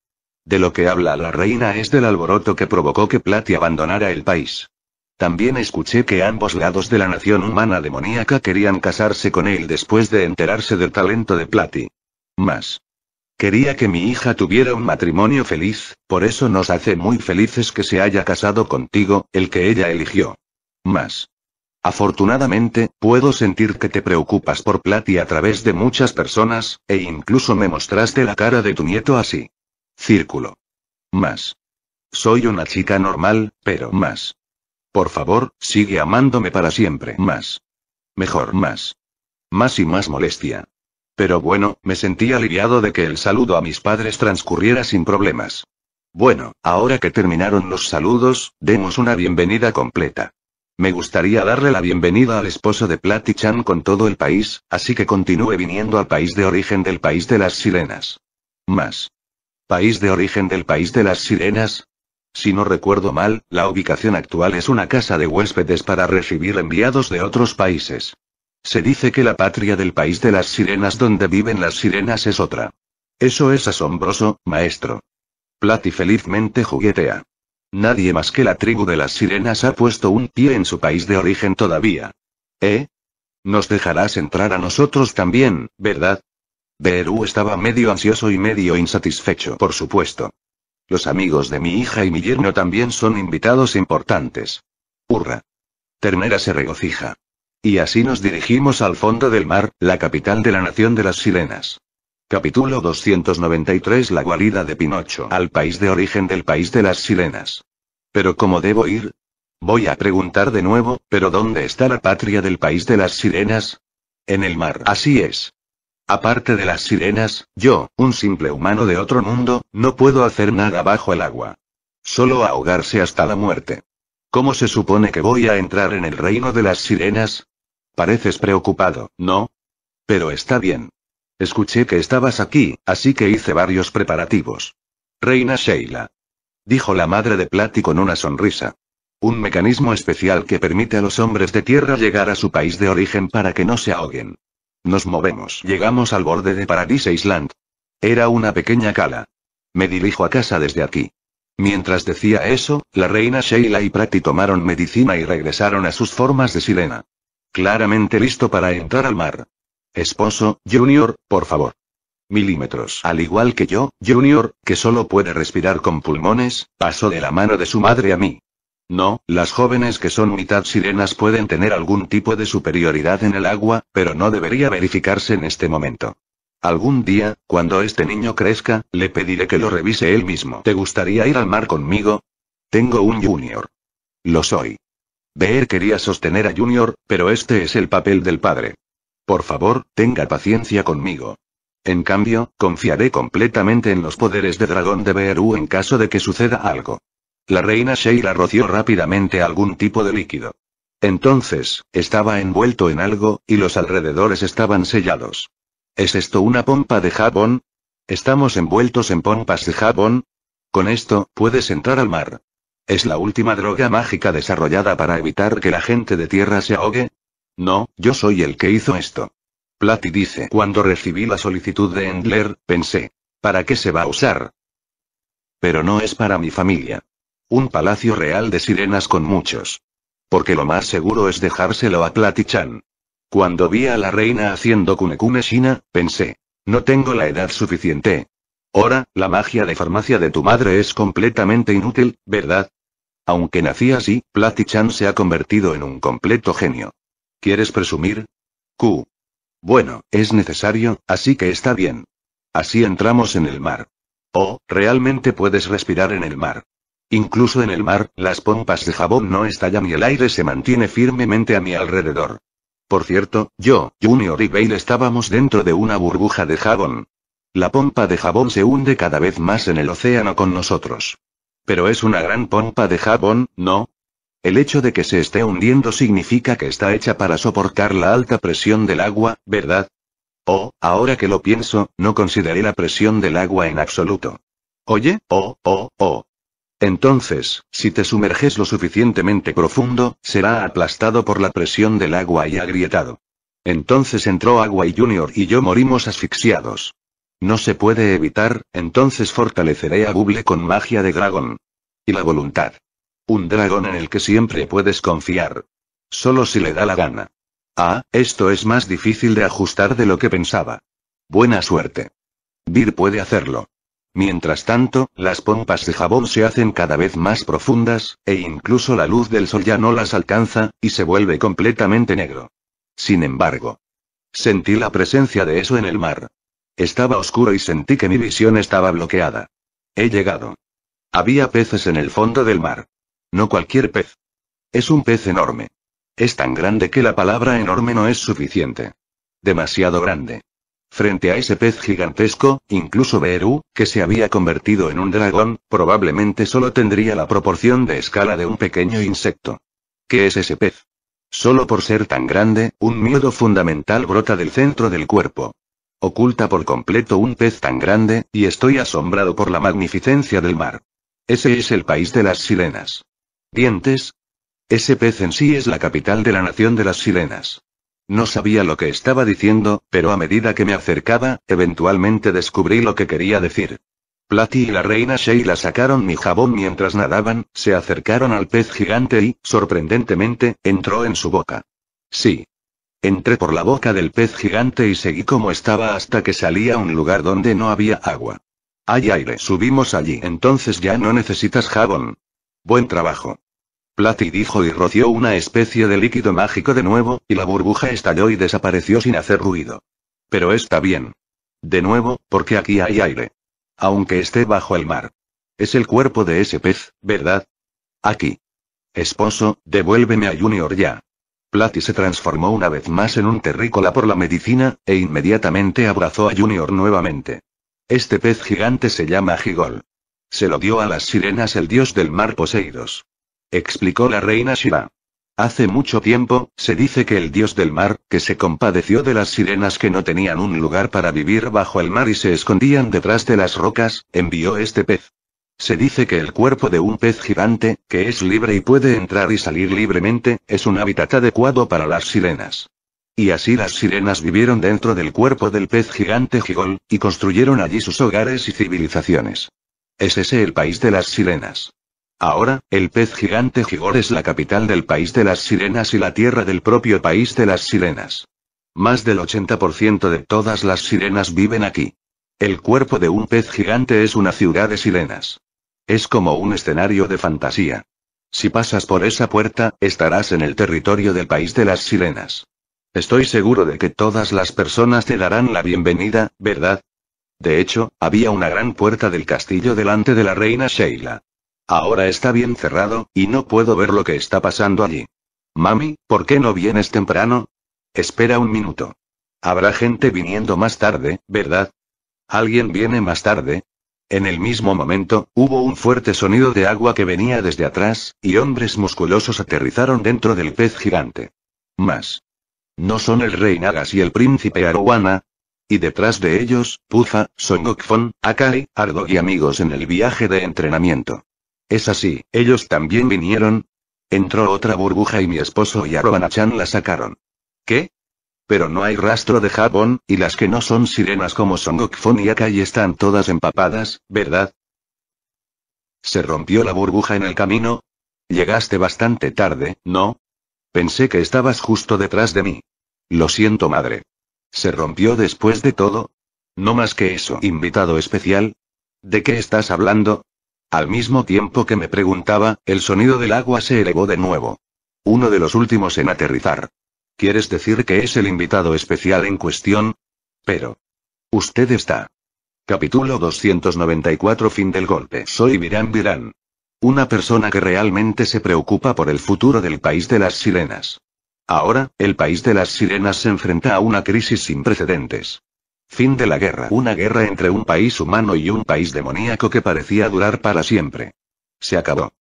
Speaker 1: De lo que habla la reina es del alboroto que provocó que Platy abandonara el país. También escuché que ambos lados de la nación humana demoníaca querían casarse con él después de enterarse del talento de Platy. Más. Quería que mi hija tuviera un matrimonio feliz, por eso nos hace muy felices que se haya casado contigo, el que ella eligió. Más. Afortunadamente, puedo sentir que te preocupas por Platy a través de muchas personas, e incluso me mostraste la cara de tu nieto así. Círculo. Más. Soy una chica normal, pero más. Por favor, sigue amándome para siempre. Más. Mejor más. Más y más molestia. Pero bueno, me sentí aliviado de que el saludo a mis padres transcurriera sin problemas. Bueno, ahora que terminaron los saludos, demos una bienvenida completa. Me gustaría darle la bienvenida al esposo de Platy Chan con todo el país, así que continúe viniendo al país de origen del país de las sirenas. Más. País de origen del país de las sirenas. Si no recuerdo mal, la ubicación actual es una casa de huéspedes para recibir enviados de otros países. Se dice que la patria del país de las sirenas donde viven las sirenas es otra. Eso es asombroso, maestro. Plati felizmente juguetea. Nadie más que la tribu de las sirenas ha puesto un pie en su país de origen todavía. ¿Eh? Nos dejarás entrar a nosotros también, ¿verdad? Perú estaba medio ansioso y medio insatisfecho, por supuesto. Los amigos de mi hija y mi yerno también son invitados importantes. Hurra. Ternera se regocija. Y así nos dirigimos al fondo del mar, la capital de la nación de las sirenas. Capítulo 293 La guarida de Pinocho al país de origen del país de las sirenas. Pero ¿cómo debo ir? Voy a preguntar de nuevo, pero ¿dónde está la patria del país de las sirenas? En el mar. Así es. Aparte de las sirenas, yo, un simple humano de otro mundo, no puedo hacer nada bajo el agua. Solo ahogarse hasta la muerte. ¿Cómo se supone que voy a entrar en el reino de las sirenas? Pareces preocupado, ¿no? Pero está bien. Escuché que estabas aquí, así que hice varios preparativos. Reina Sheila. Dijo la madre de Plati con una sonrisa. Un mecanismo especial que permite a los hombres de tierra llegar a su país de origen para que no se ahoguen. Nos movemos. Llegamos al borde de Paradise Island. Era una pequeña cala. Me dirijo a casa desde aquí. Mientras decía eso, la reina Sheila y Prati tomaron medicina y regresaron a sus formas de sirena. Claramente listo para entrar al mar. Esposo, Junior, por favor. Milímetros. Al igual que yo, Junior, que solo puede respirar con pulmones, pasó de la mano de su madre a mí. No, las jóvenes que son mitad sirenas pueden tener algún tipo de superioridad en el agua, pero no debería verificarse en este momento. Algún día, cuando este niño crezca, le pediré que lo revise él mismo. ¿Te gustaría ir al mar conmigo? Tengo un junior. Lo soy. Beer quería sostener a Junior, pero este es el papel del padre. Por favor, tenga paciencia conmigo. En cambio, confiaré completamente en los poderes de dragón de U en caso de que suceda algo. La reina Sheila roció rápidamente algún tipo de líquido. Entonces, estaba envuelto en algo, y los alrededores estaban sellados. ¿Es esto una pompa de jabón? ¿Estamos envueltos en pompas de jabón? Con esto, puedes entrar al mar. ¿Es la última droga mágica desarrollada para evitar que la gente de tierra se ahogue? No, yo soy el que hizo esto. Platy dice, cuando recibí la solicitud de Endler, pensé, ¿para qué se va a usar? Pero no es para mi familia. Un palacio real de sirenas con muchos. Porque lo más seguro es dejárselo a Platichan. Cuando vi a la reina haciendo kunekune Shina, pensé. No tengo la edad suficiente. Ahora, la magia de farmacia de tu madre es completamente inútil, ¿verdad? Aunque nací así, Platichan se ha convertido en un completo genio. ¿Quieres presumir? Q. Bueno, es necesario, así que está bien. Así entramos en el mar. Oh, realmente puedes respirar en el mar. Incluso en el mar, las pompas de jabón no estallan y el aire se mantiene firmemente a mi alrededor. Por cierto, yo, Junior y Bale estábamos dentro de una burbuja de jabón. La pompa de jabón se hunde cada vez más en el océano con nosotros. Pero es una gran pompa de jabón, ¿no? El hecho de que se esté hundiendo significa que está hecha para soportar la alta presión del agua, ¿verdad? Oh, ahora que lo pienso, no consideré la presión del agua en absoluto. Oye, oh, oh, oh, entonces, si te sumerges lo suficientemente profundo, será aplastado por la presión del agua y agrietado. Entonces entró agua y Junior y yo morimos asfixiados. No se puede evitar, entonces fortaleceré a Bubble con magia de dragón. Y la voluntad. Un dragón en el que siempre puedes confiar. Solo si le da la gana. Ah, esto es más difícil de ajustar de lo que pensaba. Buena suerte. Vir puede hacerlo. Mientras tanto, las pompas de jabón se hacen cada vez más profundas, e incluso la luz del sol ya no las alcanza, y se vuelve completamente negro. Sin embargo, sentí la presencia de eso en el mar. Estaba oscuro y sentí que mi visión estaba bloqueada. He llegado. Había peces en el fondo del mar. No cualquier pez. Es un pez enorme. Es tan grande que la palabra enorme no es suficiente. Demasiado grande. Frente a ese pez gigantesco, incluso Beru, que se había convertido en un dragón, probablemente solo tendría la proporción de escala de un pequeño insecto. ¿Qué es ese pez? Solo por ser tan grande, un miedo fundamental brota del centro del cuerpo. Oculta por completo un pez tan grande, y estoy asombrado por la magnificencia del mar. Ese es el país de las sirenas. Dientes. Ese pez en sí es la capital de la nación de las sirenas. No sabía lo que estaba diciendo, pero a medida que me acercaba, eventualmente descubrí lo que quería decir. Platy y la reina Sheila sacaron mi jabón mientras nadaban, se acercaron al pez gigante y, sorprendentemente, entró en su boca. Sí. Entré por la boca del pez gigante y seguí como estaba hasta que salí a un lugar donde no había agua. Hay aire. Subimos allí. Entonces ya no necesitas jabón. Buen trabajo. Platy dijo y roció una especie de líquido mágico de nuevo, y la burbuja estalló y desapareció sin hacer ruido. Pero está bien. De nuevo, porque aquí hay aire. Aunque esté bajo el mar. Es el cuerpo de ese pez, ¿verdad? Aquí. Esposo, devuélveme a Junior ya. Platy se transformó una vez más en un terrícola por la medicina, e inmediatamente abrazó a Junior nuevamente. Este pez gigante se llama Gigol. Se lo dio a las sirenas el dios del mar Poseidos explicó la reina Shiva. Hace mucho tiempo, se dice que el dios del mar, que se compadeció de las sirenas que no tenían un lugar para vivir bajo el mar y se escondían detrás de las rocas, envió este pez. Se dice que el cuerpo de un pez gigante, que es libre y puede entrar y salir libremente, es un hábitat adecuado para las sirenas. Y así las sirenas vivieron dentro del cuerpo del pez gigante gigol, y construyeron allí sus hogares y civilizaciones. Es ese el país de las sirenas. Ahora, el pez gigante Gigor es la capital del país de las sirenas y la tierra del propio país de las sirenas. Más del 80% de todas las sirenas viven aquí. El cuerpo de un pez gigante es una ciudad de sirenas. Es como un escenario de fantasía. Si pasas por esa puerta, estarás en el territorio del país de las sirenas. Estoy seguro de que todas las personas te darán la bienvenida, ¿verdad? De hecho, había una gran puerta del castillo delante de la reina Sheila. Ahora está bien cerrado, y no puedo ver lo que está pasando allí. Mami, ¿por qué no vienes temprano? Espera un minuto. Habrá gente viniendo más tarde, ¿verdad? ¿Alguien viene más tarde? En el mismo momento, hubo un fuerte sonido de agua que venía desde atrás, y hombres musculosos aterrizaron dentro del pez gigante. Más. ¿No son el rey Nagas y el príncipe Arowana? Y detrás de ellos, Puza, Son Akai, Ardo y amigos en el viaje de entrenamiento. Es así, ellos también vinieron. Entró otra burbuja y mi esposo y Arobanachan la sacaron. ¿Qué? Pero no hay rastro de jabón, y las que no son sirenas como son Gokfon y Akai están todas empapadas, ¿verdad? ¿Se rompió la burbuja en el camino? Llegaste bastante tarde, ¿no? Pensé que estabas justo detrás de mí. Lo siento, madre. ¿Se rompió después de todo? No más que eso, invitado especial. ¿De qué estás hablando? Al mismo tiempo que me preguntaba, el sonido del agua se elevó de nuevo. Uno de los últimos en aterrizar. ¿Quieres decir que es el invitado especial en cuestión? Pero. Usted está. Capítulo 294 Fin del golpe. Soy Virán Virán. Una persona que realmente se preocupa por el futuro del país de las sirenas. Ahora, el país de las sirenas se enfrenta a una crisis sin precedentes. Fin de la guerra. Una guerra entre un país humano y un país demoníaco que parecía durar para siempre. Se acabó.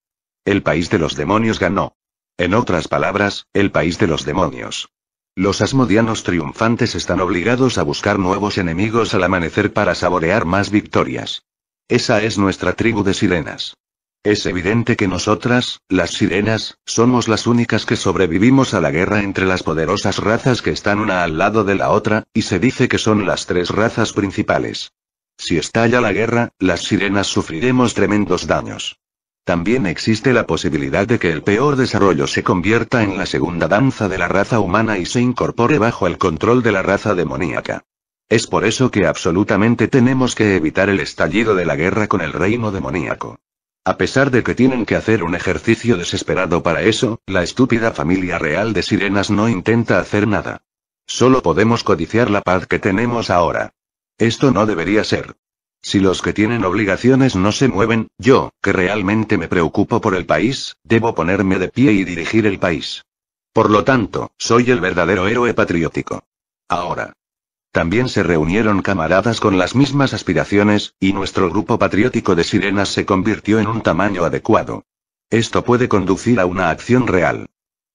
Speaker 1: El país de los demonios ganó. En otras palabras, el país de los demonios. Los asmodianos triunfantes están obligados a buscar nuevos enemigos al amanecer para saborear más victorias. Esa es nuestra tribu de sirenas. Es evidente que nosotras, las sirenas, somos las únicas que sobrevivimos a la guerra entre las poderosas razas que están una al lado de la otra, y se dice que son las tres razas principales. Si estalla la guerra, las sirenas sufriremos tremendos daños. También existe la posibilidad de que el peor desarrollo se convierta en la segunda danza de la raza humana y se incorpore bajo el control de la raza demoníaca. Es por eso que absolutamente tenemos que evitar el estallido de la guerra con el reino demoníaco. A pesar de que tienen que hacer un ejercicio desesperado para eso, la estúpida familia real de sirenas no intenta hacer nada. Solo podemos codiciar la paz que tenemos ahora. Esto no debería ser. Si los que tienen obligaciones no se mueven, yo, que realmente me preocupo por el país, debo ponerme de pie y dirigir el país. Por lo tanto, soy el verdadero héroe patriótico. Ahora. También se reunieron camaradas con las mismas aspiraciones, y nuestro grupo patriótico de sirenas se convirtió en un tamaño adecuado. Esto puede conducir a una acción real.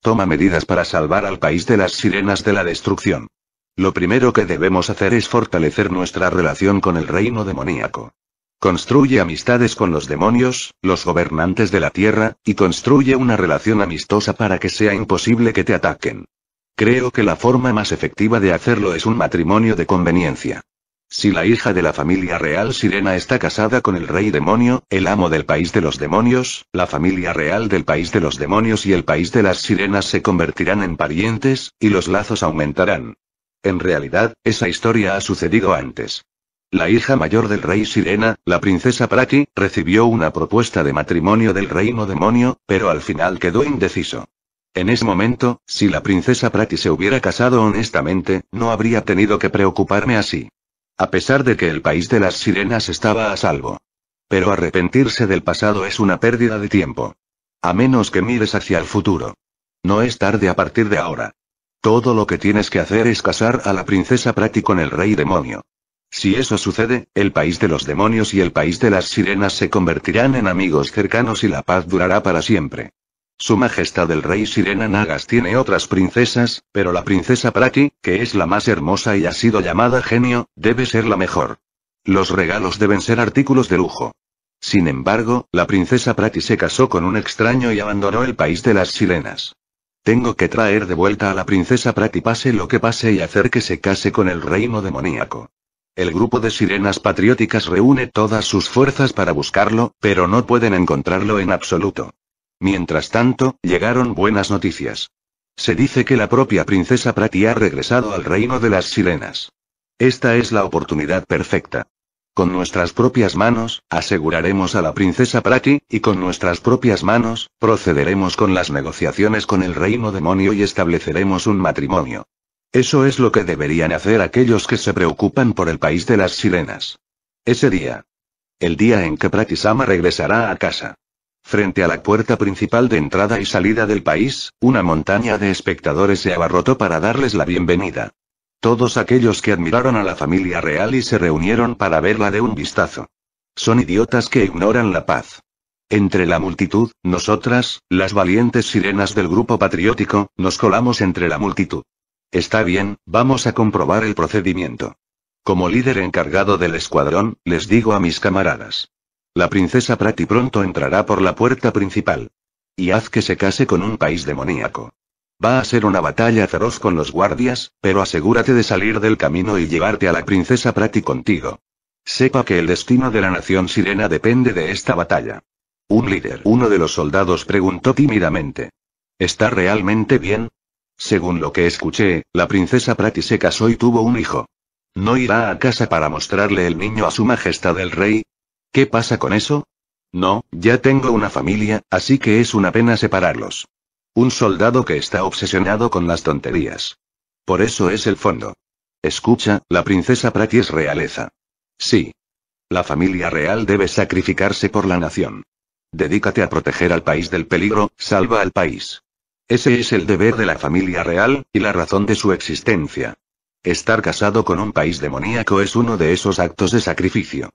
Speaker 1: Toma medidas para salvar al país de las sirenas de la destrucción. Lo primero que debemos hacer es fortalecer nuestra relación con el reino demoníaco. Construye amistades con los demonios, los gobernantes de la tierra, y construye una relación amistosa para que sea imposible que te ataquen. Creo que la forma más efectiva de hacerlo es un matrimonio de conveniencia. Si la hija de la familia real Sirena está casada con el rey demonio, el amo del país de los demonios, la familia real del país de los demonios y el país de las sirenas se convertirán en parientes, y los lazos aumentarán. En realidad, esa historia ha sucedido antes. La hija mayor del rey Sirena, la princesa Prati, recibió una propuesta de matrimonio del reino demonio, pero al final quedó indeciso. En ese momento, si la princesa Prati se hubiera casado honestamente, no habría tenido que preocuparme así. A pesar de que el país de las sirenas estaba a salvo. Pero arrepentirse del pasado es una pérdida de tiempo. A menos que mires hacia el futuro. No es tarde a partir de ahora. Todo lo que tienes que hacer es casar a la princesa Prati con el rey demonio. Si eso sucede, el país de los demonios y el país de las sirenas se convertirán en amigos cercanos y la paz durará para siempre. Su Majestad el Rey Sirena Nagas tiene otras princesas, pero la princesa Prati, que es la más hermosa y ha sido llamada genio, debe ser la mejor. Los regalos deben ser artículos de lujo. Sin embargo, la princesa Prati se casó con un extraño y abandonó el país de las sirenas. Tengo que traer de vuelta a la princesa Prati pase lo que pase y hacer que se case con el reino demoníaco. El grupo de sirenas patrióticas reúne todas sus fuerzas para buscarlo, pero no pueden encontrarlo en absoluto. Mientras tanto, llegaron buenas noticias. Se dice que la propia princesa Prati ha regresado al reino de las sirenas. Esta es la oportunidad perfecta. Con nuestras propias manos, aseguraremos a la princesa Prati, y con nuestras propias manos, procederemos con las negociaciones con el reino demonio y estableceremos un matrimonio. Eso es lo que deberían hacer aquellos que se preocupan por el país de las sirenas. Ese día. El día en que Pratisama regresará a casa. Frente a la puerta principal de entrada y salida del país, una montaña de espectadores se abarrotó para darles la bienvenida. Todos aquellos que admiraron a la familia real y se reunieron para verla de un vistazo. Son idiotas que ignoran la paz. Entre la multitud, nosotras, las valientes sirenas del grupo patriótico, nos colamos entre la multitud. Está bien, vamos a comprobar el procedimiento. Como líder encargado del escuadrón, les digo a mis camaradas. La princesa Prati pronto entrará por la puerta principal. Y haz que se case con un país demoníaco. Va a ser una batalla feroz con los guardias, pero asegúrate de salir del camino y llevarte a la princesa Prati contigo. Sepa que el destino de la nación sirena depende de esta batalla. Un líder, uno de los soldados preguntó tímidamente. ¿Está realmente bien? Según lo que escuché, la princesa Prati se casó y tuvo un hijo. ¿No irá a casa para mostrarle el niño a su majestad el rey? ¿Qué pasa con eso? No, ya tengo una familia, así que es una pena separarlos. Un soldado que está obsesionado con las tonterías. Por eso es el fondo. Escucha, la princesa Prati es realeza. Sí. La familia real debe sacrificarse por la nación. Dedícate a proteger al país del peligro, salva al país. Ese es el deber de la familia real, y la razón de su existencia. Estar casado con un país demoníaco es uno de esos actos de sacrificio.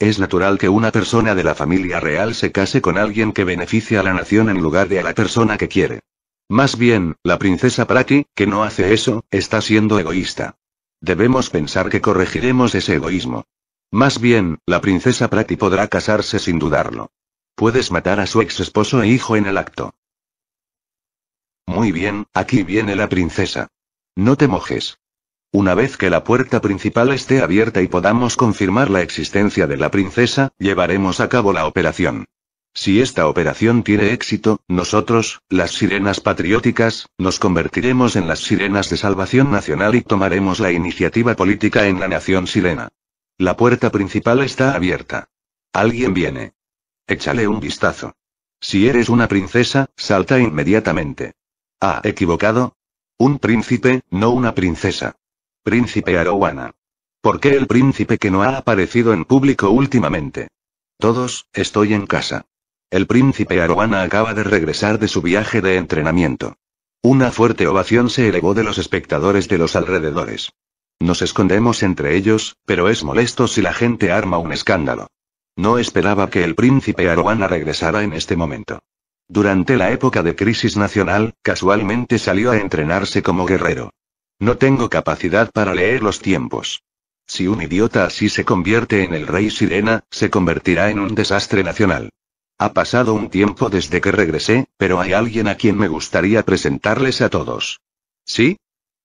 Speaker 1: Es natural que una persona de la familia real se case con alguien que beneficia a la nación en lugar de a la persona que quiere. Más bien, la princesa Prati, que no hace eso, está siendo egoísta. Debemos pensar que corregiremos ese egoísmo. Más bien, la princesa Prati podrá casarse sin dudarlo. Puedes matar a su ex esposo e hijo en el acto. Muy bien, aquí viene la princesa. No te mojes. Una vez que la puerta principal esté abierta y podamos confirmar la existencia de la princesa, llevaremos a cabo la operación. Si esta operación tiene éxito, nosotros, las sirenas patrióticas, nos convertiremos en las sirenas de salvación nacional y tomaremos la iniciativa política en la nación sirena. La puerta principal está abierta. Alguien viene. Échale un vistazo. Si eres una princesa, salta inmediatamente. Ah, equivocado. Un príncipe, no una princesa. Príncipe Arowana. ¿Por qué el príncipe que no ha aparecido en público últimamente? Todos, estoy en casa. El príncipe Arowana acaba de regresar de su viaje de entrenamiento. Una fuerte ovación se elevó de los espectadores de los alrededores. Nos escondemos entre ellos, pero es molesto si la gente arma un escándalo. No esperaba que el príncipe Arowana regresara en este momento. Durante la época de crisis nacional, casualmente salió a entrenarse como guerrero. No tengo capacidad para leer los tiempos. Si un idiota así se convierte en el rey sirena, se convertirá en un desastre nacional. Ha pasado un tiempo desde que regresé, pero hay alguien a quien me gustaría presentarles a todos. ¿Sí?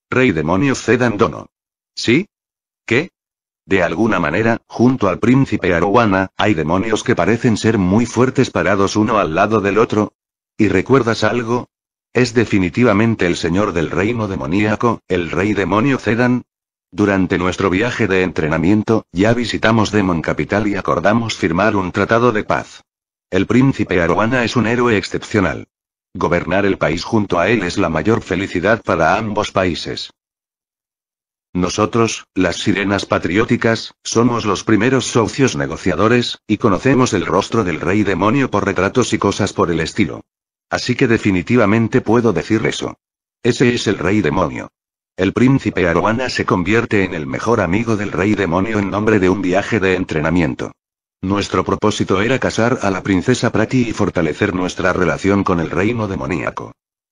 Speaker 1: Rey demonio Zedandono. ¿Sí? ¿Qué? De alguna manera, junto al príncipe Aruana, hay demonios que parecen ser muy fuertes parados uno al lado del otro. ¿Y recuerdas algo? Es definitivamente el señor del reino demoníaco, el rey demonio Zedan. Durante nuestro viaje de entrenamiento, ya visitamos Demon Capital y acordamos firmar un tratado de paz. El príncipe Aroana es un héroe excepcional. Gobernar el país junto a él es la mayor felicidad para ambos países. Nosotros, las sirenas patrióticas, somos los primeros socios negociadores, y conocemos el rostro del rey demonio por retratos y cosas por el estilo. Así que definitivamente puedo decir eso. Ese es el rey demonio. El príncipe Aroana se convierte en el mejor amigo del rey demonio en nombre de un viaje de entrenamiento. Nuestro propósito era casar a la princesa Prati y fortalecer nuestra relación con el reino demoníaco.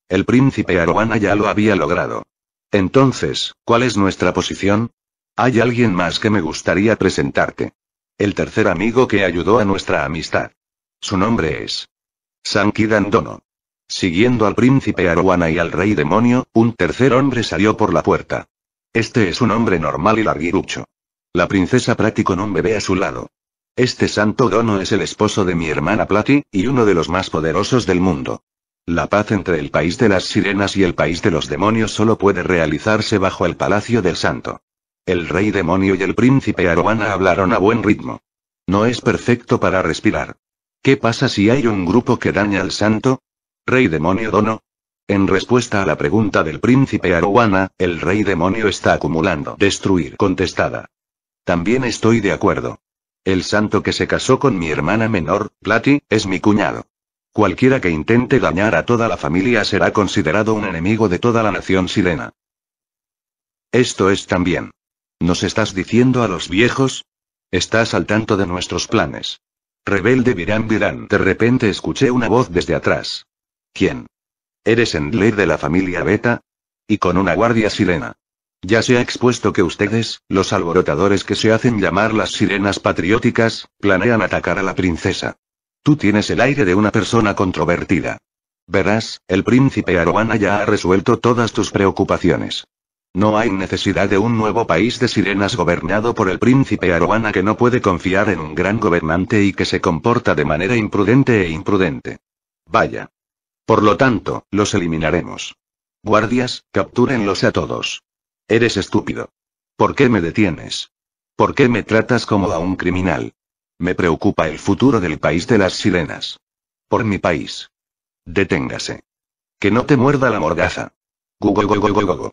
Speaker 1: El príncipe Aroana ya lo había logrado. Entonces, ¿cuál es nuestra posición? Hay alguien más que me gustaría presentarte. El tercer amigo que ayudó a nuestra amistad. Su nombre es. Dono. Siguiendo al príncipe Arowana y al rey demonio, un tercer hombre salió por la puerta. Este es un hombre normal y larguirucho. La princesa Prati con un bebé a su lado. Este santo dono es el esposo de mi hermana Plati, y uno de los más poderosos del mundo. La paz entre el país de las sirenas y el país de los demonios solo puede realizarse bajo el palacio del santo. El rey demonio y el príncipe Arowana hablaron a buen ritmo. No es perfecto para respirar. ¿Qué pasa si hay un grupo que daña al santo? ¿Rey demonio dono? En respuesta a la pregunta del príncipe Arowana, el rey demonio está acumulando destruir contestada. También estoy de acuerdo. El santo que se casó con mi hermana menor, Plati, es mi cuñado. Cualquiera que intente dañar a toda la familia será considerado un enemigo de toda la nación sirena. Esto es también. ¿Nos estás diciendo a los viejos? Estás al tanto de nuestros planes. Rebelde Virán Virán. De repente escuché una voz desde atrás. ¿Quién? ¿Eres ley de la familia Beta? Y con una guardia sirena. Ya se ha expuesto que ustedes, los alborotadores que se hacen llamar las sirenas patrióticas, planean atacar a la princesa. Tú tienes el aire de una persona controvertida. Verás, el príncipe Aroana ya ha resuelto todas tus preocupaciones. No hay necesidad de un nuevo país de sirenas gobernado por el príncipe Aroana que no puede confiar en un gran gobernante y que se comporta de manera imprudente e imprudente. Vaya. Por lo tanto, los eliminaremos. Guardias, captúrenlos a todos. Eres estúpido. ¿Por qué me detienes? ¿Por qué me tratas como a un criminal? Me preocupa el futuro del país de las sirenas. Por mi país. Deténgase. Que no te muerda la morgaza. Google, google,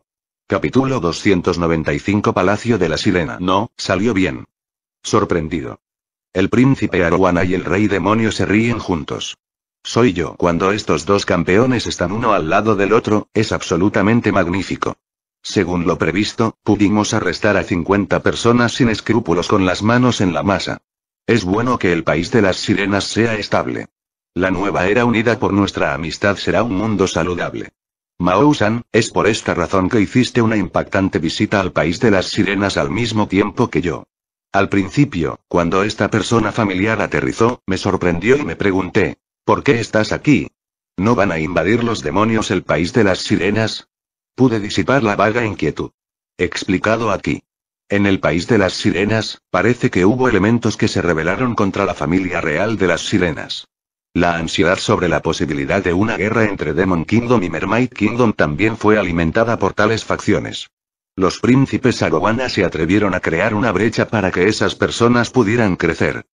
Speaker 1: Capítulo 295 Palacio de la Sirena. No, salió bien. Sorprendido. El príncipe Aruana y el rey demonio se ríen juntos. Soy yo. Cuando estos dos campeones están uno al lado del otro, es absolutamente magnífico. Según lo previsto, pudimos arrestar a 50 personas sin escrúpulos con las manos en la masa. Es bueno que el país de las sirenas sea estable. La nueva era unida por nuestra amistad será un mundo saludable. Mao-san, es por esta razón que hiciste una impactante visita al país de las sirenas al mismo tiempo que yo. Al principio, cuando esta persona familiar aterrizó, me sorprendió y me pregunté, ¿Por qué estás aquí? ¿No van a invadir los demonios el país de las sirenas? Pude disipar la vaga inquietud. Explicado aquí. En el país de las sirenas, parece que hubo elementos que se rebelaron contra la familia real de las sirenas. La ansiedad sobre la posibilidad de una guerra entre Demon Kingdom y Mermaid Kingdom también fue alimentada por tales facciones. Los príncipes Agobana se atrevieron a crear una brecha para que esas personas pudieran crecer.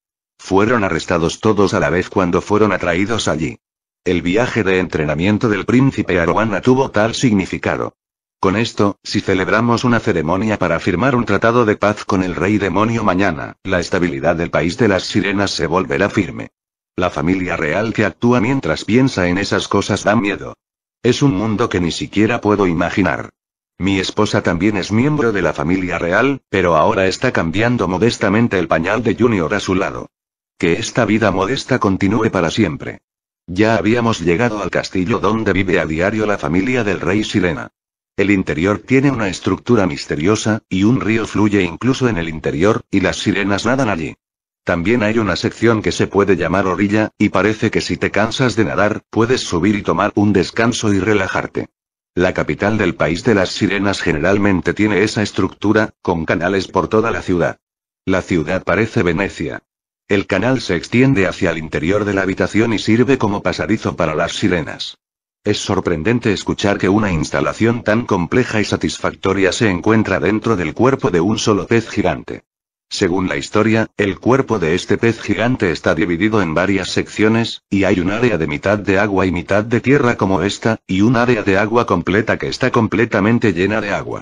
Speaker 1: Fueron arrestados todos a la vez cuando fueron atraídos allí. El viaje de entrenamiento del príncipe Aruana tuvo tal significado. Con esto, si celebramos una ceremonia para firmar un tratado de paz con el rey demonio mañana, la estabilidad del país de las sirenas se volverá firme. La familia real que actúa mientras piensa en esas cosas da miedo. Es un mundo que ni siquiera puedo imaginar. Mi esposa también es miembro de la familia real, pero ahora está cambiando modestamente el pañal de Junior a su lado. Que esta vida modesta continúe para siempre. Ya habíamos llegado al castillo donde vive a diario la familia del rey sirena. El interior tiene una estructura misteriosa, y un río fluye incluso en el interior, y las sirenas nadan allí. También hay una sección que se puede llamar orilla, y parece que si te cansas de nadar, puedes subir y tomar un descanso y relajarte. La capital del país de las sirenas generalmente tiene esa estructura, con canales por toda la ciudad. La ciudad parece Venecia. El canal se extiende hacia el interior de la habitación y sirve como pasadizo para las sirenas. Es sorprendente escuchar que una instalación tan compleja y satisfactoria se encuentra dentro del cuerpo de un solo pez gigante. Según la historia, el cuerpo de este pez gigante está dividido en varias secciones, y hay un área de mitad de agua y mitad de tierra como esta, y un área de agua completa que está completamente llena de agua.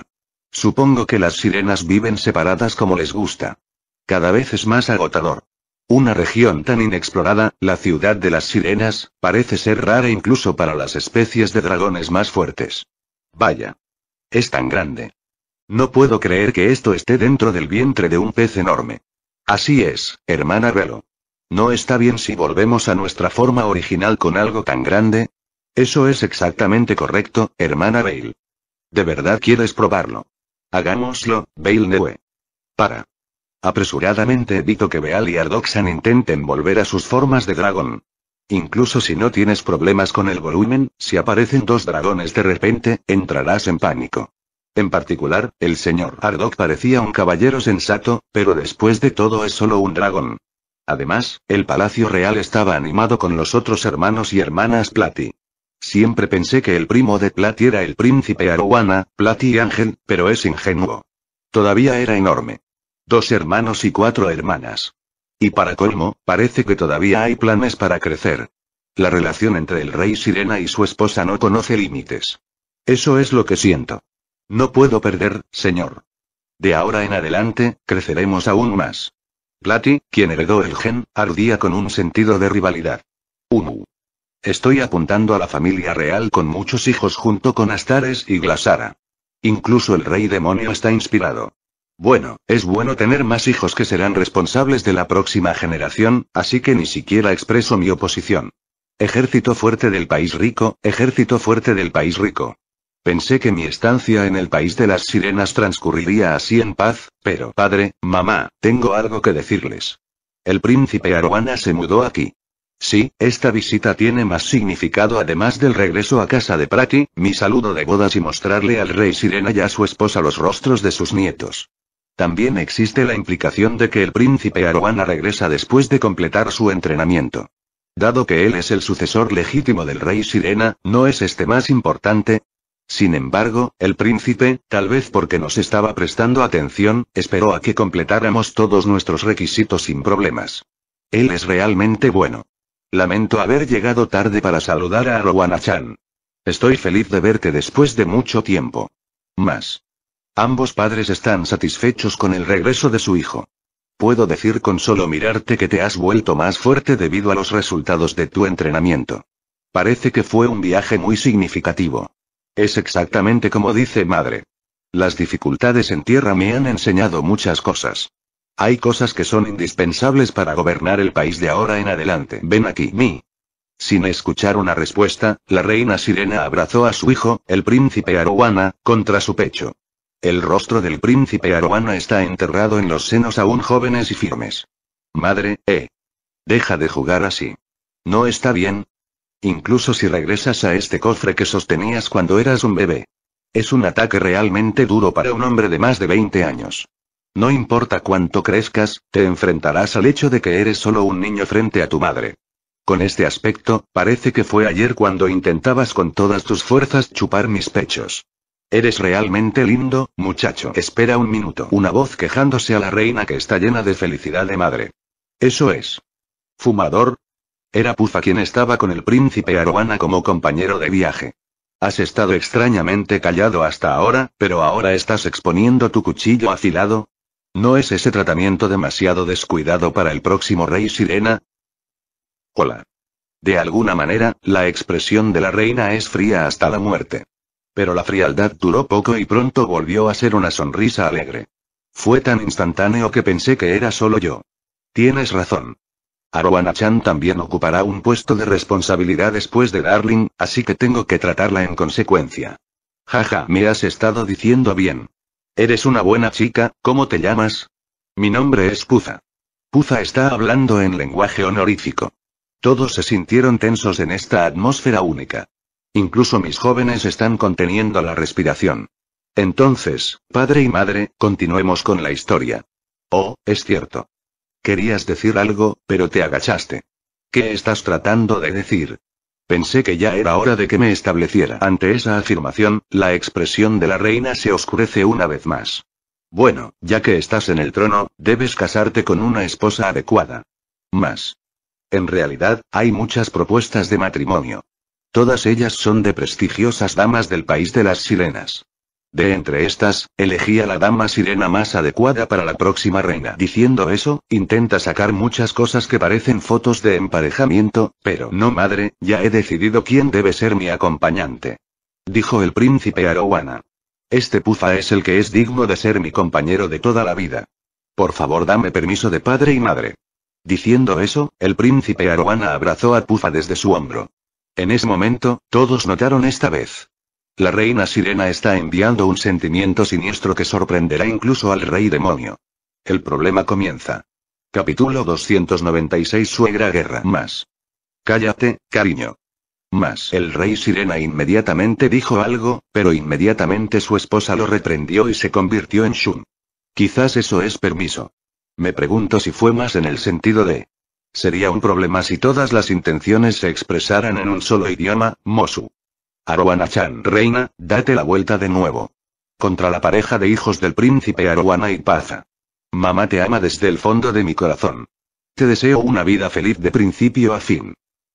Speaker 1: Supongo que las sirenas viven separadas como les gusta. Cada vez es más agotador. Una región tan inexplorada, la ciudad de las sirenas, parece ser rara incluso para las especies de dragones más fuertes. Vaya. Es tan grande. No puedo creer que esto esté dentro del vientre de un pez enorme. Así es, hermana Velo. ¿No está bien si volvemos a nuestra forma original con algo tan grande? Eso es exactamente correcto, hermana Bale. ¿De verdad quieres probarlo? Hagámoslo, Bale Newe. Para. Apresuradamente evito que Beal y Ardoxan intenten volver a sus formas de dragón. Incluso si no tienes problemas con el volumen, si aparecen dos dragones de repente, entrarás en pánico. En particular, el señor Ardok parecía un caballero sensato, pero después de todo es solo un dragón. Además, el palacio real estaba animado con los otros hermanos y hermanas Plati. Siempre pensé que el primo de Plati era el príncipe Arowana, Plati y Ángel, pero es ingenuo. Todavía era enorme. Dos hermanos y cuatro hermanas. Y para colmo, parece que todavía hay planes para crecer. La relación entre el rey Sirena y su esposa no conoce límites. Eso es lo que siento. No puedo perder, señor. De ahora en adelante, creceremos aún más. Plati, quien heredó el gen, ardía con un sentido de rivalidad. Umu. Estoy apuntando a la familia real con muchos hijos junto con Astares y Glasara. Incluso el rey demonio está inspirado. Bueno, es bueno tener más hijos que serán responsables de la próxima generación, así que ni siquiera expreso mi oposición. Ejército fuerte del país rico, ejército fuerte del país rico. Pensé que mi estancia en el país de las sirenas transcurriría así en paz, pero padre, mamá, tengo algo que decirles. El príncipe Aruana se mudó aquí. Sí, esta visita tiene más significado además del regreso a casa de Prati, mi saludo de bodas y mostrarle al rey sirena y a su esposa los rostros de sus nietos. También existe la implicación de que el príncipe Arowana regresa después de completar su entrenamiento. Dado que él es el sucesor legítimo del rey Sirena, ¿no es este más importante? Sin embargo, el príncipe, tal vez porque nos estaba prestando atención, esperó a que completáramos todos nuestros requisitos sin problemas. Él es realmente bueno. Lamento haber llegado tarde para saludar a Aruana chan Estoy feliz de verte después de mucho tiempo. Más. Ambos padres están satisfechos con el regreso de su hijo. Puedo decir con solo mirarte que te has vuelto más fuerte debido a los resultados de tu entrenamiento. Parece que fue un viaje muy significativo. Es exactamente como dice madre. Las dificultades en tierra me han enseñado muchas cosas. Hay cosas que son indispensables para gobernar el país de ahora en adelante. Ven aquí, mi. Sin escuchar una respuesta, la reina sirena abrazó a su hijo, el príncipe Aruana, contra su pecho. El rostro del príncipe Aroana está enterrado en los senos aún jóvenes y firmes. Madre, eh. Deja de jugar así. No está bien. Incluso si regresas a este cofre que sostenías cuando eras un bebé. Es un ataque realmente duro para un hombre de más de 20 años. No importa cuánto crezcas, te enfrentarás al hecho de que eres solo un niño frente a tu madre. Con este aspecto, parece que fue ayer cuando intentabas con todas tus fuerzas chupar mis pechos. Eres realmente lindo, muchacho. Espera un minuto. Una voz quejándose a la reina que está llena de felicidad de madre. Eso es. Fumador. Era Pufa quien estaba con el príncipe Aroana como compañero de viaje. Has estado extrañamente callado hasta ahora, pero ahora estás exponiendo tu cuchillo afilado. ¿No es ese tratamiento demasiado descuidado para el próximo rey sirena? Hola. De alguna manera, la expresión de la reina es fría hasta la muerte. Pero la frialdad duró poco y pronto volvió a ser una sonrisa alegre. Fue tan instantáneo que pensé que era solo yo. Tienes razón. Arowana-chan también ocupará un puesto de responsabilidad después de Darling, así que tengo que tratarla en consecuencia. Jaja, me has estado diciendo bien. Eres una buena chica, ¿cómo te llamas? Mi nombre es Puza. Puza está hablando en lenguaje honorífico. Todos se sintieron tensos en esta atmósfera única. Incluso mis jóvenes están conteniendo la respiración. Entonces, padre y madre, continuemos con la historia. Oh, es cierto. Querías decir algo, pero te agachaste. ¿Qué estás tratando de decir? Pensé que ya era hora de que me estableciera. Ante esa afirmación, la expresión de la reina se oscurece una vez más. Bueno, ya que estás en el trono, debes casarte con una esposa adecuada. Más. En realidad, hay muchas propuestas de matrimonio. Todas ellas son de prestigiosas damas del país de las sirenas. De entre estas, elegía la dama sirena más adecuada para la próxima reina. Diciendo eso, intenta sacar muchas cosas que parecen fotos de emparejamiento, pero no madre, ya he decidido quién debe ser mi acompañante. Dijo el príncipe Arowana. Este pufa es el que es digno de ser mi compañero de toda la vida. Por favor dame permiso de padre y madre. Diciendo eso, el príncipe Arowana abrazó a Pufa desde su hombro. En ese momento, todos notaron esta vez. La reina sirena está enviando un sentimiento siniestro que sorprenderá incluso al rey demonio. El problema comienza. Capítulo 296 Suegra Guerra más. Cállate, cariño. Más. El rey sirena inmediatamente dijo algo, pero inmediatamente su esposa lo reprendió y se convirtió en Shun. Quizás eso es permiso. Me pregunto si fue más en el sentido de, Sería un problema si todas las intenciones se expresaran en un solo idioma, Mosu. Arowana-chan, reina, date la vuelta de nuevo. Contra la pareja de hijos del príncipe Arowana y Paza. Mamá te ama desde el fondo de mi corazón. Te deseo una vida feliz de principio a fin.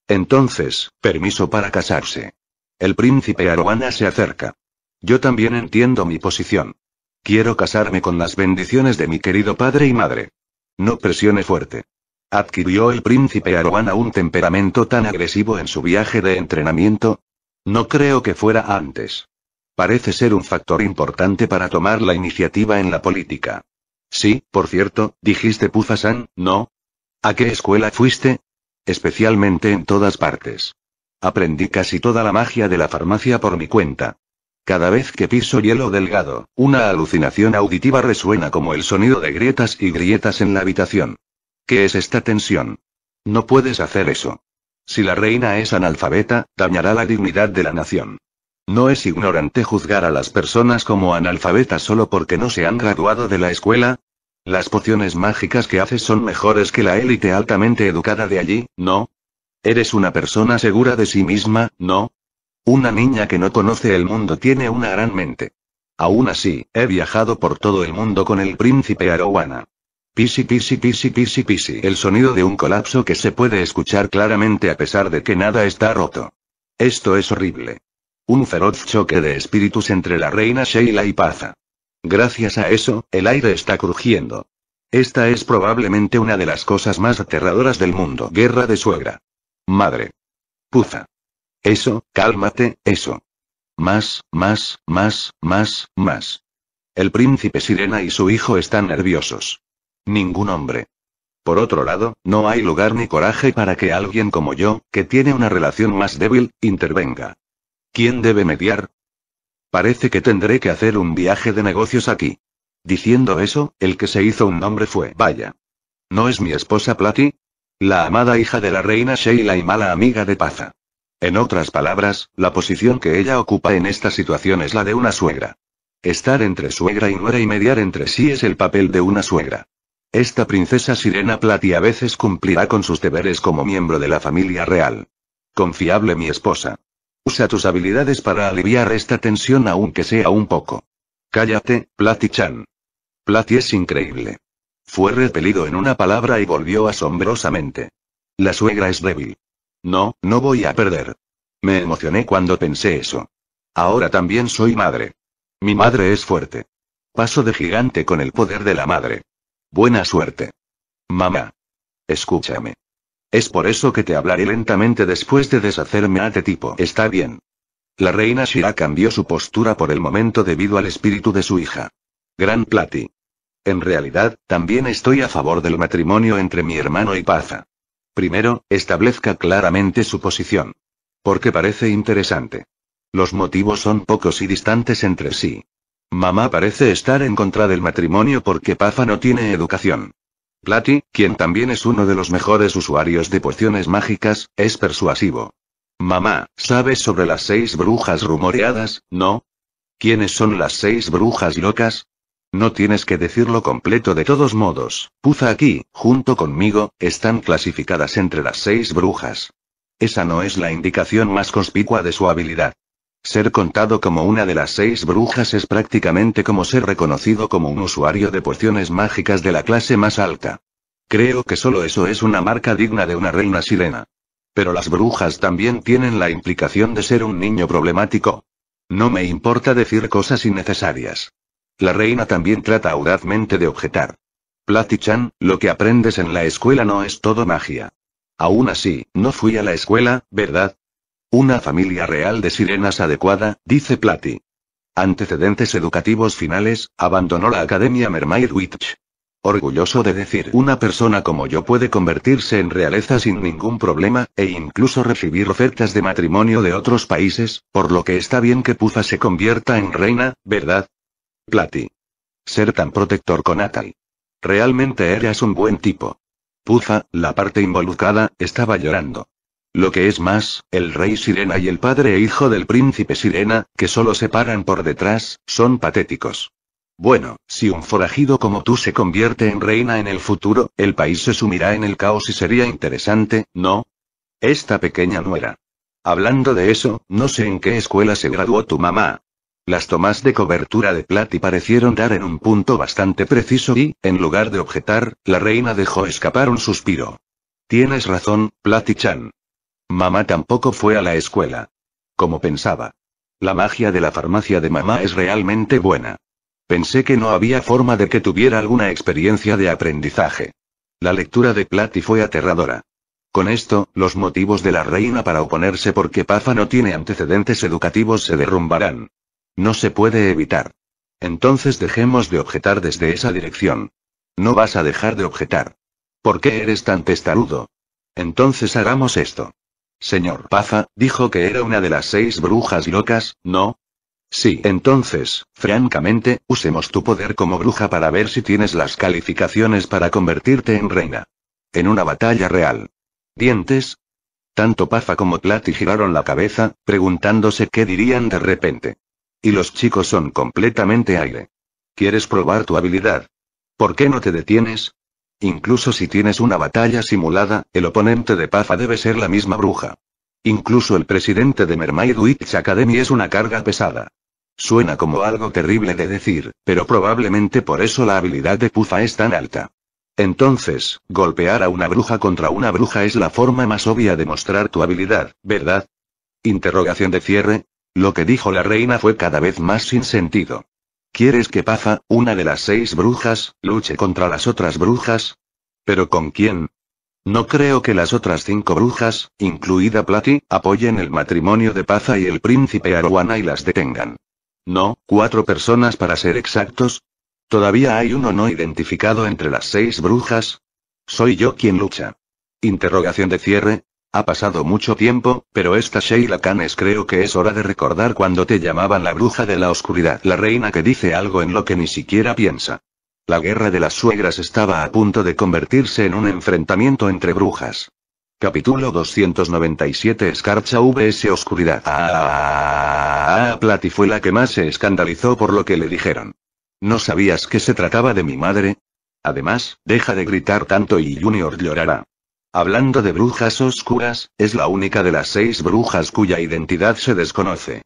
Speaker 1: Entonces, permiso para casarse. El príncipe Arowana se acerca. Yo también entiendo mi posición. Quiero casarme con las bendiciones de mi querido padre y madre. No presione fuerte. ¿Adquirió el príncipe Aroana un temperamento tan agresivo en su viaje de entrenamiento? No creo que fuera antes. Parece ser un factor importante para tomar la iniciativa en la política. Sí, por cierto, dijiste Pufasan, ¿no? ¿A qué escuela fuiste? Especialmente en todas partes. Aprendí casi toda la magia de la farmacia por mi cuenta. Cada vez que piso hielo delgado, una alucinación auditiva resuena como el sonido de grietas y grietas en la habitación. ¿Qué es esta tensión? No puedes hacer eso. Si la reina es analfabeta, dañará la dignidad de la nación. No es ignorante juzgar a las personas como analfabetas solo porque no se han graduado de la escuela. Las pociones mágicas que haces son mejores que la élite altamente educada de allí, ¿no? Eres una persona segura de sí misma, ¿no? Una niña que no conoce el mundo tiene una gran mente. Aún así, he viajado por todo el mundo con el príncipe Arowana. Pisi pisi pisi pisi pisi. El sonido de un colapso que se puede escuchar claramente a pesar de que nada está roto. Esto es horrible. Un feroz choque de espíritus entre la reina Sheila y Paza. Gracias a eso, el aire está crujiendo. Esta es probablemente una de las cosas más aterradoras del mundo. Guerra de suegra. Madre. Puza. Eso, cálmate, eso. Más, más, más, más, más. El príncipe sirena y su hijo están nerviosos. Ningún hombre. Por otro lado, no hay lugar ni coraje para que alguien como yo, que tiene una relación más débil, intervenga. ¿Quién debe mediar? Parece que tendré que hacer un viaje de negocios aquí. Diciendo eso, el que se hizo un nombre fue Vaya. ¿No es mi esposa Platy? La amada hija de la reina Sheila y mala amiga de Paza. En otras palabras, la posición que ella ocupa en esta situación es la de una suegra. Estar entre suegra y nuera y mediar entre sí es el papel de una suegra. Esta princesa sirena Plati a veces cumplirá con sus deberes como miembro de la familia real. Confiable mi esposa. Usa tus habilidades para aliviar esta tensión aunque sea un poco. Cállate, Plati-chan. Plati es increíble. Fue repelido en una palabra y volvió asombrosamente. La suegra es débil. No, no voy a perder. Me emocioné cuando pensé eso. Ahora también soy madre. Mi madre es fuerte. Paso de gigante con el poder de la madre. Buena suerte. Mamá. Escúchame. Es por eso que te hablaré lentamente después de deshacerme a este tipo. Está bien. La reina Shira cambió su postura por el momento debido al espíritu de su hija. Gran Plati. En realidad, también estoy a favor del matrimonio entre mi hermano y Paza. Primero, establezca claramente su posición. Porque parece interesante. Los motivos son pocos y distantes entre sí. Mamá parece estar en contra del matrimonio porque Pafa no tiene educación. Platy, quien también es uno de los mejores usuarios de pociones mágicas, es persuasivo. Mamá, ¿sabes sobre las seis brujas rumoreadas, no? ¿Quiénes son las seis brujas locas? No tienes que decirlo completo de todos modos. Puza aquí, junto conmigo, están clasificadas entre las seis brujas. Esa no es la indicación más conspicua de su habilidad. Ser contado como una de las seis brujas es prácticamente como ser reconocido como un usuario de pociones mágicas de la clase más alta. Creo que solo eso es una marca digna de una reina sirena. Pero las brujas también tienen la implicación de ser un niño problemático. No me importa decir cosas innecesarias. La reina también trata audazmente de objetar. Platichan, lo que aprendes en la escuela no es todo magia. Aún así, no fui a la escuela, ¿verdad? Una familia real de sirenas adecuada, dice Platy. Antecedentes educativos finales, abandonó la Academia Mermaid Witch. Orgulloso de decir, una persona como yo puede convertirse en realeza sin ningún problema, e incluso recibir ofertas de matrimonio de otros países, por lo que está bien que Pufa se convierta en reina, ¿verdad? Platy. Ser tan protector con Atal. Realmente eras un buen tipo. Pufa, la parte involucrada, estaba llorando. Lo que es más, el rey Sirena y el padre e hijo del príncipe Sirena, que solo se paran por detrás, son patéticos. Bueno, si un forajido como tú se convierte en reina en el futuro, el país se sumirá en el caos y sería interesante, ¿no? Esta pequeña nuera. Hablando de eso, no sé en qué escuela se graduó tu mamá. Las tomas de cobertura de Platy parecieron dar en un punto bastante preciso y, en lugar de objetar, la reina dejó escapar un suspiro. Tienes razón, Platy-chan. Mamá tampoco fue a la escuela. Como pensaba. La magia de la farmacia de mamá es realmente buena. Pensé que no había forma de que tuviera alguna experiencia de aprendizaje. La lectura de Platy fue aterradora. Con esto, los motivos de la reina para oponerse porque Pafa no tiene antecedentes educativos se derrumbarán. No se puede evitar. Entonces dejemos de objetar desde esa dirección. No vas a dejar de objetar. ¿Por qué eres tan testarudo? Entonces hagamos esto. Señor Paza, dijo que era una de las seis brujas locas, ¿no? Sí, entonces, francamente, usemos tu poder como bruja para ver si tienes las calificaciones para convertirte en reina. En una batalla real. ¿Dientes? Tanto Pafa como Plati giraron la cabeza, preguntándose qué dirían de repente. Y los chicos son completamente aire. ¿Quieres probar tu habilidad? ¿Por qué no te detienes? Incluso si tienes una batalla simulada, el oponente de Pafa debe ser la misma bruja. Incluso el presidente de Mermaid Witch Academy es una carga pesada. Suena como algo terrible de decir, pero probablemente por eso la habilidad de Pufa es tan alta. Entonces, golpear a una bruja contra una bruja es la forma más obvia de mostrar tu habilidad, ¿verdad? Interrogación de cierre. Lo que dijo la reina fue cada vez más sin sentido. ¿Quieres que Paza, una de las seis brujas, luche contra las otras brujas? ¿Pero con quién? No creo que las otras cinco brujas, incluida Plati, apoyen el matrimonio de Paza y el príncipe Aruana y las detengan. No, cuatro personas para ser exactos. Todavía hay uno no identificado entre las seis brujas. Soy yo quien lucha. Interrogación de cierre, ha pasado mucho tiempo, pero esta Sheila Canes creo que es hora de recordar cuando te llamaban la bruja de la oscuridad, la reina que dice algo en lo que ni siquiera piensa. La guerra de las suegras estaba a punto de convertirse en un enfrentamiento entre brujas. Capítulo 297 Escarcha vs Oscuridad. Ah, ah, ah, ah Platy fue la que más se escandalizó por lo que le dijeron. ¿No sabías que se trataba de mi madre? Además, deja de gritar tanto y Junior llorará. Hablando de brujas oscuras, es la única de las seis brujas cuya identidad se desconoce.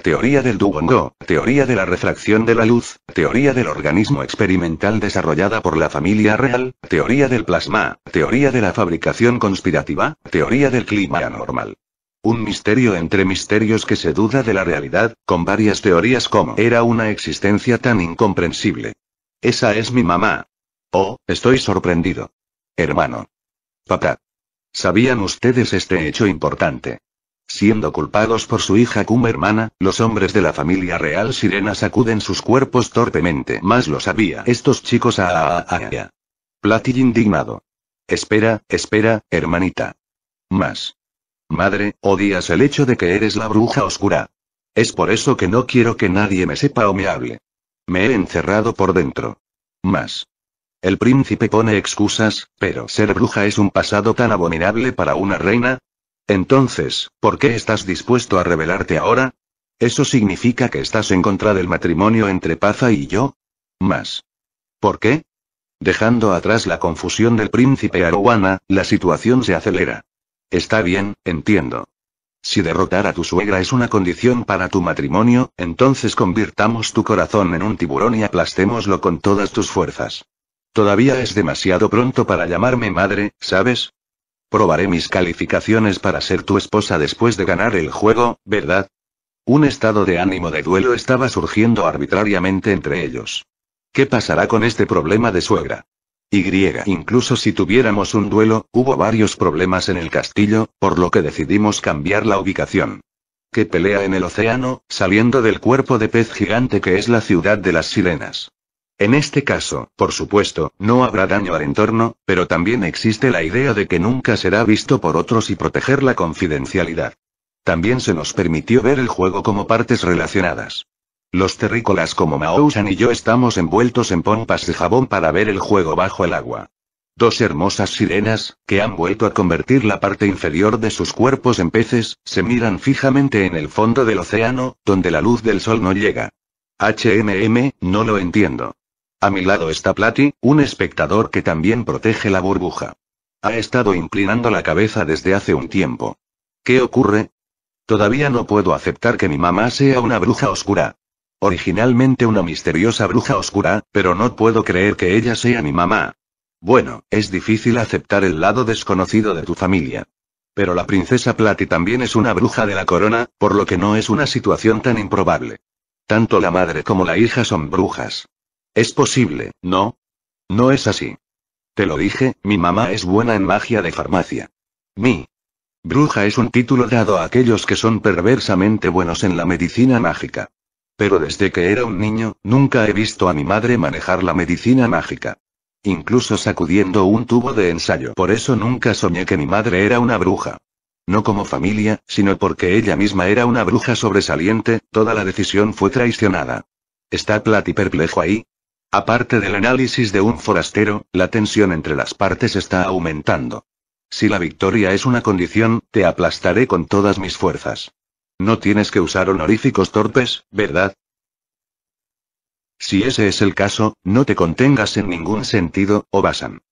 Speaker 1: Teoría del Dugongo, teoría de la refracción de la luz, teoría del organismo experimental desarrollada por la familia real, teoría del plasma, teoría de la fabricación conspirativa, teoría del clima anormal. Un misterio entre misterios que se duda de la realidad, con varias teorías como era una existencia tan incomprensible. Esa es mi mamá. Oh, estoy sorprendido. Hermano. Papá. ¿Sabían ustedes este hecho importante? Siendo culpados por su hija cum hermana, los hombres de la familia real sirena sacuden sus cuerpos torpemente. Más lo sabía. Estos chicos a ah, a ah, ah, Platillo indignado. Espera, espera, hermanita. Más. Madre, odias el hecho de que eres la bruja oscura. Es por eso que no quiero que nadie me sepa o me hable. Me he encerrado por dentro. Más. El príncipe pone excusas, pero ser bruja es un pasado tan abominable para una reina. Entonces, ¿por qué estás dispuesto a revelarte ahora? ¿Eso significa que estás en contra del matrimonio entre Paza y yo? Más. ¿Por qué? Dejando atrás la confusión del príncipe Arowana, la situación se acelera. Está bien, entiendo. Si derrotar a tu suegra es una condición para tu matrimonio, entonces convirtamos tu corazón en un tiburón y aplastémoslo con todas tus fuerzas. Todavía es demasiado pronto para llamarme madre, ¿sabes? Probaré mis calificaciones para ser tu esposa después de ganar el juego, ¿verdad? Un estado de ánimo de duelo estaba surgiendo arbitrariamente entre ellos. ¿Qué pasará con este problema de suegra? Y. Incluso si tuviéramos un duelo, hubo varios problemas en el castillo, por lo que decidimos cambiar la ubicación. Que pelea en el océano, saliendo del cuerpo de pez gigante que es la ciudad de las sirenas. En este caso, por supuesto, no habrá daño al entorno, pero también existe la idea de que nunca será visto por otros y proteger la confidencialidad. También se nos permitió ver el juego como partes relacionadas. Los terrícolas como Maousan y yo estamos envueltos en pompas de jabón para ver el juego bajo el agua. Dos hermosas sirenas, que han vuelto a convertir la parte inferior de sus cuerpos en peces, se miran fijamente en el fondo del océano, donde la luz del sol no llega. HMM, no lo entiendo. A mi lado está Platy, un espectador que también protege la burbuja. Ha estado inclinando la cabeza desde hace un tiempo. ¿Qué ocurre? Todavía no puedo aceptar que mi mamá sea una bruja oscura. Originalmente una misteriosa bruja oscura, pero no puedo creer que ella sea mi mamá. Bueno, es difícil aceptar el lado desconocido de tu familia. Pero la princesa Platy también es una bruja de la corona, por lo que no es una situación tan improbable. Tanto la madre como la hija son brujas. Es posible, ¿no? No es así. Te lo dije, mi mamá es buena en magia de farmacia. Mi bruja es un título dado a aquellos que son perversamente buenos en la medicina mágica. Pero desde que era un niño, nunca he visto a mi madre manejar la medicina mágica. Incluso sacudiendo un tubo de ensayo. Por eso nunca soñé que mi madre era una bruja. No como familia, sino porque ella misma era una bruja sobresaliente, toda la decisión fue traicionada. ¿Está Platy perplejo ahí? Aparte del análisis de un forastero, la tensión entre las partes está aumentando. Si la victoria es una condición, te aplastaré con todas mis fuerzas. No tienes que usar honoríficos torpes, ¿verdad? Si ese es el caso, no te contengas en ningún sentido, Obasan.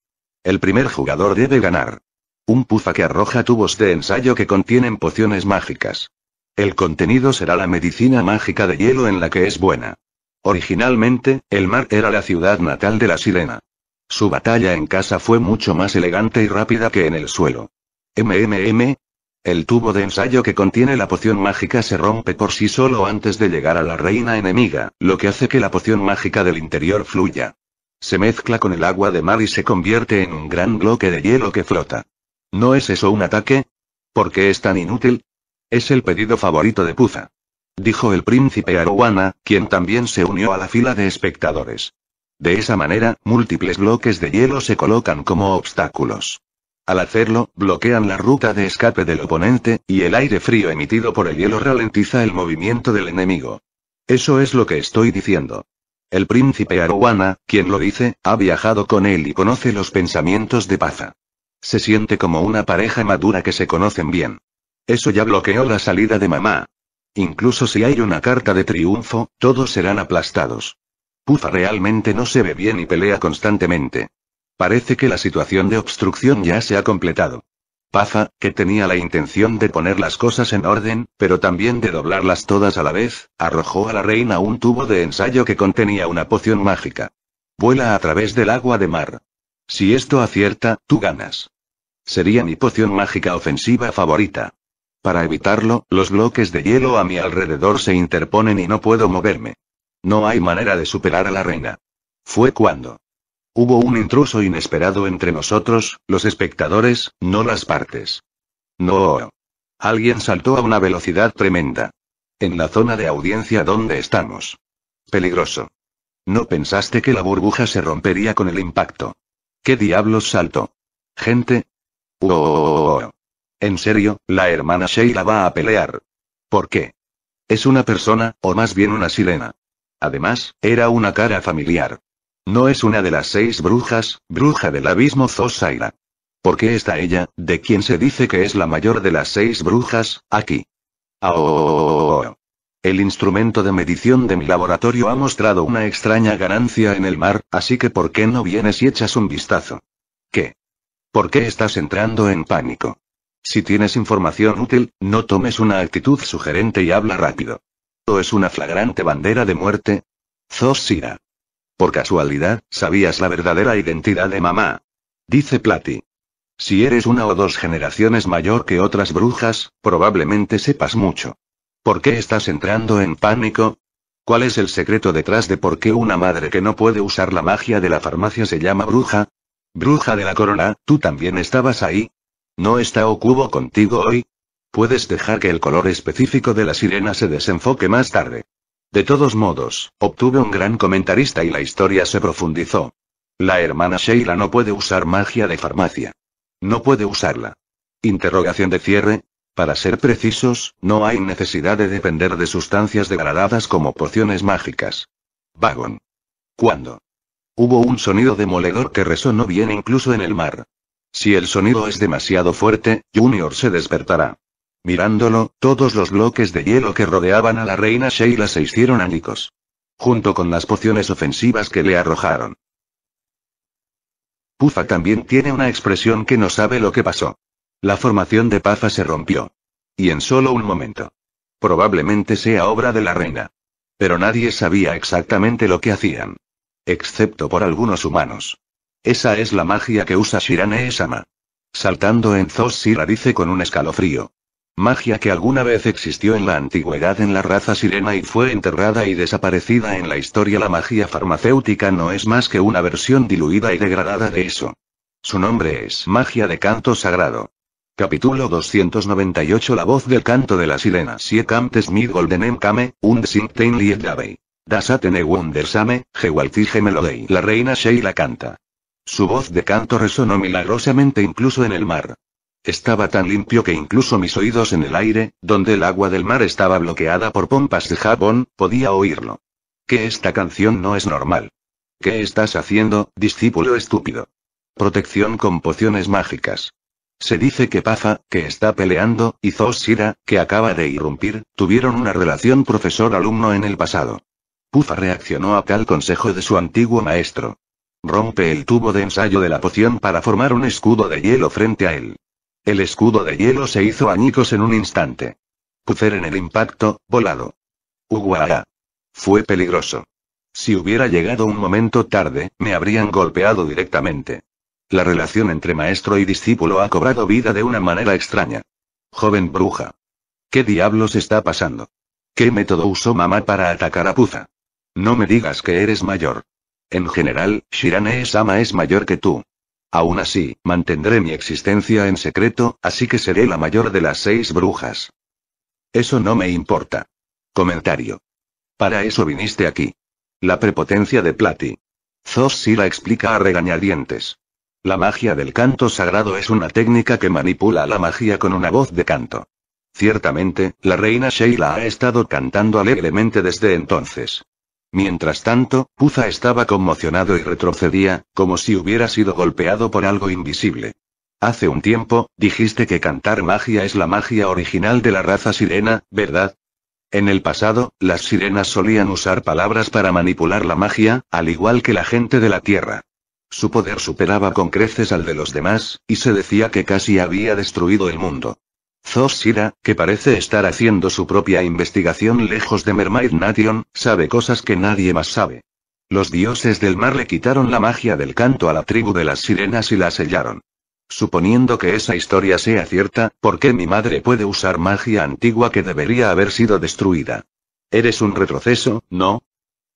Speaker 1: El primer jugador debe ganar. Un pufa que arroja tubos de ensayo que contienen pociones mágicas. El contenido será la medicina mágica de hielo en la que es buena. Originalmente, el mar era la ciudad natal de la sirena. Su batalla en casa fue mucho más elegante y rápida que en el suelo. MMM. El tubo de ensayo que contiene la poción mágica se rompe por sí solo antes de llegar a la reina enemiga, lo que hace que la poción mágica del interior fluya. Se mezcla con el agua de mar y se convierte en un gran bloque de hielo que flota. ¿No es eso un ataque? ¿Por qué es tan inútil? Es el pedido favorito de Puza dijo el príncipe Arowana, quien también se unió a la fila de espectadores. De esa manera, múltiples bloques de hielo se colocan como obstáculos. Al hacerlo, bloquean la ruta de escape del oponente, y el aire frío emitido por el hielo ralentiza el movimiento del enemigo. Eso es lo que estoy diciendo. El príncipe Arowana, quien lo dice, ha viajado con él y conoce los pensamientos de Paza. Se siente como una pareja madura que se conocen bien. Eso ya bloqueó la salida de mamá, Incluso si hay una carta de triunfo, todos serán aplastados. Pufa realmente no se ve bien y pelea constantemente. Parece que la situación de obstrucción ya se ha completado. Paza, que tenía la intención de poner las cosas en orden, pero también de doblarlas todas a la vez, arrojó a la reina un tubo de ensayo que contenía una poción mágica. Vuela a través del agua de mar. Si esto acierta, tú ganas. Sería mi poción mágica ofensiva favorita. Para evitarlo, los bloques de hielo a mi alrededor se interponen y no puedo moverme. No hay manera de superar a la reina. Fue cuando. Hubo un intruso inesperado entre nosotros, los espectadores, no las partes. No. Alguien saltó a una velocidad tremenda. En la zona de audiencia donde estamos. Peligroso. No pensaste que la burbuja se rompería con el impacto. ¿Qué diablos saltó? Gente. Oh, en serio, la hermana Sheila va a pelear. ¿Por qué? Es una persona, o más bien una sirena. Además, era una cara familiar. No es una de las seis brujas, bruja del abismo Zosaira. ¿Por qué está ella, de quien se dice que es la mayor de las seis brujas, aquí? ¡Oh! El instrumento de medición de mi laboratorio ha mostrado una extraña ganancia en el mar, así que ¿por qué no vienes y echas un vistazo? ¿Qué? ¿Por qué estás entrando en pánico? Si tienes información útil, no tomes una actitud sugerente y habla rápido. ¿O es una flagrante bandera de muerte? Zosira. Por casualidad, sabías la verdadera identidad de mamá. Dice Platy. Si eres una o dos generaciones mayor que otras brujas, probablemente sepas mucho. ¿Por qué estás entrando en pánico? ¿Cuál es el secreto detrás de por qué una madre que no puede usar la magia de la farmacia se llama bruja? Bruja de la corona, ¿tú también estabas ahí? ¿No está Okubo contigo hoy? Puedes dejar que el color específico de la sirena se desenfoque más tarde. De todos modos, obtuve un gran comentarista y la historia se profundizó. La hermana Sheila no puede usar magia de farmacia. No puede usarla. Interrogación de cierre. Para ser precisos, no hay necesidad de depender de sustancias degradadas como pociones mágicas. Vagón. ¿Cuándo? Hubo un sonido demoledor que resonó bien incluso en el mar. Si el sonido es demasiado fuerte, Junior se despertará. Mirándolo, todos los bloques de hielo que rodeaban a la reina Sheila se hicieron ánicos. Junto con las pociones ofensivas que le arrojaron. Pufa también tiene una expresión que no sabe lo que pasó. La formación de Pafa se rompió. Y en solo un momento. Probablemente sea obra de la reina. Pero nadie sabía exactamente lo que hacían. Excepto por algunos humanos. Esa es la magia que usa Shirane-sama. Saltando en Zos Zosira dice con un escalofrío. Magia que alguna vez existió en la antigüedad en la raza sirena y fue enterrada y desaparecida en la historia. La magia farmacéutica no es más que una versión diluida y degradada de eso. Su nombre es Magia de Canto Sagrado. Capítulo 298 La voz del canto de la sirena Si goldenem kame, e La reina Sheila canta. Su voz de canto resonó milagrosamente incluso en el mar. Estaba tan limpio que incluso mis oídos en el aire, donde el agua del mar estaba bloqueada por pompas de jabón, podía oírlo. Que esta canción no es normal. ¿Qué estás haciendo, discípulo estúpido? Protección con pociones mágicas. Se dice que Pafa, que está peleando, y Zosira, que acaba de irrumpir, tuvieron una relación profesor-alumno en el pasado. Pufa reaccionó a tal consejo de su antiguo maestro. Rompe el tubo de ensayo de la poción para formar un escudo de hielo frente a él. El escudo de hielo se hizo añicos en un instante. Pucer en el impacto, volado. Uguara. Fue peligroso. Si hubiera llegado un momento tarde, me habrían golpeado directamente. La relación entre maestro y discípulo ha cobrado vida de una manera extraña. Joven bruja. ¿Qué diablos está pasando? ¿Qué método usó mamá para atacar a Puza? No me digas que eres mayor. En general, Shirane-sama es mayor que tú. Aún así, mantendré mi existencia en secreto, así que seré la mayor de las seis brujas. Eso no me importa. Comentario. Para eso viniste aquí. La prepotencia de Plati. la explica a regañadientes. La magia del canto sagrado es una técnica que manipula la magia con una voz de canto. Ciertamente, la reina Sheila ha estado cantando alegremente desde entonces. Mientras tanto, Puza estaba conmocionado y retrocedía, como si hubiera sido golpeado por algo invisible. Hace un tiempo, dijiste que cantar magia es la magia original de la raza sirena, ¿verdad? En el pasado, las sirenas solían usar palabras para manipular la magia, al igual que la gente de la Tierra. Su poder superaba con creces al de los demás, y se decía que casi había destruido el mundo. Shira, que parece estar haciendo su propia investigación lejos de Mermaid Nation, sabe cosas que nadie más sabe. Los dioses del mar le quitaron la magia del canto a la tribu de las sirenas y la sellaron. Suponiendo que esa historia sea cierta, ¿por qué mi madre puede usar magia antigua que debería haber sido destruida? Eres un retroceso, ¿no?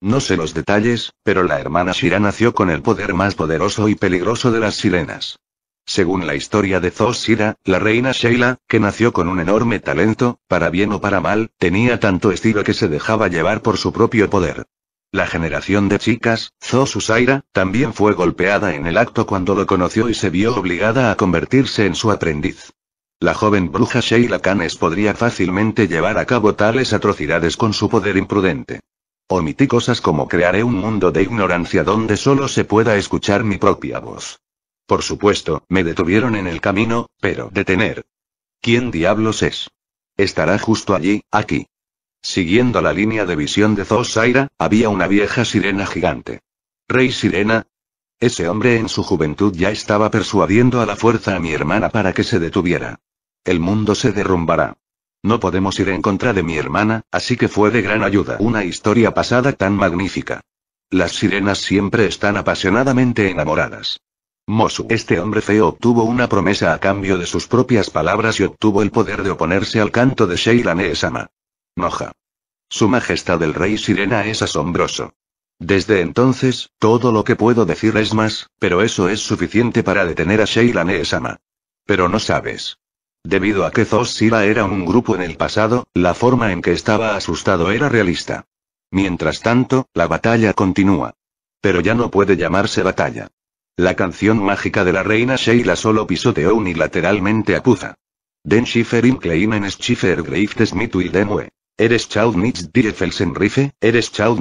Speaker 1: No sé los detalles, pero la hermana Shira nació con el poder más poderoso y peligroso de las sirenas. Según la historia de Zosira, la reina Sheila, que nació con un enorme talento, para bien o para mal, tenía tanto estilo que se dejaba llevar por su propio poder. La generación de chicas, Zosusaira, también fue golpeada en el acto cuando lo conoció y se vio obligada a convertirse en su aprendiz. La joven bruja Sheila Canes podría fácilmente llevar a cabo tales atrocidades con su poder imprudente. Omití cosas como crearé un mundo de ignorancia donde solo se pueda escuchar mi propia voz. Por supuesto, me detuvieron en el camino, pero detener. ¿Quién diablos es? Estará justo allí, aquí. Siguiendo la línea de visión de Zosaira, había una vieja sirena gigante. Rey Sirena. Ese hombre en su juventud ya estaba persuadiendo a la fuerza a mi hermana para que se detuviera. El mundo se derrumbará. No podemos ir en contra de mi hermana, así que fue de gran ayuda una historia pasada tan magnífica. Las sirenas siempre están apasionadamente enamoradas. Mosu. Este hombre feo obtuvo una promesa a cambio de sus propias palabras y obtuvo el poder de oponerse al canto de Sheila Neesama. Noja. Su majestad el rey sirena es asombroso. Desde entonces, todo lo que puedo decir es más, pero eso es suficiente para detener a Sheila Neesama. Pero no sabes. Debido a que Zosila era un grupo en el pasado, la forma en que estaba asustado era realista. Mientras tanto, la batalla continúa. Pero ya no puede llamarse batalla. La canción mágica de la reina Sheila solo pisoteó unilateralmente a Puza. Den Schiffer im Kleinen Schiffer y we. Eres Chaud Die Eres Chaud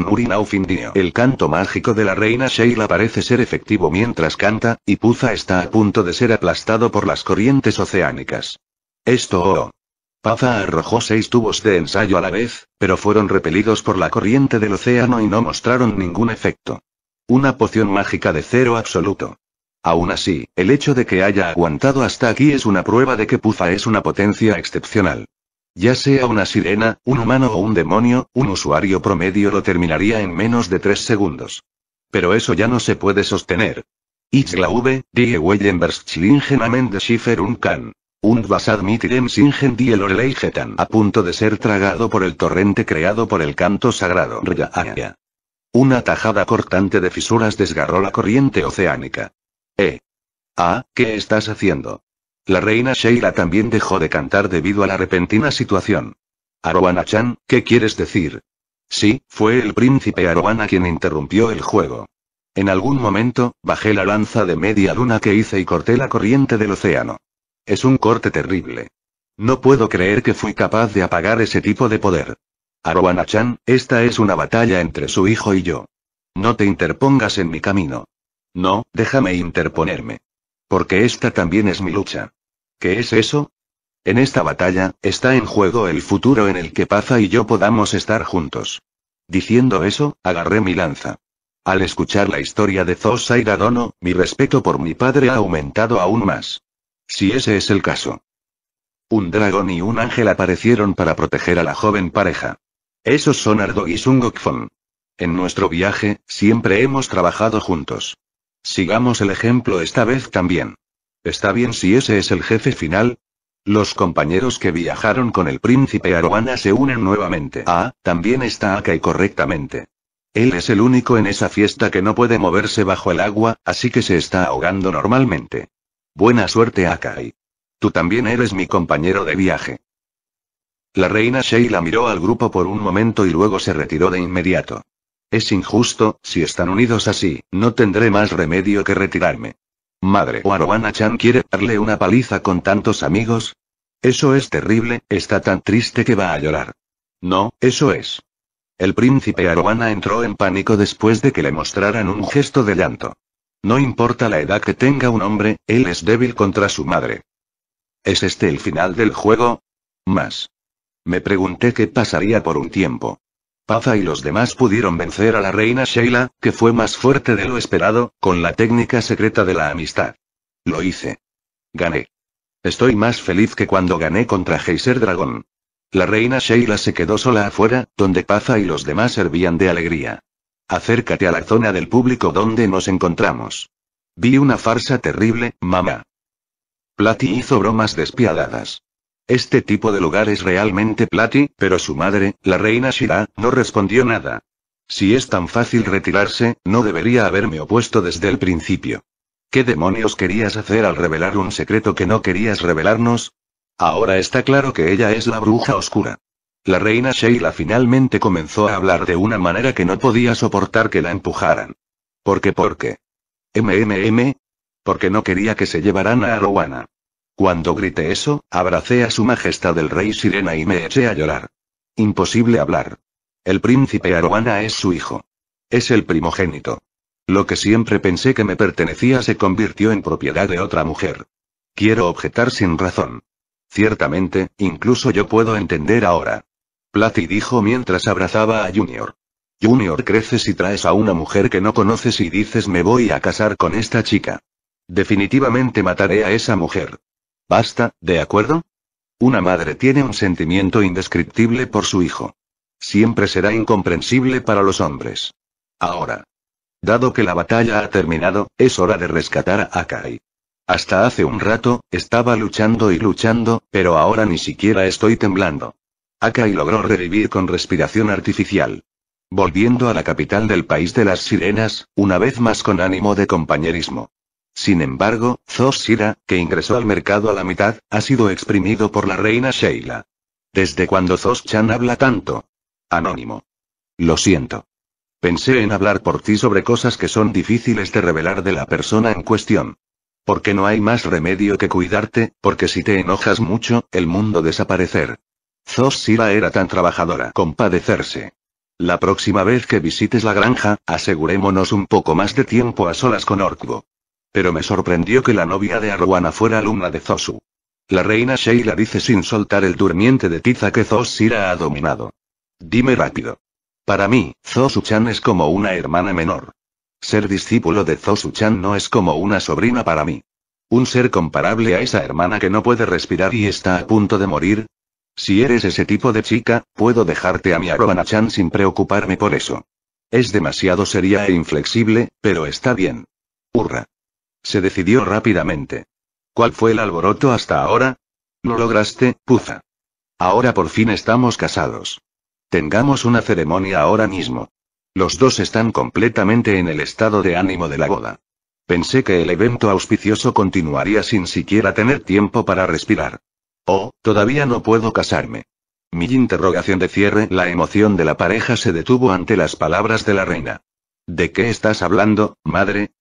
Speaker 1: El canto mágico de la reina Sheila parece ser efectivo mientras canta, y Puza está a punto de ser aplastado por las corrientes oceánicas. Esto oh. Paza arrojó seis tubos de ensayo a la vez, pero fueron repelidos por la corriente del océano y no mostraron ningún efecto. Una poción mágica de cero absoluto. Aún así, el hecho de que haya aguantado hasta aquí es una prueba de que Pufa es una potencia excepcional. Ya sea una sirena, un humano o un demonio, un usuario promedio lo terminaría en menos de tres segundos. Pero eso ya no se puede sostener. Ich die verschlingen amen de Schiffer und Kahn. Und was admit die Lorelei A punto de ser tragado por el torrente creado por el canto sagrado. Una tajada cortante de fisuras desgarró la corriente oceánica. ¿Eh? Ah, ¿qué estás haciendo? La reina Sheila también dejó de cantar debido a la repentina situación. aroana chan ¿qué quieres decir? Sí, fue el príncipe Aroana quien interrumpió el juego. En algún momento, bajé la lanza de media luna que hice y corté la corriente del océano. Es un corte terrible. No puedo creer que fui capaz de apagar ese tipo de poder. Aroanachan, chan esta es una batalla entre su hijo y yo. No te interpongas en mi camino. No, déjame interponerme. Porque esta también es mi lucha. ¿Qué es eso? En esta batalla, está en juego el futuro en el que Paza y yo podamos estar juntos. Diciendo eso, agarré mi lanza. Al escuchar la historia de Zosa y Dadono, mi respeto por mi padre ha aumentado aún más. Si ese es el caso. Un dragón y un ángel aparecieron para proteger a la joven pareja. Esos son Ardo y Sungokfon. En nuestro viaje, siempre hemos trabajado juntos. Sigamos el ejemplo esta vez también. ¿Está bien si ese es el jefe final? Los compañeros que viajaron con el príncipe Aroana se unen nuevamente. Ah, también está Akai correctamente. Él es el único en esa fiesta que no puede moverse bajo el agua, así que se está ahogando normalmente. Buena suerte Akai. Tú también eres mi compañero de viaje. La reina Sheila miró al grupo por un momento y luego se retiró de inmediato. Es injusto, si están unidos así, no tendré más remedio que retirarme. Madre, Aruana Chan quiere darle una paliza con tantos amigos. Eso es terrible, está tan triste que va a llorar. No, eso es. El príncipe Aroana entró en pánico después de que le mostraran un gesto de llanto. No importa la edad que tenga un hombre, él es débil contra su madre. ¿Es este el final del juego? Más. Me pregunté qué pasaría por un tiempo. Paza y los demás pudieron vencer a la reina Sheila, que fue más fuerte de lo esperado, con la técnica secreta de la amistad. Lo hice. Gané. Estoy más feliz que cuando gané contra Geyser Dragón. La reina Sheila se quedó sola afuera, donde Paza y los demás servían de alegría. Acércate a la zona del público donde nos encontramos. Vi una farsa terrible, mamá. Platy hizo bromas despiadadas. Este tipo de lugar es realmente plati pero su madre, la reina Shira, no respondió nada. Si es tan fácil retirarse, no debería haberme opuesto desde el principio. ¿Qué demonios querías hacer al revelar un secreto que no querías revelarnos? Ahora está claro que ella es la bruja oscura. La reina Sheila finalmente comenzó a hablar de una manera que no podía soportar que la empujaran. ¿Por qué? ¿Por qué? MMM. Porque no quería que se llevaran a Arowana. Cuando grité eso, abracé a su majestad el rey Sirena y me eché a llorar. Imposible hablar. El príncipe Aroana es su hijo. Es el primogénito. Lo que siempre pensé que me pertenecía se convirtió en propiedad de otra mujer. Quiero objetar sin razón. Ciertamente, incluso yo puedo entender ahora. Platy dijo mientras abrazaba a Junior. Junior creces y traes a una mujer que no conoces y dices me voy a casar con esta chica. Definitivamente mataré a esa mujer. Basta, ¿de acuerdo? Una madre tiene un sentimiento indescriptible por su hijo. Siempre será incomprensible para los hombres. Ahora. Dado que la batalla ha terminado, es hora de rescatar a Akai. Hasta hace un rato, estaba luchando y luchando, pero ahora ni siquiera estoy temblando. Akai logró revivir con respiración artificial. Volviendo a la capital del país de las sirenas, una vez más con ánimo de compañerismo. Sin embargo, Zosira, que ingresó al mercado a la mitad, ha sido exprimido por la reina Sheila. ¿Desde cuando Zos-chan habla tanto? Anónimo. Lo siento. Pensé en hablar por ti sobre cosas que son difíciles de revelar de la persona en cuestión. Porque no hay más remedio que cuidarte, porque si te enojas mucho, el mundo desaparecer. Zosira era tan trabajadora. Compadecerse. La próxima vez que visites la granja, asegurémonos un poco más de tiempo a solas con Orkbo. Pero me sorprendió que la novia de Arwana fuera alumna de Zosu. La reina Sheila dice sin soltar el durmiente de tiza que Zosira ha dominado. Dime rápido. Para mí, Zosu-chan es como una hermana menor. Ser discípulo de Zosu-chan no es como una sobrina para mí. Un ser comparable a esa hermana que no puede respirar y está a punto de morir. Si eres ese tipo de chica, puedo dejarte a mi Arwana-chan sin preocuparme por eso. Es demasiado seria e inflexible, pero está bien. Hurra. Se decidió rápidamente. ¿Cuál fue el alboroto hasta ahora? No lograste, puza. Ahora por fin estamos casados. Tengamos una ceremonia ahora mismo. Los dos están completamente en el estado de ánimo de la boda. Pensé que el evento auspicioso continuaría sin siquiera tener tiempo para respirar. Oh, todavía no puedo casarme. Mi interrogación de cierre, la emoción de la pareja se detuvo ante las palabras de la reina. ¿De qué estás hablando, madre?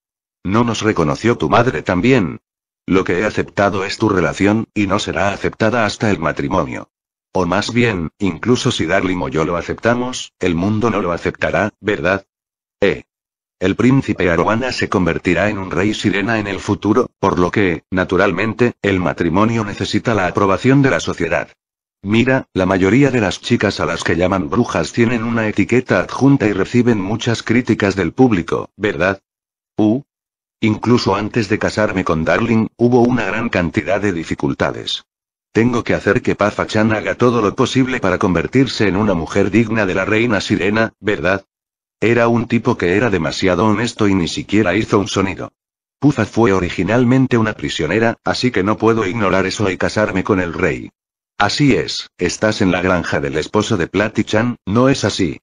Speaker 1: ¿No nos reconoció tu madre también? Lo que he aceptado es tu relación, y no será aceptada hasta el matrimonio. O más bien, incluso si Darlimo o yo lo aceptamos, el mundo no lo aceptará, ¿verdad? Eh. El príncipe Aroana se convertirá en un rey sirena en el futuro, por lo que, naturalmente, el matrimonio necesita la aprobación de la sociedad. Mira, la mayoría de las chicas a las que llaman brujas tienen una etiqueta adjunta y reciben muchas críticas del público, ¿verdad? U. Uh. Incluso antes de casarme con Darling, hubo una gran cantidad de dificultades. Tengo que hacer que Puffa Chan haga todo lo posible para convertirse en una mujer digna de la reina sirena, ¿verdad? Era un tipo que era demasiado honesto y ni siquiera hizo un sonido. Pufa fue originalmente una prisionera, así que no puedo ignorar eso y casarme con el rey. Así es, estás en la granja del esposo de Chan, ¿no es así?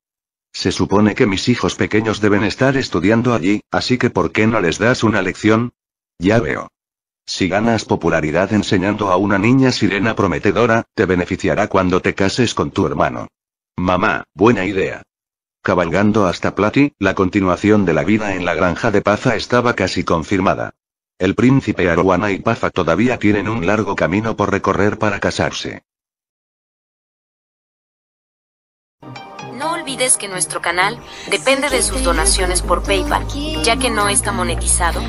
Speaker 1: Se supone que mis hijos pequeños deben estar estudiando allí, así que ¿por qué no les das una lección? Ya veo. Si ganas popularidad enseñando a una niña sirena prometedora, te beneficiará cuando te cases con tu hermano. Mamá, buena idea. Cabalgando hasta Plati, la continuación de la vida en la granja de Paza estaba casi confirmada. El príncipe Aruana y Paza todavía tienen un largo camino por recorrer para casarse. olvides que nuestro canal depende de sus donaciones por PayPal, ya que no está monetizado.